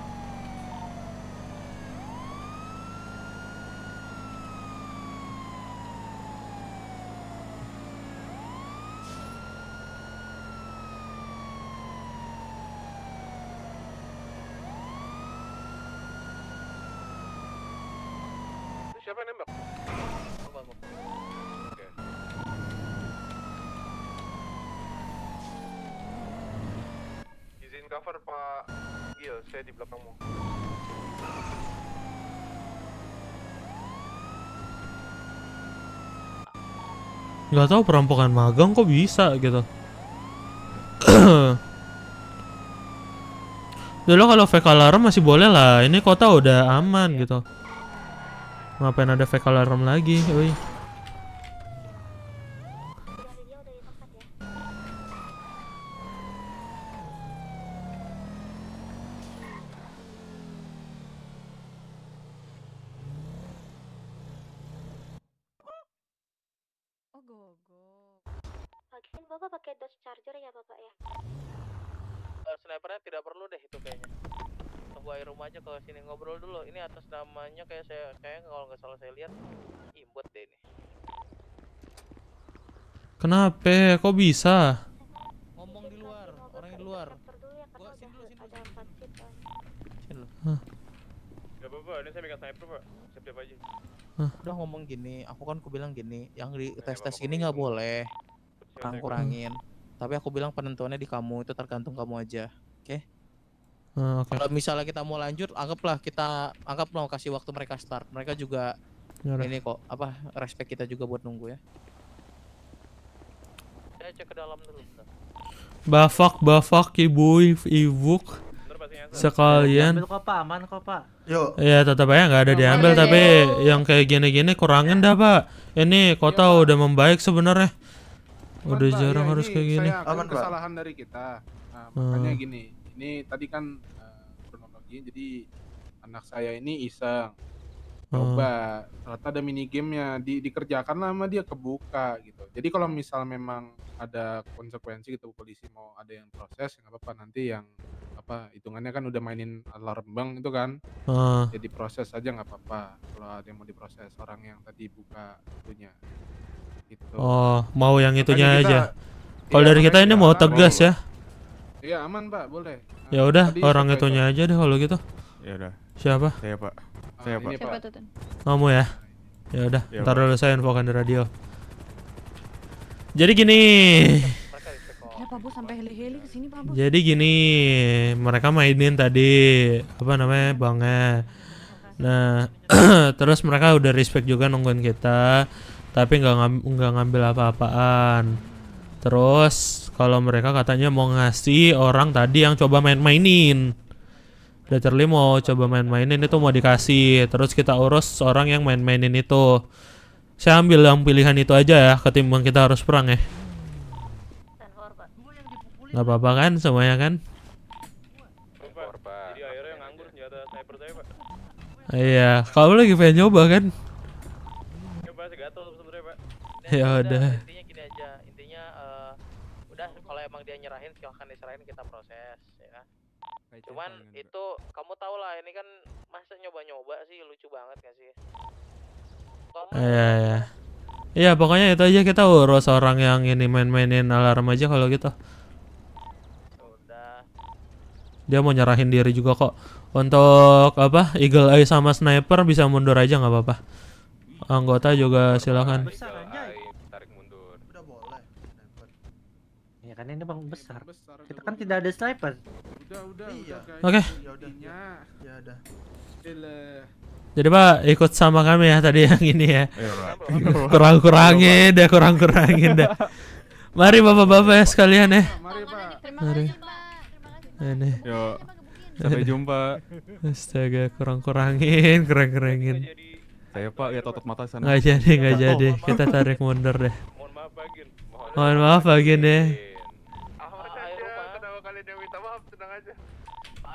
saya di belakangmu. Gak tahu perampokan magang kok bisa gitu. (clears throat) Dulu kalau fake alarm masih boleh lah. Ini kota udah aman gitu. Ngapain ada fake alarm lagi? Wih. servernya tidak perlu deh itu kayaknya tunggu air rumah aja ke sini ngobrol dulu ini atas namanya kayak saya kayak kalau nggak salah saya lihat imbut deh ini kenapa kok bisa ngomong di luar orang di luar gua sini dulu sini dulu sini dulu apa-apa, ini saya megang sniper pak Siap-siap aja Huh. Udah ngomong gini, aku kan aku bilang gini Yang di tes-tes gini nggak boleh Kurang-kurangin Tapi aku bilang penentuannya di kamu, itu tergantung kamu aja Oke. Okay? Ah, okay. Kalau misalnya kita mau lanjut, anggaplah kita anggap mau kasih waktu mereka start. Mereka juga Yaudah. ini kok apa respect kita juga buat nunggu ya. Saya cek ke dalam dulu. Bafak, bafak, ibu, ibuk. Sekalian. Ambil Iya tetap aja nggak ada Yo, diambil ayo. tapi yang kayak gini-gini kurangin dah pak. Ini kota Yo, iya, udah membaik sebenarnya. Udah jarang iya, harus kayak gini. Aman, kesalahan dari kita. Nah, makanya hmm. gini, ini tadi kan uh, kronologinya jadi anak saya ini iseng hmm. coba hmm. ternyata ada mini gamenya di dikerjakan lama dia kebuka gitu jadi kalau misal memang ada konsekuensi gitu polisi mau ada yang proses ya nggak apa-apa nanti yang apa hitungannya kan udah mainin alarm bang itu kan hmm. jadi proses aja nggak apa-apa kalau ada yang mau diproses orang yang tadi buka itunya gitu oh mau yang itunya iya, Makanya aja kalau iya, dari kita ini mau tegas ya Iya aman pak, boleh. Ah, ya udah orang itu nya aja deh kalau gitu. Ya udah. Siapa? Saya pak. Ah, saya pak. Siapa tuh? Kamu ya. Ya udah. Ya, ntar dulu saya infokan di radio. Jadi gini. Jadi gini, mereka mainin tadi apa namanya bangnya. Nah, (clears throat) terus mereka udah respect juga nungguin kita, tapi nggak nggak ngambil apa-apaan. Terus kalau mereka katanya mau ngasih orang tadi yang coba main-mainin. Literally mau coba main-mainin itu mau dikasih. Terus kita urus orang yang main-mainin itu. Saya ambil yang pilihan itu aja ya ketimbang kita harus perang ya. Gak apa-apa kan semuanya kan? Iya, kalau lagi pengen nyoba kan? Ya udah dia nyerahin silahkan diserahin kita proses ya kan nah, cuman itu kamu tau lah ini kan masa nyoba-nyoba sih lucu banget gak sih iya iya iya pokoknya itu aja kita urus orang yang ini main-mainin alarm aja kalau gitu dia mau nyerahin diri juga kok untuk apa Eagle Eye sama Sniper bisa mundur aja nggak apa-apa anggota juga silakan besar, kan ini bang iya, besar. kita kan tidak ada sniper. Iya. Oke. Iya, jadi Pak ikut sama kami ya tadi yang ini ya. (laughs) Kurang-kurangin deh ya, kurang-kurangin deh ya. Mari bapak-bapak ya sekalian ya. Mari Pak. Mari. Ini. Sampai jumpa. Astaga, kurang-kurangin, kurang-kurangin. Saya Pak ya otot mata sana. nggak jadi, nggak jadi. Kita tarik mundur deh. Mohon maaf Pak. Mohon deh.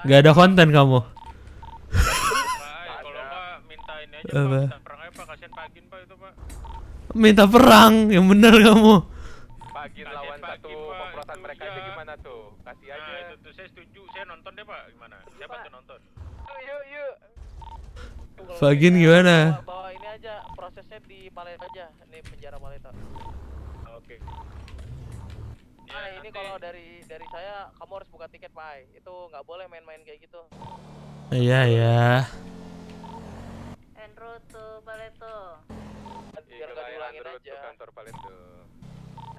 Gak ada konten kamu. Minta perang, yang bener kamu. Fagin gimana? ini aja, prosesnya di Palembang aja. makanya ini kalau dari dari saya kamu harus buka tiket pai itu nggak boleh main-main kayak gitu iya ya Andrew tuh Paleto. biar nggak diulangin Andrew aja kantor Paleto.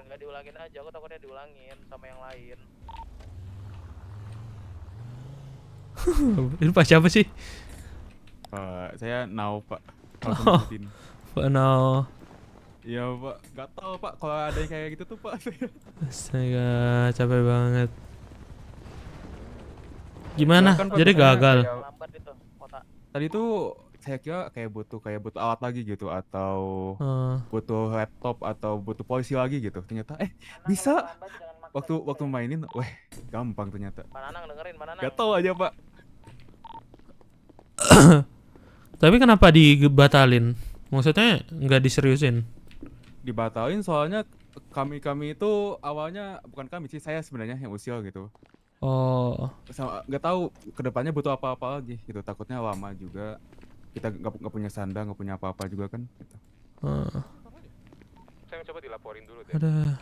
Enggak diulangin aja aku takutnya diulangin sama yang lain (laughs) ini pak siapa sih uh, saya Nau pak (laughs) oh, Pak Nau Iya pak, tau pak. Kalau ada yang kayak gitu tuh pak. Saya capek banget. Gimana? Kan, Jadi gagal. Itu, Tadi tuh saya kira kayak butuh kayak butuh alat lagi gitu atau uh. butuh laptop atau butuh polisi lagi gitu. Ternyata eh Manang bisa. Gitu, waktu waktu mainin, weh gampang ternyata. Mananang dengerin, gak tau aja pak. (coughs) Tapi kenapa dibatalin? Maksudnya nggak diseriusin? dibatalin soalnya kami kami itu awalnya bukan kami sih saya sebenarnya yang usil gitu oh sama nggak tahu kedepannya butuh apa-apa lagi gitu takutnya lama juga kita nggak punya sandang nggak punya apa-apa juga kan gitu. Uh. saya coba dilaporin dulu deh ada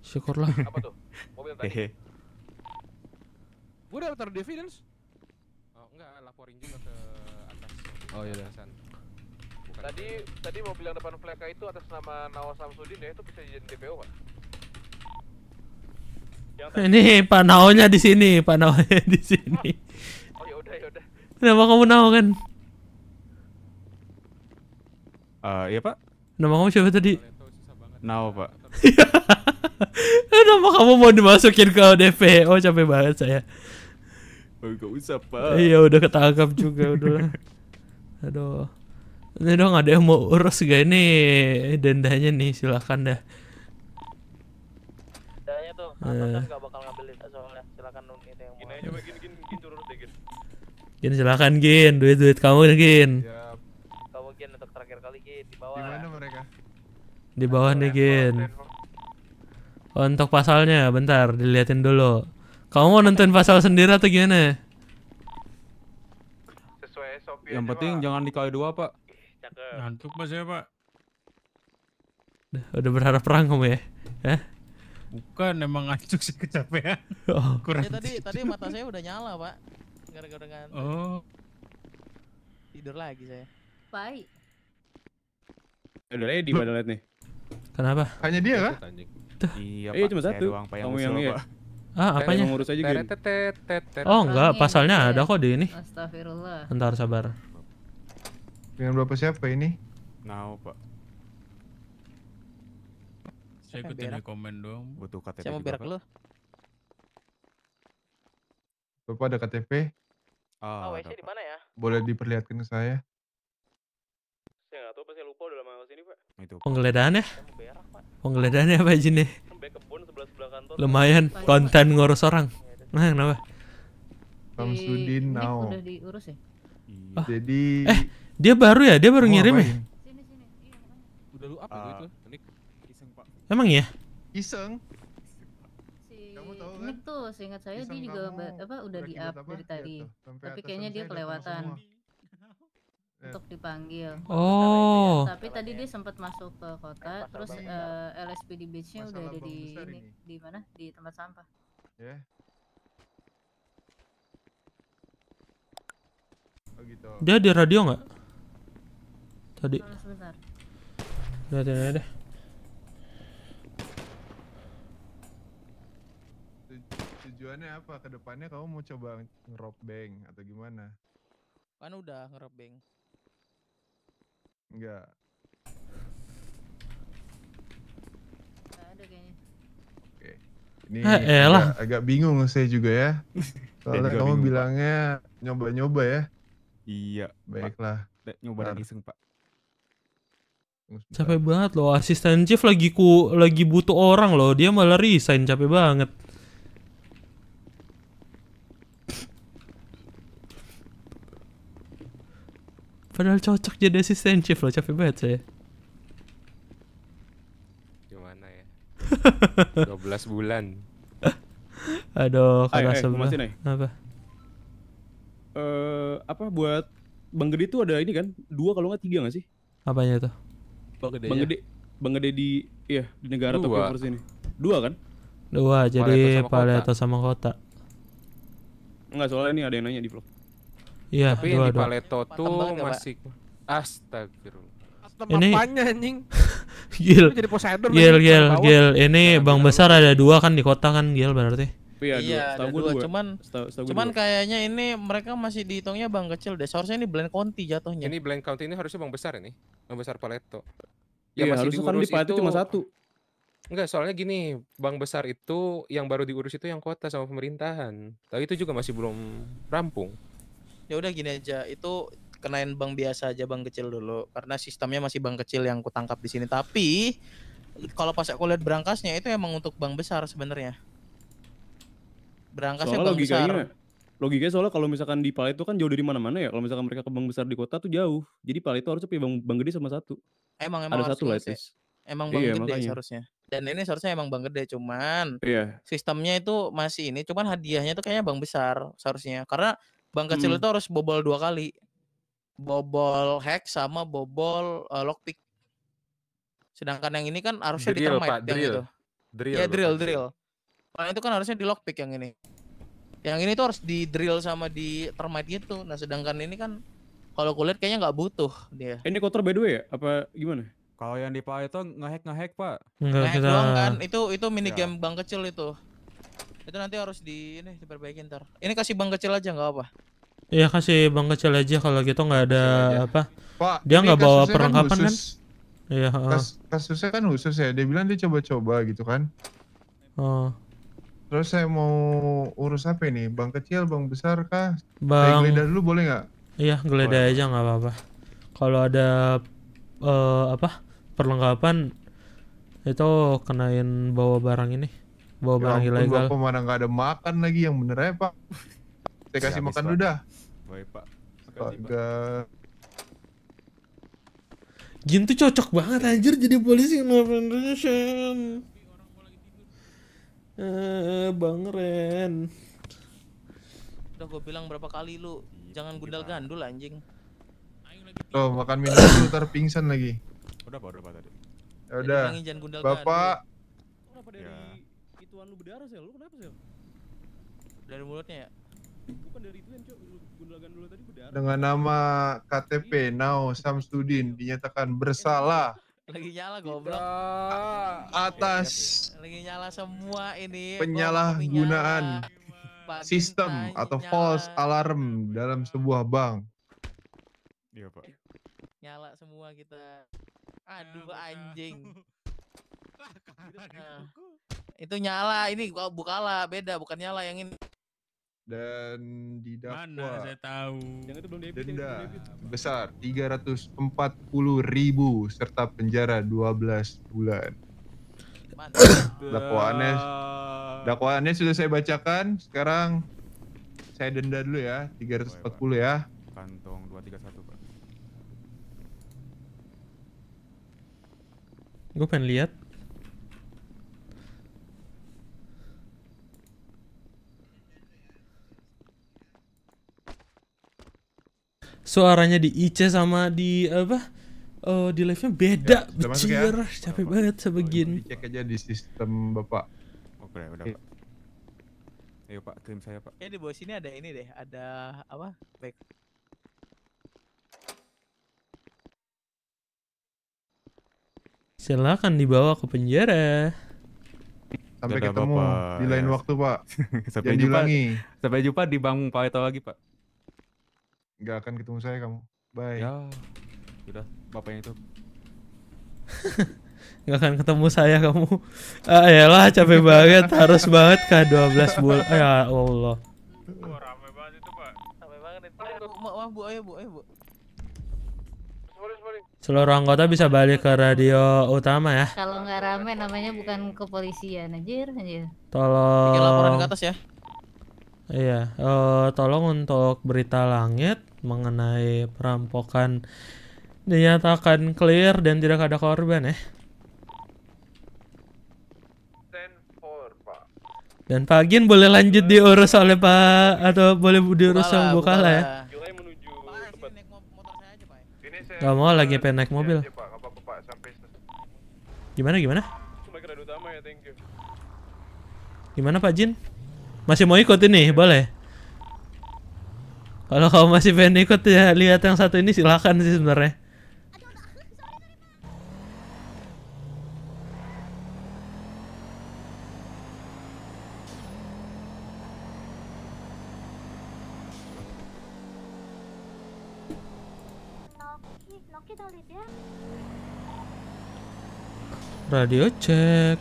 syukurlah (laughs) apa tuh mobil tadi gue udah taruh dividends oh enggak laporin juga ke atas oh iya atasan. Tadi tadi mobil yang depan Fleka itu atas nama Nawa Samsudin ya itu bisa jadi DPO kan? Ini Pak Naonya di sini, Pak Naonya di sini. Oh, ya udah yaudah yaudah. nama kamu Nao kan? Uh, iya pak. Nama kamu siapa tadi? Nao pak. (laughs) Nama kamu mau dimasukin ke DP? Oh capek banget saya. Oh, gak usah pak. Iya udah ketangkap juga udah. (laughs) Aduh. Ini dong ada yang mau urus gak ini dendanya nih silakan dah. Dendanya tuh eh. atasan gak bakal ngambilin soalnya silakan ini yang mau. Gini aja gini gini gini turun deh gini. Gin silakan gin duit duit kamu gin. Yep. Kamu gin untuk terakhir kali gin di bawah. Di mana mereka? Di bawah nih gin. Oh, untuk pasalnya bentar diliatin dulu. Kamu mau nentuin pasal sendiri atau gimana? Sesuai SOP. Yang penting jangan dikali dua pak cakep. Ngantuk mas ya pak. Udah, berharap perang kamu ya? Hah? Bukan, emang ngantuk sih kecapean. Oh. (laughs) Kurang. Ya, tadi tadi mata saya udah nyala pak. Gara-gara dengan. Oh. Tidur lagi saya. Baik. Udah eh, di mana lihat nih? Kenapa? Hanya dia kah? Iya, eh, cuma satu. kamu yang iya. Ah, apanya? ngurus aja gini. Oh, enggak, pasalnya iya. ada kok di ini. Astagfirullah. Ntar sabar. Dengan berapa siapa ini? Nau, pak. Saya ikutin di komen dong. Butuh KTP. Saya berak lu. Bapak ada KTP? Ah, oh, di mana ya? Boleh diperlihatkan ke saya? Saya nggak tahu, pasti lupa udah lama sini, pak. Itu. Penggeledahan ya? Penggeledahan ya pak Jin deh. Ya? Lumayan konten ngurus orang. Iya, nah, kenapa? Sudin now. Udah diurus ya? Iya. Jadi. Eh, dia baru ya? Dia baru oh, ngirim ya? Udah lu up uh, ah. Emang ya? Iseng. Si kan? Nick tuh seingat saya dia juga apa udah di up dari iya, tadi. Tapi kayaknya iya. Iya. Oh. dia kelewatan. Untuk dipanggil. Oh. Tapi tadi dia sempat masuk ke kota, eh, terus uh, eh, LSP di beachnya udah ada di ini, di mana? Di tempat sampah. Ya. Oh gitu. Dia di radio nggak? tadi. Udah, udah, udah. tujuannya apa? Kedepannya kamu mau coba ngerob bank atau gimana? Kan udah ngerob bank. Enggak. Ini eh, eh Agak, agak bingung saya juga ya. (laughs) Soalnya kamu bingung, bilangnya nyoba-nyoba ya. Iya. Baiklah. Pak. Nyoba lagi iseng pak. Capek banget loh, asisten chief lagi ku lagi butuh orang loh, dia malah resign capek banget. Padahal cocok jadi asisten chief loh, capek banget saya. Gimana ya? 12 (laughs) bulan. Aduh, eh, kata eh, sebelah. apa? Eh, uh, apa buat Bang Gede itu ada ini kan? Dua kalau nggak tiga nggak sih? Apanya tuh? Oh, gedenya. Bang iya. Gede. Bang Gede di iya di negara Dua. atau Dua kan? Dua, jadi Paleto sama, sama Kota. Enggak, soalnya ini ada yang nanya di vlog. Iya, Tapi dua, yang di Paleto tuh Tembang ya, masih astagfirullah. Ini anjing. (laughs) gil. Jadi Poseidon. Gil, gil, gil. Ini Bang Besar ada dua kan di kota kan, Gil berarti. Iya, iya ada dua. dua. Cuman, setau, setau cuman dua. kayaknya ini mereka masih dihitungnya bang kecil deh. Seharusnya ini blend county jatuhnya. Ini blend county ini harusnya bang besar ini, bang besar Paleto. Ya, iya, masih harusnya kan di itu... cuma satu. Enggak, soalnya gini, bank besar itu yang baru diurus itu yang kota sama pemerintahan. Tapi itu juga masih belum rampung. Ya udah gini aja, itu kenain bank biasa aja, bank kecil dulu karena sistemnya masih bank kecil yang kutangkap di sini. Tapi kalau pas aku lihat berangkasnya itu emang untuk bank besar sebenarnya. Berangkasnya soalnya bank besar logikanya soalnya kalau misalkan di Pale itu kan jauh dari mana-mana ya. Kalau misalkan mereka ke bank besar di kota tuh jauh. Jadi Pale itu harusnya punya bank, bank gede sama satu. Emang emang ada satu lah Emang bank iya, gede makanya. seharusnya. Dan ini seharusnya emang bank gede cuman iya. sistemnya itu masih ini cuman hadiahnya tuh kayaknya bank besar seharusnya. Karena bank kecil hmm. itu harus bobol dua kali. Bobol hack sama bobol uh, lockpick. Sedangkan yang ini kan harusnya di termite drill. Gitu. Drill, ya drill, iya, Pak. drill. Kalau itu kan harusnya di lockpick yang ini yang ini tuh harus di drill sama di termite gitu nah sedangkan ini kan kalau kulit kayaknya nggak butuh dia ini kotor by the way ya apa gimana kalau yang di itu ngehack ngehack pak ngehack kita... doang kan itu itu mini ya. game bang kecil itu itu nanti harus di ini diperbaiki ntar ini kasih bang kecil aja nggak apa Iya kasih bang kecil aja kalau gitu nggak ada apa pak dia nggak bawa kan perlengkapan kan, Iya. kan? Kas, kasusnya kan khusus ya. Dia bilang dia coba-coba gitu kan. Oh. Terus saya mau urus apa ini? bang kecil, bang besar kah? Bang... Saya geledah dulu boleh nggak? Iya, geledah oh. aja nggak apa-apa. Kalau ada uh, apa perlengkapan itu kenain bawa barang ini, bawa ya barang ampun, ilegal. Bapak mana nggak ada makan lagi yang bener ya pak? Saya kasih makan dulu dah. Baik pak. Agak. Gintu cocok banget anjir jadi polisi Indonesia. Eh, Bang Ren. Udah gue bilang berapa kali lu iya, jangan gundal gandul anjing. Tuh, makan minum lu ntar pingsan lagi. Udah apa udah apa tadi? Ya udah. Bapak. Kenapa dari ya. ituan lu berdarah sih? Lu kenapa sih? Dari mulutnya ya? Bukan dari ituan, Cok. Gundal gandul tadi berdarah. Dengan nama KTP Nao Samsudin dinyatakan bersalah lagi nyala goblok. Atas lagi nyala semua ini. Penyalahgunaan sistem atau false alarm dalam sebuah bank. Iya, Pak. Nyala semua kita. Aduh anjing. (laughs) Nah, itu nyala ini oh, bukalah beda bukan nyala yang ini dan didakwa Mana saya tahu. Yang itu belum debit denda yang itu belum debut. besar 340 ribu serta penjara 12 bulan. dakwaannya dakwaannya sudah saya bacakan. Sekarang saya denda dulu ya 340 Boleh, ya. Kantong 231 Pak. Gue pengen lihat suaranya di IC sama di apa uh, di live-nya beda ya, becir ya? capek Bapak. banget sebegin oh, cek aja di sistem Bapak Oke, udah udah Pak. Ayo Pak, kirim saya Pak. Eh, di bawah sini ada ini deh, ada apa? Baik. Silakan dibawa ke penjara. Sampai Dadah, ketemu Bapak. di lain waktu Pak. (laughs) sampai Jangan jumpa. Diulangi. Sampai jumpa di Bang Pak lagi Pak. Nggak akan ketemu saya kamu. Bye. Ya, udah bapaknya itu. (laughs) nggak akan ketemu saya kamu. Ah, yalah capek banget, (laughs) harus banget kah 12 bulan. Ah, ya Allah. Wah, rame banget itu, Pak. Rame banget itu. Eh, Maaf, Bu, ayo, Bu, ayo, Bu. Seluruh anggota bisa balik ke radio utama ya. Kalau nggak rame namanya bukan kepolisian anjir anjir. Tolong. Bikin laporan ke atas ya. Iya, uh, tolong untuk berita langit mengenai perampokan dinyatakan clear dan tidak ada korban ya. Dan Pak Gin boleh lanjut diurus oleh Pak atau boleh diurus sama Bukala ya. ya? Gak mau lagi pengen naik mobil. Gimana gimana? Ya. Gimana Pak Jin? Masih mau ikut ini? Boleh? Kalau kamu masih pengen ikut ya lihat yang satu ini silakan sih sebenarnya. Ya. Radio check.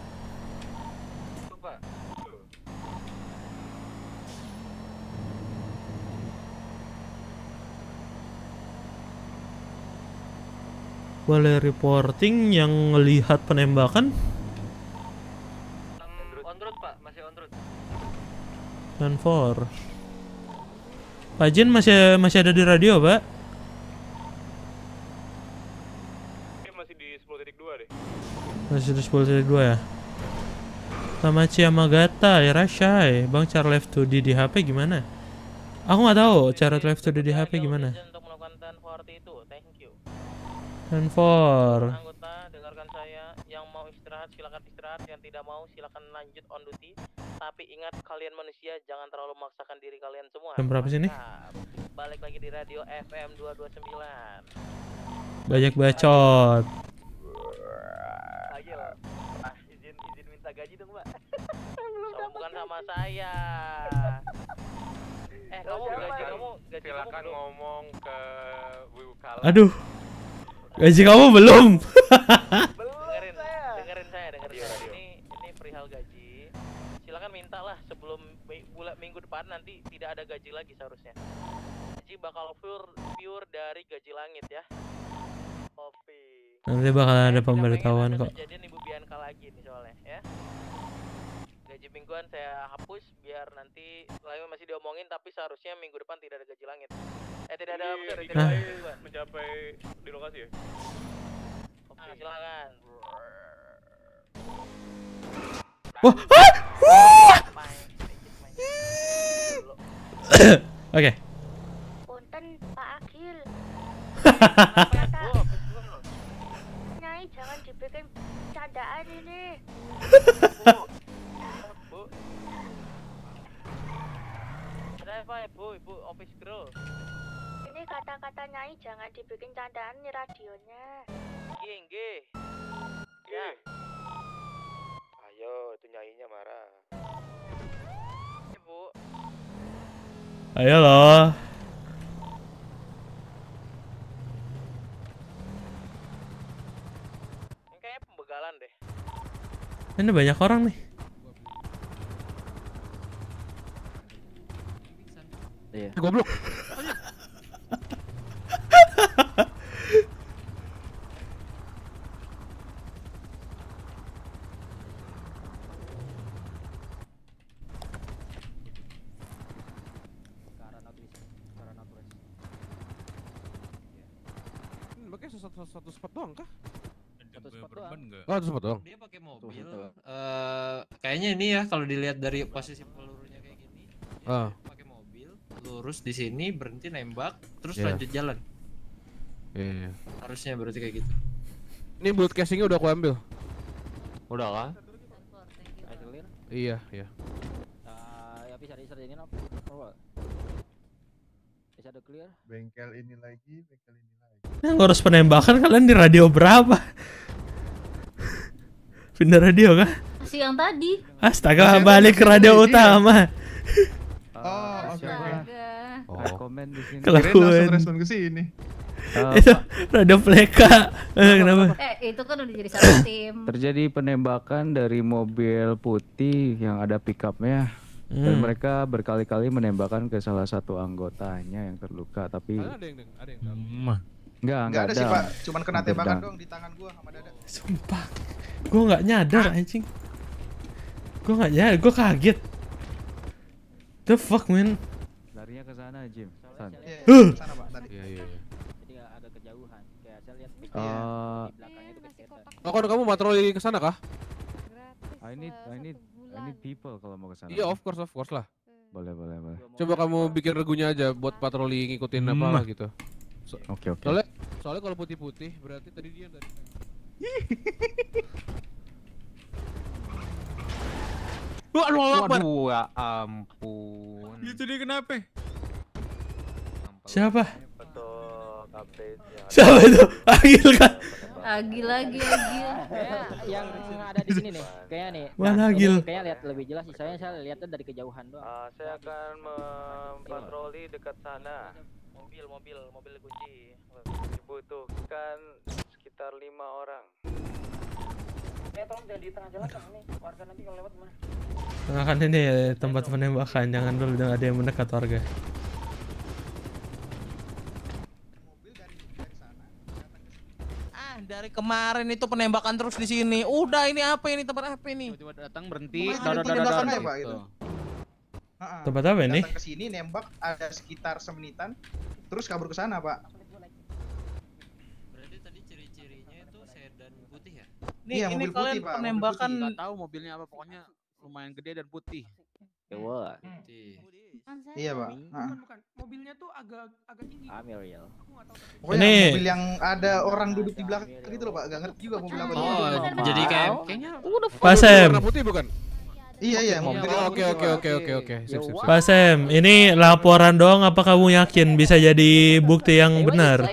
Boleh reporting yang melihat penembakan on road pak masih on road dan for Pak Jin masih masih ada di radio pak masih di 10.2 deh masih di 10.2 ya sama ya Irashai, Bang cara left to D di HP gimana? Aku nggak tahu cara left to D di HP gimana. Untuk melakukan itu, dan anggota dengarkan saya yang mau istirahat silakan istirahat yang tidak mau silakan lanjut on duty tapi ingat kalian manusia jangan terlalu memaksakan diri kalian semua jam berapa sih ini? balik lagi di radio FM 229 banyak bacot ayo Ah, izin izin minta gaji dong mbak so, bukan sama saya eh kamu gaji kamu gaji silakan kamu ngomong ke Wibu Kala aduh Gaji kamu belum. belum. dengerin, saya. dengerin iya, saya, dengerin saya. Ini ini perihal gaji. Silakan mintalah sebelum bulan minggu depan nanti tidak ada gaji lagi seharusnya. Gaji bakal pure pure dari gaji langit ya. Kopi. Nanti bakal ada kan pemberitahuan kok. Kejadian Ibu Bianca lagi nih soalnya ya gaji mingguan saya hapus biar nanti selain masih diomongin tapi seharusnya minggu depan tidak ada gaji langit eh tidak ada apa iya, iya, tidak ada iya. mencapai di lokasi ya oke wah wah oke punten Pak Hahaha. (laughs) Nyai jangan dibikin candaan ini apa ya bu ibu office girl ini kata-kata nyai jangan dibikin candaan nih radionya nggih nggih ya ayo itu nyainya marah ibu ayo loh ini kayaknya pembegalan deh ini banyak orang nih Iya. Eh, goblok. Hmm, satu, satu spot doang kah? Satu spot doang. Oh, satu spot doang. Dia pakai mobil. Eh uh, kayaknya ini ya kalau dilihat dari posisi pelurunya kayak gini. Ah. Uh lurus di sini berhenti nembak terus yeah. lanjut jalan yeah. Iya. harusnya berarti kayak gitu ini broadcastingnya udah aku ambil udah kan iya iya eh, ya, clear bengkel ini lagi bengkel ini lagi nah, harus penembakan kalian di radio berapa pindah radio kah? yang tadi. Astaga, balik ke radio utama. Iya. (laughs) siapa? Oh. Rekomen di sini. Kelakuan. respon ke sini. Uh, itu rada pleka. Eh, kenapa? Eh, itu kan udah jadi satu (coughs) tim. Terjadi penembakan dari mobil putih yang ada pickupnya. Hmm. Dan mereka berkali-kali menembakkan ke salah satu anggotanya yang terluka, tapi ada ada hmm, ada. ada sih, Pak. Cuman kena tembakan doang di tangan gua sama dada. Sumpah. Gua enggak nyadar anjing. Gua enggak nyadar, gua kaget. The fuck man? Larinya ke sana, Jim. San. Iya, iya, iya. Jadi enggak ada kejauhan. Kayak saya lihat di eh, belakangnya itu kesetan. Oh, kamu patroli ke sana kah? I need eh, I need I need people kalau mau ke sana. Iya, of course, of course lah. Hmm. Boleh, boleh, boleh. Coba kamu bikin regunya aja buat patroli ngikutin apa lah gitu. Oke, oke. Soalnya soalnya kalau putih-putih berarti tadi dia dari (laughs) Lu Allah Akbar. Waduh, ya ampun. Itu dia kenapa? Siapa? Siapa itu? Agil kan? Agil lagi, Agil. yang ada di sini nih, kayaknya nih. Mana nah, Agil? Kayaknya lihat lebih jelas sih. Saya saya lihatnya dari kejauhan doang. Ah, saya akan mempatroli dekat sana. Mobil, mobil, mobil kunci. Dibutuhkan sekitar lima orang. Eh, tolong jangan di tengah jalan kan ini warga nanti kalau lewat nah kan ini ya, tempat penembakan jangan dulu jangan ada yang mendekat warga ah, dari kemarin itu penembakan terus di sini. Udah ini apa ini tempat apa ini? Coba datang berhenti, dor dor dor gitu. Tempat apa ini? Datang ke sini nembak ada sekitar semenitan, terus kabur ke sana, Pak. Ini, iya, ini mobil kalian putih, penembakan mobil putih. tahu mobilnya apa pokoknya lumayan gede dan putih. Dewa. Ya. Ya, hmm. Iya, Pak. Bukan, bukan. Mobilnya tuh agak agak tinggi. Amiriel. Ah, pokoknya ini. mobil yang ada orang duduk di belakang gitu loh, Pak. Gak ngerti juga mobil apa. Oh, jadi kayak kayaknya Pasem. Warna putih bukan? Iya iya mobil. Oke oke oke oke oke. Pak Pasem, ini laporan doang apa kamu yakin bisa jadi bukti yang benar?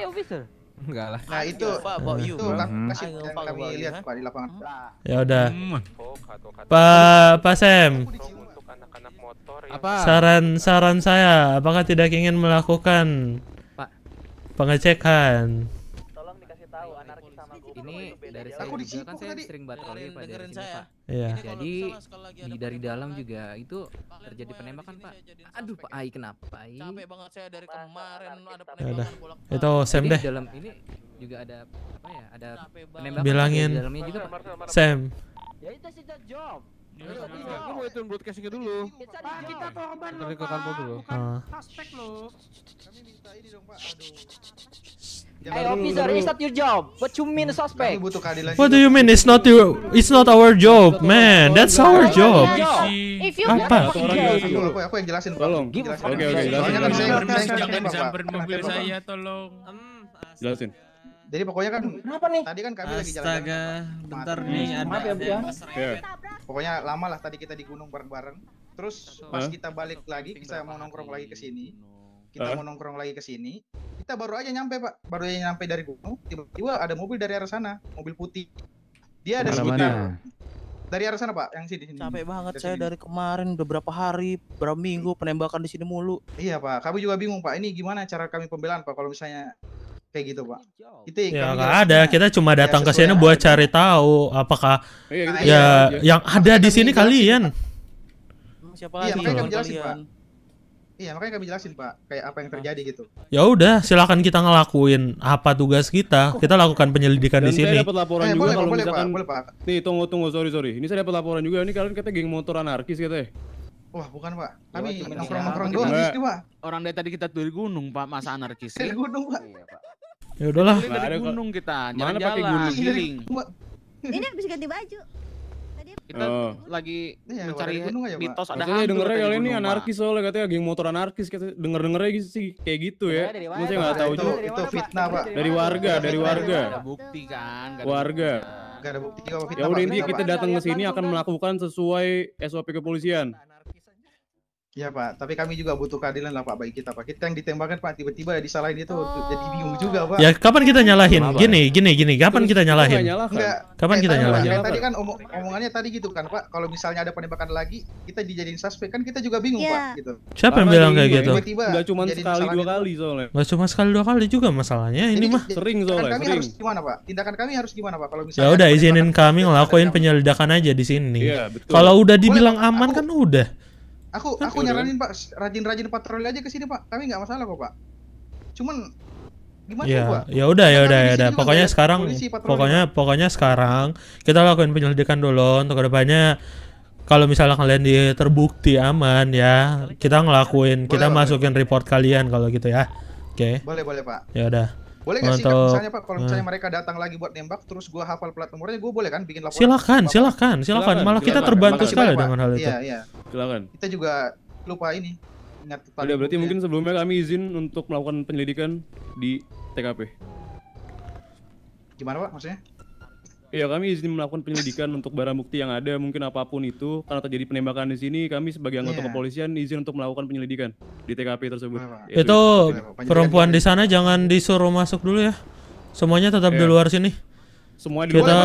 Enggak lah. Nah, itu itu kan hmm. kasih yang kami lihat Pak di lapangan. Hmm? Ya udah. Pak hmm. Pak Sam. Ya. Apa? Saran saran saya, apakah tidak ingin melakukan Pak. pengecekan? Tolong dikasih tahu anarki sama Ini dari iya. saya aku juga kan saya tadi. sering batroli pak dari sini saya. pak iya. jadi di dari dalam juga itu terjadi penembakan pak aduh pak Ai kenapa pak Ai capek banget saya dari kemarin ada ya penembakan bolak itu Sam deh dalam ini juga ada apa ya ada penembakan bilangin di dalamnya juga Sam ya itu sih job Gue mau hitung broadcastingnya dulu. Pak, kita korban loh, Pak. Bukan ah. suspek loh. Kami minta ini dong, Pak. Aduh. Hey officer, it's not your job. What you mean suspect? What do you mean it's not your it's not our job, man? That's our job. If you apa? Ah, Aku yang jelasin. Tolong. Oke oke. Jelasin. Kan mobil saya tolong. Jelasin. Jadi pokoknya kan Kenapa nih? Tadi kan kami lagi jalan-jalan. Astaga, bentar nih ya. ada. Maaf ya, Bu ya. Iya. Pokoknya lama lah tadi kita di gunung bareng-bareng. Terus pas kita balik lagi, kita mau nongkrong lagi ke sini kita uh. mau nongkrong lagi ke sini kita baru aja nyampe pak baru aja nyampe dari gunung tiba-tiba ada mobil dari arah sana mobil putih dia ada sekitar dari arah sana pak yang sini, sini. capek banget dari saya sini. dari kemarin beberapa hari berapa minggu penembakan di sini mulu iya pak kami juga bingung pak ini gimana cara kami pembelaan pak kalau misalnya kayak gitu pak itu ya gak ada kita cuma ya, datang ya, ke sini buat cari tahu apakah nah, ya, ya, yang ada di sini kalian siapa lagi iya, kalian jelasin, pak Iya, makanya kami jelasin, Pak, kayak apa yang terjadi gitu. Ya udah, silakan kita ngelakuin apa tugas kita. Kita lakukan penyelidikan di sini. Saya dapat laporan eh, juga boleh, kalau boleh, misalkan Pak, boleh, Pak. Nih, tunggu tunggu, sorry sorry. Ini saya dapat laporan juga. Ini kalian kata geng motor anarkis katanya. Wah, bukan, Pak. Kami nongkrong-nongkrong doang Pak. Orang dari tadi kita dari gunung, Pak, masa anarkis. Dari gunung, Pak. Iya, ya udahlah. Dari gunung kita, jalan-jalan, iya, Ini habis ganti baju. Kita oh. lagi ya, mencari gunung aja, mitos ada hantu. dengernya kali ini anarkis soalnya katanya geng motor anarkis katanya denger-dengernya gitu sih kayak gitu ya. Gue sih enggak tahu juga. Itu fitnah, Pak. Dari warga, dari warga. Ada bukti kan? Warga. Kan. Gak ada bukti kalau fitnah. Ya udah intinya kita datang ke sini akan kan. melakukan sesuai SOP kepolisian. Iya Pak, tapi kami juga butuh keadilan lah Pak bagi kita Pak. Kita yang ditembakkan Pak tiba-tiba disalahin itu oh. jadi bingung juga Pak. Ya kapan kita nyalahin? Gini, gini, gini. Kapan Terus kita nyalahin? Enggak. Kapan eh, kita nyalahin? Kayak tadi kan omong omongannya tadi gitu kan Pak. Kalau misalnya ada penembakan lagi, kita dijadiin suspek kan kita juga bingung yeah. Pak gitu. Siapa yang bilang kayak gitu? Tiba-tiba Gak cuma sekali dua gitu, kali soalnya. Gak cuma sekali dua kali juga masalahnya ini jadi, mah. Sering soalnya. Kami harus gimana Pak? Tindakan kami harus gimana Pak kalau misalnya Ya udah izinin kami ngelakuin penyelidikan aja di sini. Iya, kalau udah dibilang aman kan udah. Aku aku nyaranin Pak rajin-rajin patroli aja ke sini Pak. Kami nggak masalah kok Pak. Cuman gimana ya, Pak? Ya udah ya udah ya udah. Pokoknya sekarang polisi, pokoknya pokoknya sekarang kita lakuin penyelidikan dulu untuk kedepannya kalau misalnya kalian di terbukti aman ya kita ngelakuin boleh, kita boleh, masukin report kalian kalau gitu ya oke okay. boleh boleh pak ya udah boleh nggak sih kan, misalnya pak kalau hmm. misalnya hmm. mereka datang lagi buat nembak terus gua hafal plat nomornya gua boleh kan bikin laporan silakan silakan silakan malah silakan, kita terbantu sekali dengan hal itu iya, iya. Silakan. Kita juga lupa ini ingat Pak. Udah berarti ya. mungkin sebelumnya kami izin untuk melakukan penyelidikan di TKP. Gimana Pak maksudnya? Iya, kami izin melakukan penyelidikan (laughs) untuk barang bukti yang ada, mungkin apapun itu. Karena terjadi penembakan di sini, kami sebagai anggota yeah. kepolisian izin untuk melakukan penyelidikan di TKP tersebut. Nah, ya, itu iya, perempuan di sana jangan disuruh masuk dulu ya. Semuanya tetap yeah. di iya. luar sini. Semua di Kita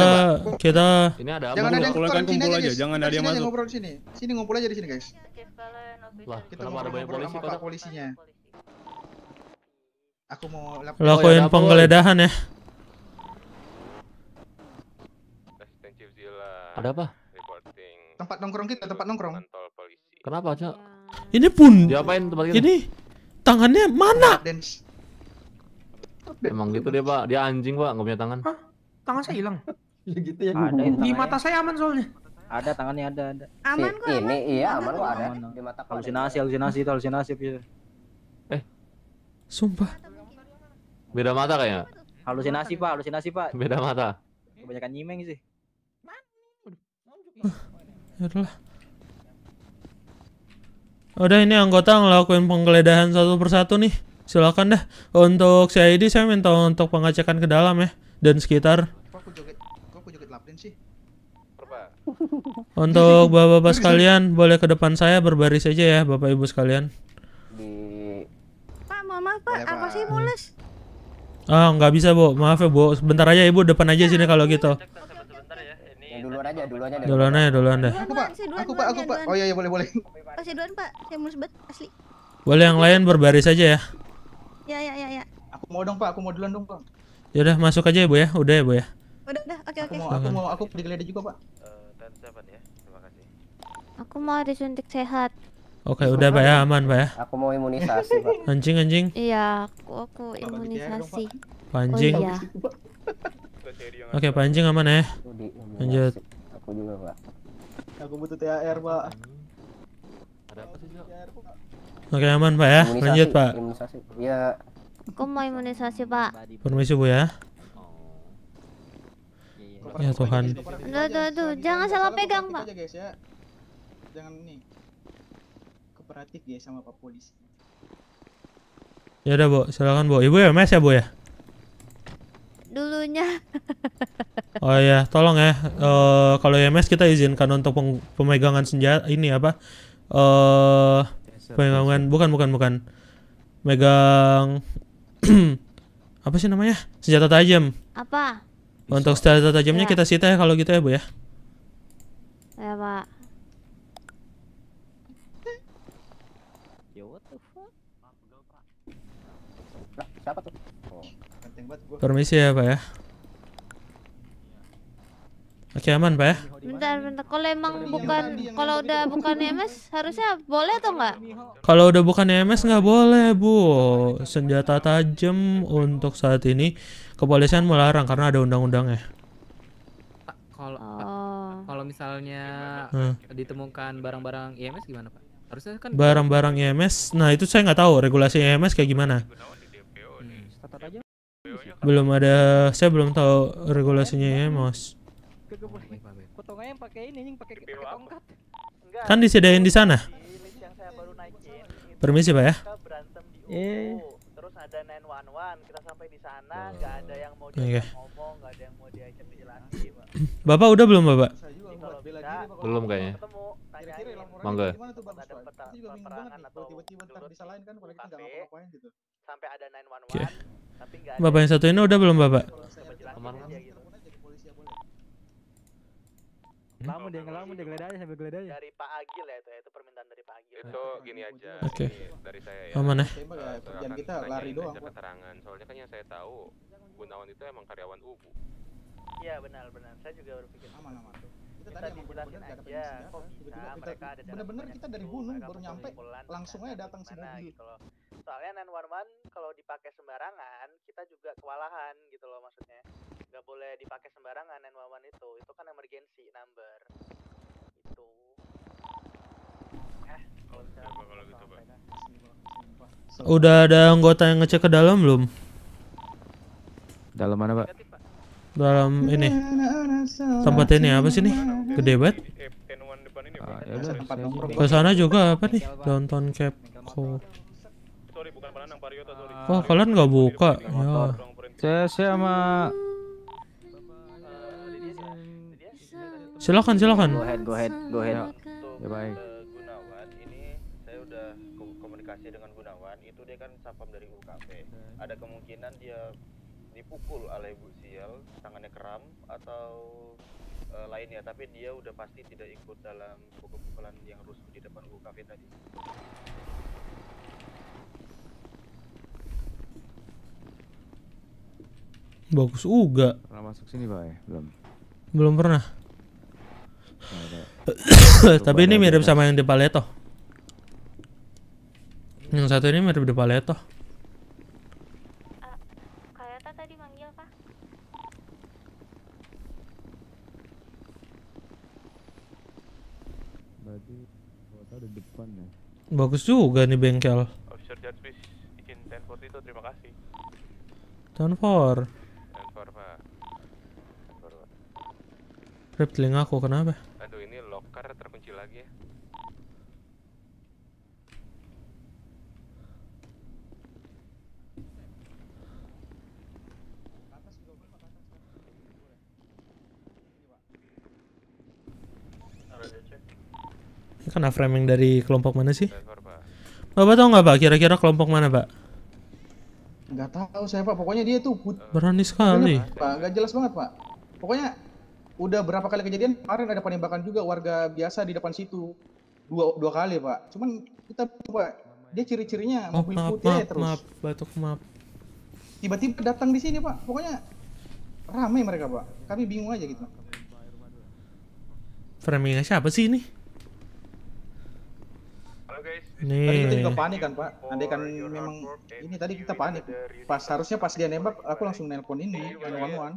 kita ini ada apa? Jangan ada yang kumpul, aja, jangan ada yang masuk. Ngobrol sini. Sini ngumpul aja di sini, guys. Lah, kita mau ada banyak polisi pada polisinya. Aku mau lakuin penggeledahan ya. Ada apa? Tempat nongkrong kita, tempat nongkrong. Kenapa, Cok? Ini pun. Diapain tempat Ini tangannya mana? Dance. Emang gitu dia, Pak. Dia anjing, Pak, nggak punya tangan. Hah? Tangan saya hilang. (laughs) ya gitu ya. Ada di mata saya aman soalnya. Ada tangannya ada ada. Aman kok. Ini aman. iya aman kok ada. Aman. Di mata halusinasi halusinasi itu halusinasi ya. Eh. Sumpah. Beda mata kayaknya. Halusinasi, Pak, halusinasi, Pak. Beda mata. Kebanyakan nyimeng sih. Yaudahlah. Udah ini anggota ngelakuin penggeledahan satu persatu nih. Silakan dah. Untuk CID saya minta untuk pengecekan ke dalam ya dan sekitar. Untuk (laughs) bapak-bapak sekalian boleh ke depan saya berbaris aja ya bapak ibu sekalian. Pak mama pak boleh, apa sih mulus? Ah nggak bisa bu, maaf ya bu. Sebentar aja ibu depan aja sini kalau gitu. Ya. Ya, duluan aja, duluan aja. Duluan aja, duluan dah. Aku pak, aku pak, aku pak. Oh iya, iya boleh boleh. kasih oh, duluan pak, saya mulus banget asli. Boleh yang lain berbaris aja ya. Ya ya ya ya. Aku mau dong pak, aku mau duluan dong pak. Ya udah masuk aja ya, Bu ya. Udah ya, Bu ya. Udah, udah. Oke, okay, oke. Aku mau aku mau aku juga, Pak. Eh, ya? Aku mau disuntik sehat. Oke, okay, udah, Pak ya. Aman, Pak ya. Aku mau imunisasi, Pak. (laughs) Anjing, anjing. Iya, aku aku gitu ya, imunisasi. Panjing. Oh, iya. Oke, okay, panjing aman ya. Lanjut. Aku juga, Pak. Aku butuh THR, Pak. Ada apa sih, Oke, aman, Pak ya. Lanjut, Pak. Imunisasi. Iya mau imunisasi pak Permisi bu ya oh. Ya Tuhan Aduh aduh aduh jangan salah pegang pak ya. Jangan ini Kooperatif ya sama pak polisi Ya udah bu silakan bu Ibu ya mes ya bu ya Dulunya (laughs) Oh ya, tolong ya. Eh, kalau ya mes kita izinkan untuk pemegangan senjata ini apa? Eh, pemegangan bukan bukan bukan. Megang (clears throat) apa sih namanya? Senjata tajam. Apa? Untuk senjata tajamnya ya. kita sita ya kalau gitu ya, Bu ya. Ya, Pak. Ya, oh, Permisi ya, Pak ya. Oke aman pak ya. Bentar bentar. Kalau emang bukan kalau udah bukan e MS harusnya boleh atau enggak? Kalau udah bukan e MS nggak boleh bu. Senjata tajam untuk saat ini kepolisian melarang karena ada undang-undangnya. Kalau oh. kalau misalnya hmm. ditemukan barang-barang IMS e gimana pak? Harusnya kan barang-barang IMS. Nah itu saya nggak tahu regulasi IMS kayak gimana. Hmm. Belum ada, saya belum tahu regulasinya IMS. Ya, yang pakai ini yang pakai kipas tongkat. Kan disediain di sana. Gitu. Permisi, Pak ya. Eh. Terus ada 911, kita sampai di sana enggak oh. ada yang mau okay. ngomong, enggak ada yang mau diajak dijelasin, Pak. Bapak udah belum, Bapak? Belum kayaknya. Mangga. Kan, gitu. Sampai ada 911, enggak Bapak yang satu ini udah belum, Bapak? Aman, Hmm? Lamun dia ngelamun dia sampai sambil aja Dari Pak Agil ya itu, ya, itu permintaan dari Pak Agil. Itu nah, gini aja. Oke. Okay. Dari saya ya. Oh, mana? Uh, Yang kita lari doang. Keterangan. Soalnya kan yang saya tahu Gunawan itu emang karyawan Ubu. Iya benar benar. Saya juga berpikir sama sama tuh kita tadi jelasin aja kok bisa mereka ada bener-bener kita dari gunung baru nyampe kan, langsung aja datang sini gitu. gitu loh soalnya one one kalau dipakai sembarangan kita juga kewalahan gitu loh maksudnya nggak boleh dipakai sembarangan one one itu itu kan emergency number itu eh, gitu, Udah ada anggota yang ngecek ke dalam belum? Dalam mana, Pak? dalam ini tempat ini apa sih nih gede banget ah, ya ke sana juga apa nih downtown Capco wah kalian nggak buka ya saya sama silakan silakan go ahead go ahead go ahead ya, ya baik eh, komunikasi dengan Gunawan itu dia kan sapam dari UKP ada kemungkinan dia dipukul oleh bu Sial, tangannya kram atau e, lainnya, tapi dia udah pasti tidak ikut dalam pukul-pukulan yang rusuh di depan UU Cafe tadi. Bagus juga. Pernah masuk sini, Pak? Ya? Belum. Belum pernah. (coughs) tapi ini mirip sama yang di Paleto. Yang satu ini mirip di Paleto. Bagus juga nih bengkel. Officer Judge izin 10 itu terima kasih. 10 for. pak. Rip telinga aku kenapa? Aduh ini locker terkunci lagi ya. Ini kena framing dari kelompok mana sih? Bapak tahu nggak pak? Kira-kira kelompok mana pak? Nggak tahu saya pak. Pokoknya dia tuh put... berani sekali. pak nggak jelas banget pak. Pokoknya udah berapa kali kejadian kemarin ada penembakan juga warga biasa di depan situ dua dua kali pak. Cuman kita pak dia ciri-cirinya oh, mobil maaf, putih ya maaf, terus. Maaf, batuk maaf. Tiba-tiba datang di sini pak. Pokoknya ramai mereka pak. Kami bingung aja gitu. Framingnya siapa sih ini? Ini Tadi kita panik kan pak. Nanti kan memang ini tadi kita panik. Pas harusnya pas dia nembak, aku langsung nelpon ini one one one.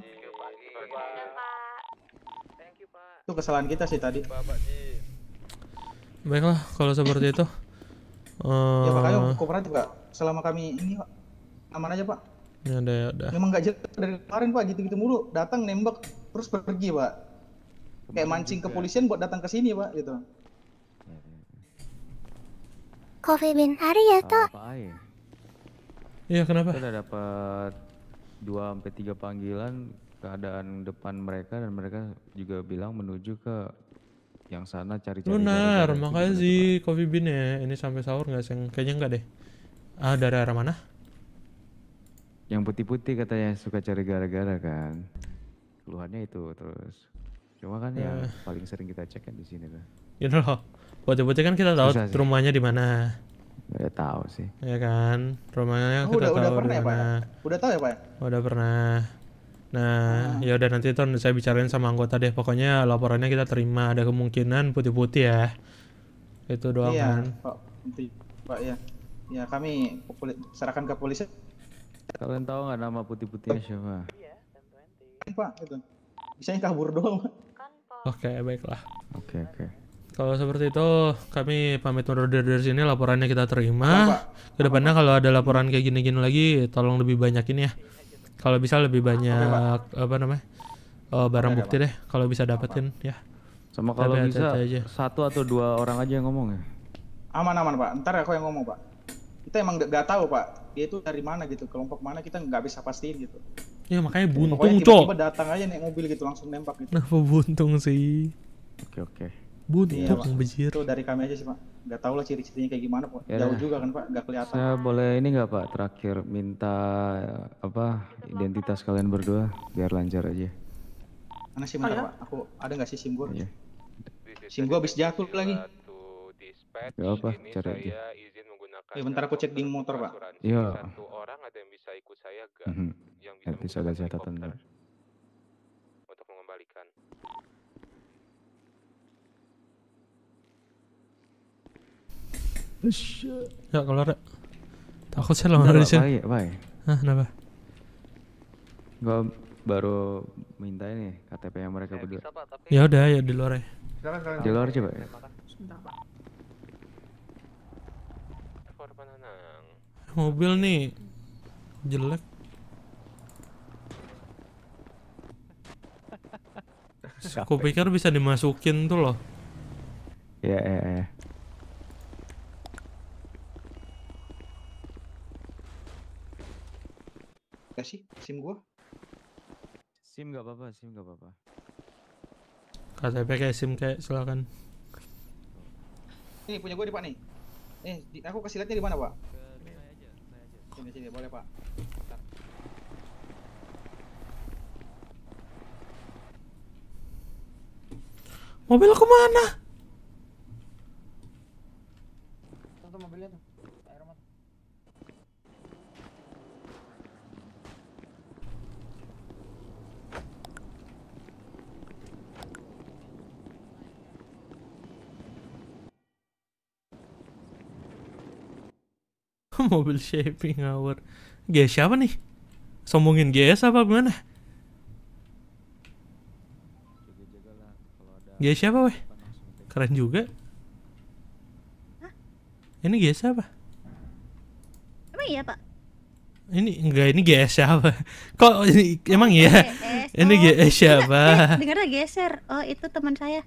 Itu kesalahan kita sih tadi. Baiklah kalau seperti itu. Uh... Ya yang eh, kooperatif pak. Selama kami ini pak, aman aja pak. Ya udah ya udah. Memang nggak jelas dari kemarin pak, gitu-gitu mulu. Datang nembak terus pergi pak. Kayak mancing kepolisian buat datang ke sini pak gitu bin Coffee Bean Arigato. Iya, kenapa? Kita dapat dua sampai tiga panggilan keadaan depan mereka dan mereka juga bilang menuju ke yang sana cari-cari. Benar, cari, makanya sih coffee bean ya. Ini sampai sahur nggak sih? Kayaknya nggak deh. Ah, dari arah mana? Yang putih-putih katanya suka cari gara-gara kan. Keluhannya itu terus. Cuma kan uh. ya eh. paling sering kita cek kan di sini lah. Kan. You know bocah-bocah kan kita tahu Susah rumahnya di mana Ya tahu sih ya kan rumahnya oh, kita udah, tahu udah pernah ya pak ya? udah tahu ya pak ya? udah pernah Nah, hmm. ya udah nanti ton saya bicarain sama anggota deh. Pokoknya laporannya kita terima. Ada kemungkinan putih-putih ya. Itu doang iya, kan. Pak, nanti, Pak ya. Ya, kami serahkan ke polisi. Kalian tahu nggak nama putih-putihnya siapa? Iya, Pak, itu. Bisa kabur doang. Oke, okay, baiklah. Oke, okay, oke. Okay. Kalau seperti itu, kami pamit undur diri dari sini. Laporannya kita terima. Ke Kedepannya kalau ada laporan kayak gini-gini lagi, tolong lebih banyak ini ya. Kalau bisa lebih banyak Oke, apa namanya oh, barang bukti deh. Kalau bisa dapetin apa? ya. Sama kalau hati bisa aja. satu atau dua orang aja yang ngomong ya. Aman-aman Pak. Ntar aku yang ngomong Pak. Kita emang gak tahu Pak. Dia itu dari mana gitu, kelompok mana kita nggak bisa pastiin gitu. Ya makanya buntung cok. Tiba-tiba datang aja naik mobil gitu langsung nembak gitu. Nah, buntung sih. Oke oke buntu iya, bejir. Itu dari kami aja sih, Pak. Gak tau lah ciri-cirinya kayak gimana, Pak. Ya Jauh juga kan, Pak. Gak kelihatan. Saya boleh ini nggak, Pak, terakhir minta apa identitas kalian berdua biar lancar aja. Mana sih, mana oh, ya? Pak. Aku ada nggak sih SIM gua? Iya. SIM gua habis jatuh lagi. Gak apa, cari aja. Ya, bentar aku cek di motor, Pak. Iya. Satu orang ada yang bisa ikut saya, gak? Mm -hmm. Yang bisa ada catatan. Yuk keluar dek. Takut sih lama di sini. Baik, Hah, kenapa? Gua baru minta ini KTP yang mereka berdua. Ya udah, ya di luar ya. Di luar coba ya. Mobil nih jelek. (laughs) Kupikir bisa dimasukin tuh loh. ya, ya, ya. gak sih SIM gua? SIM gak apa-apa, SIM gak apa-apa. KTP kayak SIM kayak silakan. Ini punya gua di Pak nih. Eh, di, aku kasih lihatnya di mana, Pak? Ke sini aja, saya aja. boleh, Pak. Mobil ke mana? (laughs) mobil shaping hour GS siapa nih sombongin GS apa gimana GS siapa weh keren juga ini GS siapa? emang iya pak ini enggak ini GS siapa (laughs) kok ini, oh, emang iya ini oh, GS iya. siapa eh, dengar geser oh itu teman saya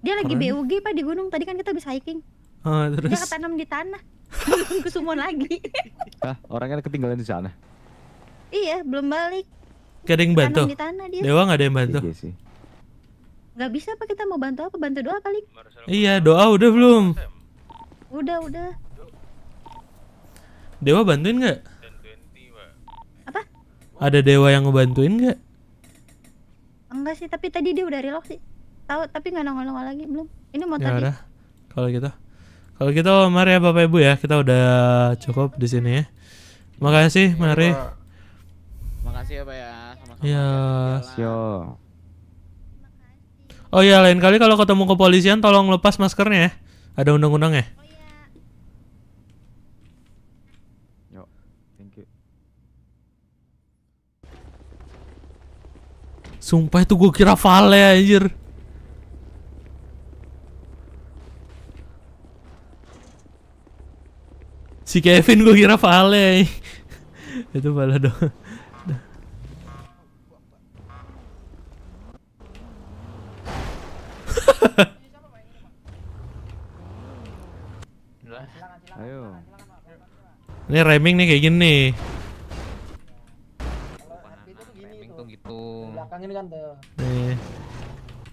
dia lagi Keren. BUG pak di gunung tadi kan kita bisa hiking oh, terus dia ketanam di tanah (laughs) ke Sumon lagi. Hah, orangnya ketinggalan di sana. Iya, belum balik. Gak ada yang bantu. di tanah dia. Dewa gak ada yang bantu. Iya Gak bisa apa kita mau bantu apa? Bantu doa kali. Iya, doa udah belum? Udah, udah. Dewa bantuin gak? Apa? Ada Dewa yang ngebantuin gak? Enggak sih, tapi tadi dia udah relok sih. Tahu, tapi nggak nongol-nongol lagi belum. Ini mau ya tadi. Kalau gitu. Kalau gitu mari ya Bapak Ibu ya, kita udah cukup di sini ya. Makasih, ya, mari. Makasih ya, Pak ya. Iya, sio. Oh iya, lain kali kalau ketemu kepolisian tolong lepas maskernya ya. Ada undang-undangnya. ya. Oh, iya. Sumpah itu gue kira Vale anjir. Si Kevin gue kira Vale. Itu Vale dong Ayo. Ini reming nih kayak gini gitu. nih. Kan, nih.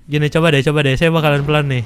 Gini coba deh, coba deh. Saya bakalan pelan nih.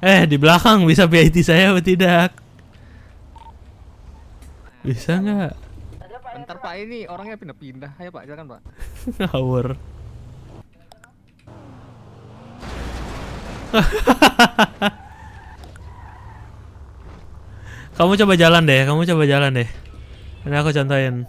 Eh, di belakang bisa PIT saya atau tidak? Bisa nggak? Bentar Pak, ini orangnya pindah-pindah. Ayo Pak, silakan Pak. Ngawur. (laughs) kamu coba jalan deh, kamu coba jalan deh. Ini aku contohin.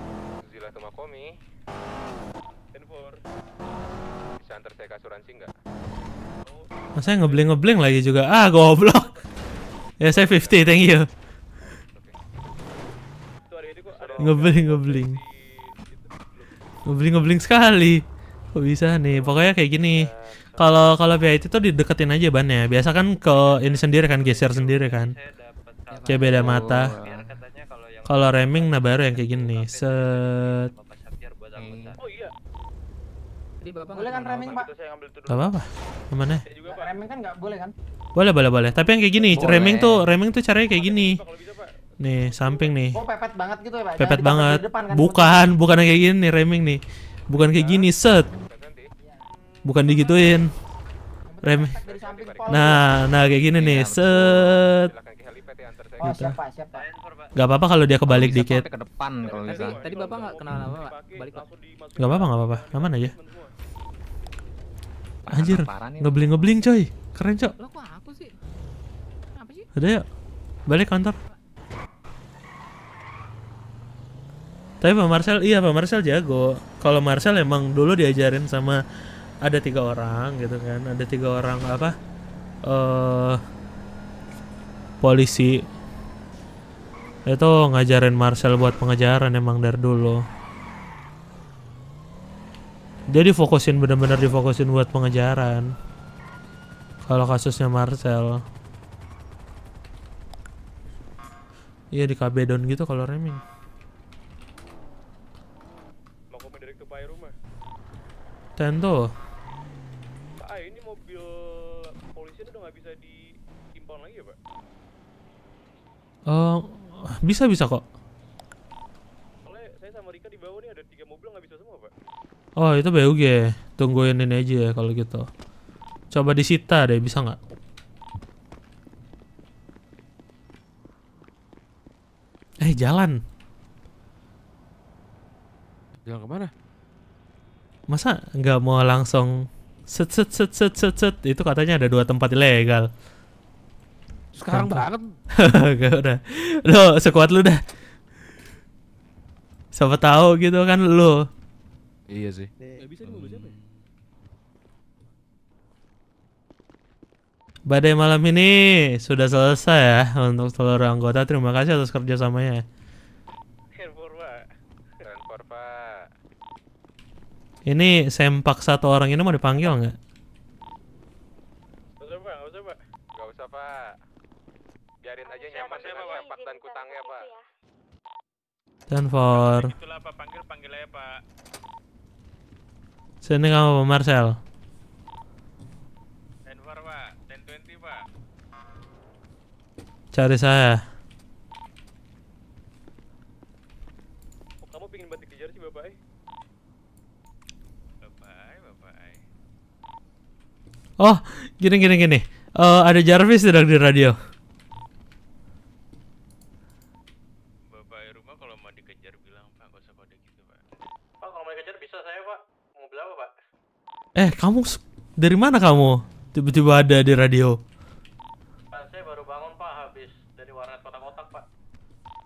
Masa oh, ngebling-ngebling lagi juga? Ah, goblok. ya, saya 50, thank you. Ngebling, ngebling. Ngebling, ngebling sekali. Kok bisa nih? Pokoknya kayak gini. Kalau kalau itu tuh dideketin aja bannya. Biasa kan ke ini sendiri kan, geser sendiri kan. Kayak beda mata. Iya. Kalau reming nah baru yang kayak gini Set. Bapak boleh kan reming, Pak? Enggak gitu, apa-apa. Gimana? Reming kan enggak boleh kan? Boleh, boleh, boleh. Tapi yang kayak gini, boleh. reming tuh reming tuh caranya kayak gini. Nih, samping nih. Oh, pepet banget gitu ya, Pak. Pepet banget. Depan, kan? Bukan, bukan yang kayak gini nih reming nih. Bukan kayak gini, nah. set. Bukan digituin. Rem. Nah, nah kayak gini nih, set. Ya, oh, gitu. Ya. siapa, siapa? Gak apa-apa kalau dia kebalik dikit. Ke depan kalau Tadi Bapak nggak kenal apa, Pak? Balik, Gak apa-apa, gak apa-apa. Aman aja. Parah, Anjir, ngebling-ngebling coy. Keren, cok. Lo kok aku sih? Apa sih? Ada ya? Balik kantor. Tapi Pak Marcel, iya Pak Marcel jago. Kalau Marcel emang dulu diajarin sama ada tiga orang gitu kan, ada tiga orang apa? Eh uh, polisi itu ngajarin Marcel buat pengejaran emang dari dulu dia difokusin bener-bener difokusin buat pengejaran kalau kasusnya Marcel iya di KB down gitu kalau reming Tento Ah ini mobil polisi udah gak bisa diimpon lagi ya Pak? Oh, uh, bisa bisa kok Oh itu BUG ya? Tungguin ini aja ya kalau gitu Coba disita deh bisa nggak? Eh jalan Jalan kemana? Masa nggak mau langsung Set set set set set set Itu katanya ada dua tempat ilegal Sekarang Gampang. banget (laughs) Gak udah Lo sekuat lu dah Siapa tahu gitu kan lu Iya sih. Gak bisa di mobil siapa ya? hmm. Badai malam ini sudah selesai ya untuk seluruh anggota. Terima kasih atas kerjasamanya. Ini sempak satu orang ini mau dipanggil nggak? Gak usah pak, gak usah pak. Gak usah pak. Biarin aja nyaman dengan sempak dan kutangnya pak. Dan for. Itulah pak, panggil panggil aja pak. Sini kamu, Marcel. pak. Cari saya. kamu pingin buat dikejar sih, Bapak? Bapak, Bapak. Oh, gini gini gini. Uh, ada Jarvis sedang di radio. Eh, kamu dari mana kamu? Tiba-tiba ada di radio. Pak, saya baru bangun, Pak, habis dari warnet kotak-kotak, Pak.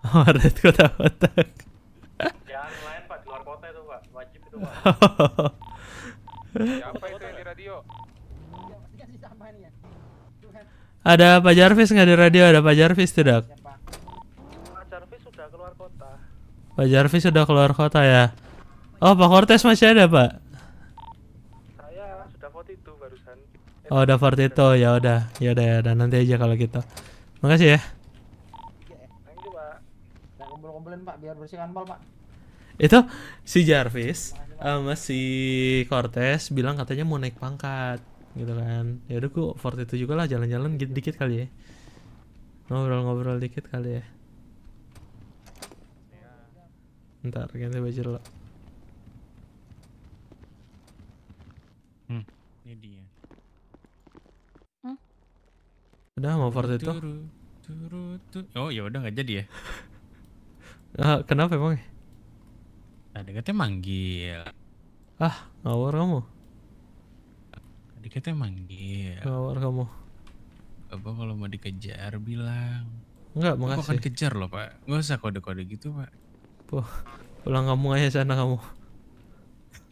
(laughs) warnet kotak-kotak. Jangan lain, Pak, di luar kota itu, Pak. Wajib itu, Pak. (laughs) Siapa itu yang di radio? Ada Pak Jarvis nggak di radio? Ada Pak Jarvis tidak? Pak Jarvis sudah keluar kota. Pak Jarvis sudah keluar kota ya? Oh Pak Cortez masih ada Pak? Oh udah Fortito ya udah ya udah ya Dan nanti aja kalau gitu. Makasih ya. Itu si Jarvis sama si Cortez bilang katanya mau naik pangkat gitu kan. Ya udah gua Fortito juga lah jalan-jalan dikit kali ya. Ngobrol-ngobrol dikit kali ya. Ntar ganti baju dulu. Udah mau part itu. Oh ya udah nggak jadi ya. uh, (laughs) kenapa emang? Ada nah, katanya ah, manggil. Ah, ngawur kamu. Ada katanya manggil. Ngawur kamu. apa kalau mau dikejar bilang. Enggak, makasih. Aku akan kejar loh, Pak. Nggak usah kode-kode gitu, Pak. Puh, pulang kamu aja sana kamu.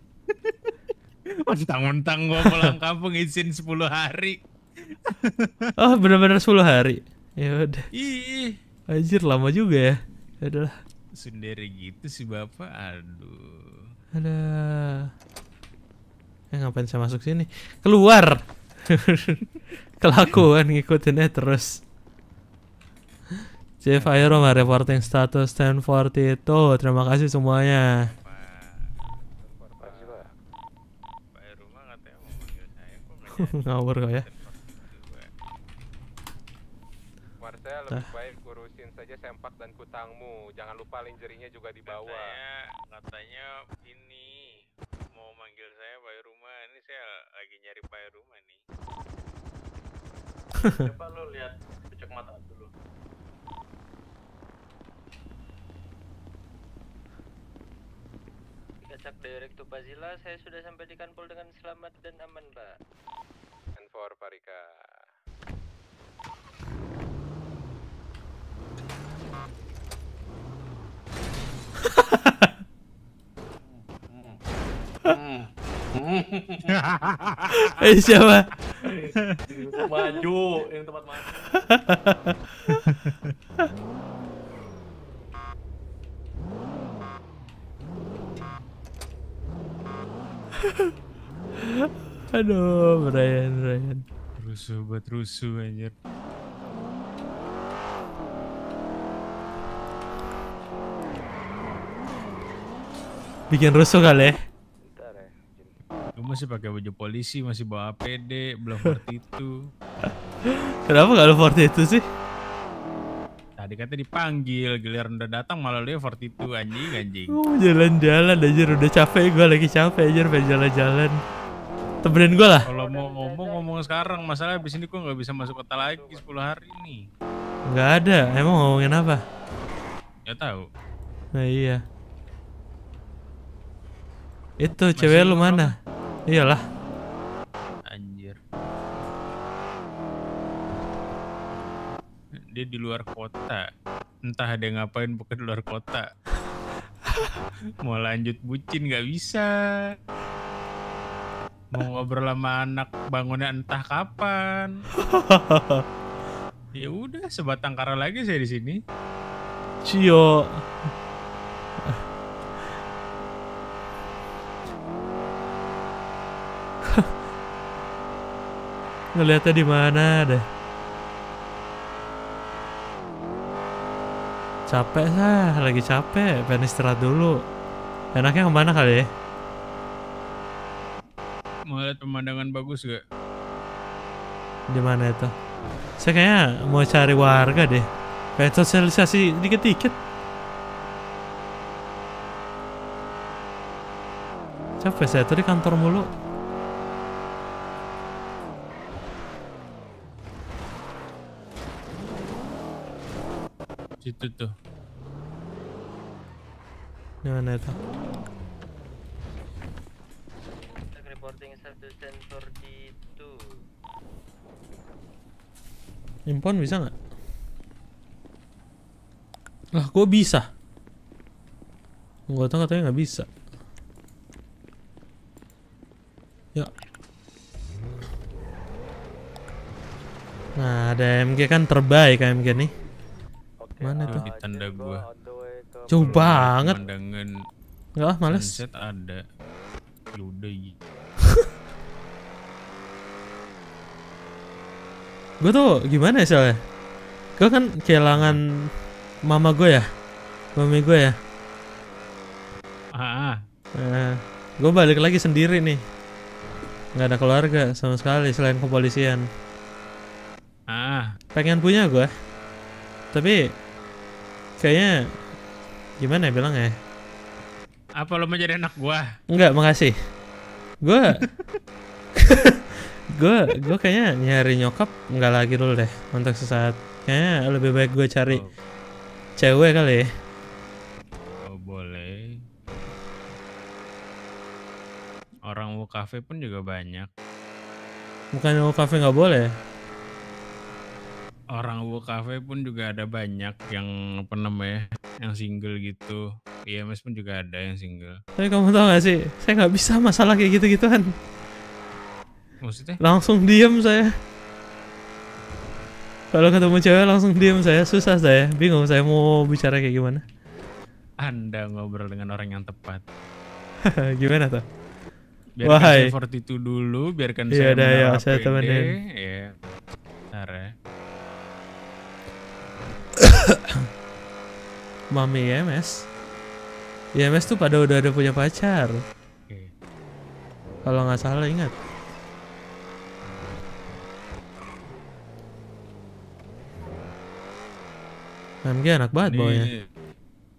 (laughs) Mentang-mentang gua pulang kampung izin 10 hari oh benar-benar 10 hari. Ya udah. Ih. Anjir lama juga ya. Adalah ya sendiri gitu sih bapak. Aduh. Ada. Eh ngapain saya masuk sini? Keluar. (laughs) Kelakuan ngikutinnya terus. Jeff Ayrom reporting status 1040 itu terima kasih semuanya (laughs) ngawur kok ya lebih baik kurusin saja sempak dan kutangmu. Jangan lupa linjerinya juga dibawa. Katanya, katanya ini mau manggil saya Pak Rumah. Ini saya lagi nyari Pak Rumah nih. (laughs) Coba lo lihat cek mata dulu. Kacak direct tuh Bazila, saya sudah sampai di Kanpol dengan selamat dan aman, Pak. And for Parika. (laughs) Eh siapa? Maju, ini tempat maju. (laughs) Aduh, Brian, Brian. Rusuh buat rusuh anjir. Bikin rusuh kali ya. Lu masih pakai baju polisi, masih bawa APD, belum itu. Kenapa gak lu itu sih? Tadi katanya dipanggil, giliran udah datang malah dia itu anjing anjing. Oh, jalan-jalan aja udah capek gue lagi capek aja pengen jalan-jalan. Temenin gue lah. Kalau mau ngomong ngomong sekarang, masalah abis ini gue nggak bisa masuk kota lagi 10 hari ini. Nggak ada, emang ngomongin apa? Gak tahu. Nah iya. Itu Masih cewek lu mana? Iyalah. Anjir. Dia di luar kota. Entah ada ngapain bukan di luar kota. (laughs) Mau lanjut bucin nggak bisa. Mau ngobrol sama anak bangunnya entah kapan. (laughs) ya udah sebatang kara lagi saya di sini. Cio. Ngeliatnya di mana deh. Capek lah, lagi capek. Pengen istirahat dulu. Enaknya kemana kali ya? Mau lihat pemandangan bagus gak? Di mana itu? Saya kayaknya mau cari warga deh. Kayak sosialisasi dikit-dikit. Capek saya tadi kantor mulu. Situ tuh. Mana nah, itu? Reporting satu sensor itu. Impon bisa nggak? Lah, gue bisa. Gue tau katanya nggak bisa. Ya. Nah, ada MG kan terbaik MG nih. Jauh banget. Pemandangan. Enggak, ya, males. Sunset ada. Yaudah (laughs) gue tuh gimana ya soalnya? Gue kan kehilangan mama gue ya. Mami gue ya. Ah. Nah, ah. eh, gue balik lagi sendiri nih. Nggak ada keluarga sama sekali selain kepolisian. Ah. Pengen punya gue. Tapi kayaknya gimana ya bilang ya? Apa lo mau jadi anak gua? Enggak, makasih. Gua (laughs) gua gua kayaknya nyari nyokap nggak lagi dulu deh untuk sesaat. Kayaknya lebih baik gua cari oh. cewek kali ya. Oh, boleh. Orang mau kafe pun juga banyak. Bukan mau kafe nggak boleh? orang cafe pun juga ada banyak yang apa namanya yang single gitu IMS pun juga ada yang single tapi kamu tau gak sih saya nggak bisa masalah kayak gitu gitu kan maksudnya langsung diem saya kalau ketemu cewek langsung diem saya susah saya bingung saya mau bicara kayak gimana anda ngobrol dengan orang yang tepat (laughs) gimana tuh biarkan Wahai. saya 42 dulu biarkan Yaudah, saya ya, saya temenin ya. Bentar ya. Mami YMS YMS tuh pada udah ada punya pacar kalau nggak salah ingat MG enak banget Ini bawahnya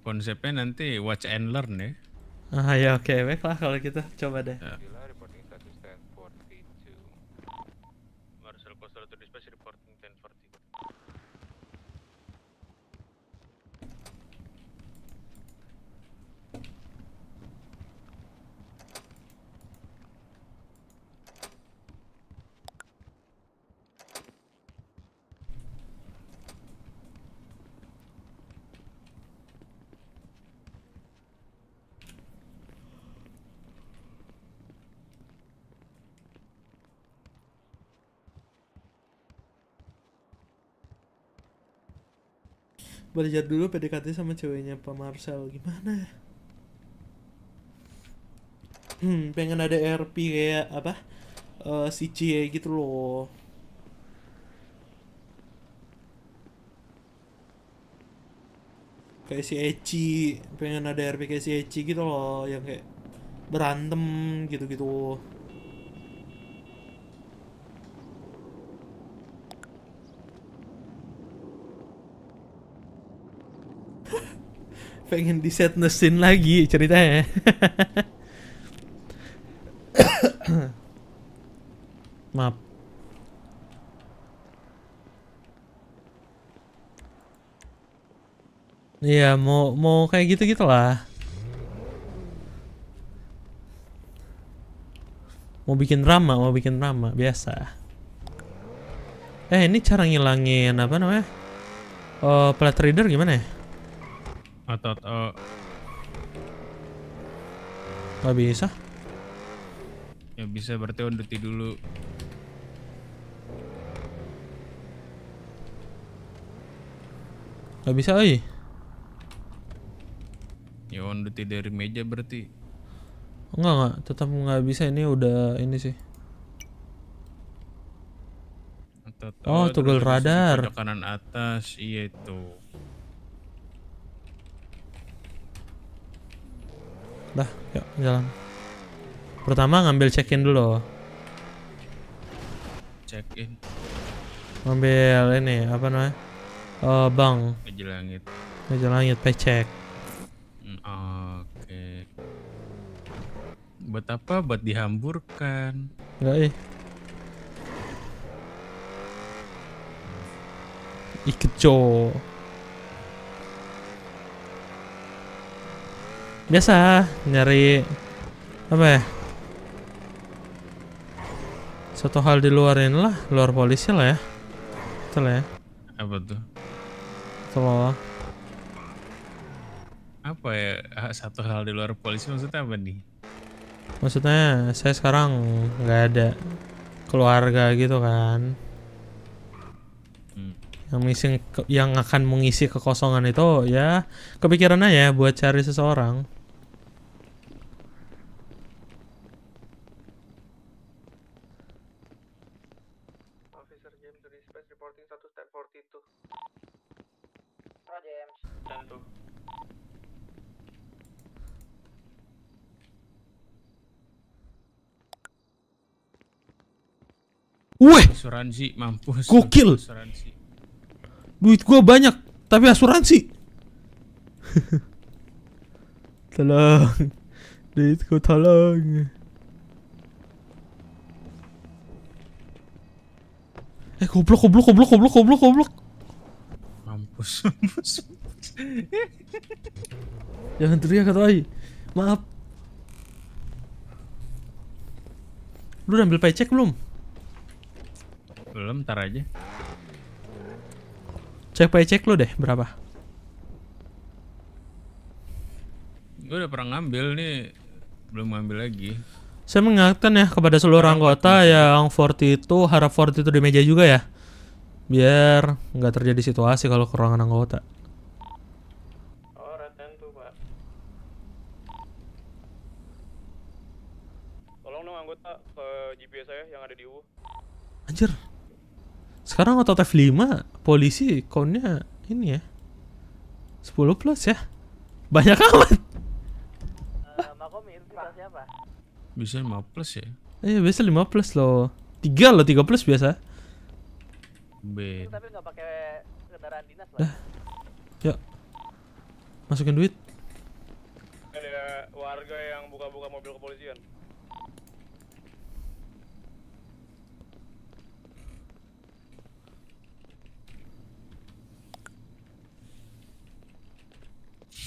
konsepnya nanti watch and learn ya ah ya oke okay. baiklah kalau kita gitu. coba deh ya. belajar dulu PDKT sama ceweknya Pak Marcel gimana hmm pengen ada RP kayak apa uh, si C gitu loh kayak si Eci pengen ada RP kayak si Eci gitu loh yang kayak berantem gitu-gitu pengen di set nesin lagi ceritanya. (coughs) Maaf. Iya, mau mau kayak gitu gitulah. Mau bikin drama, mau bikin drama biasa. Eh, ini cara ngilangin apa namanya? Oh, eh, plat reader gimana ya? atau uh. Oh. Gak bisa. Ya bisa berarti on duty dulu. Gak bisa, oi. Ya on duty dari meja berarti. Enggak, enggak. Tetap gak bisa. Ini udah ini sih. Oh, oh, toggle radar. Kanan atas, iya itu. Dah, yuk jalan. Pertama ngambil check-in dulu. Check-in. Ngambil ini apa namanya? Uh, eh, bang Meja langit. Meja langit pecek Mm, Oke. Okay. Buat apa? Buat dihamburkan. Enggak, ih. cowok biasa nyari apa ya satu hal di luarin lah luar polisi lah ya lah ya apa tuh betul apa ya satu hal di luar polisi maksudnya apa nih maksudnya saya sekarang nggak ada keluarga gitu kan hmm. yang mengisi yang akan mengisi kekosongan itu ya kepikiran aja buat cari seseorang Weh. Asuransi mampus. Gokil. Asuransi. Duit gua banyak, tapi asuransi. (laughs) tolong. Duit gua tolong. Eh goblok goblok goblok goblok goblok goblok. Mampus. (laughs) Jangan teriak kata ai. Maaf. Lu udah ambil paycheck belum? Belum, ntar aja. Cek pay cek lu deh, berapa? Gue udah pernah ngambil nih, belum ngambil lagi. Saya mengingatkan ya kepada seluruh anggota yang ya, forty itu harap forty itu di meja juga ya. Biar nggak terjadi situasi kalau kekurangan anggota. Anjir. Sekarang otot F5 polisi konnya ini ya. 10 plus ya. Banyak amat. Uh, eh, Makom siapa? Bisa 5 plus ya? Iya, eh, biasa 5 plus loh. 3 loh, 3 plus biasa. B. Tapi nggak pakai kendaraan dinas lah. Dah. Yuk. Masukin duit. Ada warga yang buka-buka mobil kepolisian.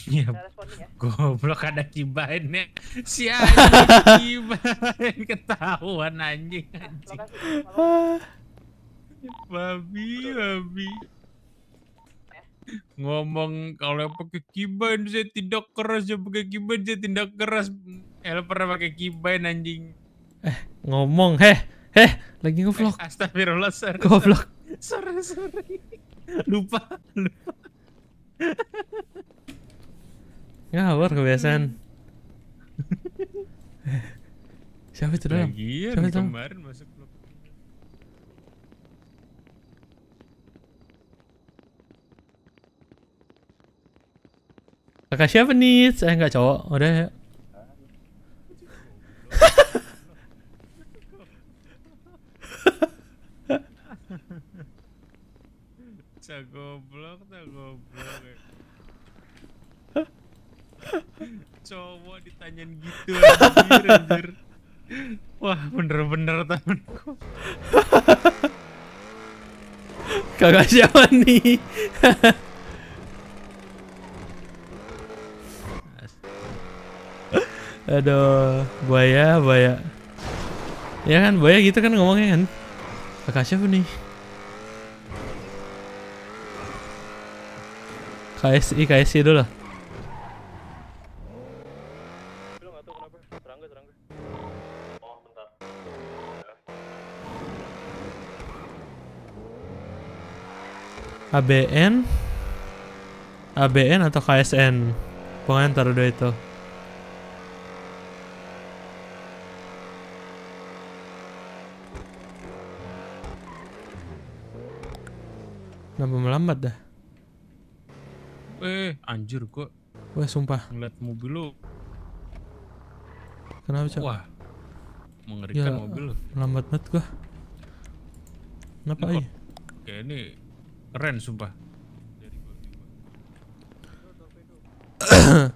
Iya. Ya. Goblok ada kibainnya. Si anjing kibain ketahuan anjing anjing. babi, babi. Ya. Ngomong kalau pakai kibain saya tidak keras, ya pakai kibain saya tidak keras. El pernah pakai kibain anjing. Eh, ngomong heh. Heh, lagi ngevlog. Eh, astagfirullah, sorry. Goblok. Sorry, sorry. Lupa, lupa. Ya Ngawur kebiasaan. Iya. (laughs) Siapa itu dalam? Siapa itu kemarin masuk blok. Kakak siapa nih? Eh, Saya enggak cowok. Udah ya. (laughs) Cak goblok, tak goblok. Ya cowok ditanyain gitu anjir, anjir. wah bener-bener temenku kakak siapa nih aduh buaya buaya ya kan buaya gitu kan ngomongnya kan kakak siapa nih KSI KSI dulu lah ABN ABN atau KSN pokoknya antara dua itu Kenapa melambat dah? Eh, anjir kok. Wah, sumpah. Ngeliat mobil lo. Kenapa, cok Wah. Mengerikan ya, mobil lu. Melambat banget gua. Kenapa, ini? Kayak ini Keren sumpah. (coughs)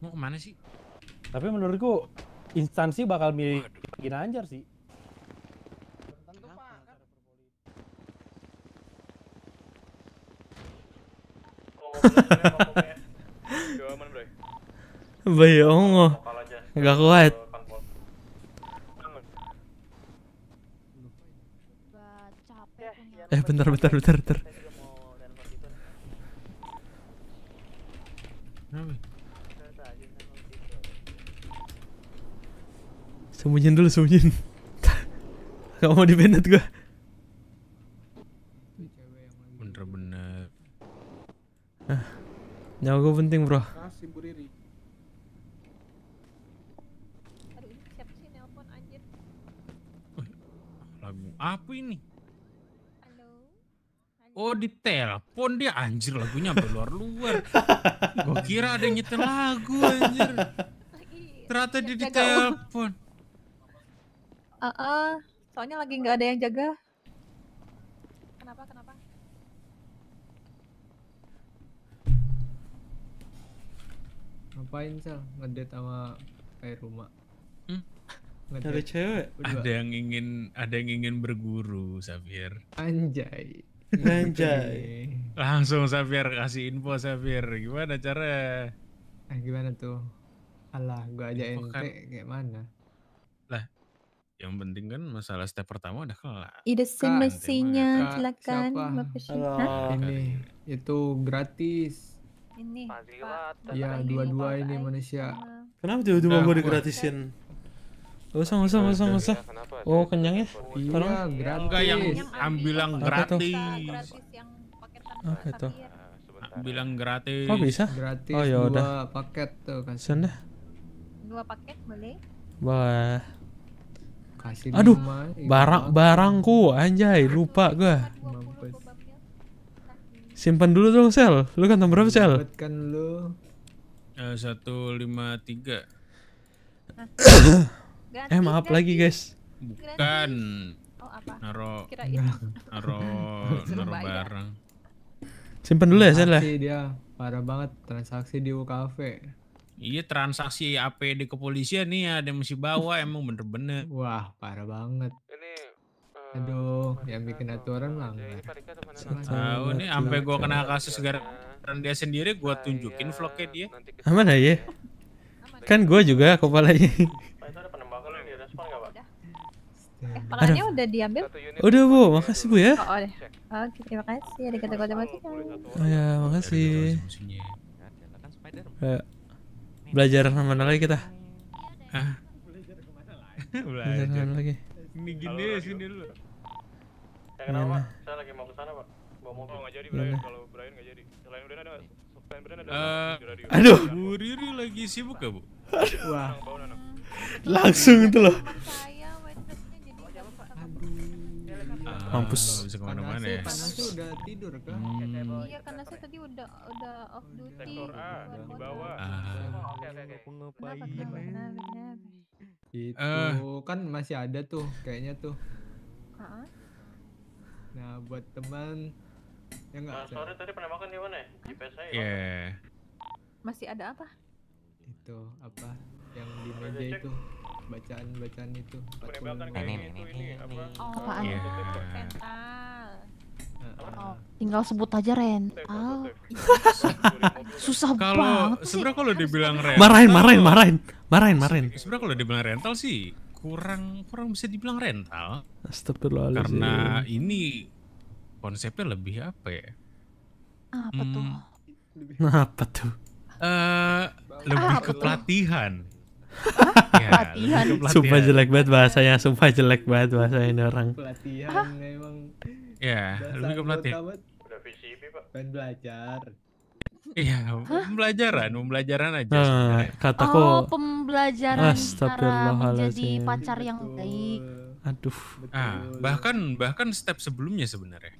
Mau kemana sih? Tapi menurutku instansi bakal milih anjar sih. (laughs) Bayong, oh, oh. Gak kuat. Eh bentar bentar bentar bentar. Sembunyiin dulu sembunyiin. (laughs) Gak mau dibenet gua. Bener-bener. Ah, nyawa gua penting bro. Lagu apa ini? Oh di telepon dia anjir lagunya sampai luar-luar. Gue kira ada yang nyetel lagu anjir. Ternyata dia di telepon. Uh, uh, soalnya lagi nggak ada yang jaga. Kenapa kenapa? Ngapain sel ngedate sama kayak rumah? Hmm? Ada cewek. Ada yang ingin ada yang ingin berguru, Safir. Anjay. Anjay. (laughs) Langsung Safir kasih info Safir. Gimana cara? Eh gimana tuh? Alah, gua aja ente kan. kayak mana? Lah, yang penting kan masalah step pertama udah kelar. Ide kan, semestinya silakan Bapak sih? ini itu gratis. Ini. Iya, dua-dua ini manusia. Kenapa tiba-tiba gua digratisin? Gak usah, gak usah, gak usah, gak usah. Oh, kenyang ya? kalau Iya, gratis. Enggak yang ambil yang gratis. Oh, gitu. Bilang gratis. Oh, bisa? Gratis oh, ya udah. paket tuh kasih. Sana. Dua paket boleh? Wah. Kasih Aduh, barang-barangku anjay, lupa gua. Nah. Simpan dulu dong, Sel. Lu kan nomor berapa, Sel? Nah. Eh, satu lu. tiga nah, Ganti, eh maaf ganti. lagi guys. Bukan. Oh apa? Naro. Naro. (laughs) barang. Simpen dulu ya, Sel dia parah banget transaksi di UKV. Iya transaksi APD kepolisian nih ada yang mesti bawa (laughs) emang bener-bener. Wah parah banget. Ini uh, Aduh, yang bikin aturan langgar. Tahu nih, sampai gua kena kasus gara-gara nah, iya. dia sendiri, gua nah, tunjukin iya. vlognya dia. Aman aja. Iya. Ya. Kan gua juga kepalanya. (laughs) Makanannya udah diambil? Udah bu, makasih bu ya. Oh, oh deh. Oke, terima kasih. Ada kata-kata matinya. Oh ya, makasih. ya. belajar mana lagi kita? Hah? Iya, belajar mana lagi? Ini gini sini dulu. Saya kenal saya lagi mau ke sana pak. Oh nggak jadi Brian, kalau Brian nggak jadi. Selain Brian ada Selain Brian ada eh, Aduh. Bu Riri lagi sibuk ya bu? Wah. Langsung tuh loh. mampus nggak bisa kemana-mana ya panasnya udah tidur kan hmm. iya karena saya tadi udah udah off duty sektor A di bawah ngapain itu uh. kan masih ada tuh kayaknya tuh nah buat teman ya nggak nah, sore tadi pernah makan di mana ya GPS saya yeah. masih ada apa itu apa yang di meja itu bacaan bacaan itu penembakan kayak ini, gitu ini, ini apa oh, apaan iya. rental Oh, tinggal sebut aja rental. Susah kalo, banget sih. Sebenarnya kalau dibilang rental, marahin, marahin, marahin, marahin, marahin. Sebenarnya kalau dibilang rental sih kurang kurang bisa dibilang rental. Astagfirullahaladzim. Karena ini konsepnya lebih apa ya? Apa hmm, tuh? Nah, apa tuh? Uh, lebih ke pelatihan ya, latihan. Sumpah jelek banget bahasanya, sumpah jelek banget bahasanya ini orang. Pelatihan memang. Ya, lebih ke pelatihan. Udah VCP, Pak. Ben belajar. Iya, pembelajaran, pembelajaran aja. Nah, kataku. Oh, pembelajaran cara menjadi pacar yang baik. Aduh. Ah, Betul. Ah, bahkan bahkan step sebelumnya sebenarnya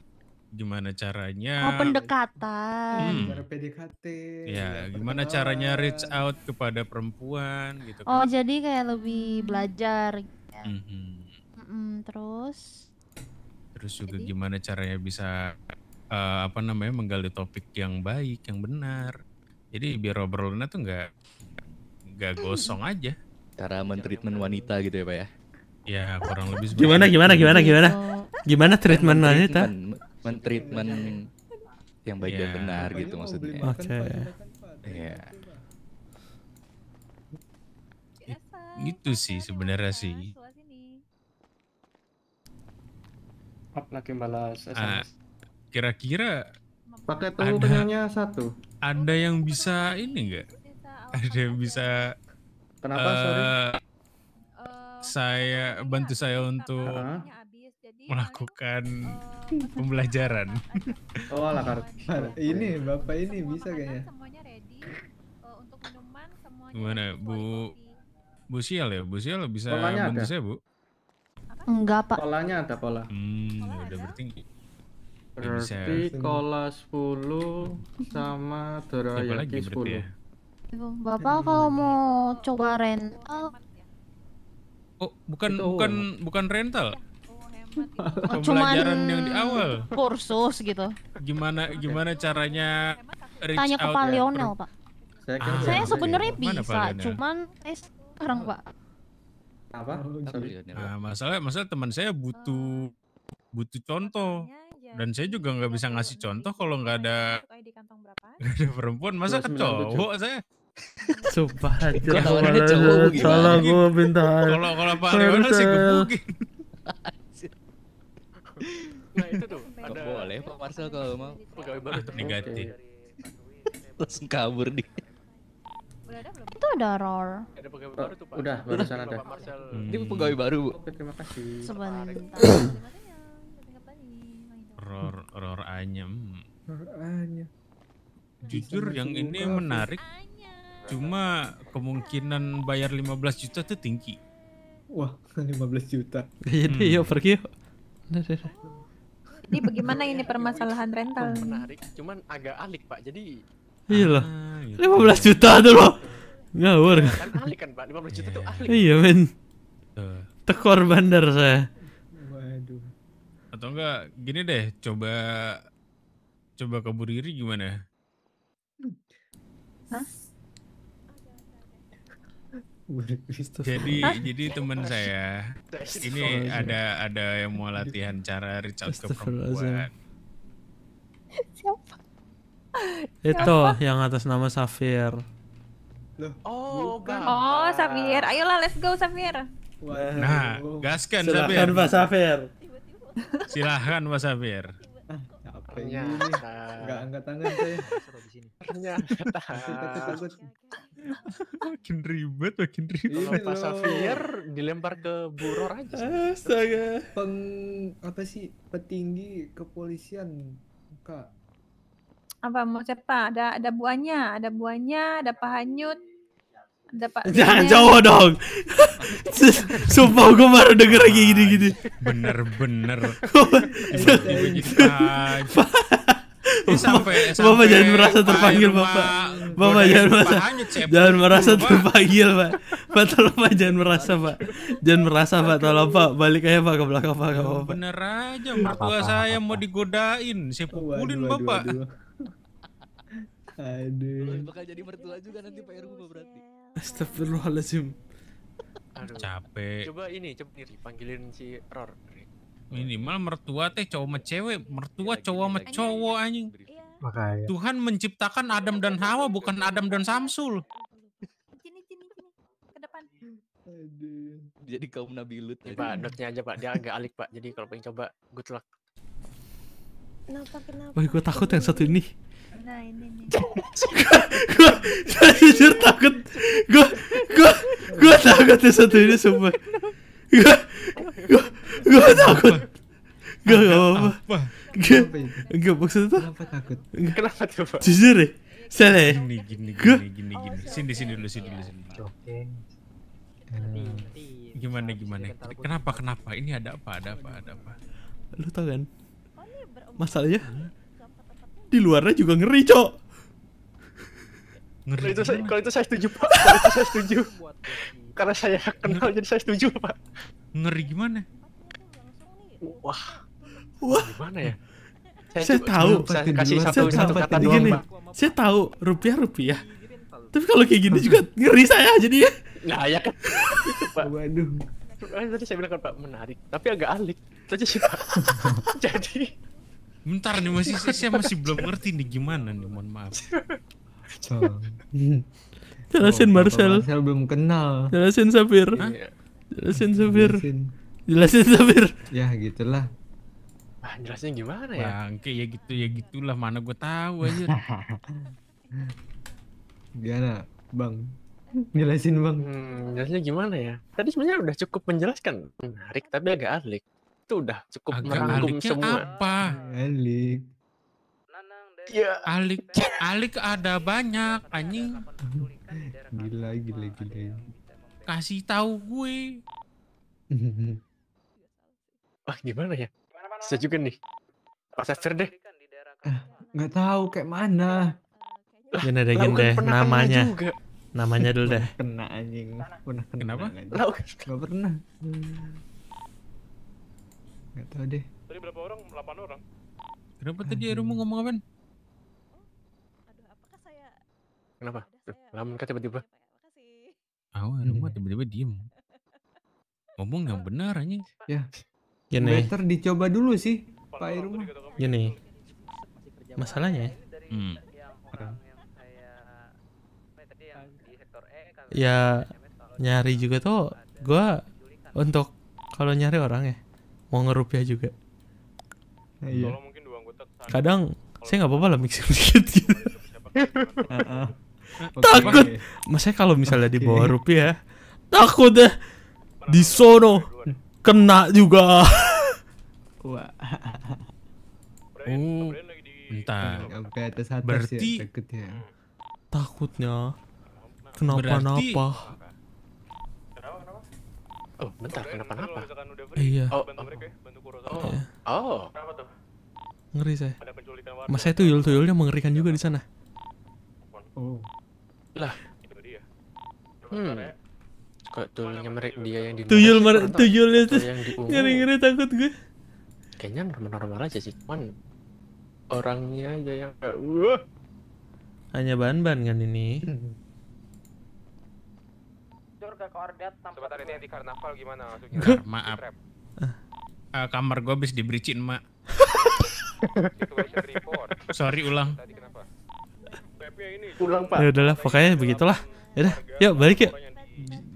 gimana caranya? Oh, pendekatan. Hmm. Cara PDKT. Ya, ya, gimana caranya reach out kepada perempuan gitu oh, kan. Oh, jadi kayak lebih belajar Mm -hmm. Mm -hmm, terus terus juga jadi? gimana caranya bisa uh, apa namanya menggali topik yang baik, yang benar. Jadi biar obrolannya tuh nggak nggak mhm. gosong aja. Cara mentreatment wanita gitu ya, Pak ya. Ya, kurang lebih gimana gimana gimana gitu. gimana? Gimana treatment wanita? mentreatment yang baik yeah. dan iya. benar gitu maksudnya. Oke. Okay. Iya. Gitu sih sebenarnya sih. Apa lagi balas ah, Kira-kira pakai tunggu kenyangnya satu. Ada yang bisa ini enggak? Ada yang bisa Kenapa uh, sorry? Saya bantu saya untuk uh -huh. melakukan uh, pembelajaran. Oh, ala kartu. Ini Bapak ini bisa kayaknya. Semuanya ready eh, untuk minuman semuanya. Gimana, ya? Bu? Bu Sial ya? Bu Sial bisa bantu saya, Bu? Enggak, Pak. Polanya ada pola. Hmm, udah ya, berarti Berarti kola 10 sama dorayaki 10. Ya? Bapak kalau hmm. mau coba rental Oh, bukan bukan bukan rental. Iya. Gitu. (laughs) Pembelajaran Cuman yang di awal. Kursus gitu. Gimana gimana caranya reach Tanya ke ya? Pak Lionel, Pak. Saya, ah, saya sebenarnya ya. bisa, cuman saya sekarang, Pak. Apa? Nah, masalah masalah teman saya butuh butuh contoh iya, iya. dan saya juga nggak bisa ngasih contoh kalau nggak ada ya? (laughs) nggak ada perempuan masa ke cowok saya Sumpah aja, gitu? kalau gue bintang. Kalau kalau Pak Leona sih gebukin. (laughs) (laughs) nah itu tuh ada boleh Pak Marcel kalau mau pegawai baru diganti langsung kabur nih itu ada roar ada pegawai baru tuh Pak udah barusan ada hmm. ini pegawai baru Bu terima kasih sebentar roar roar anyem roar anyem jujur yang ini menarik cuma kemungkinan bayar 15 juta tuh tinggi wah 15 (laughs) juta iya deh yuk pergi yuk jadi bagaimana ini permasalahan rental? Menarik, cuman agak alik pak. Jadi iya loh, ah, iya. lima belas juta tuh loh. Ngawur. Kan alik kan pak, lima belas juta tuh alik. Iya men. Eh. Tekor bandar saya. Waduh. Atau enggak gini deh, coba coba kabur diri gimana? Hah? jadi jadi teman saya ini ada ada yang mau latihan cara reach out ke perempuan. Siapa? Itu Siapa? yang atas nama Safir. Oh, bukan. Oh, Safir. Ayolah, let's go Safir. Nah, gaskan Silahkan Safir. Silahkan Pak Safir. Silahkan Pak Safir. Ah, Ternyata. Enggak angkat tangan saya. Ternyata. Takut-takut. (laughs) makin ribet makin ribet kalau iya pas Xavier dilempar ke buror aja astaga peng apa sih petinggi kepolisian kak apa mau siapa ada ada buahnya ada buahnya ada pahanyut ada pak jangan jawab dong (laughs) sumpah gue baru denger lagi gini gini bener bener sampai, sampai, bapak jangan merasa terpanggil bapak. Bapak jangan merasa jangan merasa terpanggil pak. Pak tolong pak jangan merasa pak. Jangan merasa pak tolong pak balik aja pak ke belakang pak. apa-apa. Bener aja mertua saya mau digodain, saya pukulin bapak. Aduh. Bakal jadi mertua juga nanti Pak Erwin berarti. astagfirullahaladzim Aduh. Capek. Coba ini, coba nih panggilin si Ror minimal mertua teh cowok sama cewek mertua iya, cowok sama cowok anjing iya. Makanya. Tuhan menciptakan Adam dan Hawa bukan Adam dan Samsul jadi kaum Nabi Lut ya, pak dotnya aja pak dia agak alik pak jadi kalau pengen coba good luck kenapa Wah, gue takut yang satu ini nah ini nih gue gue gue gue takut yang satu ini sumpah Gua, gua, takut. Gua gak apa-apa. Enggak maksud tuh. Kenapa takut? Kenapa coba? Jujur deh. Salah ya? Gini, gini, gini, gini, gini. Sini, sini dulu, sini dulu, sini eh, Gimana, gimana? Kenapa, kenapa? Ini ada apa, ada apa, ada apa? Lu tau kan? Masalahnya, di luarnya juga ngeri, Cok. Ngeri. kalau itu saya setuju, Pak. Kalau itu saya setuju karena saya (laughs) kenal jadi saya setuju pak ngeri gimana wah wah gimana ya saya, saya tahu saya kasih satu, saya satu kata doang pak saya tahu rupiah rupiah tapi kalau kayak gini juga ngeri saya jadi ya nah ya kan itu pak waduh eh, tadi saya bilang kan pak menarik tapi agak alik saja sih pak (laughs) jadi bentar nih masih saya masih belum ngerti nih gimana nih mohon maaf (laughs) oh. Jelasin oh, Marcel. Marcel belum kenal. Jelasin Safir, iya. Jelasin Safir, Jelasin. Safir. Ya gitulah. Ah, jelasnya gimana ya? Bangke ya gitu ya gitulah mana gue tahu aja. (laughs) gimana, Bang? Jelasin Bang. Hmm, jelasnya gimana ya? Tadi sebenarnya udah cukup menjelaskan. Menarik tapi agak alik. Itu udah cukup agak merangkum semua. apa? Alik. Ya. Alik, alik ada banyak anjing. (laughs) gila gila gila kasih tahu gue (laughs) wah gimana ya bisa juga nih saya deh nggak tahu kayak mana gimana deh gini deh namanya juga. namanya dulu deh kena anjing pernah kena kenapa nggak pernah nggak tahu deh tadi berapa orang delapan orang kenapa tadi rumah ngomong apa Kenapa? Lama kan tiba-tiba? oke oh, makasih. Hmm. tiba-tiba diem. Ngomong yang oh. benar aja. Ya, ya Nih. better dicoba dulu sih, Pak Ya gitu. Nih. Masalahnya ya? Hmm. E kan. ya nyari juga tuh Gue untuk kalau nyari orang ya mau ngerupiah juga. Nah, iya. Kadang saya nggak apa-apa lah mixer dikit gitu. (laughs) takut okay. maksudnya kalau misalnya okay. Ya, ya. di bawah rupiah takut deh di sono kena juga wah oh bentar berarti takutnya kenapa-napa iya. oh bentar oh. ya, kenapa-napa oh. iya oh, oh, oh. oh. ngeri saya mas saya tuyul tuyulnya mengerikan juga di sana oh lah. Hmm. Kok tuyulnya mereka dia yang di Tuyul merek tuyul itu. Ngeri-ngeri takut gue. Kayaknya normal-normal aja sih, cuman orangnya aja yang kayak wah. Hanya ban-ban kan ini. Surga koordinat Sebentar ini di karnaval gimana maksudnya? (laughs) Maaf. Uh, kamar gue habis dibricin, Mak. Sorry ulang. Tadi kenapa? Pulang Ya pokoknya begitulah. Ya yuk balik yuk.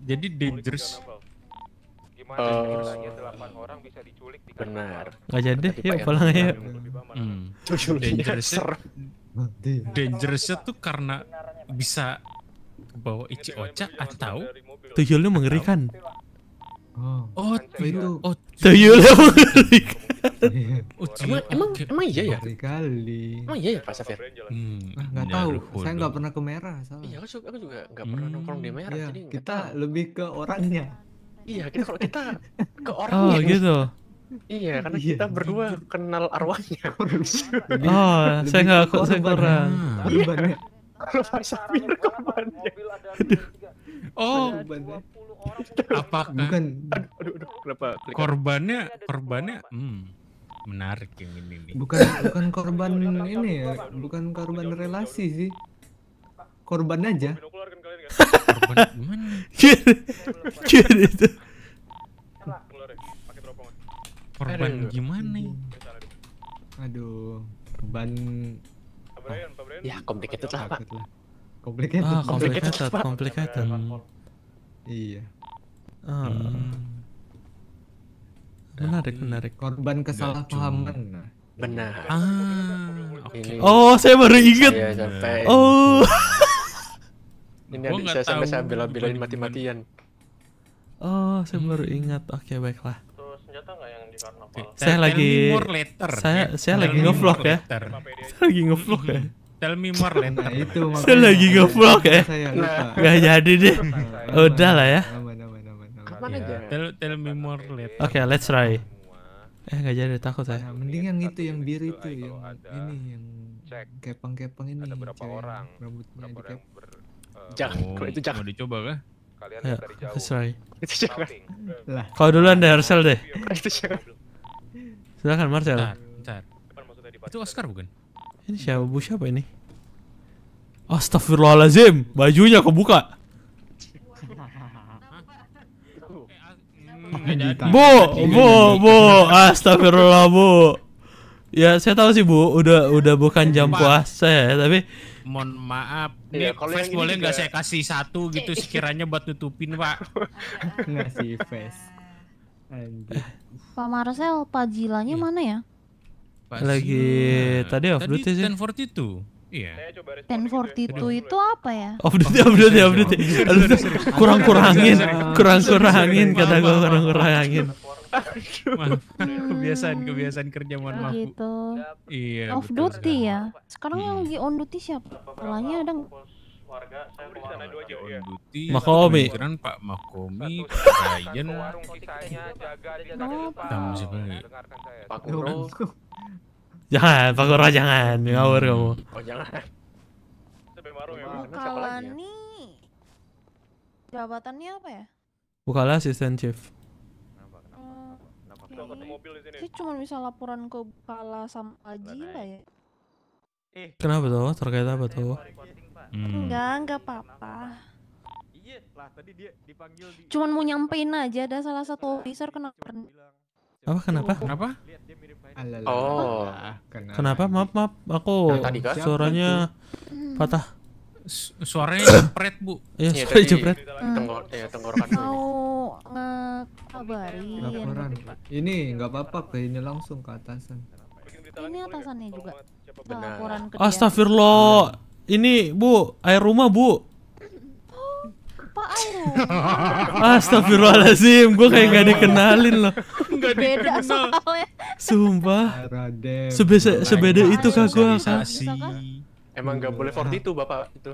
Jadi dangerous. Uh, benar. Gak jadi, yuk pulang hmm. ya dangerous Dangerousnya, dangerousnya tuh karena bisa bawa ici oca atau tuyulnya mengerikan. Oh, oh Oh, tuyulnya mengerikan. Iya. Oh, Ujian emang emang iya ya? Kali. Emang iya ya Pak Safir? Hmm, ah, nggak iya, tahu. Saya nggak pernah ke merah. Iya, aku juga aku juga nggak pernah nongkrong di merah. Iya, jadi kita tahu. lebih ke orangnya. Iya, kita kalau kita ke (laughs) orangnya. Oh gitu. Iya, karena iya. kita berdua kenal arwahnya. (laughs) oh, saya nggak kok saya kurang. Ah, korbannya. Kalau Pak Safir korbannya. Oh, apakah bukan aduh, aduh, aduh, kenapa korbannya korbannya hmm menarik yang ini nih. bukan bukan korban ini ya bukan korban relasi sih korban aja korban gimana kira itu korban gimana aduh korban oh. ya complicated lah pak complicated ah, complicated complicated, iya um menarik menarik korban kesalahpahaman benar ah okay. oh saya baru ingat oh. (laughs) saya oh ini ada saya sampai saya bela-belain mati-matian oh saya hmm. baru ingat oke okay, baiklah saya lagi saya ya. saya lagi ngevlog ya. ya saya lagi ngevlog ya (laughs) Tell me more later. Nah, itu saya lagi nah, ngevlog ya. Nggak jadi deh. Udah lah ya kapan yeah. aja. Tell, tell me more later. Oke, okay, let's try. Eh gak jadi takut saya. Nah, yang itu yang bir itu yang ini yang kepang-kepang ini. Ada berapa orang? Rambut berapa orang ber, uh, eh, jangan, oh, kalau itu jangan. Mau dicoba kah? Kalian ya, dari jauh. Sorry. Itu jangan. lah. Kau duluan deh Marcel deh. itu jangan. Silakan Marcel. bentar. Itu Oscar bukan? Ini siapa bu siapa ini? Astagfirullahalazim, bajunya kebuka. Bu, bu, bu, astagfirullah bu. Ya saya tahu sih bu, udah udah bukan jam puasa ya, tapi mohon maaf ya, kalau face boleh nggak saya kasih satu gitu (laughs) sekiranya buat nutupin pak ngasih face Pak Marcel, Pak Jilanya iya. mana ya? Pak lagi tadi off duty sih. 1042. Iya. Gitu ya. forty two itu apa ya? Update, update, update, update. Kurang kurangin, kurang kurangin kata gue kurang kurangin. kebiasaan kebiasaan kerja mohon maaf. Gitu. Iya. Off duty ya. Sekarang yang hmm. lagi on duty siapa? Polanya ada warga saya Makomi. Pikiran Pak Makomi, Ryan. Kamu siapa? Ya? Pak Jangan, Pak Koro jangan. Ngawur hmm. kamu. Oh, jangan. Ya? Bukala nih ya? jabatannya apa ya? Bukala asisten chief. Oh, okay. Saya cuma bisa laporan ke Bukala sama Aji lah ya. Eh. Kenapa tuh? Terkait apa tuh? Hmm. Enggak, enggak apa-apa. Iya, mau nyampein aja ada salah satu officer kena apa kenapa? Kenapa? Alala. Oh. Kenapa? Kenapa? Maaf, maaf. Aku nah, tadi kan? suaranya hmm. patah. Su suaranya (coughs) jepret, Bu. Iya, ya, suara jepret. Tenggor, ya, tenggorokan. Mau ngekabarin. Laporan. Iya, ini nggak apa-apa, ini langsung ke atasan. Ini atasannya juga. Laporan Astagfirullah. Ini, Bu, air rumah, Bu. Astagfirullahaladzim, gue kayak gak dikenalin loh. Gak beda Soalnya. Sumpah. Sebeda sebeda itu kak gue kan. Emang gak boleh Ford itu bapak itu.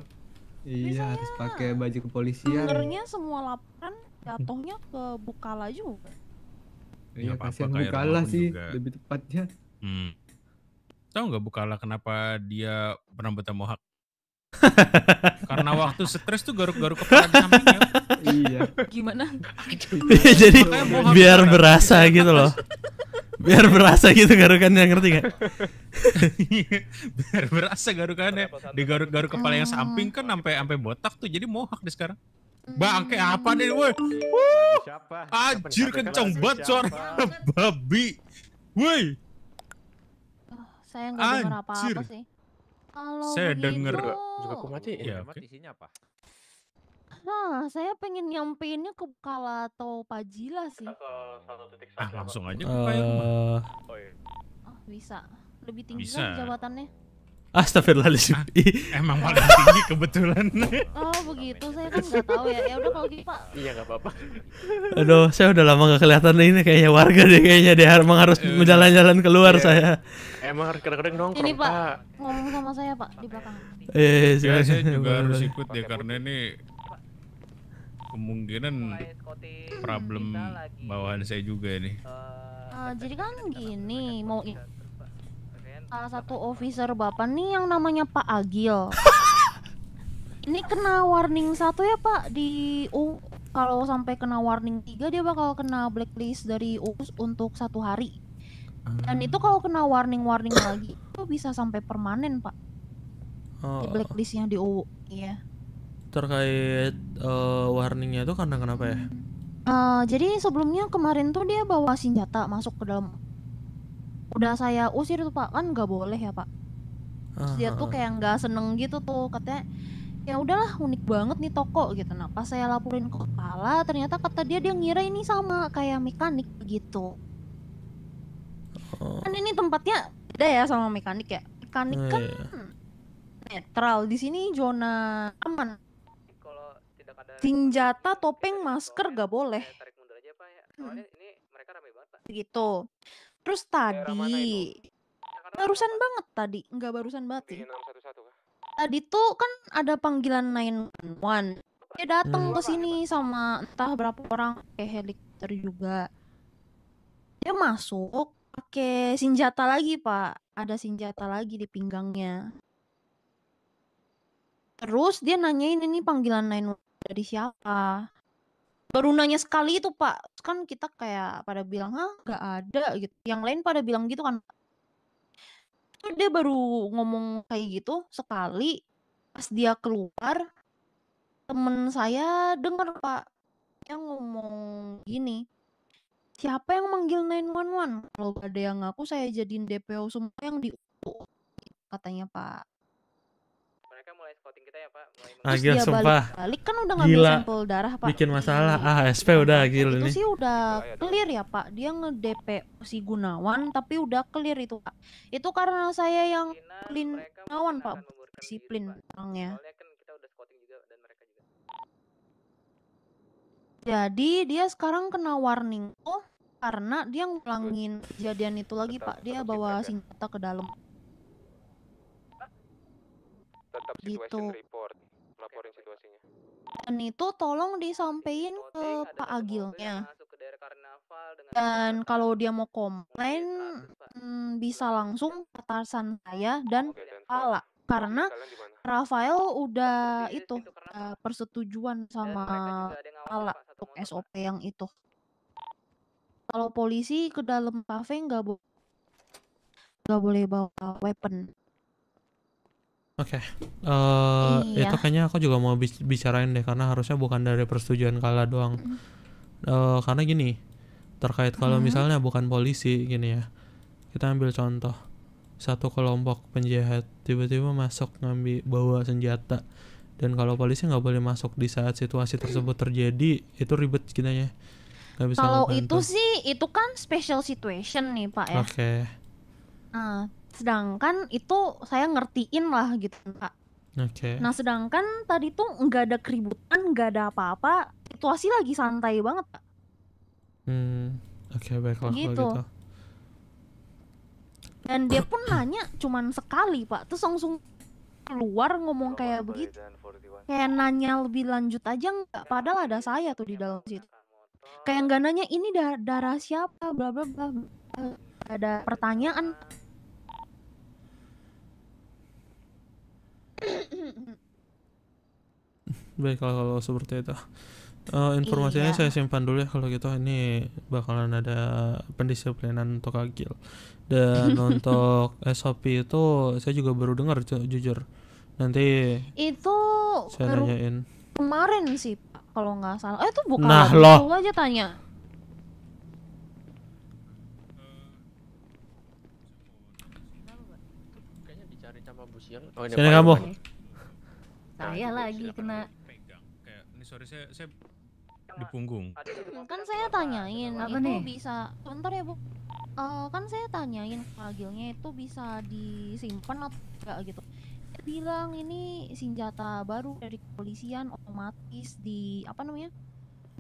Iya harus ya. pakai baju kepolisian. Sebenarnya semua laporan jatuhnya ke Bukala juga. Iya ya, kasihan Bukala sih juga. lebih tepatnya. Hmm. Tahu nggak Bukala kenapa dia pernah bertemu hak? Karena waktu stres tuh garuk-garuk kepala di sampingnya. Iya. Gimana? Iya, jadi biar berasa gitu loh. Biar berasa gitu garukannya ngerti gak? (laughs) biar berasa garukannya. Di garuk-garuk kepala yang samping kan sampai sampai botak tuh jadi mohak deh sekarang. Bangke hmm. apa nih woi? Siapa? Anjir kenceng banget suara (laughs) babi. Woi. Oh, saya nggak dengar apa-apa sih saya denger juga aku mati. Ya, okay. isinya apa? Nah, saya pengen nyampeinnya ke Kala atau Pajila sih. Ah, langsung aja ke ya, uh, Oh, iya. oh, bisa. Lebih tinggi kan bisa. kan jabatannya. Astagfirullahaladzim. Ah, emang paling tinggi kebetulan. Oh begitu, saya kan nggak tahu ya. Ya udah kalau gitu Pak. Iya nggak apa-apa. Aduh, saya udah lama nggak kelihatan ini kayaknya warga deh kayaknya deh emang harus iya. jalan-jalan keluar yeah. saya. Emang harus kadang-kadang nongkrong. Ini Pak, ngomong sama saya Pak di belakang. Eh, ya, saya juga (laughs) harus ikut ya karena ini kemungkinan problem bawahan saya juga ini. Uh, jadi kan gini, mau salah satu officer bapak nih yang namanya Pak Agil (laughs) ini kena warning satu ya pak di U kalau sampai kena warning tiga dia bakal kena blacklist dari UUS untuk satu hari dan hmm. itu kalau kena warning-warning lagi itu bisa sampai permanen pak oh. di blacklistnya di UU iya terkait uh, warningnya itu karena kenapa ya uh, jadi sebelumnya kemarin tuh dia bawa senjata masuk ke dalam udah saya usir tuh pak kan nggak boleh ya pak terus dia tuh ah, ah, ah. kayak nggak seneng gitu tuh katanya ya udahlah unik banget nih toko gitu nah pas saya laporin ke kepala ternyata kata dia dia ngira ini sama kayak mekanik begitu oh. kan ini tempatnya beda ya sama mekanik ya mekanik oh, kan iya. netral di sini zona aman senjata topeng masker gak ya, boleh gitu Terus tadi barusan banget tadi, nggak barusan banget sih. Tadi tuh kan ada panggilan 911. Dia datang hmm. ke sini sama entah berapa orang kayak helikopter juga. Dia masuk pakai senjata lagi, Pak. Ada senjata lagi di pinggangnya. Terus dia nanyain ini panggilan 911 dari siapa? baru nanya sekali itu Pak. Kan kita kayak pada bilang, "Ah, nggak ada." gitu. Yang lain pada bilang gitu kan. itu dia baru ngomong kayak gitu sekali pas dia keluar temen saya dengar Pak yang ngomong gini siapa yang manggil 911 kalau gak ada yang ngaku saya jadiin DPO semua yang di katanya Pak kita ya Pak. Mulai Agil dia sumpah. Balik, balik kan udah ngambil sampel darah Pak. Bikin masalah iya. ah SP udah gil ini. Itu sih udah iya, iya, clear ya Pak. Dia nge-DP si Gunawan tapi udah clear itu Pak. Itu karena saya yang clean Gunawan Pak. Gitu, Disiplin orangnya. Kan Jadi dia sekarang kena warning oh karena dia ngulangin kejadian itu lagi Pak. Dia bawa senjata ke dalam tetap gitu. situation gitu. report laporin situasinya dan itu tolong disampaikan ke Pak Agilnya dan kalau dia mau komplain hmm, bisa langsung atasan saya dan kepala karena Rafael udah itu eh, persetujuan sama kepala untuk SOP yang itu kalau polisi ke dalam kafe nggak bo nggak boleh bawa weapon Oke, okay. uh, eh, iya. itu kayaknya aku juga mau bicarain deh karena harusnya bukan dari persetujuan kala doang. Mm. Uh, karena gini, terkait kalau mm. misalnya bukan polisi gini ya, kita ambil contoh satu kelompok penjahat tiba-tiba masuk ngambil bawa senjata dan kalau polisi nggak boleh masuk di saat situasi tersebut terjadi itu ribet kita nggak bisa kalau itu sih itu kan special situation nih pak ya. Oke. Okay. Uh, sedangkan itu saya ngertiin lah gitu kak okay. nah sedangkan tadi tuh nggak ada keributan nggak ada apa-apa situasi lagi santai banget kak hmm oke okay, baiklah kalau gitu. gitu dan dia pun nanya cuman sekali pak terus langsung keluar ngomong kayak begitu kayak nanya lebih lanjut aja nggak padahal ada saya tuh di dalam situ kayak nggak nanya ini darah siapa bla bla bla ada pertanyaan Baik kalau, kalau seperti itu. Uh, informasinya iya. saya simpan dulu ya kalau gitu ini bakalan ada pendisiplinan untuk agil dan (laughs) untuk SOP itu saya juga baru dengar ju jujur nanti itu saya nanyain kemarin sih kalau nggak salah eh itu bukan nah, lo aja tanya sama Bu Siang. Oh, Sini kamu. Saya, nah, lagi kena. Kayak, ini sorry saya saya di punggung. Hmm, kan saya tanyain apa itu nih? bisa bentar ya, Bu. Uh, kan saya tanyain fragilnya itu bisa disimpan atau enggak gitu. bilang ini senjata baru dari kepolisian otomatis di apa namanya?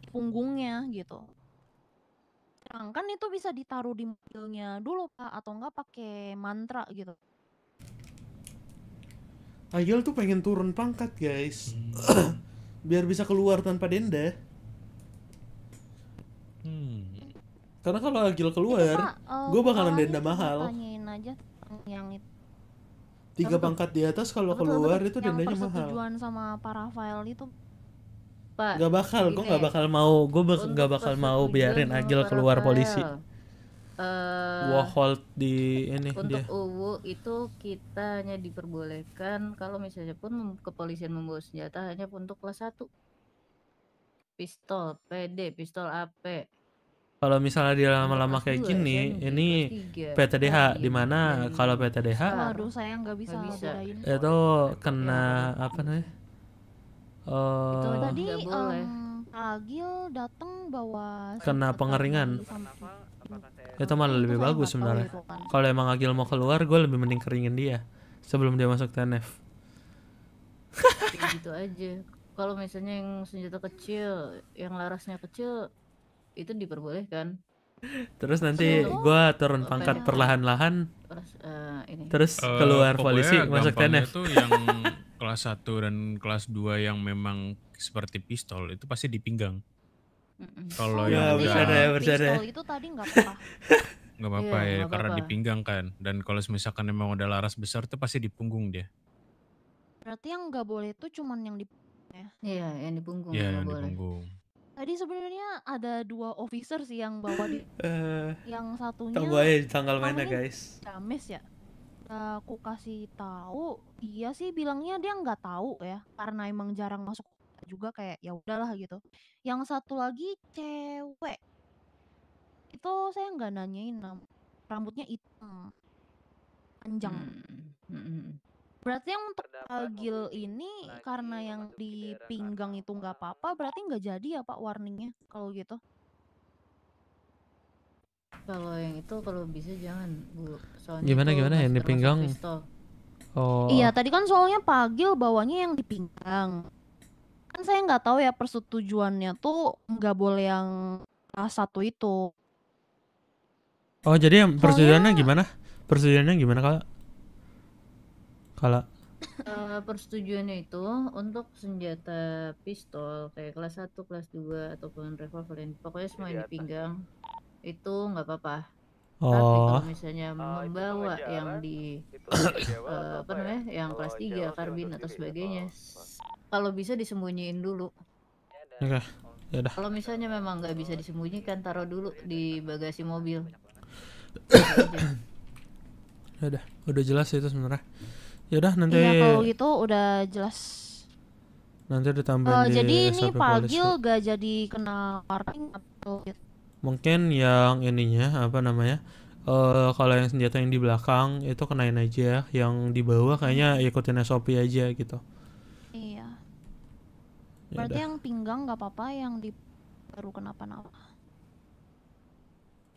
Di punggungnya gitu. Sedangkan itu bisa ditaruh di mobilnya dulu Pak atau enggak pakai mantra gitu. Agil tuh pengen turun pangkat guys hmm. (clears throat) biar bisa keluar tanpa denda hmm. karena kalau Agil keluar uh, eh, gue bakalan denda mahal aja yang tiga Tapi pangkat di atas kalau keluar itu dendanya mahal yang sama para Rafael itu gak bakal, gue gitu gak ya? bakal mau, gue gak bakal mau biarin Agil keluar polisi uh, eh, Warhol di ini untuk dia. UWU itu kita hanya diperbolehkan kalau misalnya pun kepolisian membawa senjata hanya untuk kelas 1 pistol PD pistol AP kalau misalnya dia lama-lama kayak gini, ya, ini PTDH iya, iya. di mana iya, kalau PTDH saya nggak bisa, bisa. Ya, itu kena apa nih? Uh, itu eh, tadi um, Agil datang bawa kena pengeringan itu malah lebih kan bagus sebenarnya kan. kalau emang Agil mau keluar gue lebih mending keringin dia sebelum dia masuk TNF gitu aja kalau misalnya yang senjata kecil yang larasnya kecil itu diperbolehkan terus nanti gue turun pangkat perlahan-lahan terus, uh, ini. terus eh, keluar uh, polisi masuk TNF itu yang (laughs) kelas 1 dan kelas 2 yang memang seperti pistol itu pasti di pinggang kalau ya, yang bercanda ya, bercanda. itu tadi nggak apa-apa. (laughs) Nggak apa-apa iya, ya, karena apa. di kan. Dan kalau misalkan emang udah laras besar tuh pasti di punggung dia. Berarti yang nggak boleh itu cuman yang di ya. Iya, yang di punggung. Iya, yang, di punggung. Tadi sebenarnya ada dua officer sih yang bawa di (laughs) eh, yang satunya. Tahu di tanggal mana, guys? James ya. Eh, aku kasih tahu, dia sih bilangnya dia nggak tahu ya, karena emang jarang masuk juga kayak ya udahlah gitu. Yang satu lagi cewek. Itu saya nggak nanyain rambutnya hitam. Panjang. Hmm. Hmm. hmm. Berarti yang untuk agil ini karena yang di pinggang itu nggak apa-apa, berarti nggak jadi ya Pak warningnya kalau gitu? Kalau yang itu kalau bisa jangan bu. Soalnya gimana gimana yang di pinggang? Oh. Iya tadi kan soalnya pagil bawanya yang di pinggang kan saya nggak tahu ya persetujuannya tuh nggak boleh yang kelas satu itu. Oh jadi yang persetujuannya Soalnya... gimana? Persetujuannya gimana kak? Kalau uh, eh, persetujuannya itu untuk senjata pistol kayak kelas 1, kelas 2 ataupun revolver yang pokoknya semua di pinggang itu nggak apa-apa. Oh. Tapi kalau oh. misalnya oh, membawa yang di uh, apa namanya? Ya? yang kelas 3 kan karbin atau sebagainya oh kalau bisa disembunyiin dulu oke okay. ya udah kalau misalnya memang nggak bisa disembunyikan taruh dulu di bagasi mobil ya udah udah jelas itu sebenarnya ya udah nanti iya kalau gitu udah jelas nanti ditambahin uh, di jadi ini Pagil gak jadi kena warning atau gitu? mungkin yang ininya apa namanya Uh, kalau yang senjata yang di belakang itu kenain aja, yang di bawah kayaknya ikutin SOP aja gitu. Ya Berarti yang pinggang nggak apa-apa, yang di baru kenapa-napa.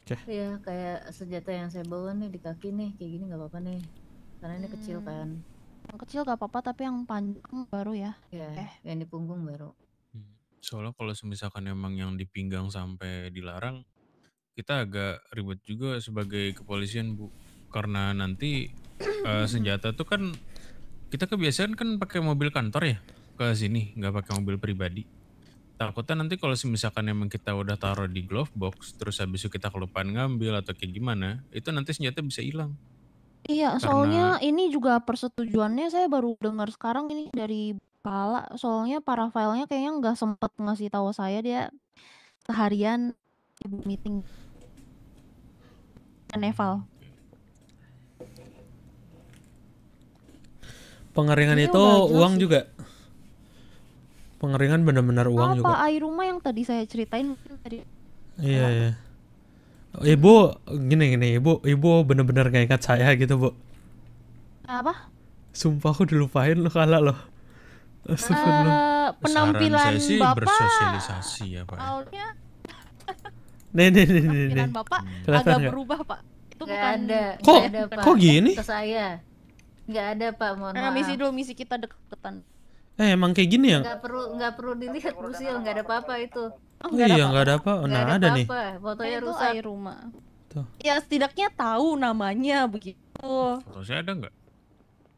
Oke. Okay. Iya, kayak senjata yang saya bawa nih di kaki nih, kayak gini nggak apa-apa nih. Karena ini hmm. kecil kan. Yang kecil nggak apa-apa, tapi yang panjang baru ya. Iya, eh. yang di punggung baru. Hmm. Soalnya kalau misalkan emang yang di pinggang sampai dilarang, kita agak ribet juga sebagai kepolisian, Bu. Karena nanti uh, senjata tuh kan kita kebiasaan kan pakai mobil kantor ya ke sini, nggak pakai mobil pribadi. Takutnya nanti kalau misalkan emang kita udah taruh di glove box, terus habis itu kita kelupaan ngambil atau kayak gimana, itu nanti senjata bisa hilang. Iya, Karena... soalnya ini juga persetujuannya saya baru dengar sekarang ini dari Kala, soalnya para filenya kayaknya nggak sempet ngasih tahu saya dia seharian ibu meeting. Neval. Pengeringan itu uang sih. juga? pengeringan benar-benar uang apa juga. air rumah yang tadi saya ceritain mungkin tadi. Iya, iya. Oh, ibu gini gini, Ibu Ibu benar-benar gak ingat saya gitu, Bu. Apa? Sumpah aku dilupain lo kalah lo. Astagfirullah. Uh, penampilan Saran saya sih Bapak bersosialisasi ya, Pak. Ya. Awalnya Nih, nih, nih, nih, nih. Bapak hmm. agak gak? berubah, Pak. Itu gak bukan ada. Kok, ada, Pak. kok gini? Ke saya. Enggak ada, Pak. Mohon nah, maaf. Misi dulu, misi kita deketan. Eh emang kayak gini ya? Gak perlu nggak perlu dilihat Brusil, nggak ada apa-apa itu. Oh, oh iya nggak ada apa, -apa. nah ada, ada nih. Fotonya nah, itu rusak. air rumah. Tuh. Ya setidaknya tahu namanya begitu. Foto saya ada nggak?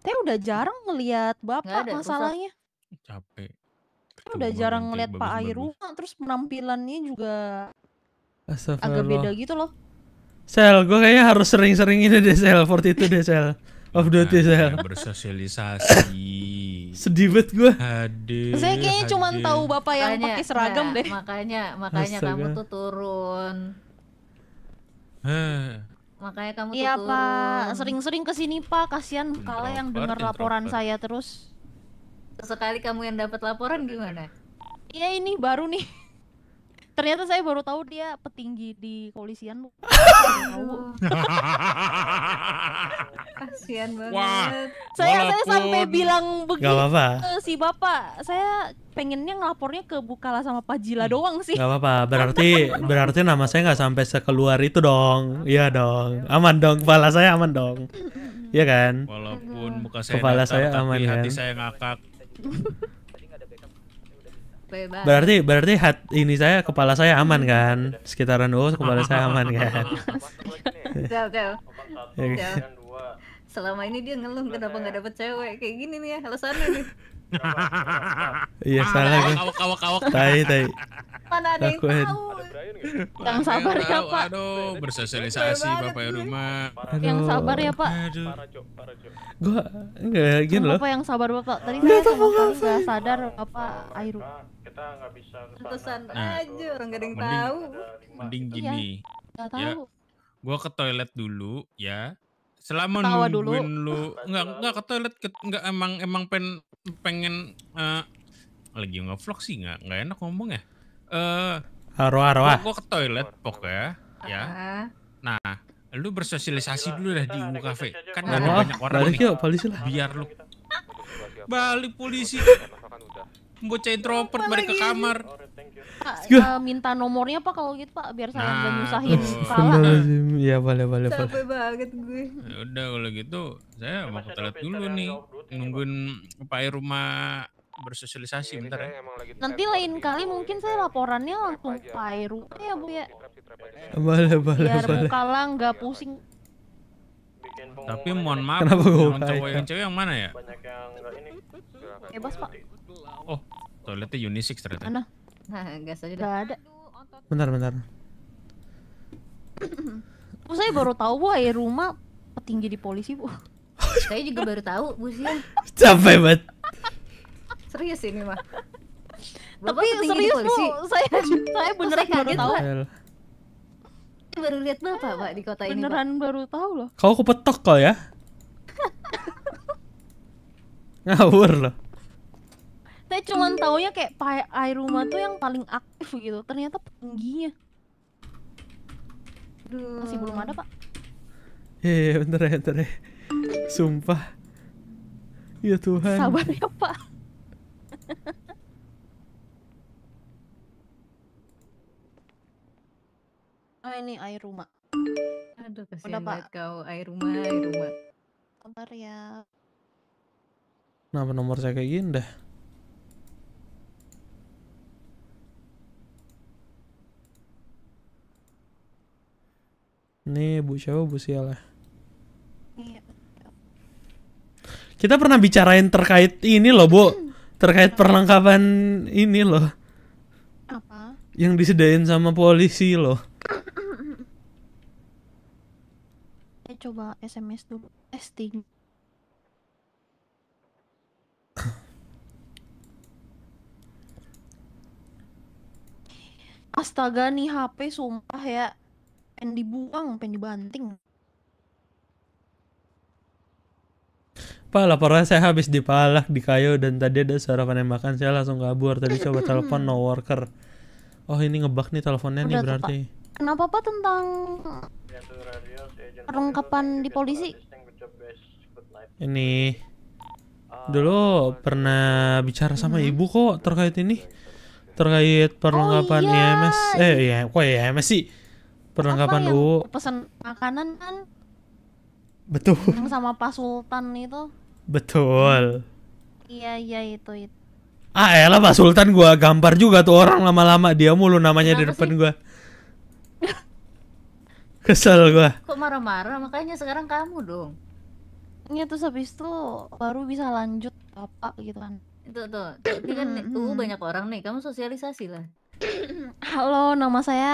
Saya udah jarang ngelihat bapak ada, masalahnya. Rusak. Capek. Saya udah jarang ngelihat Pak Air rumah, terus penampilannya juga agak beda gitu loh. Sel, gue kayaknya harus sering-sering ini deh Sel, itu deh Sel. Of nah, Duty Sel. Bersosialisasi. Sedih banget gue. Aduh. Saya kayaknya cuma tahu bapak yang pakai seragam deh. Makanya, makanya Astaga. kamu tuh turun. Huh. Makanya kamu Iya, Pak. Sering-sering ke sini, Pak. Kasihan kalau yang dengar laporan saya terus. Sekali kamu yang dapat laporan gimana? Iya, ini baru nih ternyata saya baru tahu dia petinggi di kepolisian tahu (laughs) kasian banget Wah, saya walaupun... saya sampai bilang begitu ke apa -apa. si bapak saya pengennya ngelapornya ke Bukala sama Jila hmm. doang sih Gak apa-apa berarti berarti nama saya nggak sampai sekeluar itu dong iya dong aman dong kepala saya aman dong iya kan walaupun muka saya kepala datar, saya aman tapi hati kan? saya ngakak Bebas. Berarti berarti hat ini saya kepala saya aman kan? Sekitaran US kepala saya aman kan? (laughs) Selama ini dia ngeluh kenapa nggak dapet cewek kayak gini nih ya alasannya nih. Iya ah, salah kan. Kawak kawak kawak. Tai tai. Mana ada yang tahu. Yang sabar ya Pak. Aduh bersosialisasi bapak ya rumah. Yang sabar ya Pak. Gua enggak gini loh. Bapak yang sabar Bapak. Tadi saya nggak sadar Bapak Airu. Nah, kita nggak bisa kesan nah, aja orang gak ada yang tahu mending gitu. gini iya, ya, gak tahu. ya gua ke toilet dulu ya selama Ketawa nungguin dulu. lu nggak (laughs) nggak ke toilet ke, nggak emang emang pen pengen uh, lagi vlog sih nggak nggak enak ngomong ya eh uh, arwah gua ke toilet pokoknya ya ah, ah. nah lu bersosialisasi dulu dah di UU Cafe kan ada ah. banyak orang balik biar lu balik polisi (laughs) bocah introvert balik ke iya kamar. Pak, ah, minta nomornya pak kalau gitu pak biar saya nggak nah, nyusahin kalah. Iya boleh boleh. Capek banget gue. Ya udah kalau gitu saya mau ke toilet dulu nih nungguin Pak rumah bersosialisasi iya, bentar ya. Nanti lain kali mungkin saya laporannya langsung Pak rumah ya bu ya. Boleh boleh. Biar kepala nggak pusing. Tapi mohon maaf, Kenapa yang ya? yang cewek yang mana ya? Bebas ya, pak. Oh, toiletnya unisex ternyata. Mana? Nah, (laughs) gas aja deh. ada. Bentar, bentar. Bu, saya baru tahu bu, air rumah petinggi di polisi bu. (laughs) saya juga baru tahu bu sih. Capek banget. serius ini mah. Tapi serius bu, (laughs) saya saya beneran baru tahu. Saya baru lihat bapak pak di kota beneran ini. Beneran baru tahu loh. Kau kepetok kok ya? Ngawur loh saya cuman iya. taunya kayak air rumah tuh yang paling aktif gitu ternyata tingginya masih belum ada pak iya yeah, yeah, bentar ya bentar ya sumpah ya Tuhan sabar ya pak oh ini air rumah aduh kasihan pak. kau air rumah air rumah sabar ya Kenapa nomor saya kayak gini dah? Nih Bu Syawa, Bu Sia Kita pernah bicarain terkait ini loh, Bu. Terkait perlengkapan ini loh. Apa? Yang disediain sama polisi loh. Saya eh, coba SMS dulu. Testing. Astaga nih HP sumpah ya pengen dibuang pengen dibanting Pak, laporan saya habis dipalak di kayu dan tadi ada suara penembakan. Saya langsung kabur. Tadi coba telepon no worker. Oh, ini ngebak nih teleponnya nih berarti. Kenapa Pak tentang perlengkapan di polisi? Ini dulu pernah bicara sama hmm. ibu kok terkait ini. Terkait perlengkapan oh, IMS. Iya, eh, ya, kok IMS sih? perlengkapan lu pesan makanan kan betul yang sama Pak Sultan itu betul iya iya itu itu ah elah Pak Sultan gua gambar juga tuh orang lama-lama dia mulu namanya Kenapa di depan sih? gua kesel gua kok marah-marah makanya sekarang kamu dong Ini iya, tuh habis itu baru bisa lanjut apa gitu kan. Itu tuh. tuh, Tapi kan tuh banyak orang nih, kamu sosialisasi lah. Halo, nama saya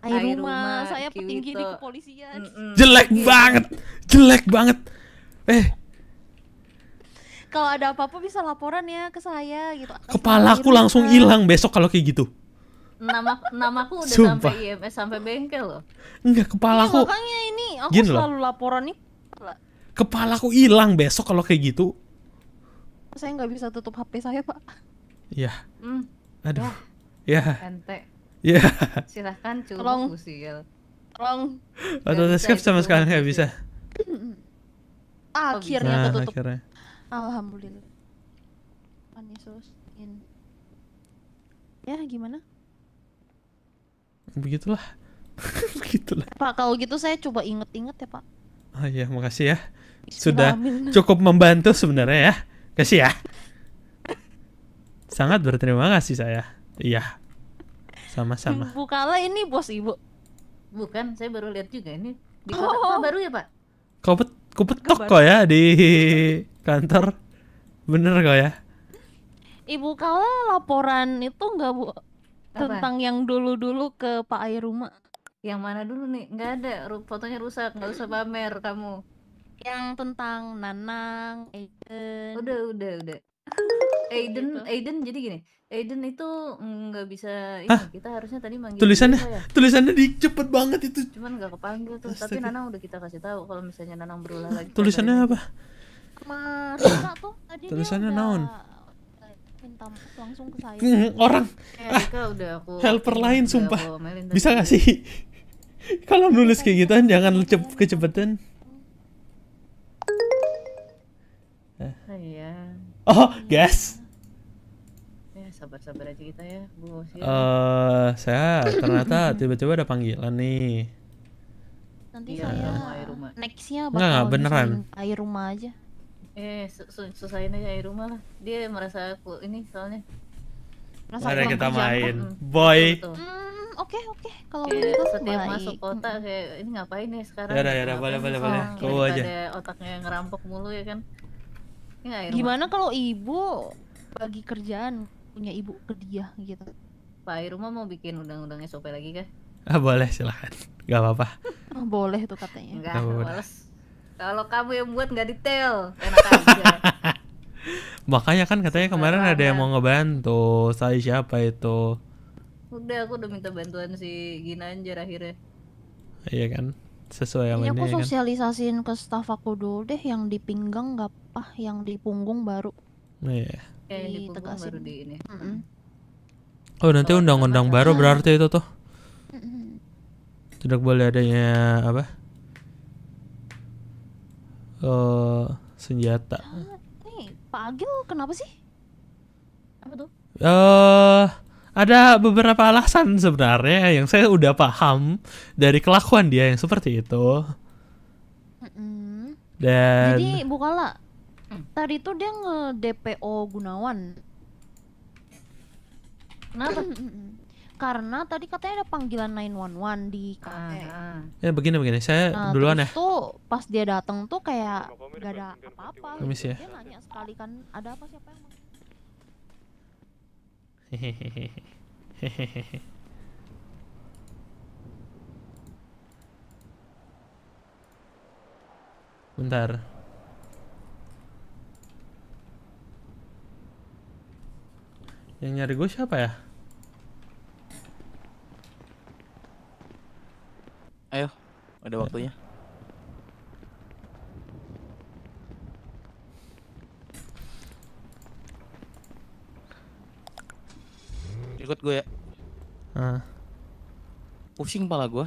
Airuma. Saya Kiwito. petinggi di gitu. kepolisian. Jelek banget. Jelek banget. Eh. Kalau ada apa-apa bisa laporan ya ke saya gitu. Kepalaku langsung hilang besok kalau kayak gitu. Nama namaku udah Sumpah. sampai IMS sampai bengkel loh. Enggak, kepalaku. Iya, aku. makanya ini aku selalu laporan nih. Kepalaku hilang besok kalau kayak gitu. Saya nggak bisa tutup HP saya, Pak. Iya. Mm. Aduh. Ya. Ente. Ya. Silahkan cuma Tolong. usil. Tolong. atau deskripsi sama sekali nggak bisa. Ah, akhirnya nah, ketutup. Akhirnya. Alhamdulillah. in Ya, gimana? Begitulah. (laughs) Begitulah. Pak, kalau gitu saya coba inget-inget ya, Pak. Oh iya, makasih ya. Sudah (laughs) cukup membantu sebenarnya ya. Kasih ya. (laughs) Sangat berterima kasih saya. Iya. Sama-sama. ibu Kala ini bos Ibu. Bukan, saya baru lihat juga ini di kota oh. baru ya, Pak? Kau bet kau betok kok ya di kantor. Bener kok ya? Ibu Kala laporan itu nggak Bu tentang yang dulu-dulu ke Pak air rumah Yang mana dulu nih? Nggak ada, fotonya rusak, nggak usah pamer kamu. Yang tentang Nanang, Eken. Udah, udah, udah. Aiden, gitu. Aiden jadi gini, Aiden itu nggak bisa ini. Hah? Kita harusnya tadi manggil tulisannya, ya. tulisannya di cepet banget itu. Cuman nggak kepanggil tuh. Astaga. Tapi Nanang udah kita kasih tahu kalau misalnya Nanang berulah lagi. Tulisannya apa? kemarin tuh tadi Tulisannya naon? Minta langsung ke saya. Hmm, orang. Eh, ah, udah aku helper lain sumpah. Bisa gak sih? (laughs) kalau nulis kayak gitu jangan kecepetan. Oh, gas. Ya, sabar-sabar aja kita ya, Bu. Eh, uh, saya ternyata tiba-tiba ada panggilan nih. Nanti iya, saya air rumah. Nextnya bakal Nggak, beneran. air rumah aja. Eh, selesai nih susahin aja air rumah lah. Dia merasa aku ini soalnya. Merasa Mari kita main. Hmm. Boy. Hmm oke oke kalau gitu setiap masuk kota kayak ini ngapain nih ya sekarang ya udah ya udah boleh boleh boleh kau aja Ada otaknya yang ngerampok mulu ya kan Ya, Gimana kalau ibu bagi kerjaan punya ibu ke gitu? Pak Iruma mau bikin undang-undang SOP lagi kah? Ah, boleh silahkan, nggak apa-apa. oh, boleh tuh katanya. Enggak, boleh Kalau kamu yang buat nggak detail, enak aja. (laughs) Makanya kan katanya kemarin ada yang mau ngebantu. Saya siapa itu? Udah aku udah minta bantuan si Ginanjar akhirnya. Iya kan? sesuai yang ini aku kan? sosialisasiin kan? ke staff aku dulu deh yang di pinggang nggak apa yang di punggung baru oh, iya yeah. yang di punggung baru di ini mm -hmm. oh nanti undang-undang oh, baru berarti itu tuh mm -hmm. tidak boleh adanya apa oh, senjata nih Pak Agil kenapa sih apa tuh eh uh, ada beberapa alasan sebenarnya yang saya udah paham dari kelakuan dia yang seperti itu. Dan jadi bukala tadi tuh dia nge DPO Gunawan. Kenapa? Karena tadi katanya ada panggilan 911 di kafe. Ah, ah, ah. Ya begini begini, saya nah, duluan ya. Itu pas dia datang tuh kayak gak ada apa-apa. Ya. Dia nanya sekali kan ada apa siapa yang Bentar. Yang nyari gue siapa ya? Ayo, ada waktunya. ikut gue ya. Ah. Pusing kepala gue.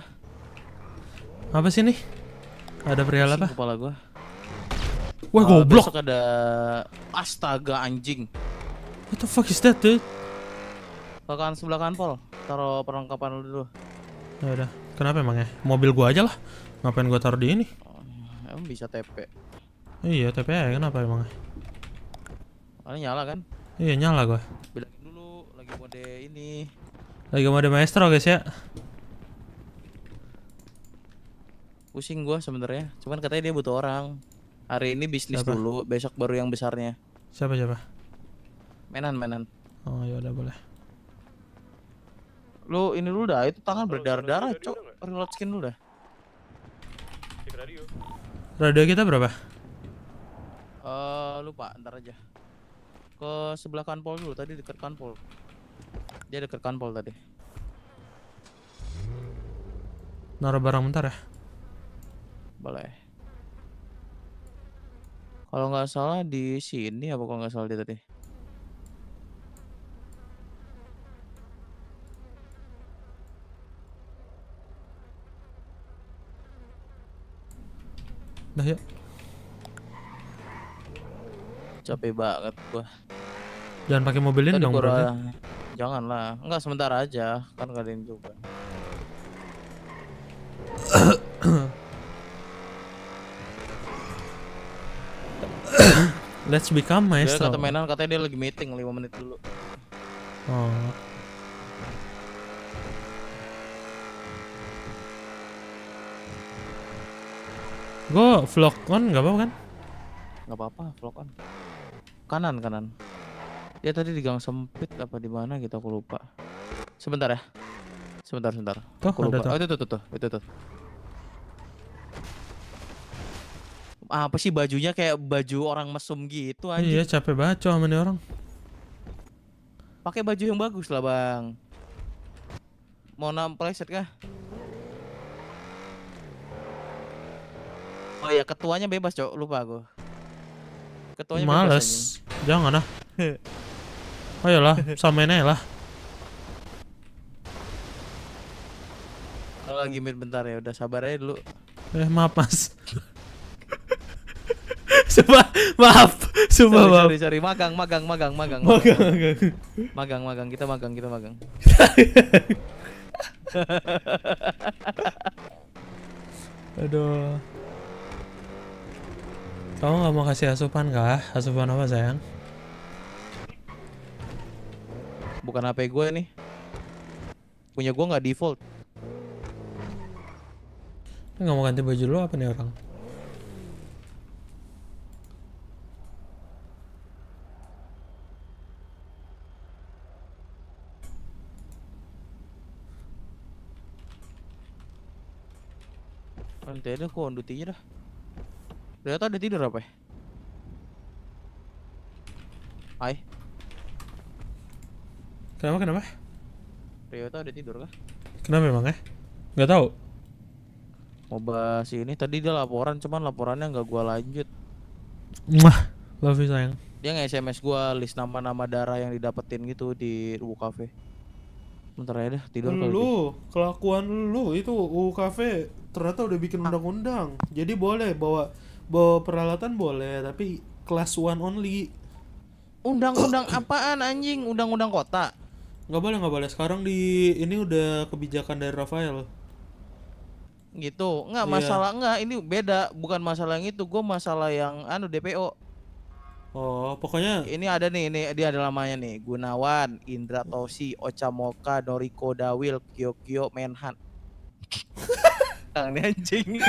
Apa sih nih? Ada pria apa? kepala gue. Wah, eh, goblok. Besok ada astaga anjing. What the fuck is that, dude? Bakalan sebelah kanan, Pol. Taruh perlengkapan dulu. Ya udah. Kenapa emangnya? Mobil gue aja lah. Ngapain gue taruh di ini? Oh, emang bisa TP. Iya, TP ya. Kenapa emangnya? Kalian nyala kan? Iya, nyala gua mode ini. Lagi mode maestro guys ya. Pusing gua sebenernya Cuman katanya dia butuh orang. Hari ini bisnis siapa? dulu, besok baru yang besarnya. Siapa siapa? Menan menan. Oh ya udah boleh. Lu ini dulu dah itu tangan berdarah-darah, cok. Reload skin dulu dah. Radio. kita berapa? Uh, lupa, ntar aja. Ke sebelah kanpol dulu, tadi dekat kanpol. Dia deket kanpol tadi. Naruh barang bentar ya? Boleh. Kalau nggak salah di sini apa kalau nggak salah dia tadi? Dah ya Capek banget gua. Jangan pakai mobilin dong berarti. Janganlah. Enggak sementara aja, kan gak juga (coughs) Let's become maestro. Dia kata katanya dia lagi meeting 5 menit dulu. Oh. Gue vlog on gak apa-apa kan? Gak apa-apa, vlog on. Kanan, kanan. Dia ya, tadi di gang sempit apa di mana gitu aku lupa. Sebentar ya. Sebentar, sebentar. Tuh, aku lupa. Tuh. Oh, itu tuh, tuh, tuh. Itu tuh. Apa sih bajunya kayak baju orang mesum gitu aja. Iya, capek banget cowok ini orang. Pakai baju yang bagus lah, Bang. Mau nampleset kah? Oh ya ketuanya bebas, Cok. Lupa aku. Ketuanya Males. Jangan ah. (laughs) Oh, Ayolah, samain aja lah. Kalau lagi main bentar ya, udah sabar aja dulu. Eh, maaf, Mas. Coba, (laughs) maaf. Coba, maaf. Sorry, sorry. Magang, magang, magang, magang. Magang, magang. Magang, magang. Kita magang, kita magang. (laughs) Aduh. Kamu nggak mau kasih asupan kah? Asupan apa sayang? bukan HP gue nih. Punya gue nggak default. Nggak mau ganti baju lo apa nih orang? Nanti ada kok ondutinya dah. Ternyata ada tidur apa ya? Hai. Kenapa kenapa? Rio tuh ada tidur kah? Kenapa memang ya? Eh? Gak tau. Mau bahas ini tadi dia laporan cuman laporannya nggak gua lanjut. Mah, love you sayang. Dia nge SMS gua list nama-nama darah yang didapetin gitu di Ubu Cafe. Bentar ya deh, tidur kali. Lu, kelakuan lu itu UU Cafe ternyata udah bikin undang-undang. Jadi boleh bawa bawa peralatan boleh, tapi kelas one only. Undang-undang apaan anjing? Undang-undang kota nggak boleh nggak boleh sekarang di ini udah kebijakan dari Rafael gitu nggak iya. masalah yeah. nggak ini beda bukan masalah yang itu gue masalah yang anu DPO oh pokoknya ini ada nih ini dia ada namanya nih Gunawan Indra Tosi Ocha Moka Noriko Dawil Kyo Kyo Menhan kang (laughs) anjing (laughs)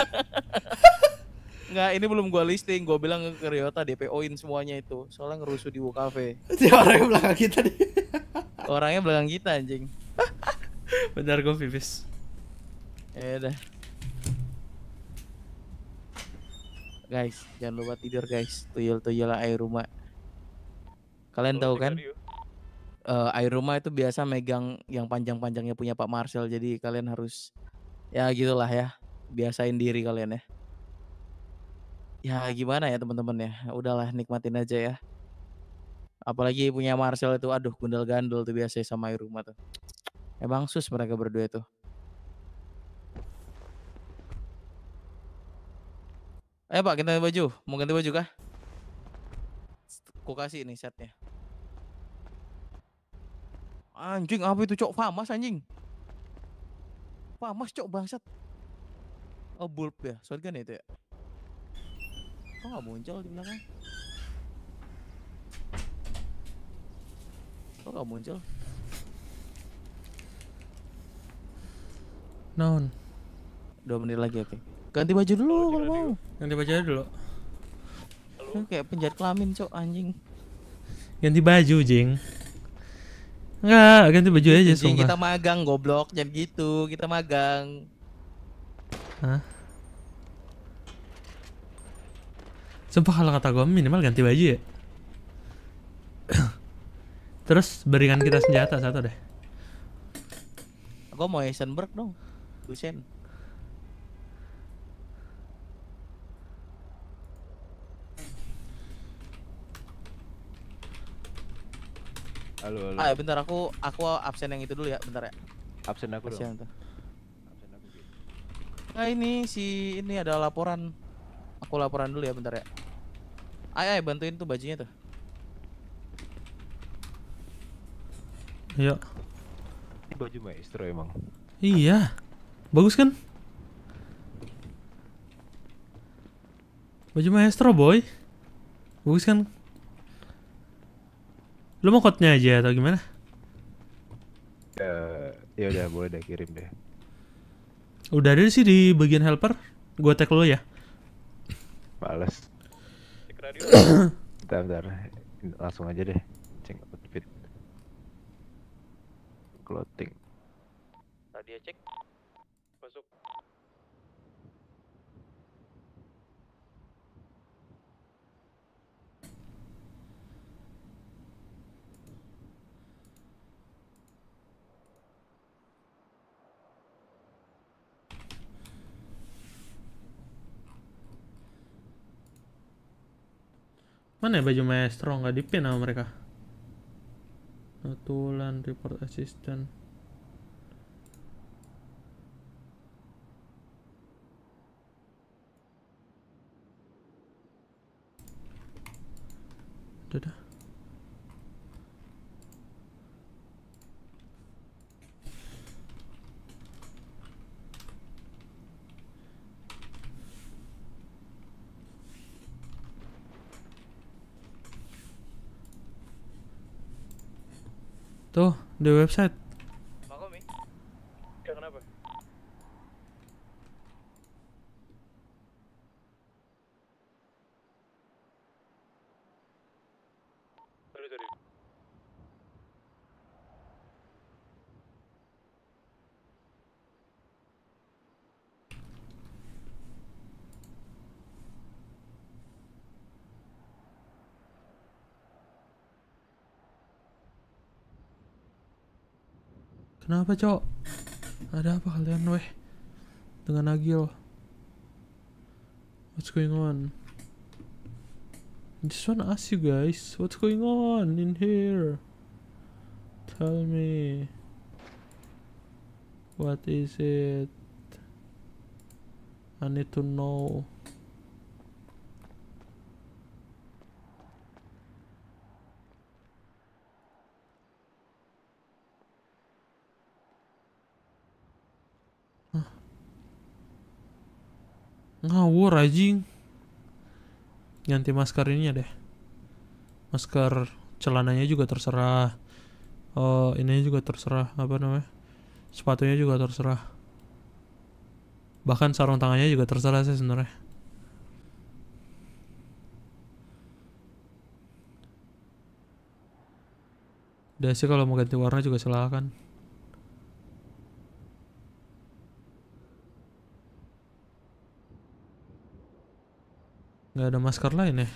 Nggak, ini belum gua listing. Gua bilang ke Ryota DPO-in semuanya itu. Soalnya ngerusuh di Wukafe. (laughs) Dia orang yang belakang kita nih. Orangnya belakang kita anjing. (laughs) Benar gue pipis. Ya udah. Guys, jangan lupa tidur guys. Tuyul-tuyul air rumah. Kalian tahu kan? Uh, air rumah itu biasa megang yang panjang-panjangnya punya Pak Marcel. Jadi kalian harus ya gitulah ya. Biasain diri kalian ya. Ya gimana ya teman-teman ya. Udahlah nikmatin aja ya apalagi punya Marcel itu aduh gundel gandul tuh biasa sama rumah tuh emang sus mereka berdua tuh Eh pak kita ganti baju Mau ganti baju kah? Ku kasih ini setnya Anjing apa itu cok Famas anjing Famas cok bangsat Oh bulb ya Shotgun kan itu ya Kok gak muncul di belakang? Kok gak muncul? non Dua menit lagi oke. Okay. Ganti baju dulu oh, kalau mau. Ganti baju dulu. Lu kayak penjahat kelamin, cok anjing. Ganti baju, Jing. Enggak, ganti baju aja Jing, sumpah. kita magang goblok, jangan gitu. Kita magang. Hah? Sumpah kalau kata gue minimal ganti baju ya. Terus berikan kita senjata satu deh. Aku mau Heisenberg dong. Gusen. Halo, halo. Ah, ya bentar aku aku absen yang itu dulu ya, bentar ya. Absen aku absen dong. Tuh. Absen aku. Gitu. Nah, ini si ini ada laporan. Aku laporan dulu ya, bentar ya. Ayo, ayo bantuin tuh bajunya tuh. Iya. Ini baju maestro emang. Iya. Bagus kan? Baju maestro boy. Bagus kan? Lu mau kotnya aja atau gimana? Uh, ya udah boleh deh kirim deh. Udah ada sih di bagian helper. Gua tag lu ya. Males. (coughs) Bentar, bentar. Langsung aja deh. Cek clothing tadi ya cek masuk Mana ya baju maestro nggak dipin sama mereka? Satu lan report assistant The website Kenapa cok? Ada apa kalian weh? Dengan Agil What's going on? I just wanna ask you guys What's going on in here? Tell me What is it? I need to know War rising. Ganti masker ininya deh. Masker celananya juga terserah. Oh, ini juga terserah apa namanya? Sepatunya juga terserah. Bahkan sarung tangannya juga terserah sih sebenarnya. Udah sih kalau mau ganti warna juga silahkan. nggak ada masker lain ya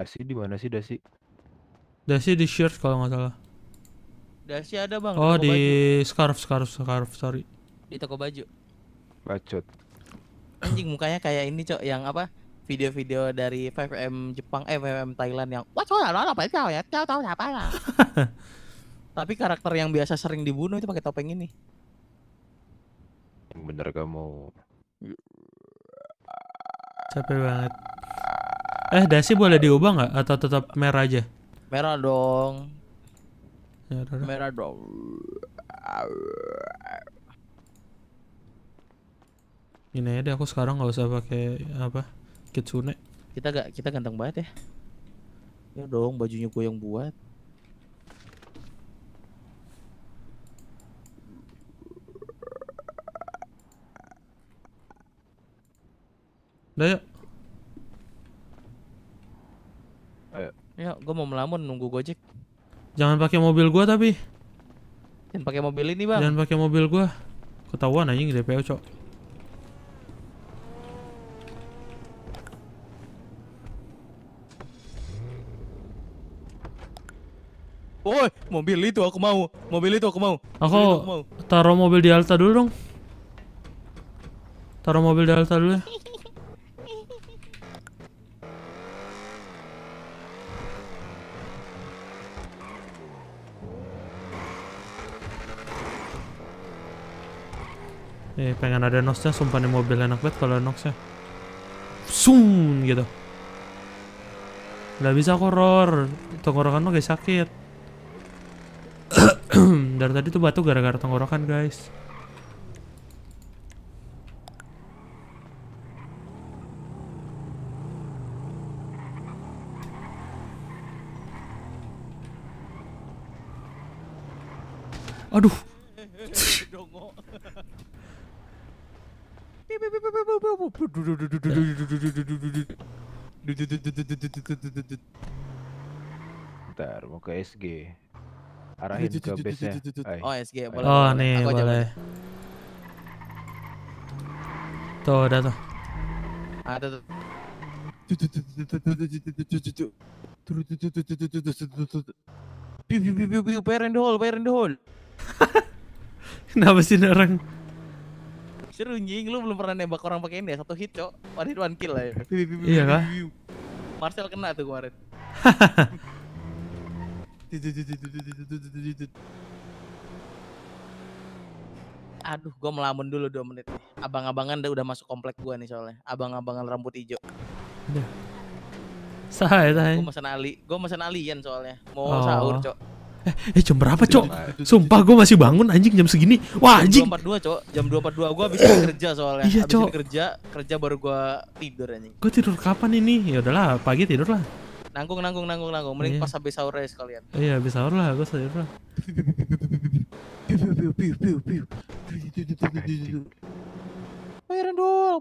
Dasi di mana sih Dasi? Dasi di shirt kalau nggak salah. Dasi ada bang. Oh di, baju. scarf scarf scarf sorry. Di toko baju. Bacot. Anjing mukanya kayak ini cok yang apa? Video-video dari 5M Jepang, eh 5M Thailand yang wah cowok lah apa itu ya? kau tahu siapa ya? lah. (laughs) Tapi karakter yang biasa sering dibunuh itu pakai topeng ini. Yang bener kamu. Capek banget. Eh dasi boleh diubah nggak atau tetap merah aja? Merah dong. Merah, ya, dong. merah dong. Ini aja deh aku sekarang nggak usah pakai apa kitsune. Kita gak kita ganteng banget ya. Ya dong bajunya gue yang buat. Udah yuk. Ya, gue mau melamun nunggu Gojek. Jangan pakai mobil gue tapi. Jangan pakai mobil ini, Bang. Jangan pakai mobil gue, Ketahuan aja nih DPO, Cok. Woi, mobil itu aku mau. Mobil itu aku mau. aku, aku mau. taruh mobil di Alta dulu dong. Taruh mobil di Alta dulu ya. (laughs) Eh, pengen ada noxnya, sumpah nih mobil enak banget kalau noxnya. Sum gitu. Gak bisa koror, tenggorokan lo guys sakit. (coughs) Dari tadi tuh batu gara-gara tenggorokan guys. Aduh, Bentar, mau ke SG. Arahin ke base-nya. Oh, SG boleh. Oh, nih Aku boleh. Tuh, udah tuh. Ada tuh. Piu piu piu piu piu, fire in the hole, fire in the hole. Kenapa sih orang? Seru anjing, lu belum pernah nembak orang pakai ini ya, satu hit, Cok. One hit one kill lah ya. Iya kah? Marcel kena tuh kemarin. Aduh, gue melamun dulu 2 menit nih. Abang-abangan udah masuk komplek gue nih soalnya. Abang-abangan rambut hijau. Udah. Iya. Sahai, ya, sahai. Gue mesen Ali. Gue mesen alien soalnya. Mau oh. sahur, Cok. Eh, eh jam berapa, Cok? Sumpah gue masih bangun anjing jam segini. Wah, anjing. Jam 242, Cok. Jam 242 gue habis kerja soalnya. Iya, Cok. kerja, kerja baru gue tidur anjing. Gue tidur kapan ini? Ya udahlah, pagi tidur lah. Nanggung, nanggung, nanggung, nanggung. Mending iya. pas habis sahur aja sekalian. Iya, habis sahur lah, gue sahur lah.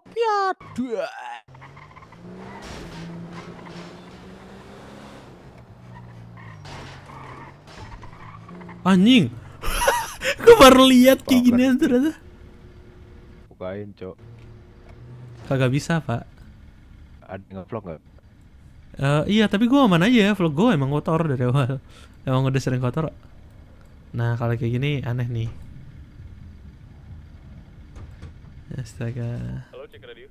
piat. Anjing. (laughs) Gue baru lihat kayak gini ternyata. Bukain, Cok. Kagak bisa, Pak. Ada vlog nggak? Uh, iya, tapi gue aman aja ya. Vlog gue emang kotor dari awal. (laughs) Emang udah sering kotor. Nah, kalau kayak gini aneh nih. Astaga. Halo, cek radio.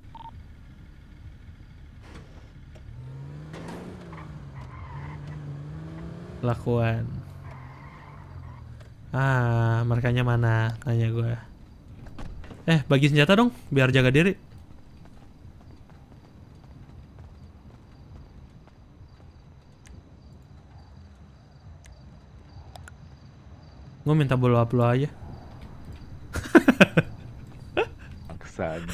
Lakuan. Ah, markanya mana? Tanya gue. Eh, bagi senjata dong, biar jaga diri. Gue minta bola up aja. Aksan. (laughs)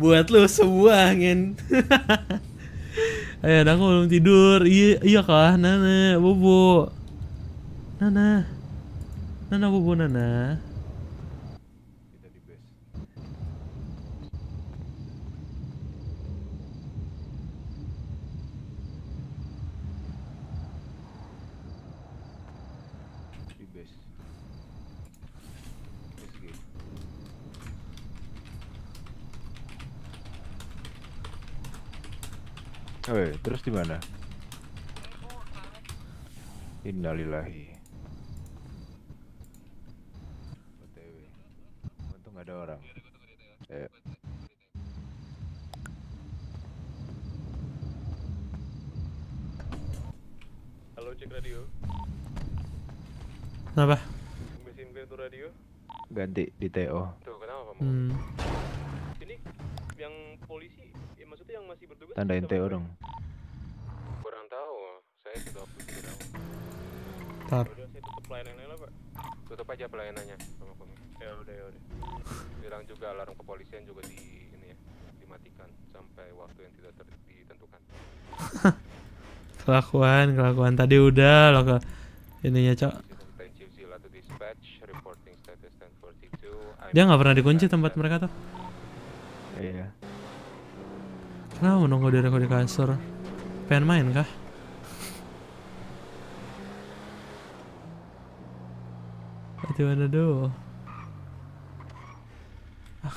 buat lo semua angin Eh, aku belum tidur. Iya, iya kah? Nana, Bobo. Nana. Nana Bobo Nana. Eh, terus di mana? Innalillahi. OTW. Untung ada orang. Ayo. Eh. Halo, cek radio. Kenapa? Mesin pintu radio. Ganti di TO. Tuh, kenapa kamu? Hmm. Ini yang polisi maksudnya yang masih bertugas tandain TO dong kurang tahu saya sudah aku tidak Tar. saya tutup pelayanannya lah pak tutup aja pelayanannya sama kami ya udah ya udah bilang juga alarm kepolisian juga di ini ya dimatikan sampai waktu yang tidak ditentukan (laughs) kelakuan kelakuan tadi udah lo ke ininya cok dia nggak pernah dikunci tempat mereka tuh iya yeah. Kenapa menunggu dari kode kasur? Pengen main kah? you wanna do? Ah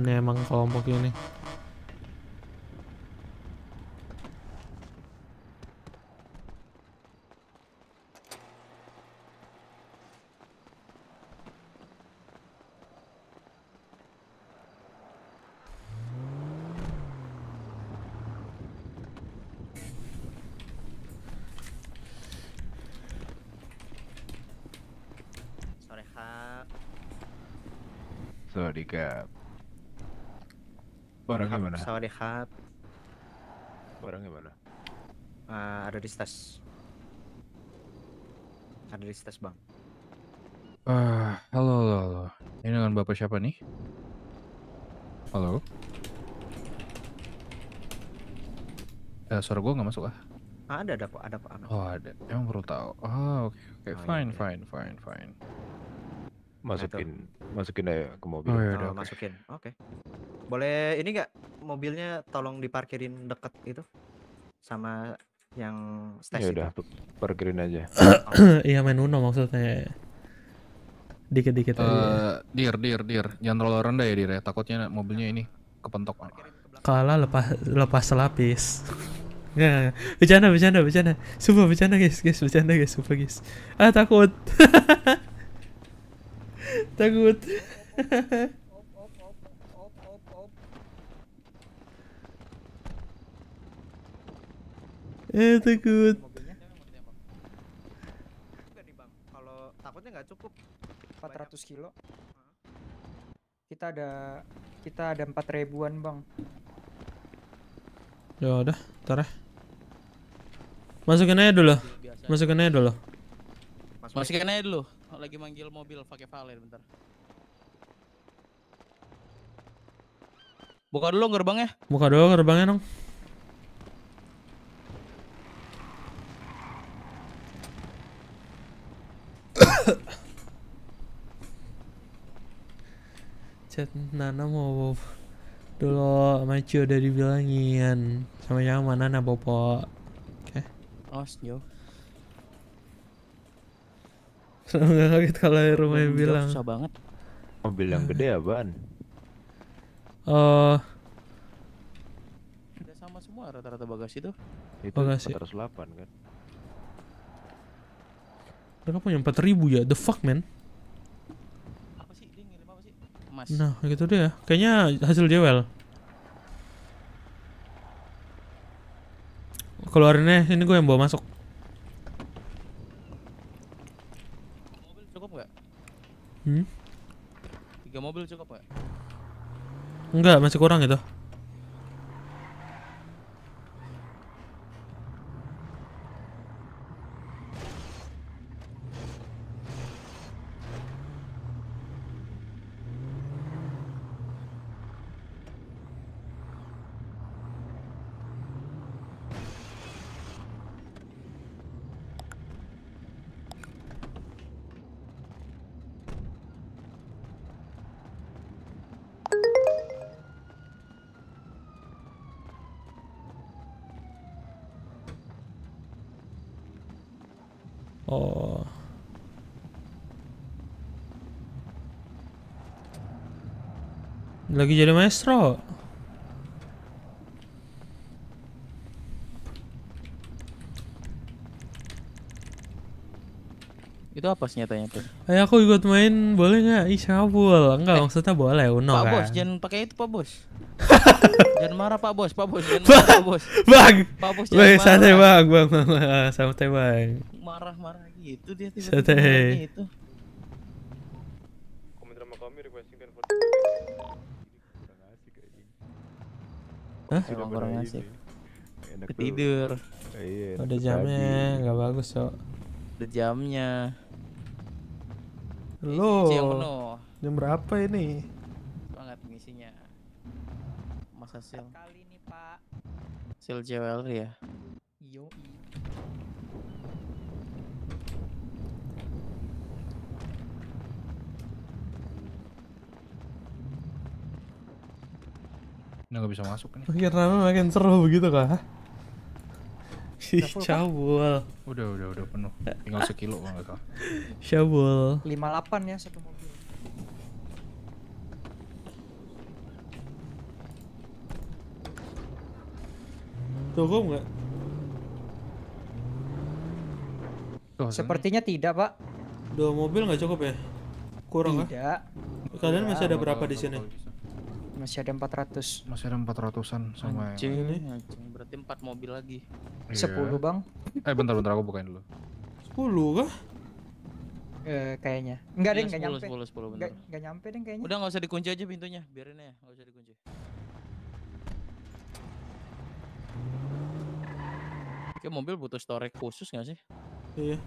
ya emang kelompok ini. Siap. Barangnya mana? Sawadee khap. Barang mana? Uh, ah, ada di stas. Ada di stas, Bang. Uh, halo, halo, halo. Ini dengan Bapak siapa nih? Halo? Eh, suara gue nggak masuk ah? ah ada, ada kok, ada kok. Oh, ada. Emang perlu tahu. Oh, oke, okay, oke. Okay. Oh, fine, iya, fine, fine, fine, fine masukin masukin aja ke mobil. Oh, oh iya, oh, okay. masukin. Oke. Okay. Boleh ini nggak mobilnya tolong diparkirin deket itu sama yang ya stasiun Ya udah parkirin aja. (coughs) (coughs) Iya main Uno maksudnya. Dikit-dikit uh, aja. Eh, dir, dir, dir. Jangan terlalu rendah ya dir ya. Takutnya mobilnya ini kepentok. Kalah lepas lepas lapis (laughs) Ya, bercanda, bercanda, bercanda. Sumpah bercanda guys, guys, bercanda guys, sumpah guys. Ah takut. (laughs) Takut. eh takut. Kalau takutnya nggak cukup. 400 kilo. Kita ada kita ada empat ribuan bang. Ya udah, tarah. Ya. Masukin aja dulu. Masukin aja dulu. Masukin aja dulu lagi manggil mobil pakai Valen bentar. Buka dulu gerbangnya. Buka dulu gerbangnya dong. (coughs) Chat Nana mau dulu Maci udah dibilangin sama yang mana Nana Bopo. Oke. Okay. Oh, Kenapa gak kaget kalau rumah yang bilang? Susah banget. Mobil yang gede ya, Ban. Eh. Uh, Udah sama semua rata-rata bagasi tuh. Itu bagasi. 408 kan. Mereka punya 4000 ya, the fuck man. Apa sih? Dia ngirim apa sih? Emas. Nah, gitu deh ya. Kayaknya hasil jewel. Keluarinnya ini gue yang bawa masuk. Hmm? Tiga mobil cukup pak? Enggak, masih kurang itu. Lagi jadi maestro. Itu apa senjatanya tuh? Eh aku ikut main boleh nggak? Ih cabul. Enggak eh, maksudnya boleh Uno Pak kan. Bos jangan pakai itu Pak Bos. (laughs) jangan marah Pak Bos, Pak Bos jangan marah Pak Bos. Bang. Pak Bos jangan bang, marah. Santai Bang, Bang, bang, bang. santai Bang. Marah-marah gitu dia tiba-tiba gitu. Hah? Emang kurang asik. ketidur, Iya, Udah jamnya, nggak bagus sok, Udah jamnya. Lo. Jam berapa ini? Banget ngisinya. Masa hasil, Kali ini, Pak. Sil jewel ya. Yo, Ini gak bisa masuk nih. Makin rame makin seru begitu kah? Si cabul. Udah, udah, udah penuh. Tinggal sekilo kalau nggak salah. Cabul. 58 ya satu mobil. Tuh kok nggak? Sepertinya tidak, Pak. Dua mobil nggak cukup ya? Kurang Tidak. Kalian masih ada berapa di sini? Masih ada 400. Masih ada 400-an sama yang ini. berarti 4 mobil lagi. Iya. 10, Bang. Eh, bentar bentar aku bukain dulu. 10 kah? Eh, kayaknya. Enggak iya, deh, enggak nyampe. 10 10 benar. Enggak nyampe deh kayaknya. Udah enggak usah dikunci aja pintunya, biarin aja, ya, enggak usah dikunci. Oke, mobil butuh storage khusus enggak sih? Iya.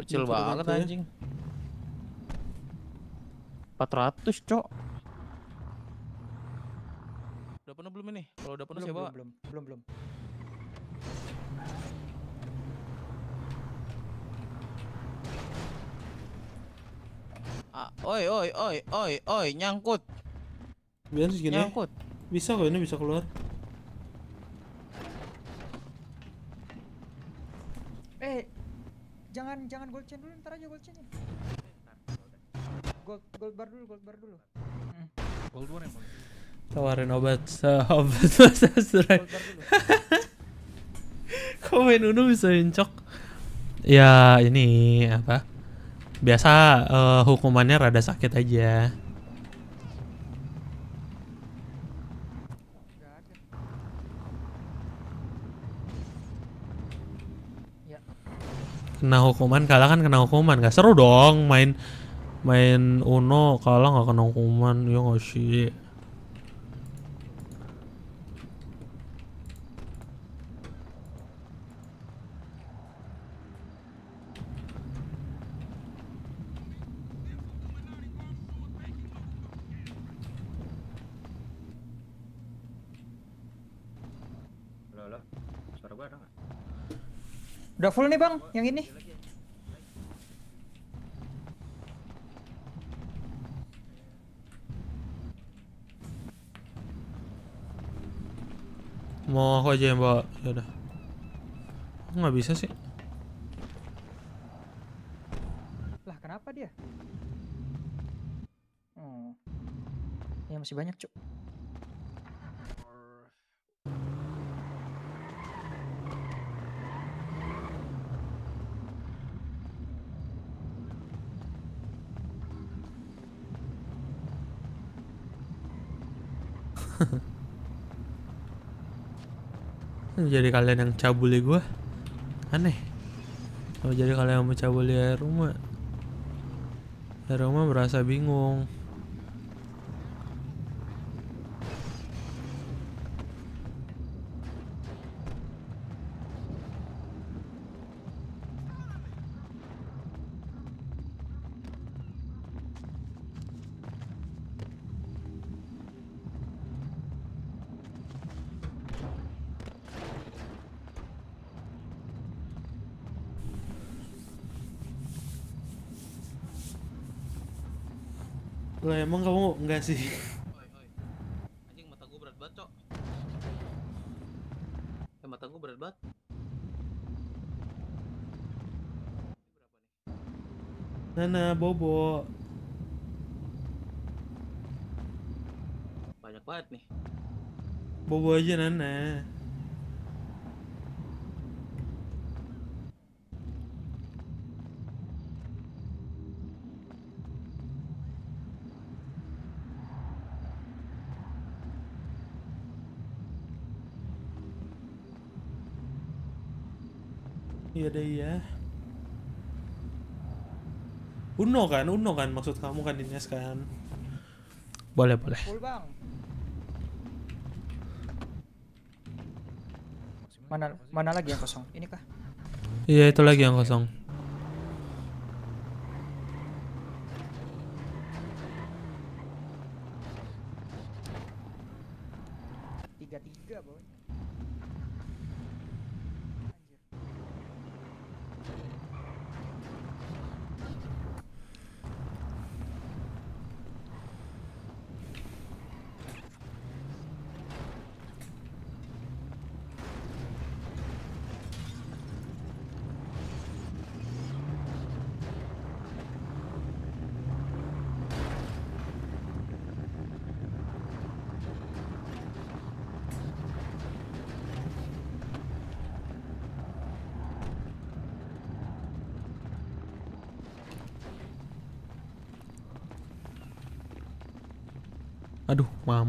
Kecil Bentar banget iya. anjing. Ya. 400, Cok. Udah penuh belum ini? Kalau udah penuh belum, Belum, belum, belum. belum. Ah, oi, oi, oi, oi, oi, nyangkut. Biar segini. Ya. Nyangkut. Bisa kok ini bisa keluar. Eh, jangan jangan gold chain dulu, ntar aja gold chainnya. Gold gold bar dulu, gold bar dulu. Hmm. Gold bar yang boleh. Tawarin obat, (laughs) obat Mas kok main Uno bisa incok. Ya ini apa? Biasa uh, hukumannya rada sakit aja. Ya. kena hukuman kalah kan kena hukuman gak seru dong main main Uno kalah nggak kena hukuman ya nggak sih Udah full nih bang, yang ini. Mau aku aja yang bawa, ya udah. Nggak bisa sih. Lah kenapa dia? Hmm. Ya masih banyak cuk. (laughs) jadi kalian yang cabuli gue aneh kalau jadi kalian yang mencabuli air rumah air rumah berasa bingung emang kamu enggak sih? Oi, oi. Anjing mata gua berat banget, Cok. Eh, mata gua berat banget. Nana, Bobo. Banyak banget nih. Bobo aja Nana. iya ada iya Uno kan Uno kan maksud kamu kan Dinas kan boleh boleh mana mana lagi yang kosong ini kah iya itu lagi yang kosong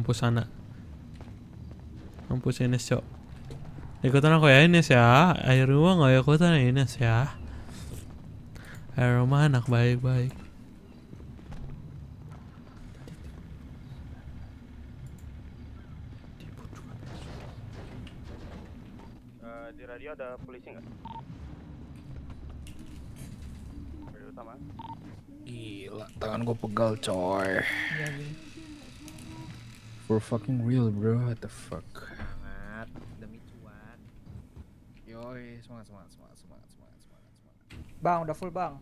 kampus sana kampus ini cok ikutan aku ya ini ya air rumah nggak ikutan ya, ini ya air rumah anak baik-baik eh, di radio ada polisi nggak? Gila, tangan gue pegal coy. Iya, For fucking real bro, what the fuck Bang, udah full bang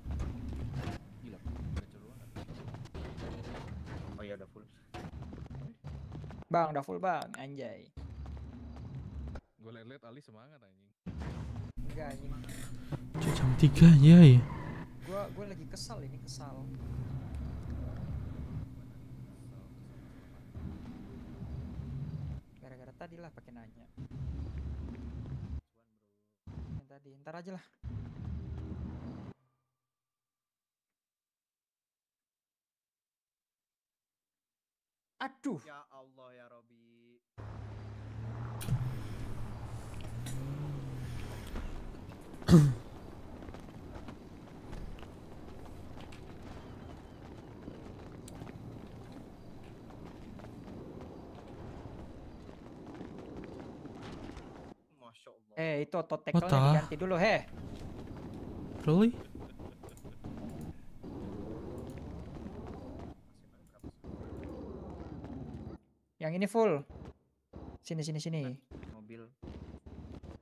oh iya, Bang, udah full bang, anjay Gue liat-liat Ali semangat anjing Enggak anjing Jam tiga, ya Gue lagi kesal ini, kesal tadi lah pakai nanya yang tadi ntar aja lah aduh ya Allah ya Robi Hmm. Eh, itu auto tackle diganti dulu, heh. Really? Yang ini full. Sini sini sini. Mobil.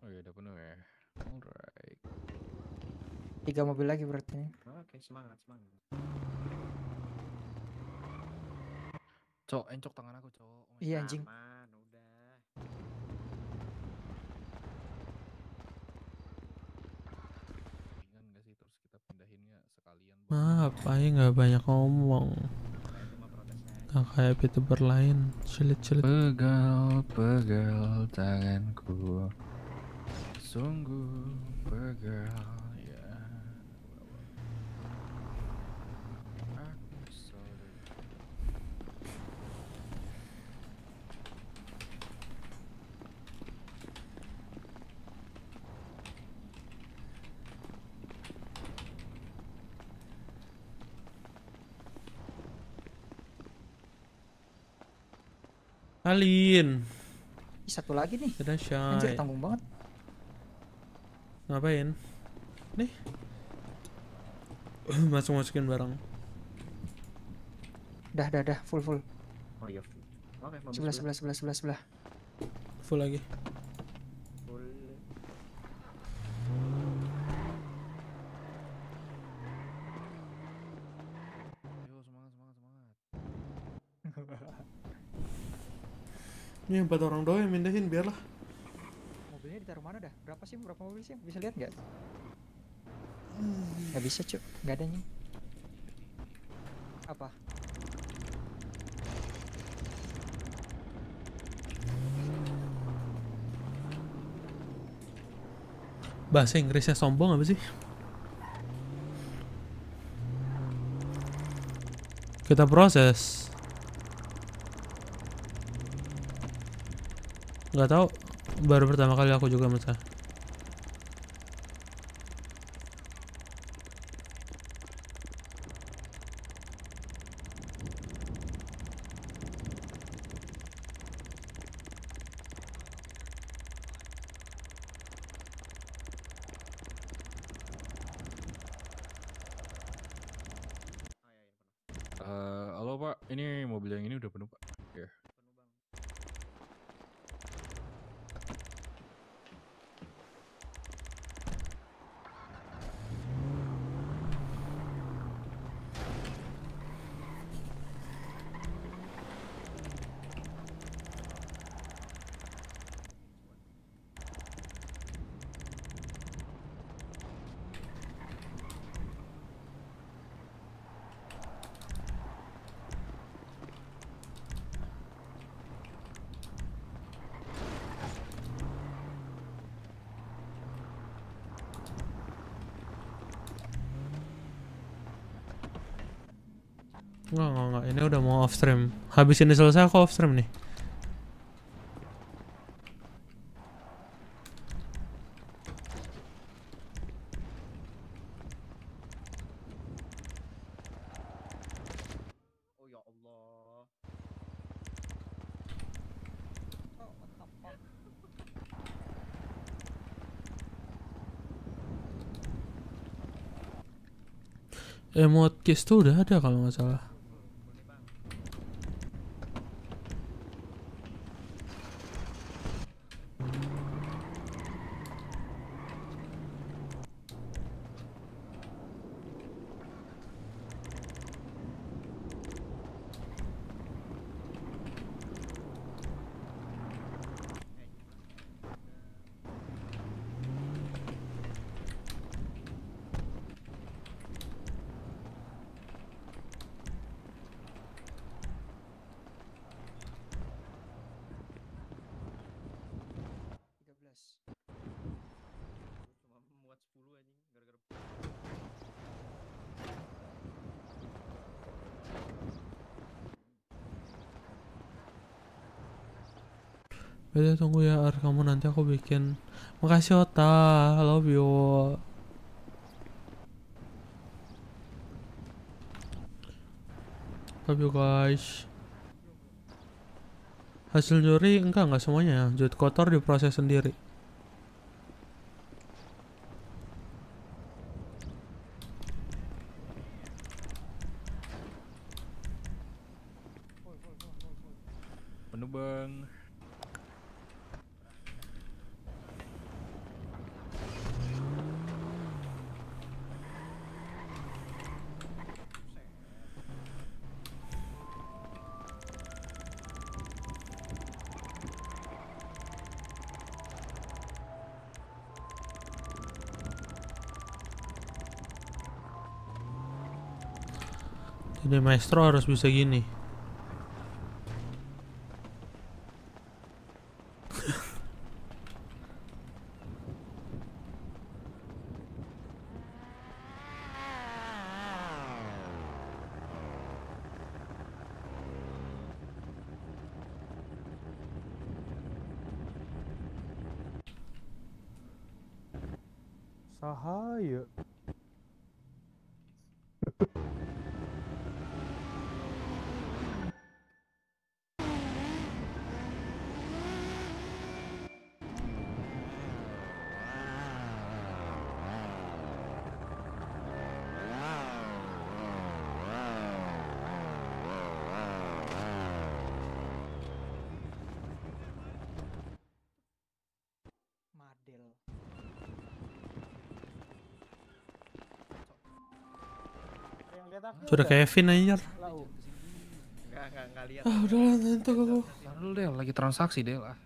Oh iya udah penuh ya. Alright. Tiga mobil lagi berarti. Oh, oke, okay, semangat, semangat. Cok, encok tangan aku, cok. Oh iya anjing. ngapain nggak banyak ngomong nggak kayak VTuber lain Celit-celit Pegal-pegal tanganku Sungguh pegal Alin. Ih, satu lagi nih. Sudah shy. Anjir tanggung banget. Ngapain? Nih. (clears throat) Masuk masukin barang. Dah, dah, dah, full full. Oh iya. Oke, sebelah, sebelah, sebelah, sebelah, sebelah. Full lagi. Ini empat orang doang yang mindahin, biarlah. Mobilnya ditaruh mana dah? Berapa sih? Berapa mobil sih? Bisa lihat nggak? Hmm. Gak bisa cuk, gak adanya. Apa? Bahasa Inggrisnya sombong apa sih? Kita proses. nggak tahu baru pertama kali aku juga masa off stream. Habis ini selesai aku off stream nih. Oh, ya Emot case tuh udah ada kalau nggak salah. bikin Makasih Ota, I bio, you. Love guys. Hasil nyuri enggak enggak semuanya. Jut kotor diproses sendiri. maestro harus bisa gini Sudah Kevin aja. Enggak, enggak, enggak lihat. Ah, udahlah aku. Lalu deh lagi transaksi deh lah.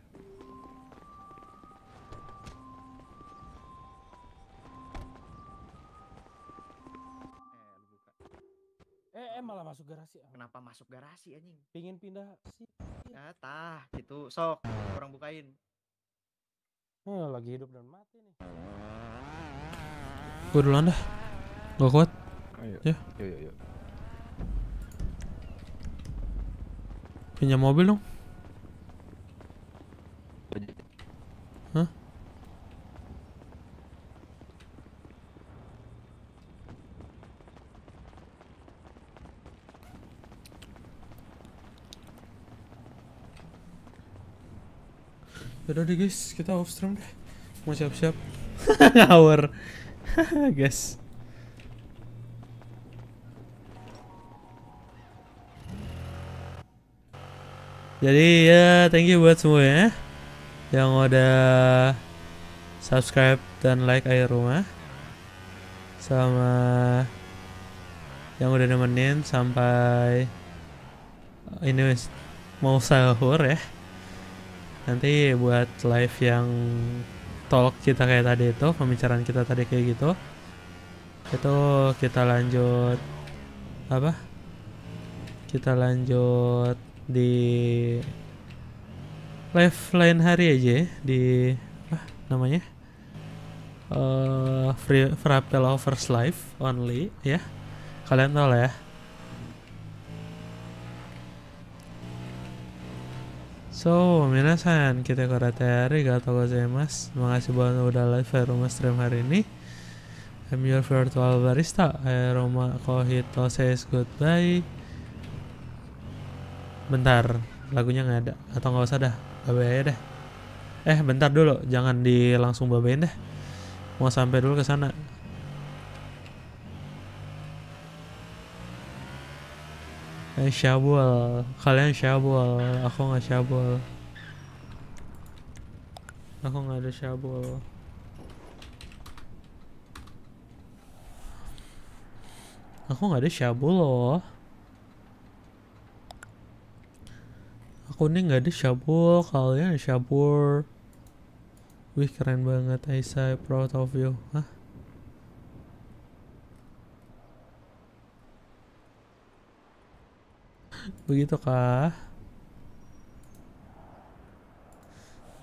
Eh, eh malah masuk garasi. Kenapa masuk garasi anjing? Pingin pindah sih. Ya tah, gitu. Sok, orang bukain. Eh, lagi hidup dan mati nih. Gue duluan dah. Gak kuat. Pinjam mobil dong. Hah? Yaudah deh guys, kita off stream deh. Mau siap-siap. (laughs) Ngawur. (laughs) guys. Jadi ya thank you buat semua ya yang udah subscribe dan like air rumah sama yang udah nemenin sampai ini mau sahur ya nanti buat live yang talk kita kayak tadi itu pembicaraan kita tadi kayak gitu itu kita lanjut apa kita lanjut di live lain hari aja ya di apa namanya uh, free frappe lovers live only ya kalian tahu lah ya So, minasan, kita karate hari gato mas Makasih banget udah live rumah stream hari ini. I'm your virtual barista. Aroma Kohito says goodbye. Bentar, lagunya nggak ada. Atau nggak usah dah, babe aja deh. Eh, bentar dulu, jangan di langsung babein deh. Mau sampai dulu ke sana. Eh, syabul. Kalian syabul. Aku nggak syabul. Aku nggak ada syabul. Aku nggak ada syabul loh. aku ini nggak ada Syabul kalian ya? Syabul wih keren banget Aisyah proud of you hah begitu kah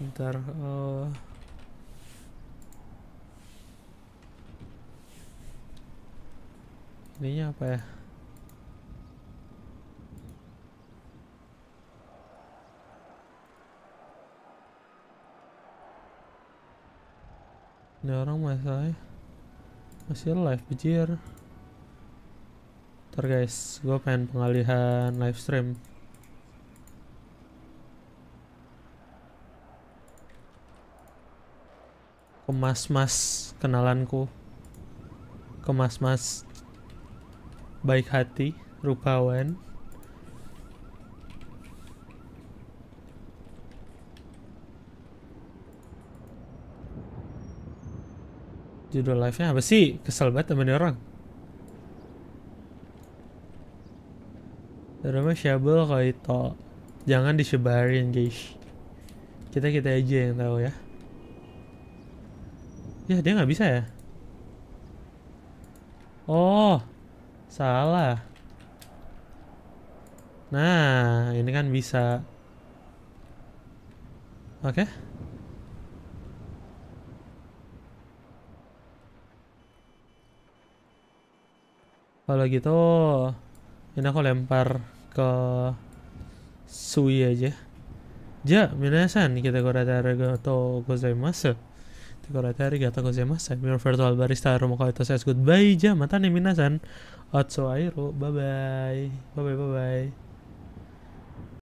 ntar uh... Eh. ininya apa ya Ini orang masih ya. masih live bejir. Ntar guys, gue pengen pengalihan live stream. kemas mas kenalanku. kemas mas-mas baik hati, rupawan. Judul live-nya apa sih? Kesel banget temen orang. Terutama Syabel Kaito. Jangan disebarin, guys. Kita-kita aja yang tahu ya. Ya, dia nggak bisa ya? Oh, salah. Nah, ini kan bisa. Oke. Okay. Kalau gitu, ini aku lempar ke Sui aja. Ja, minasan, kita gorata gato gozaimasu. Gorata gato gozaimasu. Mir virtual barista kau itu says Goodbye, ja. Mata nih minasan. Otso airu. Bye-bye. Bye-bye, bye-bye.